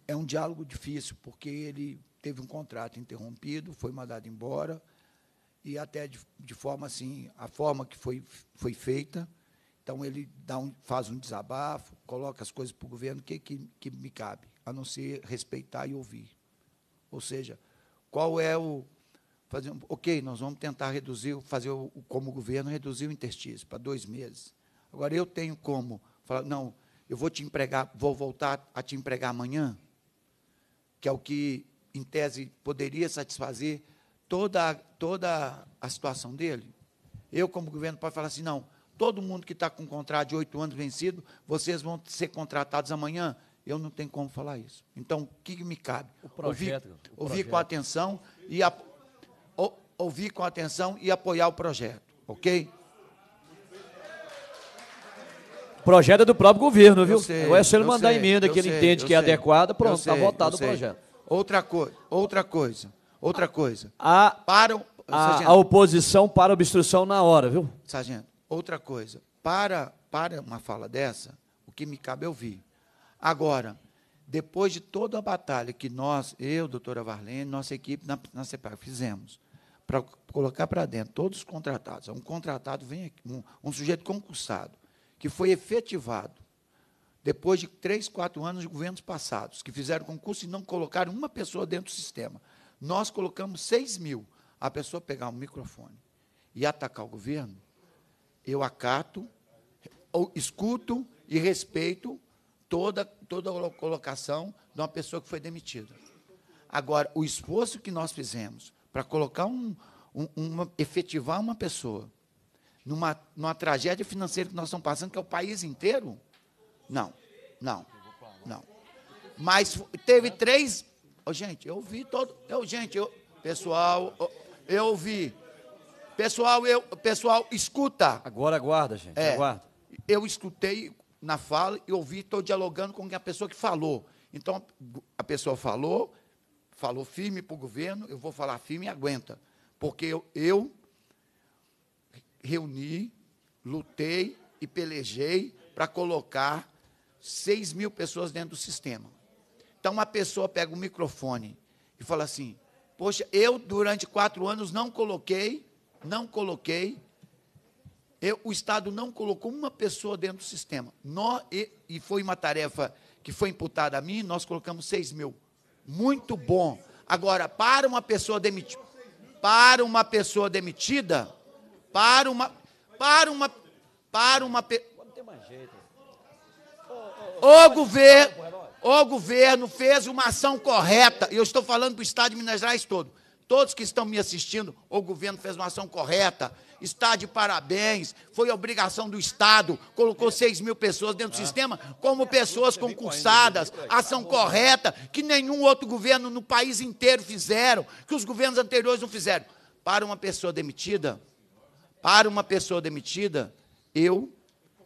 S13: é um diálogo difícil, porque ele teve um contrato interrompido, foi mandado embora, e até de, de forma assim, a forma que foi, foi feita, então, ele dá um, faz um desabafo, coloca as coisas para o governo, o que, que, que me cabe? A não ser respeitar e ouvir. Ou seja, qual é o, fazer ok, nós vamos tentar reduzir, fazer o, como governo, reduzir o interstício para dois meses. Agora, eu tenho como falar, não, eu vou te empregar, vou voltar a te empregar amanhã, que é o que, em tese, poderia satisfazer toda, toda a situação dele. Eu, como governo, posso falar assim, não, todo mundo que está com um contrato de oito anos vencido, vocês vão ser contratados amanhã. Eu não tenho como falar isso. Então, o que me cabe? O projeto, ouvir, o ouvir com atenção e a, ou, ouvir com atenção e apoiar o projeto, ok? O projeto
S1: é do próprio governo, viu? Eu sei, é só ele mandar sei, emenda que ele sei, entende que é sei, é adequada, pronto, está votado o projeto.
S13: Outra, coisa, outra coisa, outra coisa. A, para o, a, a
S1: oposição para obstrução na hora, viu?
S13: Sargento Outra coisa, para, para uma fala dessa, o que me cabe é ouvir. Agora, depois de toda a batalha que nós, eu, doutora Varlene, nossa equipe na, na CEPAC fizemos, para colocar para dentro todos os contratados, um contratado vem aqui, um, um sujeito concursado, que foi efetivado depois de três, quatro anos de governos passados, que fizeram concurso e não colocaram uma pessoa dentro do sistema. Nós colocamos 6 mil. A pessoa pegar um microfone e atacar o governo eu acato, escuto e respeito toda, toda a colocação de uma pessoa que foi demitida. Agora, o esforço que nós fizemos para colocar um, um, uma, efetivar uma pessoa numa, numa tragédia financeira que nós estamos passando, que é o país inteiro, não, não, não. Mas teve três. Oh, gente, eu vi todo. Eu, gente, eu, pessoal, eu, eu vi Pessoal, eu, pessoal, escuta. Agora aguarda, gente. É, aguarda. Eu escutei na fala e ouvi, estou dialogando com a pessoa que falou. Então, a pessoa falou, falou firme para o governo, eu vou falar firme e aguenta. Porque eu, eu reuni, lutei e pelejei para colocar 6 mil pessoas dentro do sistema. Então, uma pessoa pega o microfone e fala assim: Poxa, eu durante quatro anos não coloquei não coloquei. Eu, o Estado não colocou uma pessoa dentro do sistema. e, e foi uma tarefa que foi imputada a mim, nós colocamos 6 mil. Muito bom. Agora, para uma pessoa demitida, para uma pessoa demitida, para uma, para uma, para uma, o governo, o governo fez uma ação correta. Eu estou falando para o Estado de Minas Gerais todo todos que estão me assistindo, o governo fez uma ação correta, está de parabéns, foi obrigação do Estado, colocou 6 mil pessoas dentro do ah. sistema como pessoas é concursadas, ação correta, que nenhum outro governo no país inteiro fizeram, que os governos anteriores não fizeram. Para uma pessoa demitida, para uma pessoa demitida, eu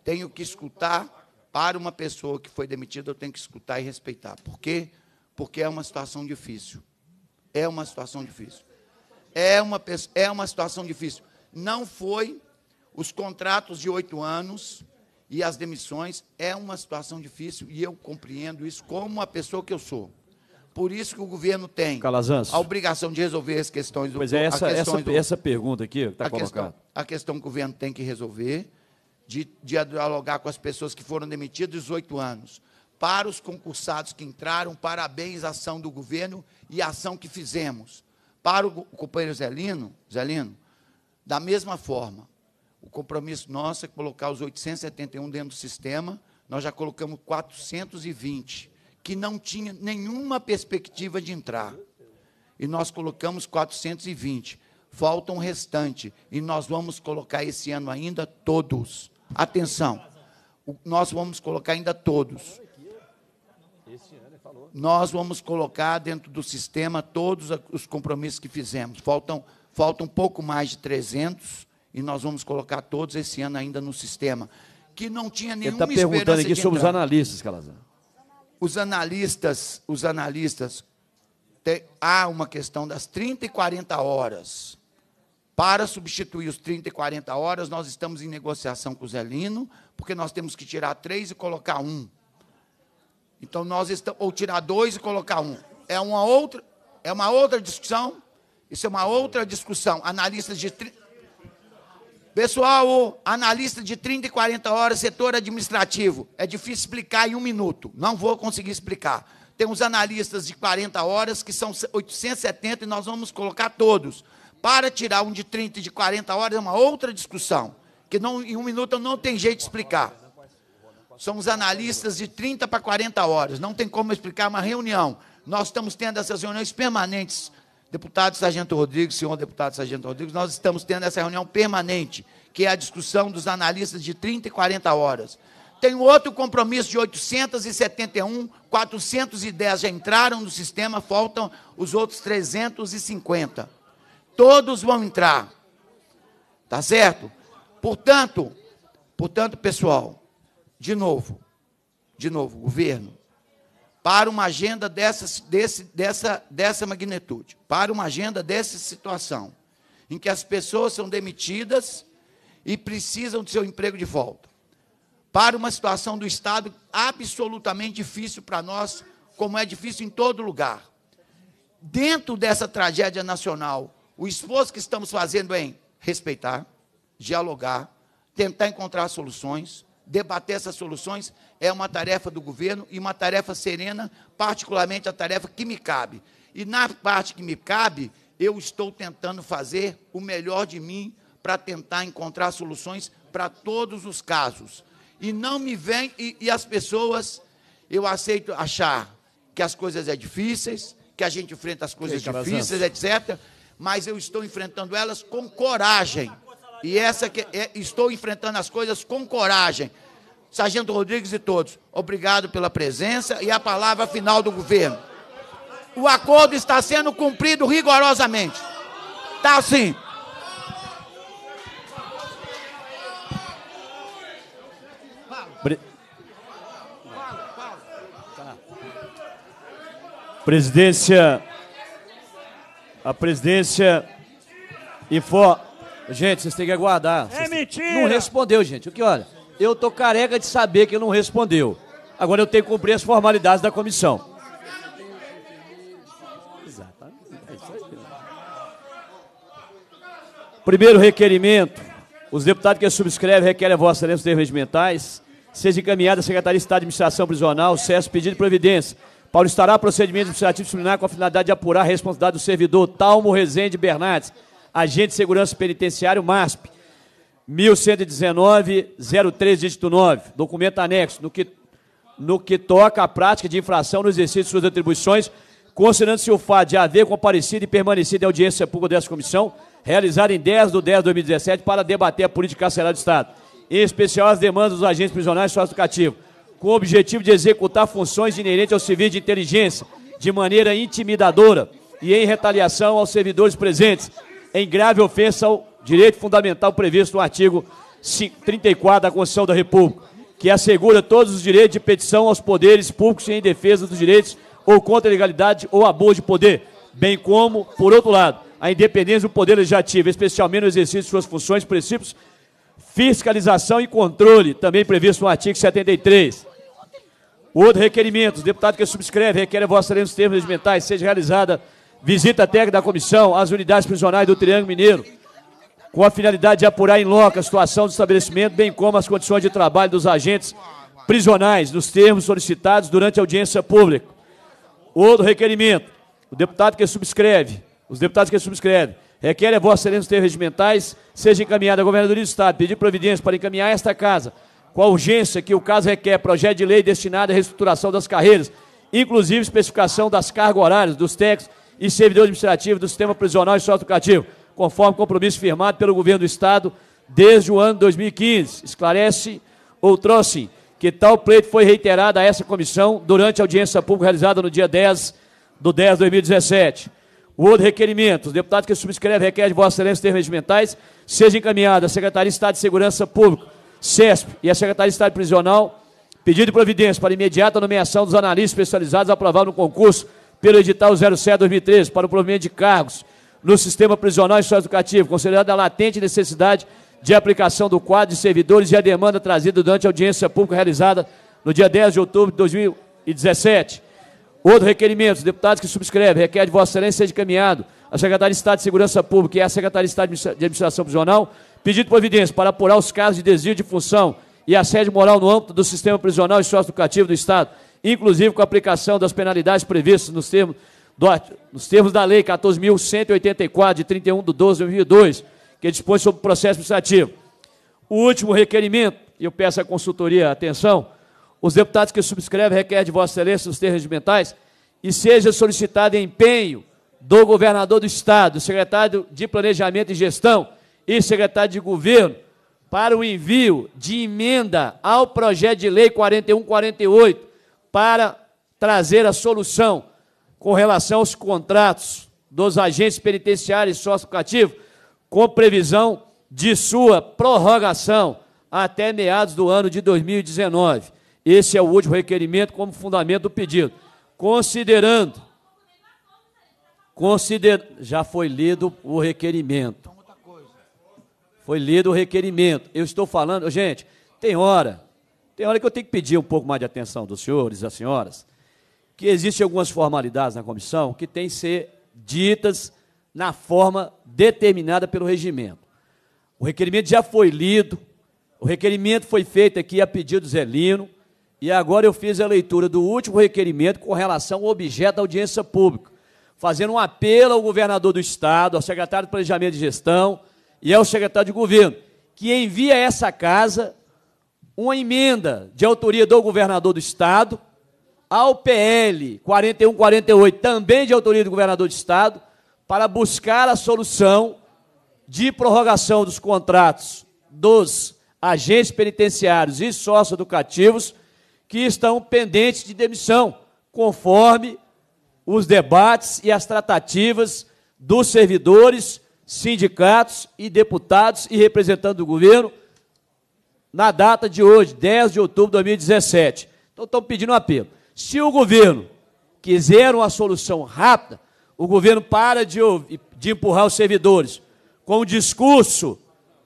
S13: tenho que escutar, para uma pessoa que foi demitida, eu tenho que escutar e respeitar. Por quê? Porque é uma situação difícil. É uma situação difícil. É uma, é uma situação difícil. Não foi os contratos de oito anos e as demissões. É uma situação difícil e eu compreendo isso como a pessoa que eu sou. Por isso que o governo tem Calazans. a obrigação de resolver as questões do Pois é, essa, essa, do, essa
S1: pergunta aqui tá
S13: está colocada. a questão que o governo tem que resolver, de, de dialogar com as pessoas que foram demitidas 18 anos. Para os concursados que entraram, parabéns à ação do governo e à ação que fizemos. Para o companheiro Zelino, Zelino, da mesma forma, o compromisso nosso é colocar os 871 dentro do sistema, nós já colocamos 420, que não tinha nenhuma perspectiva de entrar. E nós colocamos 420. Faltam um restante. E nós vamos colocar esse ano ainda todos. Atenção, nós vamos colocar ainda todos nós vamos colocar dentro do sistema todos os compromissos que fizemos. Faltam, faltam um pouco mais de 300 e nós vamos colocar todos esse ano ainda no sistema. Que não tinha tá nenhuma Ele está perguntando aqui sobre os analistas, Calazan. Os analistas, os analistas, tem, há uma questão das 30 e 40 horas. Para substituir os 30 e 40 horas, nós estamos em negociação com o Zelino, porque nós temos que tirar três e colocar um. Então nós estamos ou tirar dois e colocar um. É uma outra, é uma outra discussão. Isso é uma outra discussão. Analistas de tri... Pessoal, analista de 30 e 40 horas, setor administrativo. É difícil explicar em um minuto. Não vou conseguir explicar. Tem uns analistas de 40 horas que são 870 e nós vamos colocar todos. Para tirar um de 30 e de 40 horas é uma outra discussão. Que não, em um minuto não tem jeito de explicar somos analistas de 30 para 40 horas. Não tem como explicar uma reunião. Nós estamos tendo essas reuniões permanentes. Deputado Sargento Rodrigues, senhor deputado Sargento Rodrigues, nós estamos tendo essa reunião permanente, que é a discussão dos analistas de 30 e 40 horas. Tem outro compromisso de 871, 410 já entraram no sistema, faltam os outros 350. Todos vão entrar. Tá certo? Portanto, portanto, pessoal, de novo, de novo, governo, para uma agenda dessa, desse, dessa, dessa magnitude, para uma agenda dessa situação, em que as pessoas são demitidas e precisam do seu emprego de volta, para uma situação do Estado absolutamente difícil para nós, como é difícil em todo lugar. Dentro dessa tragédia nacional, o esforço que estamos fazendo é em respeitar, dialogar, tentar encontrar soluções, debater essas soluções é uma tarefa do governo e uma tarefa serena, particularmente a tarefa que me cabe. E na parte que me cabe, eu estou tentando fazer o melhor de mim para tentar encontrar soluções para todos os casos. E não me vem e, e, as pessoas eu aceito achar que as coisas é difíceis, que a gente enfrenta as coisas difíceis, etc, mas eu estou enfrentando elas com coragem e essa que é, estou enfrentando as coisas com coragem. Sargento Rodrigues e todos, obrigado pela presença e a palavra final do governo. O acordo está sendo cumprido rigorosamente. Tá sim.
S1: Presidência, a presidência informa. Gente, vocês têm que aguardar. É vocês mentira! Não respondeu, gente. O que olha? Eu tô careca de saber que ele não respondeu. Agora eu tenho que cumprir as formalidades da comissão. Primeiro requerimento. Os deputados que subscrevem requerem a vossa excelência dos regimentais. Seja encaminhada à Secretaria de Estado de Administração Prisional, CES, pedido de providência. Paulo estará procedimento administrativo disciplinar com a finalidade de apurar a responsabilidade do servidor Talmo Rezende Bernardes Agente de Segurança Penitenciário, MASP, 1119-03, dígito 9, documento anexo, no que, no que toca à prática de infração no exercício de suas atribuições, considerando-se o fato de haver comparecido e permanecido em audiência pública dessa comissão, realizada em 10 de 10 de 2017, para debater a política carcerária do Estado, em especial as demandas dos agentes prisionais socioeducativos, com o objetivo de executar funções inerentes ao serviço de inteligência, de maneira intimidadora e em retaliação aos servidores presentes, em grave ofensa ao direito fundamental previsto no artigo 34 da Constituição da República, que assegura todos os direitos de petição aos poderes públicos em defesa dos direitos ou contra a legalidade ou abuso de poder, bem como, por outro lado, a independência do poder legislativo, especialmente no exercício de suas funções, princípios, fiscalização e controle, também previsto no artigo 73. Outro requerimento, o deputado que subscreve, requer a vossa lei nos termos regimentais, seja realizada Visita técnica da comissão às unidades prisionais do Triângulo Mineiro, com a finalidade de apurar em loco a situação do estabelecimento, bem como as condições de trabalho dos agentes prisionais, nos termos solicitados durante a audiência pública. Outro requerimento, o deputado que subscreve, os deputados que subscrevem, requer a vossa excelência nos termos regimentais, seja encaminhada à governadoria do Estado, pedir providência para encaminhar esta casa, com a urgência que o caso requer, projeto de lei destinado à reestruturação das carreiras, inclusive especificação das cargas horárias, dos técnicos e servidor administrativo do sistema prisional e socioeducativo, conforme compromisso firmado pelo governo do Estado desde o ano 2015. Esclarece ou trouxe que tal pleito foi reiterado a essa comissão durante a audiência pública realizada no dia 10 do 10 de 2017. O outro requerimento, os deputados que subscrevem requer de Vossa Excelência termos regimentais, seja encaminhado à Secretaria de Estado de Segurança Pública, SESP, e à Secretaria de Estado Prisional, pedido de providência para imediata nomeação dos analistas especializados aprovados no concurso pelo edital 07-2013 para o provimento de cargos no sistema prisional e socioeducativo, considerada a latente necessidade de aplicação do quadro de servidores e a demanda trazida durante a audiência pública realizada no dia 10 de outubro de 2017. Outro requerimento, os deputados que subscrevem, requer de Vossa Excelência seja encaminhado à Secretaria de Estado de Segurança Pública e à Secretaria de Estado de Administração Prisional pedido de providência para apurar os casos de desvio de função e assédio moral no âmbito do sistema prisional e socioeducativo do Estado inclusive com a aplicação das penalidades previstas nos termos, do, nos termos da Lei 14.184, de 31 de 12 de 2002, que dispõe sobre o processo administrativo. O último requerimento, e eu peço à consultoria atenção, os deputados que subscrevem requerem de Vossa Excelência nos termos regimentais e seja solicitado empenho do governador do Estado, secretário de Planejamento e Gestão e secretário de Governo para o envio de emenda ao projeto de lei 4148, para trazer a solução com relação aos contratos dos agentes penitenciários sócio com previsão de sua prorrogação até meados do ano de 2019. Esse é o último requerimento como fundamento do pedido. Considerando. Consider, já foi lido o requerimento. Foi lido o requerimento. Eu estou falando, gente, tem hora tem hora que eu tenho que pedir um pouco mais de atenção dos senhores e das senhoras, que existem algumas formalidades na comissão que têm que ser ditas na forma determinada pelo regimento. O requerimento já foi lido, o requerimento foi feito aqui a pedido do Zelino, e agora eu fiz a leitura do último requerimento com relação ao objeto da audiência pública, fazendo um apelo ao governador do Estado, ao secretário de Planejamento e Gestão e ao secretário de Governo, que envia essa casa uma emenda de autoria do governador do estado ao PL 4148, também de autoria do governador do estado, para buscar a solução de prorrogação dos contratos dos agentes penitenciários e educativos que estão pendentes de demissão, conforme os debates e as tratativas dos servidores, sindicatos e deputados e representantes do governo na data de hoje, 10 de outubro de 2017. Então estão pedindo um apelo. Se o governo quiser uma solução rápida, o governo para de, de empurrar os servidores com o discurso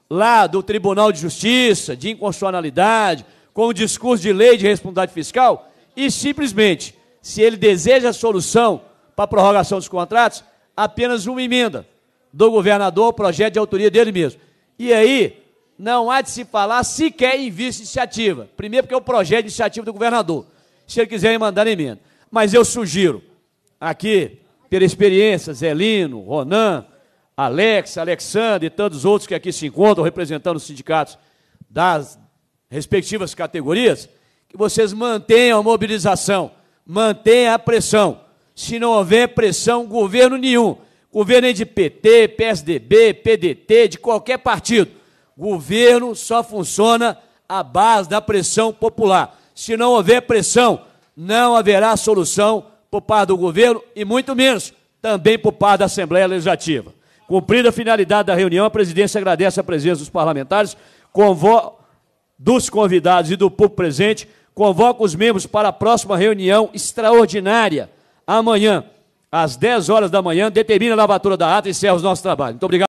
S1: lá do Tribunal de Justiça, de inconstitucionalidade, com o discurso de lei de responsabilidade fiscal, e simplesmente, se ele deseja a solução para a prorrogação dos contratos, apenas uma emenda do governador ao projeto de autoria dele mesmo. E aí, não há de se falar sequer em vice-iniciativa. Primeiro, porque é o projeto de iniciativa do governador. Se ele quiser mandar emenda. Mas eu sugiro, aqui, pela experiência, Zelino, Ronan, Alex, Alexandre e tantos outros que aqui se encontram representando os sindicatos das respectivas categorias, que vocês mantenham a mobilização, mantenham a pressão. Se não houver pressão, governo nenhum, governo é de PT, PSDB, PDT, de qualquer partido, Governo só funciona à base da pressão popular. Se não houver pressão, não haverá solução por parte do governo e muito menos também por parte da Assembleia Legislativa. Cumprida a finalidade da reunião, a presidência agradece a presença dos parlamentares, convo... dos convidados e do público presente, convoca os membros para a próxima reunião extraordinária, amanhã, às 10 horas da manhã, determina a lavatura da ata e encerra os nossos trabalhos. Muito obrigado.